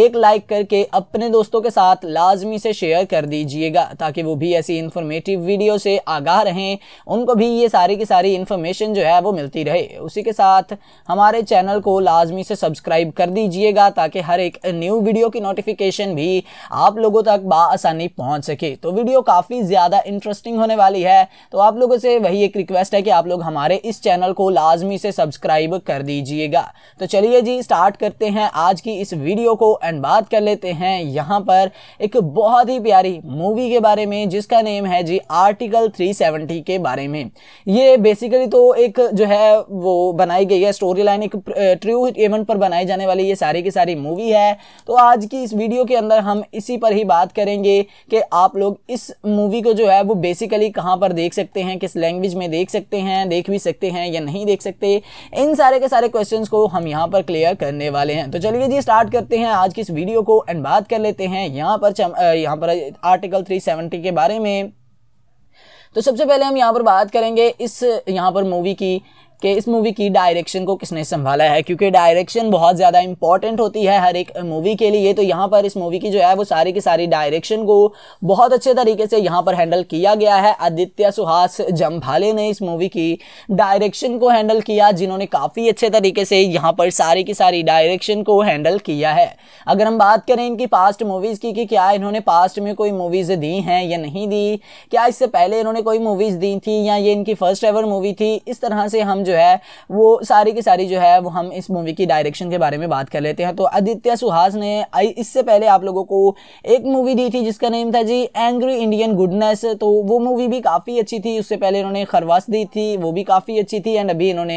एक लाइक करके अपने दोस्तों के साथ लाजमी से शेयर कर दीजिएगा ताकि वो भी ऐसी इन्फॉर्मेटिव वीडियो से आगाह रहें उनको भी ये सारी की सारी इन्फॉर्मेशन जो है वो मिलती रहे उसी के साथ हमारे चैनल को लाजमी से सब्सक्राइब कर दीजिएगा ताकि हर एक न्यू वीडियो की नोटिफिकेशन भी आप लोगों तक बासानी पहुँच सके तो वीडियो काफ़ी ज़्यादा इंटरेस्टिंग होने वाली है तो आप लोगों से वही एक रिक्वेस्ट है कि आप लोग हमारे इस चैनल को लाजमी से सब्सक्राइब कर दीजिएगा तो चलिए जी स्टार्ट करते हैं आज की इस वीडियो को एंड बात कर लेते हैं यहाँ पर एक बहुत ही प्यारी मूवी के बारे में जिसका नेम है जी आर्टिकल 370 के बारे में ये बेसिकली तो एक जो है वो बनाई गई है स्टोरी लाइन एक ट्रू इवेंट पर बनाई जाने वाली ये सारी की सारी मूवी है तो आज की इस वीडियो के अंदर हम इसी पर ही बात करेंगे कि आप लोग इस मूवी को जो है वो बेसिकली कहाँ पर देख सकते हैं किस लैंग्वेज में देख सकते हैं देख भी सकते हैं या नहीं देख सकते इन सारी सारे के सारे क्वेश्चन को हम यहाँ पर क्लियर करने वाले हैं तो चलिए जी स्टार्ट करते हैं आज की इस वीडियो को एंड बात कर लेते हैं यहाँ पर यहाँ पर आर्टिकल थ्री सेवेंटी के बारे में तो सबसे पहले हम यहाँ पर बात करेंगे इस यहाँ पर मूवी की कि इस मूवी की डायरेक्शन को किसने संभाला है क्योंकि डायरेक्शन बहुत ज़्यादा इंपॉर्टेंट होती है हर एक मूवी के लिए तो यहाँ पर इस मूवी की जो है वो सारी की सारी डायरेक्शन को बहुत अच्छे तरीके से यहाँ पर हैंडल किया गया है आदित्य सुहास जम्भाले ने इस मूवी की डायरेक्शन को हैंडल किया जिन्होंने काफ़ी अच्छे तरीके से यहाँ पर सारी की सारी डायरेक्शन को हैंडल किया है अगर हम बात करें इनकी पास्ट मूवीज़ की कि क्या इन्होंने पास्ट में कोई मूवीज़ दी हैं या नहीं दी क्या इससे पहले इन्होंने कोई मूवीज़ दी थी या ये इनकी फर्स्ट एवर मूवी थी इस तरह से हम जो है वो सारी की सारी जो है वो हम इस मूवी की डायरेक्शन के बारे में बात कर लेते हैं तो आदित्य सुहास ने इससे पहले आप लोगों को एक मूवी दी थी जिसका नेम था जी एंग्री इंडियन गुडनेस तो वो मूवी भी काफ़ी अच्छी थी उससे पहले इन्होंने खरवास दी थी वो भी काफ़ी अच्छी थी एंड अभी इन्होंने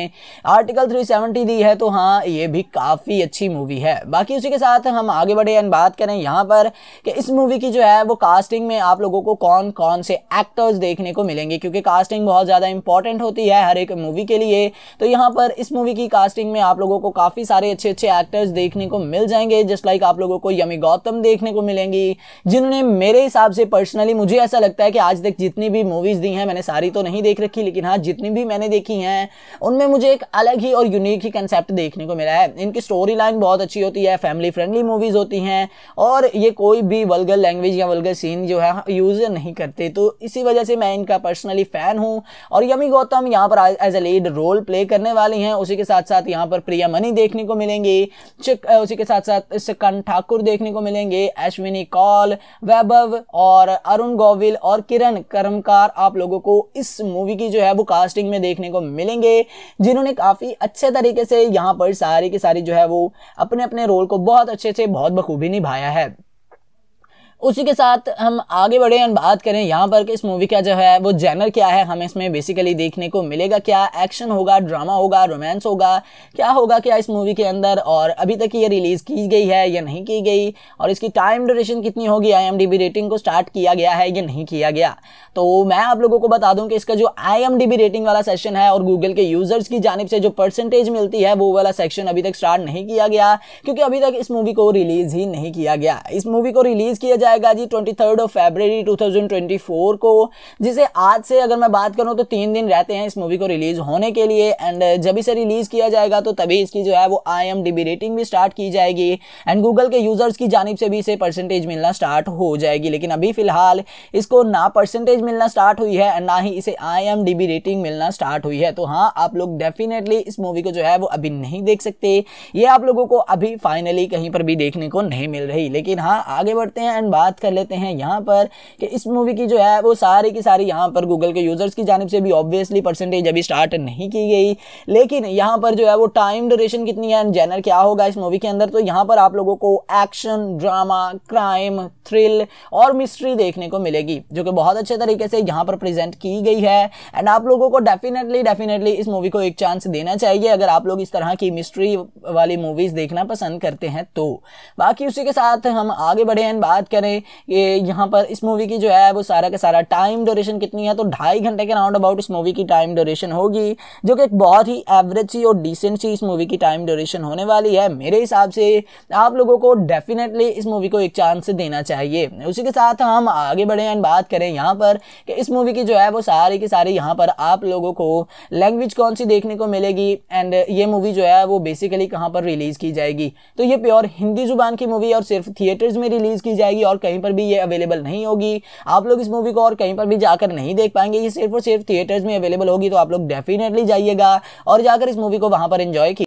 आर्टिकल 370 दी है तो हाँ ये भी काफ़ी अच्छी मूवी है बाकी उसी के साथ हम आगे बढ़े एंड बात करें यहाँ पर कि इस मूवी की जो है वो कास्टिंग में आप लोगों को कौन कौन से एक्टर्स देखने को मिलेंगे क्योंकि कास्टिंग बहुत ज़्यादा इंपॉर्टेंट होती है हर एक मूवी के लिए तो यहाँ पर इस मूवी की कास्टिंग में आप लोगों को काफ़ी सारे अच्छे अच्छे एक्टर्स देखने को मिल जाएंगे जस्ट लाइक आप लोगों को यमी गौतम देखने को मिलेंगी जिन्होंने मेरे हिसाब से पर्सनली मुझे ऐसा लगता है कि आज तक जितनी भी मूवीज़ दी हैं मैंने सारी तो नहीं देख रखी लेकिन हाँ जितनी भी मैंने देखी हैं उनमें मुझे एक अलग ही और यूनिक ही कंसेप्ट देखने को मिला है इनकी स्टोरी लाइन बहुत अच्छी होती है फैमिली फ्रेंडली मूवीज़ होती हैं और ये कोई भी वल्गर लैंग्वेज या वल्गर सीन जो है यूज़ हाँ, नहीं करते तो इसी वजह से मैं इनका पर्सनली फ़ैन हूँ और यमी गौतम यहाँ पर as a lead role role play करने वाली हैं उसी के साथ साथ यहाँ पर प्रिया मनी देखने को मिलेंगी उसी के साथ साथ सिकन ठाकुर देखने को मिलेंगे अश्विनी कौल वैभव और अरुण गोविल और किरण कर्मकार आप लोगों को इस मूवी की जो है वो कास्टिंग में देखने को मिलेंगे जिन्होंने काफ़ी अच्छे तरीके से यहाँ पर सारी की सारी जो है वो अपने अपने रोल को बहुत अच्छे से बहुत बखूबी निभाया है उसी के साथ हम आगे बढ़े और बात करें यहाँ पर कि इस मूवी का जो है वो जैनर क्या है हमें इसमें बेसिकली देखने को मिलेगा क्या एक्शन होगा ड्रामा होगा रोमांस होगा क्या होगा क्या इस मूवी के अंदर और अभी तक ये रिलीज़ की गई है या नहीं की गई और इसकी टाइम ड्यूरेशन कितनी होगी आई रेटिंग को स्टार्ट किया गया है या नहीं किया गया तो मैं आप लोगों को बता दूँ कि इसका जो आई रेटिंग वाला सेक्शन है और गूगल के यूज़र्स की जानब से जो परसेंटेज मिलती है वो वाला सेक्शन अभी तक स्टार्ट नहीं किया गया क्योंकि अभी तक इस मूवी को रिलीज़ ही नहीं किया गया इस मूवी को रिलीज़ किया जाए जाएगा जी ट्वेंटी थर्ड ऑफ फेबररी 2024 को जिसे आज से अगर मैं बात करूँ तो तीन दिन रहते हैं इस मूवी को रिलीज होने के लिए एंड uh, जब इसे रिलीज किया जाएगा तो तभी इसकी जो है वो आई एम डी रेटिंग भी स्टार्ट की जाएगी एंड गूगल के यूजर्स की जानब से भी इसे परसेंटेज मिलना स्टार्ट हो जाएगी लेकिन अभी फिलहाल इसको ना परसेंटेज मिलना स्टार्ट हुई है एंड ना ही इसे आई एम डी रेटिंग मिलना स्टार्ट हुई है तो हाँ आप लोग डेफिनेटली इस मूवी को जो है वो अभी नहीं देख सकते ये आप लोगों को अभी फाइनली कहीं पर भी देखने को नहीं मिल रही लेकिन हाँ आगे बढ़ते हैं एंड बात कर लेते हैं यहाँ पर कि इस मूवी की जो है वो सारी की सारी यहाँ पर गूगल के यूज़र्स की जानब से भी ऑब्वियसली परसेंटेज अभी स्टार्ट नहीं की गई लेकिन यहाँ पर जो है वो टाइम ड्यूरेशन कितनी है जैनर क्या होगा इस मूवी के अंदर तो यहाँ पर आप लोगों को एक्शन ड्रामा क्राइम थ्रिल और मिस्ट्री देखने को मिलेगी जो कि बहुत अच्छे तरीके से यहाँ पर प्रेजेंट की गई है एंड आप लोगों को डेफिनेटली डेफिनेटली इस मूवी को एक चांस देना चाहिए अगर आप लोग इस तरह की मिस्ट्री वाली मूवीज़ देखना पसंद करते हैं तो बाकी उसी के साथ हम आगे बढ़े एंड बात करें में ये यहाँ पर इस मूवी की जो है वो सारा का सारा टाइम ड्यूरेशन कितनी है तो ढाई घंटे के राउंड अबाउट इस मूवी की टाइम ड्यूरेशन होगी जो कि एक बहुत ही एवरेज सी और डिसेंट सी इस मूवी की टाइम ड्यूरेशन होने वाली है मेरे हिसाब से आप लोगों को डेफिनेटली इस मूवी को एक चांस देना चाहिए उसी के साथ हम आगे बढ़े एंड बात करें यहाँ पर कि इस मूवी की जो है वो सारी की सारी यहाँ पर आप लोगों को लैंग्वेज कौन सी देखने को मिलेगी एंड ये मूवी जो है वो बेसिकली कहाँ पर रिलीज़ की जाएगी तो ये प्योर हिंदी जुबान की मूवी और सिर्फ थिएटर्स में रिलीज़ की जाएगी और कहीं पर भी ये अवेलेबल नहीं होगी आप लोग इस मूवी को और कहीं पर भी जाकर नहीं देख पाएंगे ये सिर्फ और सिर्फ थिएटर्स में अवेलेबल होगी तो आप लोग डेफिनेटली जाइएगा और जाकर इस मूवी को वहां पर इन्जॉय